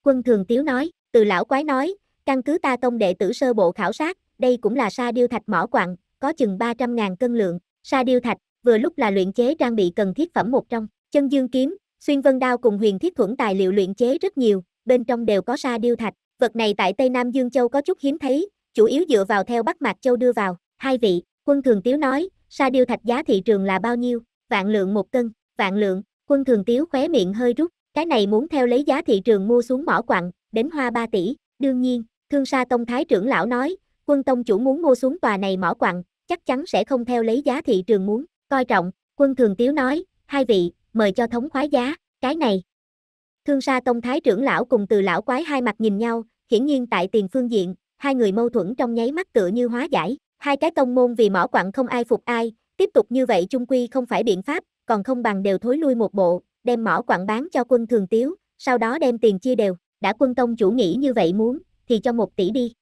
Quân thường tiếu nói, từ lão quái nói, Căn cứ ta tông đệ tử sơ bộ khảo sát, đây cũng là sa điêu thạch mỏ quặng, có chừng 300.000 cân lượng, sa điêu thạch, vừa lúc là luyện chế trang bị cần thiết phẩm một trong, chân dương kiếm, xuyên vân đao cùng huyền thiết thuẫn tài liệu luyện chế rất nhiều, bên trong đều có sa điêu thạch, vật này tại Tây Nam Dương Châu có chút hiếm thấy, chủ yếu dựa vào theo Bắc Mạc Châu đưa vào, hai vị, quân thường tiếu nói, sa điêu thạch giá thị trường là bao nhiêu, vạn lượng một cân, vạn lượng, quân thường tiếu khóe miệng hơi rút, cái này muốn theo lấy giá thị trường mua xuống mỏ quặng, đến hoa 3 tỷ, Đương nhiên, Thương Sa Tông Thái trưởng lão nói, quân tông chủ muốn mua xuống tòa này mỏ quặng, chắc chắn sẽ không theo lấy giá thị trường muốn, coi trọng, quân thường tiếu nói, hai vị, mời cho thống khoái giá, cái này. Thương Sa Tông Thái trưởng lão cùng từ lão quái hai mặt nhìn nhau, hiển nhiên tại tiền phương diện, hai người mâu thuẫn trong nháy mắt tựa như hóa giải, hai cái tông môn vì mỏ quặng không ai phục ai, tiếp tục như vậy chung quy không phải biện pháp, còn không bằng đều thối lui một bộ, đem mỏ quặng bán cho quân thường tiếu, sau đó đem tiền chia đều đã quân tông chủ nghĩ như vậy muốn, thì cho một tỷ đi.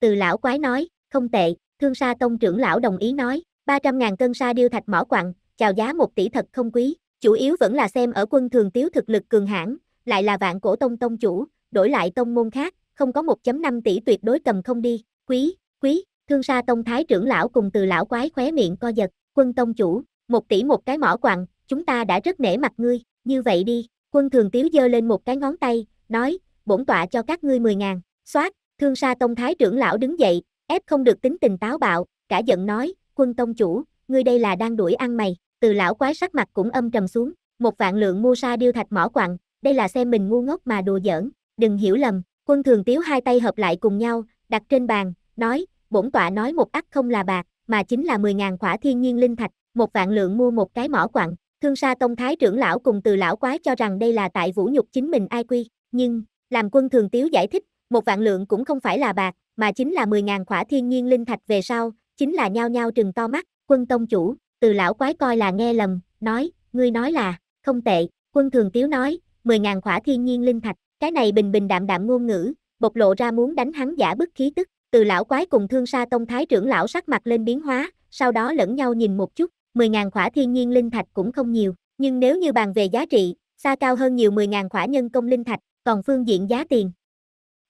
Từ lão quái nói, không tệ, thương sa tông trưởng lão đồng ý nói, 300.000 cân sa điêu thạch mỏ quặng, chào giá một tỷ thật không quý, chủ yếu vẫn là xem ở quân thường tiếu thực lực cường hãn, lại là vạn cổ tông tông chủ, đổi lại tông môn khác, không có 1.5 tỷ tuyệt đối cầm không đi, quý, quý, thương sa tông thái trưởng lão cùng từ lão quái khóe miệng co giật, quân tông chủ, một tỷ một cái mỏ quặng, chúng ta đã rất nể mặt ngươi, như vậy đi, quân thường tiếu giơ lên một cái ngón tay, nói, bổn tọa cho các ngươi 10 ngàn, xoát, thương sa tông thái trưởng lão đứng dậy, ép không được tính tình táo bạo, cả giận nói, quân tông chủ, ngươi đây là đang đuổi ăn mày, từ lão quái sắc mặt cũng âm trầm xuống, một vạn lượng mua sa điêu thạch mỏ quặng, đây là xem mình ngu ngốc mà đùa giỡn, đừng hiểu lầm, quân thường tiếu hai tay hợp lại cùng nhau, đặt trên bàn, nói, bổn tọa nói một ắt không là bạc, mà chính là 10.000 khỏa thiên nhiên linh thạch, một vạn lượng mua một cái mỏ quặng, thương sa tông thái trưởng lão cùng từ lão quái cho rằng đây là tại vũ nhục chính mình ai quy, nhưng, làm quân thường tiếu giải thích, một vạn lượng cũng không phải là bạc, mà chính là 10.000 khỏa thiên nhiên linh thạch về sau, chính là nhao nhao trừng to mắt, quân tông chủ, từ lão quái coi là nghe lầm, nói, ngươi nói là, không tệ, quân thường tiếu nói, 10.000 khỏa thiên nhiên linh thạch, cái này bình bình đạm đạm ngôn ngữ, bộc lộ ra muốn đánh hắn giả bức khí tức, từ lão quái cùng thương sa tông thái trưởng lão sắc mặt lên biến hóa, sau đó lẫn nhau nhìn một chút, 10.000 khỏa thiên nhiên linh thạch cũng không nhiều, nhưng nếu như bàn về giá trị, xa cao hơn nhiều 10.000 khỏa nhân công linh thạch, còn phương diện giá tiền.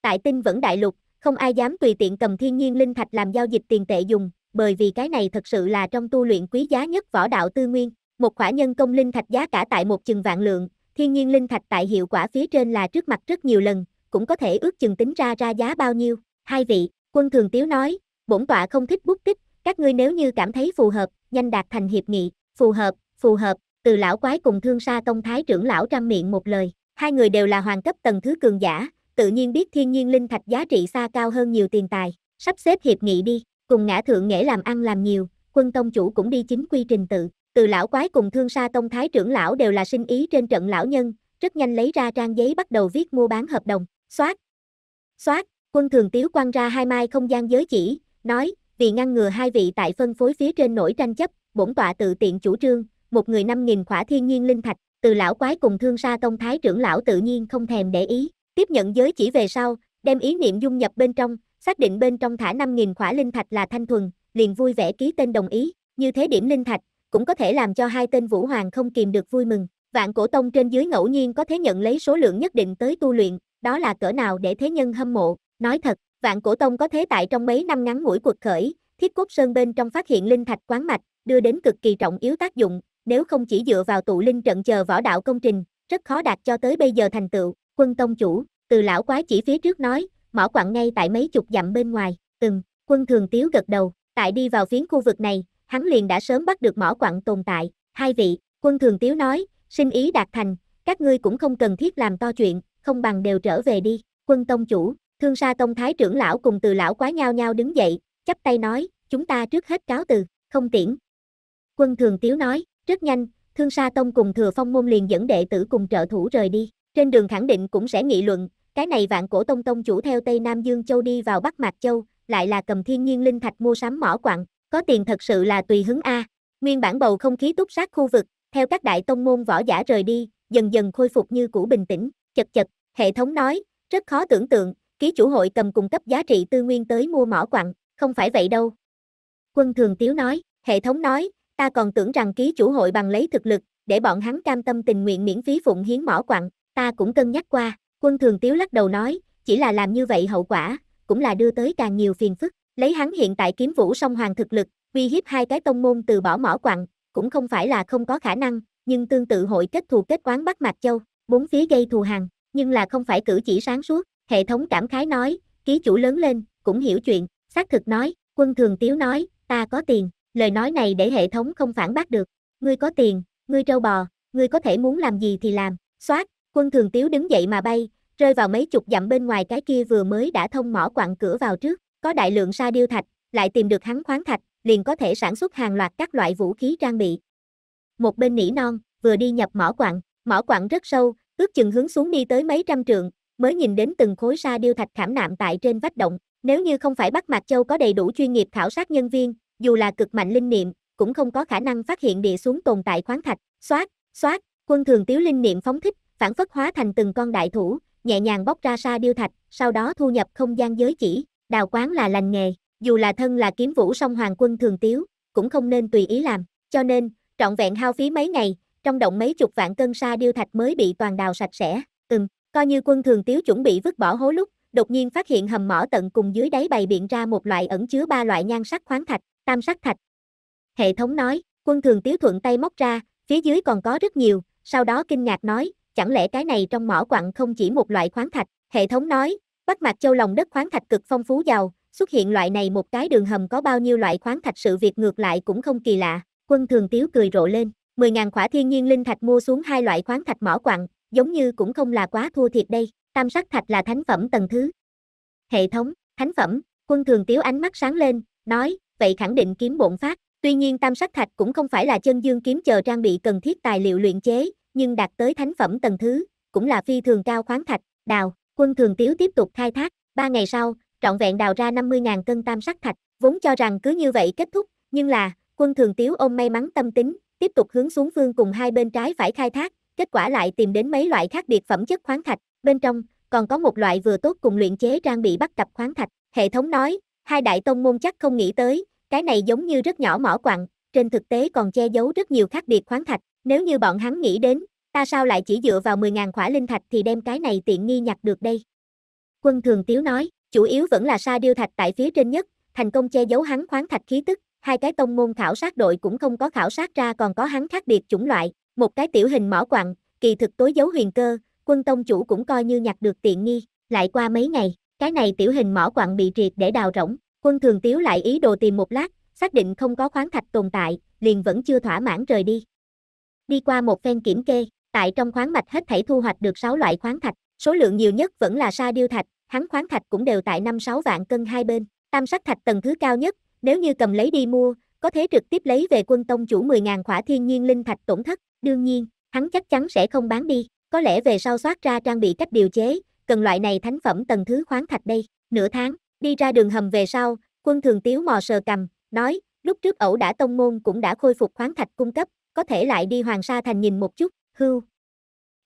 Tại tinh vẫn đại lục, không ai dám tùy tiện cầm thiên nhiên linh thạch làm giao dịch tiền tệ dùng, bởi vì cái này thật sự là trong tu luyện quý giá nhất võ đạo tư nguyên. Một khỏa nhân công linh thạch giá cả tại một chừng vạn lượng, thiên nhiên linh thạch tại hiệu quả phía trên là trước mặt rất nhiều lần, cũng có thể ước chừng tính ra ra giá bao nhiêu. Hai vị, quân thường tiếu nói, bổn tọa không thích bút tích, các ngươi nếu như cảm thấy phù hợp, nhanh đạt thành hiệp nghị, phù hợp, phù hợp, từ lão quái cùng thương sa tông thái trưởng lão trăm miệng một lời, Hai người đều là hoàng cấp tầng thứ cường giả, tự nhiên biết thiên nhiên linh thạch giá trị xa cao hơn nhiều tiền tài, sắp xếp hiệp nghị đi, cùng ngã thượng nghệ làm ăn làm nhiều, quân tông chủ cũng đi chính quy trình tự, từ lão quái cùng thương sa tông thái trưởng lão đều là sinh ý trên trận lão nhân, rất nhanh lấy ra trang giấy bắt đầu viết mua bán hợp đồng, xoát. Xoát, quân thường tiếu quăng ra hai mai không gian giới chỉ, nói, vì ngăn ngừa hai vị tại phân phối phía trên nổi tranh chấp, bổn tọa tự tiện chủ trương, một người năm nghìn khỏa thiên nhiên linh thạch, từ lão quái cùng thương sa tông thái trưởng lão tự nhiên không thèm để ý, tiếp nhận giới chỉ về sau, đem ý niệm dung nhập bên trong, xác định bên trong thả 5.000 khỏa linh thạch là thanh thuần, liền vui vẻ ký tên đồng ý, như thế điểm linh thạch, cũng có thể làm cho hai tên vũ hoàng không kìm được vui mừng, vạn cổ tông trên dưới ngẫu nhiên có thể nhận lấy số lượng nhất định tới tu luyện, đó là cỡ nào để thế nhân hâm mộ, nói thật, vạn cổ tông có thế tại trong mấy năm ngắn ngủi cuộc khởi, thiết cốt sơn bên trong phát hiện linh thạch quán mạch, đưa đến cực kỳ trọng yếu tác dụng, nếu không chỉ dựa vào tụ linh trận chờ võ đạo công trình, rất khó đạt cho tới bây giờ thành tựu, quân tông chủ, từ lão quái chỉ phía trước nói, mỏ quặng ngay tại mấy chục dặm bên ngoài, từng, quân thường tiếu gật đầu, tại đi vào phiến khu vực này, hắn liền đã sớm bắt được mỏ quặng tồn tại, hai vị, quân thường tiếu nói, xin ý đạt thành, các ngươi cũng không cần thiết làm to chuyện, không bằng đều trở về đi, quân tông chủ, thương sa tông thái trưởng lão cùng từ lão quái nhao nhao đứng dậy, chắp tay nói, chúng ta trước hết cáo từ, không tiễn. Quân thường tiếu nói, rất nhanh, Thương Sa Tông cùng Thừa Phong Môn liền dẫn đệ tử cùng trợ thủ rời đi. Trên đường khẳng định cũng sẽ nghị luận, cái này vạn cổ tông tông chủ theo Tây Nam Dương Châu đi vào Bắc Mạc Châu, lại là cầm thiên nhiên linh thạch mua sắm mỏ quặng, có tiền thật sự là tùy hứng A. Nguyên bản bầu không khí túc sát khu vực, theo các đại tông môn võ giả rời đi, dần dần khôi phục như cũ bình tĩnh, chật chật, hệ thống nói, rất khó tưởng tượng, ký chủ hội cầm cung cấp giá trị tư nguyên tới mua mỏ quặng, không phải vậy đâu. Quân Thường Tiếu nói, hệ thống nói, ta còn tưởng rằng ký chủ hội bằng lấy thực lực, để bọn hắn cam tâm tình nguyện miễn phí phụng hiến mỏ quặng, ta cũng cân nhắc qua, quân thường tiếu lắc đầu nói, chỉ là làm như vậy hậu quả, cũng là đưa tới càng nhiều phiền phức, lấy hắn hiện tại kiếm vũ song hoàng thực lực, uy hiếp hai cái tông môn từ bỏ mỏ quặng, cũng không phải là không có khả năng, nhưng tương tự hội kết thù kết oán bắt mạch Châu, bốn phía gây thù hằn, nhưng là không phải cử chỉ sáng suốt, hệ thống cảm khái nói, ký chủ lớn lên, cũng hiểu chuyện, xác thực nói, quân thường tiếu nói, ta có tiền, lời nói này để hệ thống không phản bác được. Ngươi có tiền, ngươi trâu bò, ngươi có thể muốn làm gì thì làm, xoát, quân thường tiếu đứng dậy mà bay, rơi vào mấy chục dặm bên ngoài cái kia vừa mới đã thông mỏ quặng cửa vào trước, có đại lượng sa điêu thạch, lại tìm được hắn khoáng thạch, liền có thể sản xuất hàng loạt các loại vũ khí trang bị. Một bên nỉ non, vừa đi nhập mỏ quặng, mỏ quặng rất sâu, ước chừng hướng xuống đi tới mấy trăm trượng, mới nhìn đến từng khối sa điêu thạch khảm nạm tại trên vách động. Nếu như không phải bắt Mạc Châu có đầy đủ chuyên nghiệp khảo sát nhân viên, dù là cực mạnh linh niệm, cũng không có khả năng phát hiện địa xuống tồn tại khoáng thạch, xoát, xoát, quân thường tiếu linh niệm phóng thích, phản phất hóa thành từng con đại thủ, nhẹ nhàng bóc ra sa điêu thạch, sau đó thu nhập không gian giới chỉ, đào quán là lành nghề, dù là thân là kiếm vũ song hoàng quân thường tiếu, cũng không nên tùy ý làm, cho nên, trọn vẹn hao phí mấy ngày, trong động mấy chục vạn cân sa điêu thạch mới bị toàn đào sạch sẽ, ừm, coi như quân thường tiếu chuẩn bị vứt bỏ hố lúc, đột nhiên phát hiện hầm mỏ tận cùng dưới đáy bày biện ra một loại ẩn chứa ba loại nhan sắc khoáng thạch, tam sắc thạch. Hệ thống nói, quân thường tiếu thuận tay móc ra, phía dưới còn có rất nhiều, sau đó kinh ngạc nói, chẳng lẽ cái này trong mỏ quặng không chỉ một loại khoáng thạch, hệ thống nói, Bắc Mạc Châu lòng đất khoáng thạch cực phong phú giàu, xuất hiện loại này một cái đường hầm có bao nhiêu loại khoáng thạch sự việc ngược lại cũng không kỳ lạ, quân thường tiếu cười rộ lên, 10.000 khỏa thiên nhiên linh thạch mua xuống hai loại khoáng thạch mỏ quặng, giống như cũng không là quá thua thiệt đây, tam sắc thạch là thánh phẩm tầng thứ. Hệ thống, thánh phẩm, quân thường tiếu ánh mắt sáng lên, nói, vậy khẳng định kiếm bổn phát. Tuy nhiên tam sắc thạch cũng không phải là chân dương kiếm chờ trang bị cần thiết tài liệu luyện chế, nhưng đạt tới thánh phẩm tầng thứ, cũng là phi thường cao khoáng thạch, đào, quân thường tiếu tiếp tục khai thác, ba ngày sau, trọn vẹn đào ra 50.000 cân tam sắc thạch, vốn cho rằng cứ như vậy kết thúc, nhưng là, quân thường tiếu ôm may mắn tâm tính, tiếp tục hướng xuống phương cùng hai bên trái phải khai thác, kết quả lại tìm đến mấy loại khác biệt phẩm chất khoáng thạch, bên trong, còn có một loại vừa tốt cùng luyện chế trang bị bắt cặp khoáng thạch, hệ thống nói, hai đại tông môn chắc không nghĩ tới, cái này giống như rất nhỏ mỏ quặng, trên thực tế còn che giấu rất nhiều khác biệt khoáng thạch, nếu như bọn hắn nghĩ đến, ta sao lại chỉ dựa vào 10.000 khỏa linh thạch thì đem cái này tiện nghi nhặt được đây. Quân Thường Tiếu nói, chủ yếu vẫn là sa điêu thạch tại phía trên nhất, thành công che giấu hắn khoáng thạch khí tức, hai cái tông môn khảo sát đội cũng không có khảo sát ra còn có hắn khác biệt chủng loại, một cái tiểu hình mỏ quặng, kỳ thực tối giấu huyền cơ, quân tông chủ cũng coi như nhặt được tiện nghi, lại qua mấy ngày, cái này tiểu hình mỏ quặng bị triệt để đào rỗng, quân thường tiếu lại ý đồ tìm một lát, xác định không có khoáng thạch tồn tại, liền vẫn chưa thỏa mãn rời đi. Đi qua một phen kiểm kê, tại trong khoáng mạch hết thảy thu hoạch được 6 loại khoáng thạch, số lượng nhiều nhất vẫn là sa điêu thạch, hắn khoáng thạch cũng đều tại 5-6 vạn cân hai bên, tam sắc thạch tầng thứ cao nhất, nếu như cầm lấy đi mua, có thể trực tiếp lấy về quân tông chủ 10.000 khỏa thiên nhiên linh thạch tổn thất, đương nhiên, hắn chắc chắn sẽ không bán đi, có lẽ về sau soát ra trang bị cách điều chế, cần loại này thánh phẩm tầng thứ khoáng thạch đây. Nửa tháng, đi ra đường hầm về sau, quân thường tiếu mò sờ cầm, nói, lúc trước ẩu đã tông môn cũng đã khôi phục khoáng thạch cung cấp, có thể lại đi Hoàng Sa Thành nhìn một chút, hưu.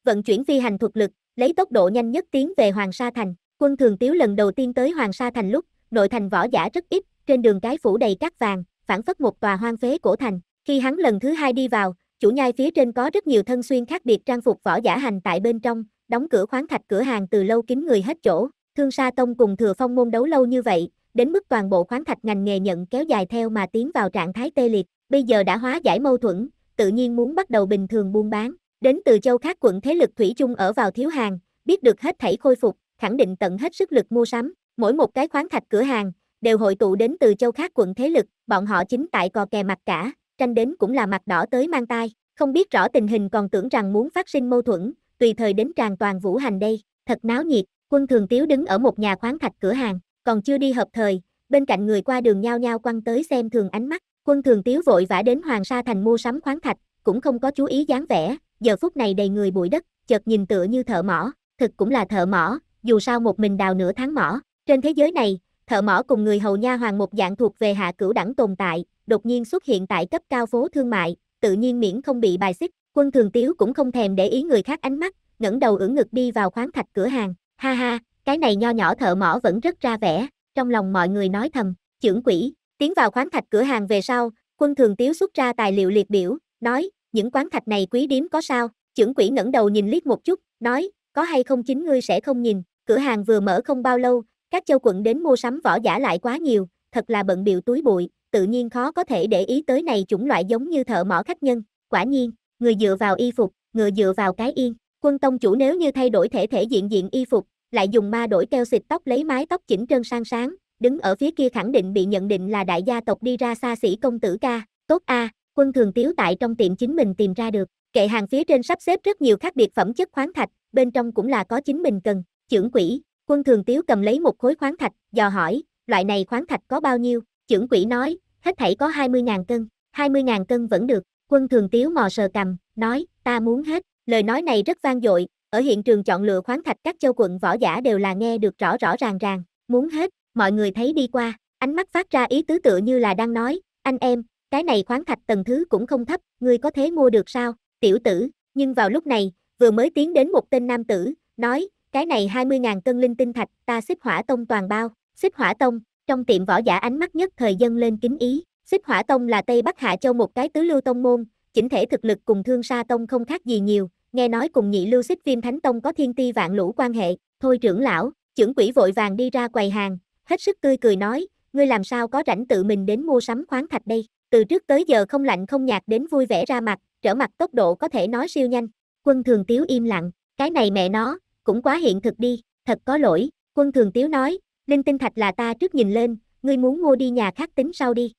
Vận chuyển phi hành thuật lực, lấy tốc độ nhanh nhất tiến về Hoàng Sa Thành. Quân thường tiếu lần đầu tiên tới Hoàng Sa Thành lúc, nội thành võ giả rất ít, trên đường cái phủ đầy cát vàng, phản phất một tòa hoang phế cổ thành. Khi hắn lần thứ hai đi vào, chủ nhai phía trên có rất nhiều thân xuyên khác biệt trang phục võ giả hành tại bên trong, đóng cửa khoáng thạch cửa hàng từ lâu kín người hết chỗ, Thương Sa Tông cùng Thừa Phong môn đấu lâu như vậy, đến mức toàn bộ khoáng thạch ngành nghề nhận kéo dài theo mà tiến vào trạng thái tê liệt, bây giờ đã hóa giải mâu thuẫn, tự nhiên muốn bắt đầu bình thường buôn bán. Đến từ châu khác quận thế lực thủy chung ở vào thiếu hàng, biết được hết thảy khôi phục, khẳng định tận hết sức lực mua sắm, mỗi một cái khoáng thạch cửa hàng đều hội tụ đến từ châu khác quận thế lực, bọn họ chính tại cò kè mặt cả, tranh đến cũng là mặt đỏ tới mang tai, không biết rõ tình hình còn tưởng rằng muốn phát sinh mâu thuẫn, tùy thời đến tràn toàn vũ hành đây, thật náo nhiệt, quân thường tiếu đứng ở một nhà khoáng thạch cửa hàng, còn chưa đi hợp thời, bên cạnh người qua đường nhao nhao quăng tới xem thường ánh mắt, quân thường tiếu vội vã đến Hoàng Sa Thành mua sắm khoáng thạch, cũng không có chú ý dáng vẻ, giờ phút này đầy người bụi đất, chợt nhìn tựa như thợ mỏ, thực cũng là thợ mỏ, dù sao một mình đào nửa tháng mỏ, trên thế giới này, thợ mỏ cùng người hầu nha hoàng một dạng thuộc về hạ cửu đẳng tồn tại, đột nhiên xuất hiện tại cấp cao phố thương mại, tự nhiên miễn không bị bài xích, Quân Thường Tiếu cũng không thèm để ý người khác ánh mắt, ngẩng đầu ưỡn ngực đi vào khoáng thạch cửa hàng. Ha ha, cái này nho nhỏ thợ mỏ vẫn rất ra vẻ, trong lòng mọi người nói thầm, trưởng quỷ, tiến vào khoáng thạch cửa hàng về sau, quân thường tiếu xuất ra tài liệu liệt biểu, nói, những quán thạch này quý điếm có sao, trưởng quỷ ngẩng đầu nhìn liếc một chút, nói, có hay không chính ngươi sẽ không nhìn, cửa hàng vừa mở không bao lâu, các châu quận đến mua sắm võ giả lại quá nhiều, thật là bận biểu túi bụi, tự nhiên khó có thể để ý tới này chủng loại giống như thợ mỏ khách nhân, quả nhiên, người dựa vào y phục, ngựa dựa vào cái yên. Quân tông chủ nếu như thay đổi thể thể diện diện y phục, lại dùng ma đổi keo xịt tóc lấy mái tóc chỉnh trơn sang sáng, đứng ở phía kia khẳng định bị nhận định là đại gia tộc đi ra xa xỉ công tử ca. Tốt a, quân thường tiếu tại trong tiệm chính mình tìm ra được. Kệ hàng phía trên sắp xếp rất nhiều khác biệt phẩm chất khoáng thạch, bên trong cũng là có chính mình cần. Trưởng quỷ, quân thường tiếu cầm lấy một khối khoáng thạch, dò hỏi, loại này khoáng thạch có bao nhiêu? Trưởng quỷ nói, hết thảy có 20.000 cân, 20.000 cân vẫn được, Quân thường tiếu mò sờ cầm, nói, ta muốn hết, lời nói này rất vang dội, ở hiện trường chọn lựa khoáng thạch các châu quận võ giả đều là nghe được rõ rõ ràng ràng, muốn hết, mọi người thấy đi qua, ánh mắt phát ra ý tứ tựa như là đang nói, anh em, cái này khoáng thạch tầng thứ cũng không thấp, ngươi có thế mua được sao, tiểu tử, nhưng vào lúc này, vừa mới tiến đến một tên nam tử, nói, cái này 20.000 cân linh tinh thạch, ta xích hỏa tông toàn bao, xích hỏa tông, trong tiệm võ giả ánh mắt nhất thời dân lên kính ý, Xích Hỏa Tông là Tây Bắc Hạ Châu một cái tứ lưu tông môn, chỉnh thể thực lực cùng Thương Sa Tông không khác gì nhiều, nghe nói cùng nhị lưu xích viêm thánh tông có thiên ti vạn lũ quan hệ, thôi trưởng lão, trưởng quỷ vội vàng đi ra quầy hàng, hết sức tươi cười nói, ngươi làm sao có rảnh tự mình đến mua sắm khoáng thạch đây, từ trước tới giờ không lạnh không nhạt đến vui vẻ ra mặt, trở mặt tốc độ có thể nói siêu nhanh, quân thường tiếu im lặng, cái này mẹ nó, cũng quá hiện thực đi, thật có lỗi, quân thường tiếu nói, linh tinh thạch là ta trước nhìn lên, ngươi muốn mua đi nhà khác tính sau đi,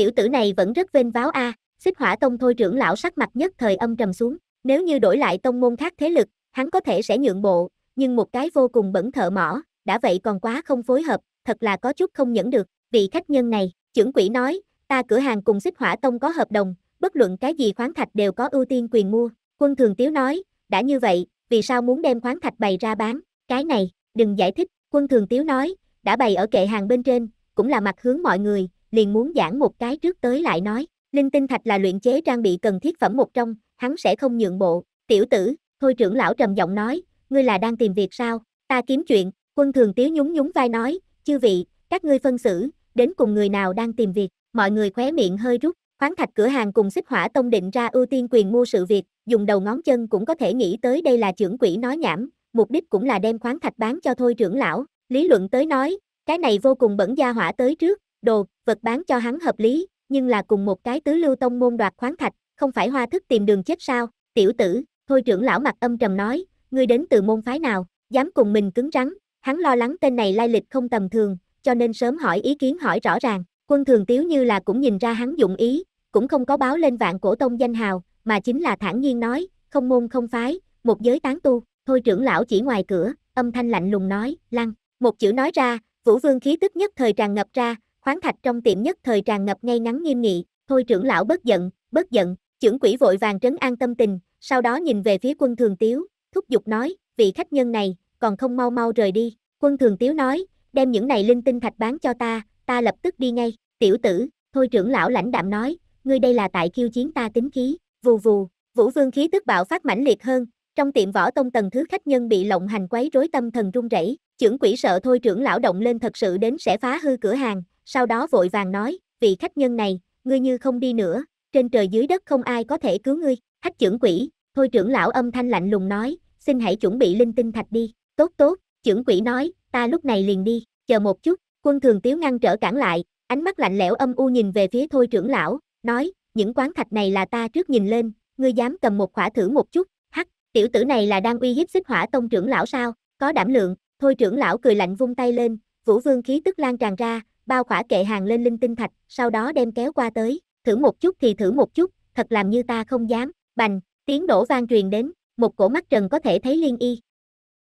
tiểu tử này vẫn rất vênh váo a, xích hỏa tông thôi trưởng lão sắc mặt nhất thời âm trầm xuống, nếu như đổi lại tông môn khác thế lực, hắn có thể sẽ nhượng bộ, nhưng một cái vô cùng bẩn thợ mỏ, đã vậy còn quá không phối hợp, thật là có chút không nhẫn được, vị khách nhân này, trưởng quỷ nói, ta cửa hàng cùng xích hỏa tông có hợp đồng, bất luận cái gì khoáng thạch đều có ưu tiên quyền mua, quân thường tiếu nói, đã như vậy, vì sao muốn đem khoáng thạch bày ra bán, cái này, đừng giải thích, quân thường tiếu nói, đã bày ở kệ hàng bên trên, cũng là mặt hướng mọi người, liền muốn giảng một cái trước tới lại nói, linh tinh thạch là luyện chế trang bị cần thiết phẩm một trong, hắn sẽ không nhượng bộ, tiểu tử, thôi trưởng lão trầm giọng nói, ngươi là đang tìm việc sao, ta kiếm chuyện, quân thường tiếu nhún nhún vai nói, chư vị, các ngươi phân xử, đến cùng người nào đang tìm việc, mọi người khóe miệng hơi rút, khoáng thạch cửa hàng cùng xích hỏa tông định ra ưu tiên quyền mua sự việc, dùng đầu ngón chân cũng có thể nghĩ tới đây là trưởng quỷ nói nhảm, mục đích cũng là đem khoáng thạch bán cho thôi trưởng lão, lý luận tới nói, cái này vô cùng bẩn gia hỏa tới trước, đồ, vật bán cho hắn hợp lý, nhưng là cùng một cái tứ lưu tông môn đoạt khoáng thạch, không phải hoa thức tìm đường chết sao, tiểu tử, thôi trưởng lão mặt âm trầm nói, ngươi đến từ môn phái nào, dám cùng mình cứng rắn, hắn lo lắng tên này lai lịch không tầm thường, cho nên sớm hỏi ý kiến hỏi rõ ràng, quân thường tiếu như là cũng nhìn ra hắn dụng ý, cũng không có báo lên vạn cổ tông danh hào, mà chính là thản nhiên nói, không môn không phái, một giới tán tu, thôi trưởng lão chỉ ngoài cửa, âm thanh lạnh lùng nói, lăng, một chữ nói ra, vũ vương khí tức nhất thời tràn ngập ra, khoáng thạch trong tiệm nhất thời tràn ngập ngay ngắn nghiêm nghị, thôi trưởng lão bất giận, bất giận, trưởng quỷ vội vàng trấn an tâm tình, sau đó nhìn về phía quân thường tiếu, thúc giục nói, vị khách nhân này, còn không mau mau rời đi, quân thường tiếu nói, đem những này linh tinh thạch bán cho ta, ta lập tức đi ngay, tiểu tử, thôi trưởng lão lãnh đạm nói, ngươi đây là tại khiêu chiến ta tính khí, vù vù, vũ vương khí tức bạo phát mãnh liệt hơn, trong tiệm võ tông tầng thứ khách nhân bị lộng hành quấy rối tâm thần run rẩy, trưởng quỷ sợ thôi trưởng lão động lên thật sự đến sẽ phá hư cửa hàng, sau đó vội vàng nói, vị khách nhân này, ngươi như không đi nữa, trên trời dưới đất không ai có thể cứu ngươi, hách trưởng quỷ, thôi trưởng lão âm thanh lạnh lùng nói, xin hãy chuẩn bị linh tinh thạch đi, tốt tốt, trưởng quỷ nói, ta lúc này liền đi, chờ một chút, quân thường tiếu ngăn trở cản lại, ánh mắt lạnh lẽo âm u nhìn về phía thôi trưởng lão, nói, những quán thạch này là ta trước nhìn lên, ngươi dám cầm một khỏa thử một chút, hắc, tiểu tử này là đang uy hiếp xích hỏa tông trưởng lão sao, có đảm lượng, thôi trưởng lão cười lạnh vung tay lên, vũ vương khí tức lan tràn ra, bao khỏa kệ hàng lên linh tinh thạch, sau đó đem kéo qua tới, thử một chút thì thử một chút, thật làm như ta không dám, bành, tiếng nổ vang truyền đến, một cổ mắt trần có thể thấy liên y.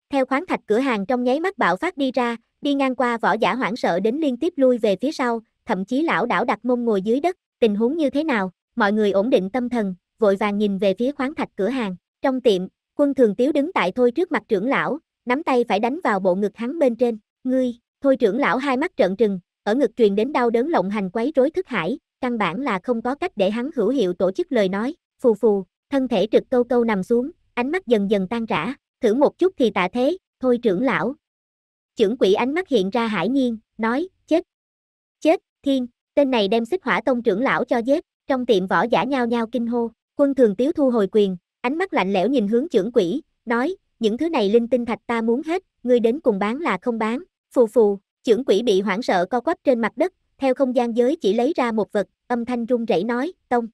Theo khoáng thạch cửa hàng trong nháy mắt bạo phát đi ra, đi ngang qua võ giả hoảng sợ đến liên tiếp lui về phía sau, thậm chí lão đảo đặt mông ngồi dưới đất, tình huống như thế nào, mọi người ổn định tâm thần, vội vàng nhìn về phía khoáng thạch cửa hàng, trong tiệm, quân thường tiếu đứng tại thôi trước mặt trưởng lão, nắm tay phải đánh vào bộ ngực hắn bên trên, ngươi, thôi trưởng lão hai mắt trợn trừng, ở ngực truyền đến đau đớn lộng hành quấy rối thức hải, căn bản là không có cách để hắn hữu hiệu tổ chức lời nói, phù phù, thân thể trực câu câu nằm xuống, ánh mắt dần dần tan rã, thử một chút thì tạ thế, thôi trưởng lão. Trưởng quỷ ánh mắt hiện ra hải nhiên, nói, chết. Chết, thiên, tên này đem xích hỏa tông trưởng lão cho giết, trong tiệm võ giả nhao nhao kinh hô, quân thường tiếu thu hồi quyền, ánh mắt lạnh lẽo nhìn hướng trưởng quỷ, nói, những thứ này linh tinh thạch ta muốn hết, ngươi đến cùng bán là không bán, phù phù, Chưởng quỷ bị hoảng sợ co quắp trên mặt đất, theo không gian giới chỉ lấy ra một vật, âm thanh run rẩy nói, Tông.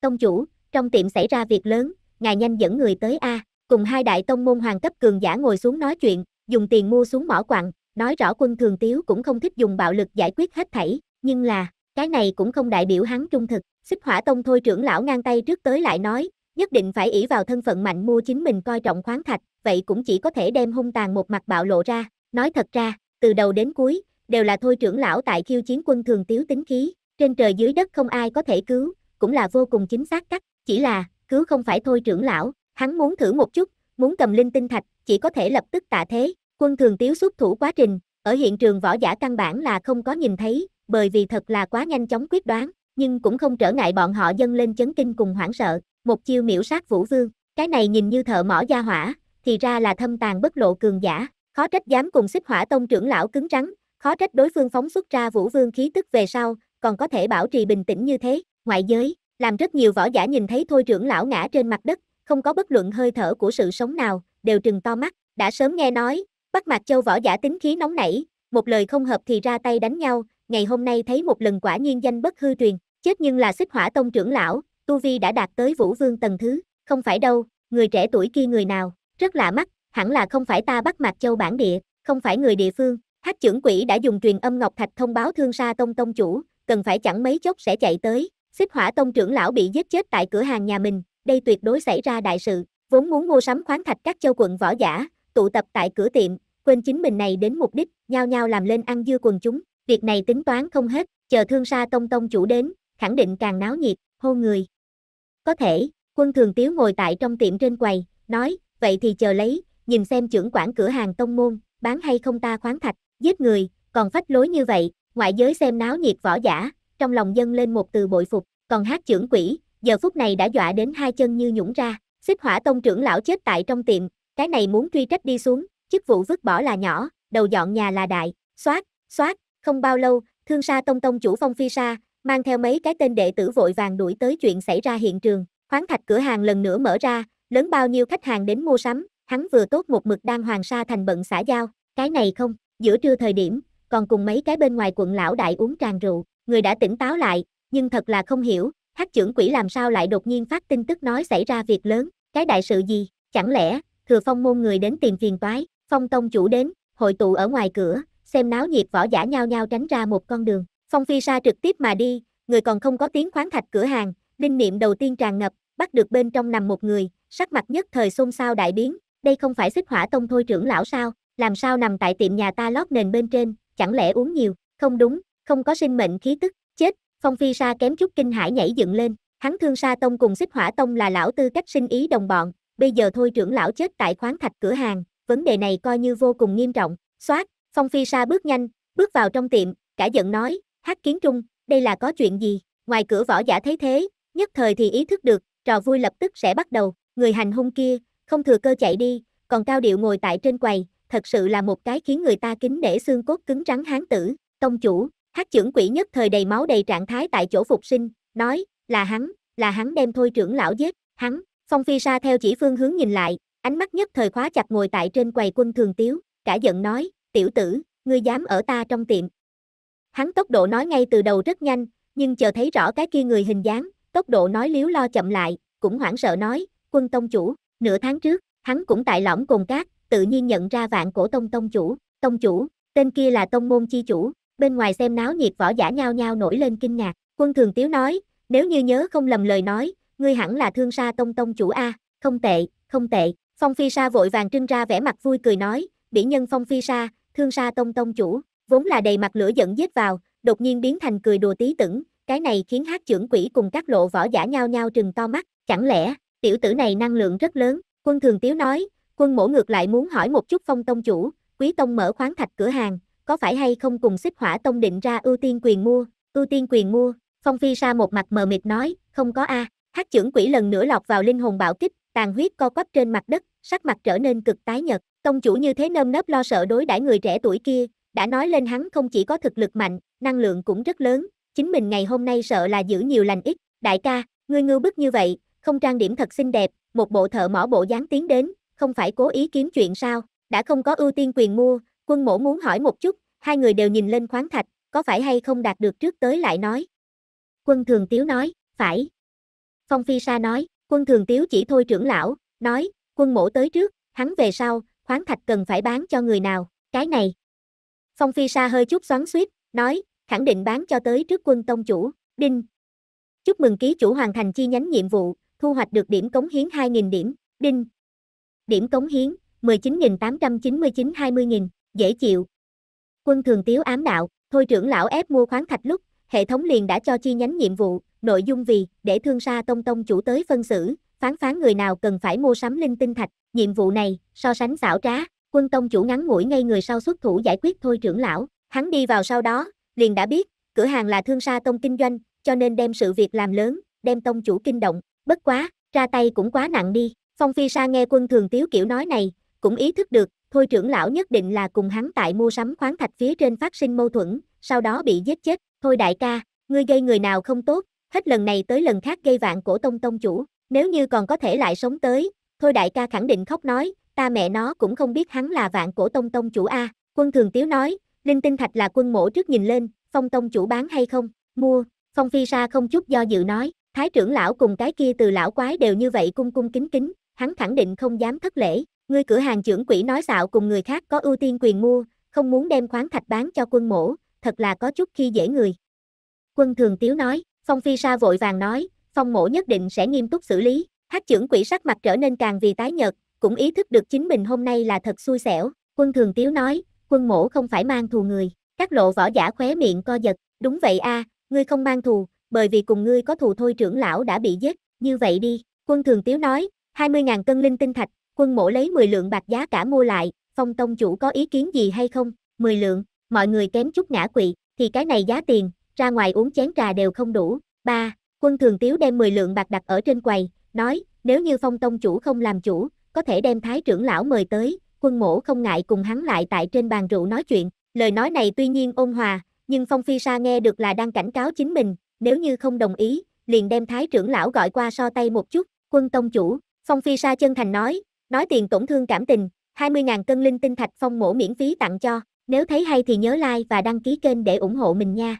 Tông chủ, trong tiệm xảy ra việc lớn, ngài nhanh dẫn người tới A, cùng hai đại tông môn hoàng cấp cường giả ngồi xuống nói chuyện, dùng tiền mua xuống mỏ quặng, nói rõ quân thường tiếu cũng không thích dùng bạo lực giải quyết hết thảy, nhưng là, cái này cũng không đại biểu hắn trung thực, xích hỏa tông thôi trưởng lão ngang tay trước tới lại nói, nhất định phải ỷ vào thân phận mạnh mua chính mình coi trọng khoáng thạch, vậy cũng chỉ có thể đem hung tàn một mặt bạo lộ ra, nói thật ra, từ đầu đến cuối, đều là thôi trưởng lão tại khiêu chiến quân thường tiếu tính khí, trên trời dưới đất không ai có thể cứu, cũng là vô cùng chính xác cắt, chỉ là, cứu không phải thôi trưởng lão, hắn muốn thử một chút, muốn cầm linh tinh thạch, chỉ có thể lập tức tạ thế, quân thường tiếu xuất thủ quá trình, ở hiện trường võ giả căn bản là không có nhìn thấy, bởi vì thật là quá nhanh chóng quyết đoán, nhưng cũng không trở ngại bọn họ dâng lên chấn kinh cùng hoảng sợ, một chiêu miễu sát vũ vương, cái này nhìn như thợ mỏ gia hỏa, thì ra là thâm tàn bất lộ cường giả, Khó trách dám cùng xích hỏa tông trưởng lão cứng rắn, khó trách đối phương phóng xuất ra vũ vương khí tức về sau, còn có thể bảo trì bình tĩnh như thế, ngoại giới, làm rất nhiều võ giả nhìn thấy thôi trưởng lão ngã trên mặt đất, không có bất luận hơi thở của sự sống nào, đều trừng to mắt, đã sớm nghe nói, bắt mặt châu võ giả tính khí nóng nảy, một lời không hợp thì ra tay đánh nhau, ngày hôm nay thấy một lần quả nhiên danh bất hư truyền, chết nhưng là xích hỏa tông trưởng lão, tu vi đã đạt tới vũ vương tầng thứ, không phải đâu, người trẻ tuổi kia người nào, rất lạ mắt, hẳn là không phải ta bắt Mạc Châu bản địa, không phải người địa phương. Hắc trưởng quỷ đã dùng truyền âm Ngọc Thạch thông báo Thương Sa Tông Tông chủ, cần phải chẳng mấy chốc sẽ chạy tới. Xích hỏa tông trưởng lão bị giết chết tại cửa hàng nhà mình, đây tuyệt đối xảy ra đại sự, vốn muốn mua sắm khoáng thạch các châu quận võ giả, tụ tập tại cửa tiệm, quên chính mình này đến mục đích, nhao nhau làm lên ăn dưa quần chúng, việc này tính toán không hết, chờ thương sa tông tông chủ đến, khẳng định càng náo nhiệt, hô người. Có thể, quân thường tiếu ngồi tại trong tiệm trên quầy, nói, vậy thì chờ lấy, nhìn xem trưởng quản cửa hàng tông môn, bán hay không ta khoáng thạch, giết người, còn phách lối như vậy, ngoại giới xem náo nhiệt võ giả, trong lòng dân lên một từ bội phục, còn hát trưởng quỷ, giờ phút này đã dọa đến hai chân như nhũng ra, xích hỏa tông trưởng lão chết tại trong tiệm, cái này muốn truy trách đi xuống, chức vụ vứt bỏ là nhỏ, đầu dọn nhà là đại, xoát, xoát, không bao lâu, thương sa tông tông chủ phong phi sa, mang theo mấy cái tên đệ tử vội vàng đuổi tới chuyện xảy ra hiện trường, khoáng thạch cửa hàng lần nữa mở ra, lớn bao nhiêu khách hàng đến mua sắm, hắn vừa tốt một mực đang hoàng sa thành bận xã giao, cái này không, giữa trưa thời điểm, còn cùng mấy cái bên ngoài quận lão đại uống tràn rượu, người đã tỉnh táo lại, nhưng thật là không hiểu, hát trưởng quỷ làm sao lại đột nhiên phát tin tức nói xảy ra việc lớn, cái đại sự gì, chẳng lẽ, thừa phong môn người đến tìm phiền toái, phong tông chủ đến, hội tụ ở ngoài cửa, xem náo nhiệt võ giả nhau nhau tránh ra một con đường, phong phi sa trực tiếp mà đi, người còn không có tiếng khoáng thạch cửa hàng, linh niệm đầu tiên tràn ngập, bắt được bên trong nằm một người, sắc mặt nhất thời xôn xao đại biến, đây không phải xích hỏa tông thôi trưởng lão sao, làm sao nằm tại tiệm nhà ta lót nền bên trên, chẳng lẽ uống nhiều, không đúng, không có sinh mệnh khí tức, chết, phong phi sa kém chút kinh hải nhảy dựng lên, hắn thương sa tông cùng xích hỏa tông là lão tư cách sinh ý đồng bọn, bây giờ thôi trưởng lão chết tại khoáng thạch cửa hàng, vấn đề này coi như vô cùng nghiêm trọng, xoát, phong phi sa bước nhanh, bước vào trong tiệm, cả giận nói, hát kiến trung, đây là có chuyện gì, ngoài cửa võ giả thấy thế, nhất thời thì ý thức được, trò vui lập tức sẽ bắt đầu, người hành hung kia, không thừa cơ chạy đi, còn cao điệu ngồi tại trên quầy, thật sự là một cái khiến người ta kính nể xương cốt cứng rắn hán tử, tông chủ, hát trưởng quỷ nhất thời đầy máu đầy trạng thái tại chỗ phục sinh, nói, là hắn, là hắn đem thôi trưởng lão giết, hắn, phong phi sa theo chỉ phương hướng nhìn lại, ánh mắt nhất thời khóa chặt ngồi tại trên quầy quân thường tiếu, cả giận nói, tiểu tử, ngươi dám ở ta trong tiệm. Hắn tốc độ nói ngay từ đầu rất nhanh, nhưng chờ thấy rõ cái kia người hình dáng, tốc độ nói liếu lo chậm lại, cũng hoảng sợ nói, quân tông chủ, Nửa tháng trước, hắn cũng tại lõm cồn cát, tự nhiên nhận ra vạn cổ tông tông chủ, tông chủ, tên kia là tông môn chi chủ, bên ngoài xem náo nhiệt võ giả nhao nhao nổi lên kinh ngạc, quân thường tiếu nói, nếu như nhớ không lầm lời nói, ngươi hẳn là thương sa tông tông chủ A, không tệ, không tệ, phong phi sa vội vàng trưng ra vẻ mặt vui cười nói, bỉ nhân phong phi sa, thương sa tông tông chủ, vốn là đầy mặt lửa giận giết vào, đột nhiên biến thành cười đùa tí tửng, cái này khiến hát trưởng quỷ cùng các lộ võ giả nhao nhao trừng to mắt, chẳng lẽ, tiểu tử này năng lượng rất lớn, quân thường tiếu nói, quân mổ ngược lại muốn hỏi một chút phong tông chủ, quý tông mở khoáng thạch cửa hàng, có phải hay không cùng xích hỏa tông định ra ưu tiên quyền mua, ưu tiên quyền mua, phong phi sa một mặt mờ mịt nói, không có a, hát trưởng quỷ lần nữa lọt vào linh hồn bảo kích, tàn huyết co quắp trên mặt đất, sắc mặt trở nên cực tái nhật, tông chủ như thế nơm nớp lo sợ đối đãi người trẻ tuổi kia, đã nói lên hắn không chỉ có thực lực mạnh, năng lượng cũng rất lớn, chính mình ngày hôm nay sợ là giữ nhiều lành ít, đại ca, ngươi ngưu bức như vậy, không trang điểm thật xinh đẹp, một bộ thợ mỏ bộ dáng tiến đến, không phải cố ý kiếm chuyện sao, đã không có ưu tiên quyền mua, quân mổ muốn hỏi một chút, hai người đều nhìn lên khoáng thạch, có phải hay không đạt được trước tới lại nói. Quân thường tiếu nói, phải. Phong Phi Sa nói, quân thường tiếu chỉ thôi trưởng lão, nói, quân mổ tới trước, hắn về sau, khoáng thạch cần phải bán cho người nào, cái này. Phong Phi Sa hơi chút xoắn suýt, nói, khẳng định bán cho tới trước quân tông chủ, đinh. Chúc mừng ký chủ hoàn thành chi nhánh nhiệm vụ, thu hoạch được điểm cống hiến 2.000 điểm, đinh. Điểm cống hiến, 19.899 20.000, dễ chịu. Quân thường tiếu ám đạo, thôi trưởng lão ép mua khoáng thạch lúc, hệ thống liền đã cho chi nhánh nhiệm vụ, nội dung vì, để thương sa tông tông chủ tới phân xử, phán phán người nào cần phải mua sắm linh tinh thạch, nhiệm vụ này, so sánh xảo trá, quân tông chủ ngắn ngủi ngay người sau xuất thủ giải quyết thôi trưởng lão, hắn đi vào sau đó, liền đã biết, cửa hàng là thương sa tông kinh doanh, cho nên đem sự việc làm lớn, đem tông chủ kinh động, Bất quá, ra tay cũng quá nặng đi. Phong Phi Sa nghe quân thường tiếu kiểu nói này, cũng ý thức được, thôi trưởng lão nhất định là cùng hắn tại mua sắm khoáng thạch phía trên phát sinh mâu thuẫn, sau đó bị giết chết. Thôi đại ca, ngươi gây người nào không tốt, hết lần này tới lần khác gây vạn cổ tông tông chủ, nếu như còn có thể lại sống tới, thôi đại ca khẳng định khóc nói, ta mẹ nó cũng không biết hắn là vạn cổ tông tông chủ a. Quân thường tiếu nói, linh tinh thạch là quân mổ trước nhìn lên, phong tông chủ bán hay không, mua, phong phi sa không chút do dự nói, Thái trưởng lão cùng cái kia từ lão quái đều như vậy cung cung kính kính, hắn khẳng định không dám thất lễ, ngươi cửa hàng trưởng quỹ nói xạo cùng người khác có ưu tiên quyền mua, không muốn đem khoáng thạch bán cho quân mổ, thật là có chút khi dễ người. Quân thường tiếu nói, Phong Phi Sa vội vàng nói, Phong mổ nhất định sẽ nghiêm túc xử lý, hát trưởng quỹ sắc mặt trở nên càng vì tái nhợt, cũng ý thức được chính mình hôm nay là thật xui xẻo, quân thường tiếu nói, quân mổ không phải mang thù người, các lộ võ giả khóe miệng co giật, đúng vậy a ngươi không mang thù, bởi vì cùng ngươi có thù thôi trưởng lão đã bị giết, như vậy đi, quân thường tiếu nói, 20.000 cân linh tinh thạch, quân mổ lấy 10 lượng bạc giá cả mua lại, phong tông chủ có ý kiến gì hay không, 10 lượng, mọi người kém chút ngã quỵ, thì cái này giá tiền, ra ngoài uống chén trà đều không đủ, ba, quân thường tiếu đem 10 lượng bạc đặt ở trên quầy, nói, nếu như phong tông chủ không làm chủ, có thể đem thái trưởng lão mời tới, quân mổ không ngại cùng hắn lại tại trên bàn rượu nói chuyện, lời nói này tuy nhiên ôn hòa, nhưng Phong Phi Sa nghe được là đang cảnh cáo chính mình, nếu như không đồng ý, liền đem thái trưởng lão gọi qua so tay một chút, quân tông chủ, phong phi sa chân thành nói, nói tiền tổn thương cảm tình, 20.000 cân linh tinh thạch phong mổ miễn phí tặng cho, nếu thấy hay thì nhớ like và đăng ký kênh để ủng hộ mình nha.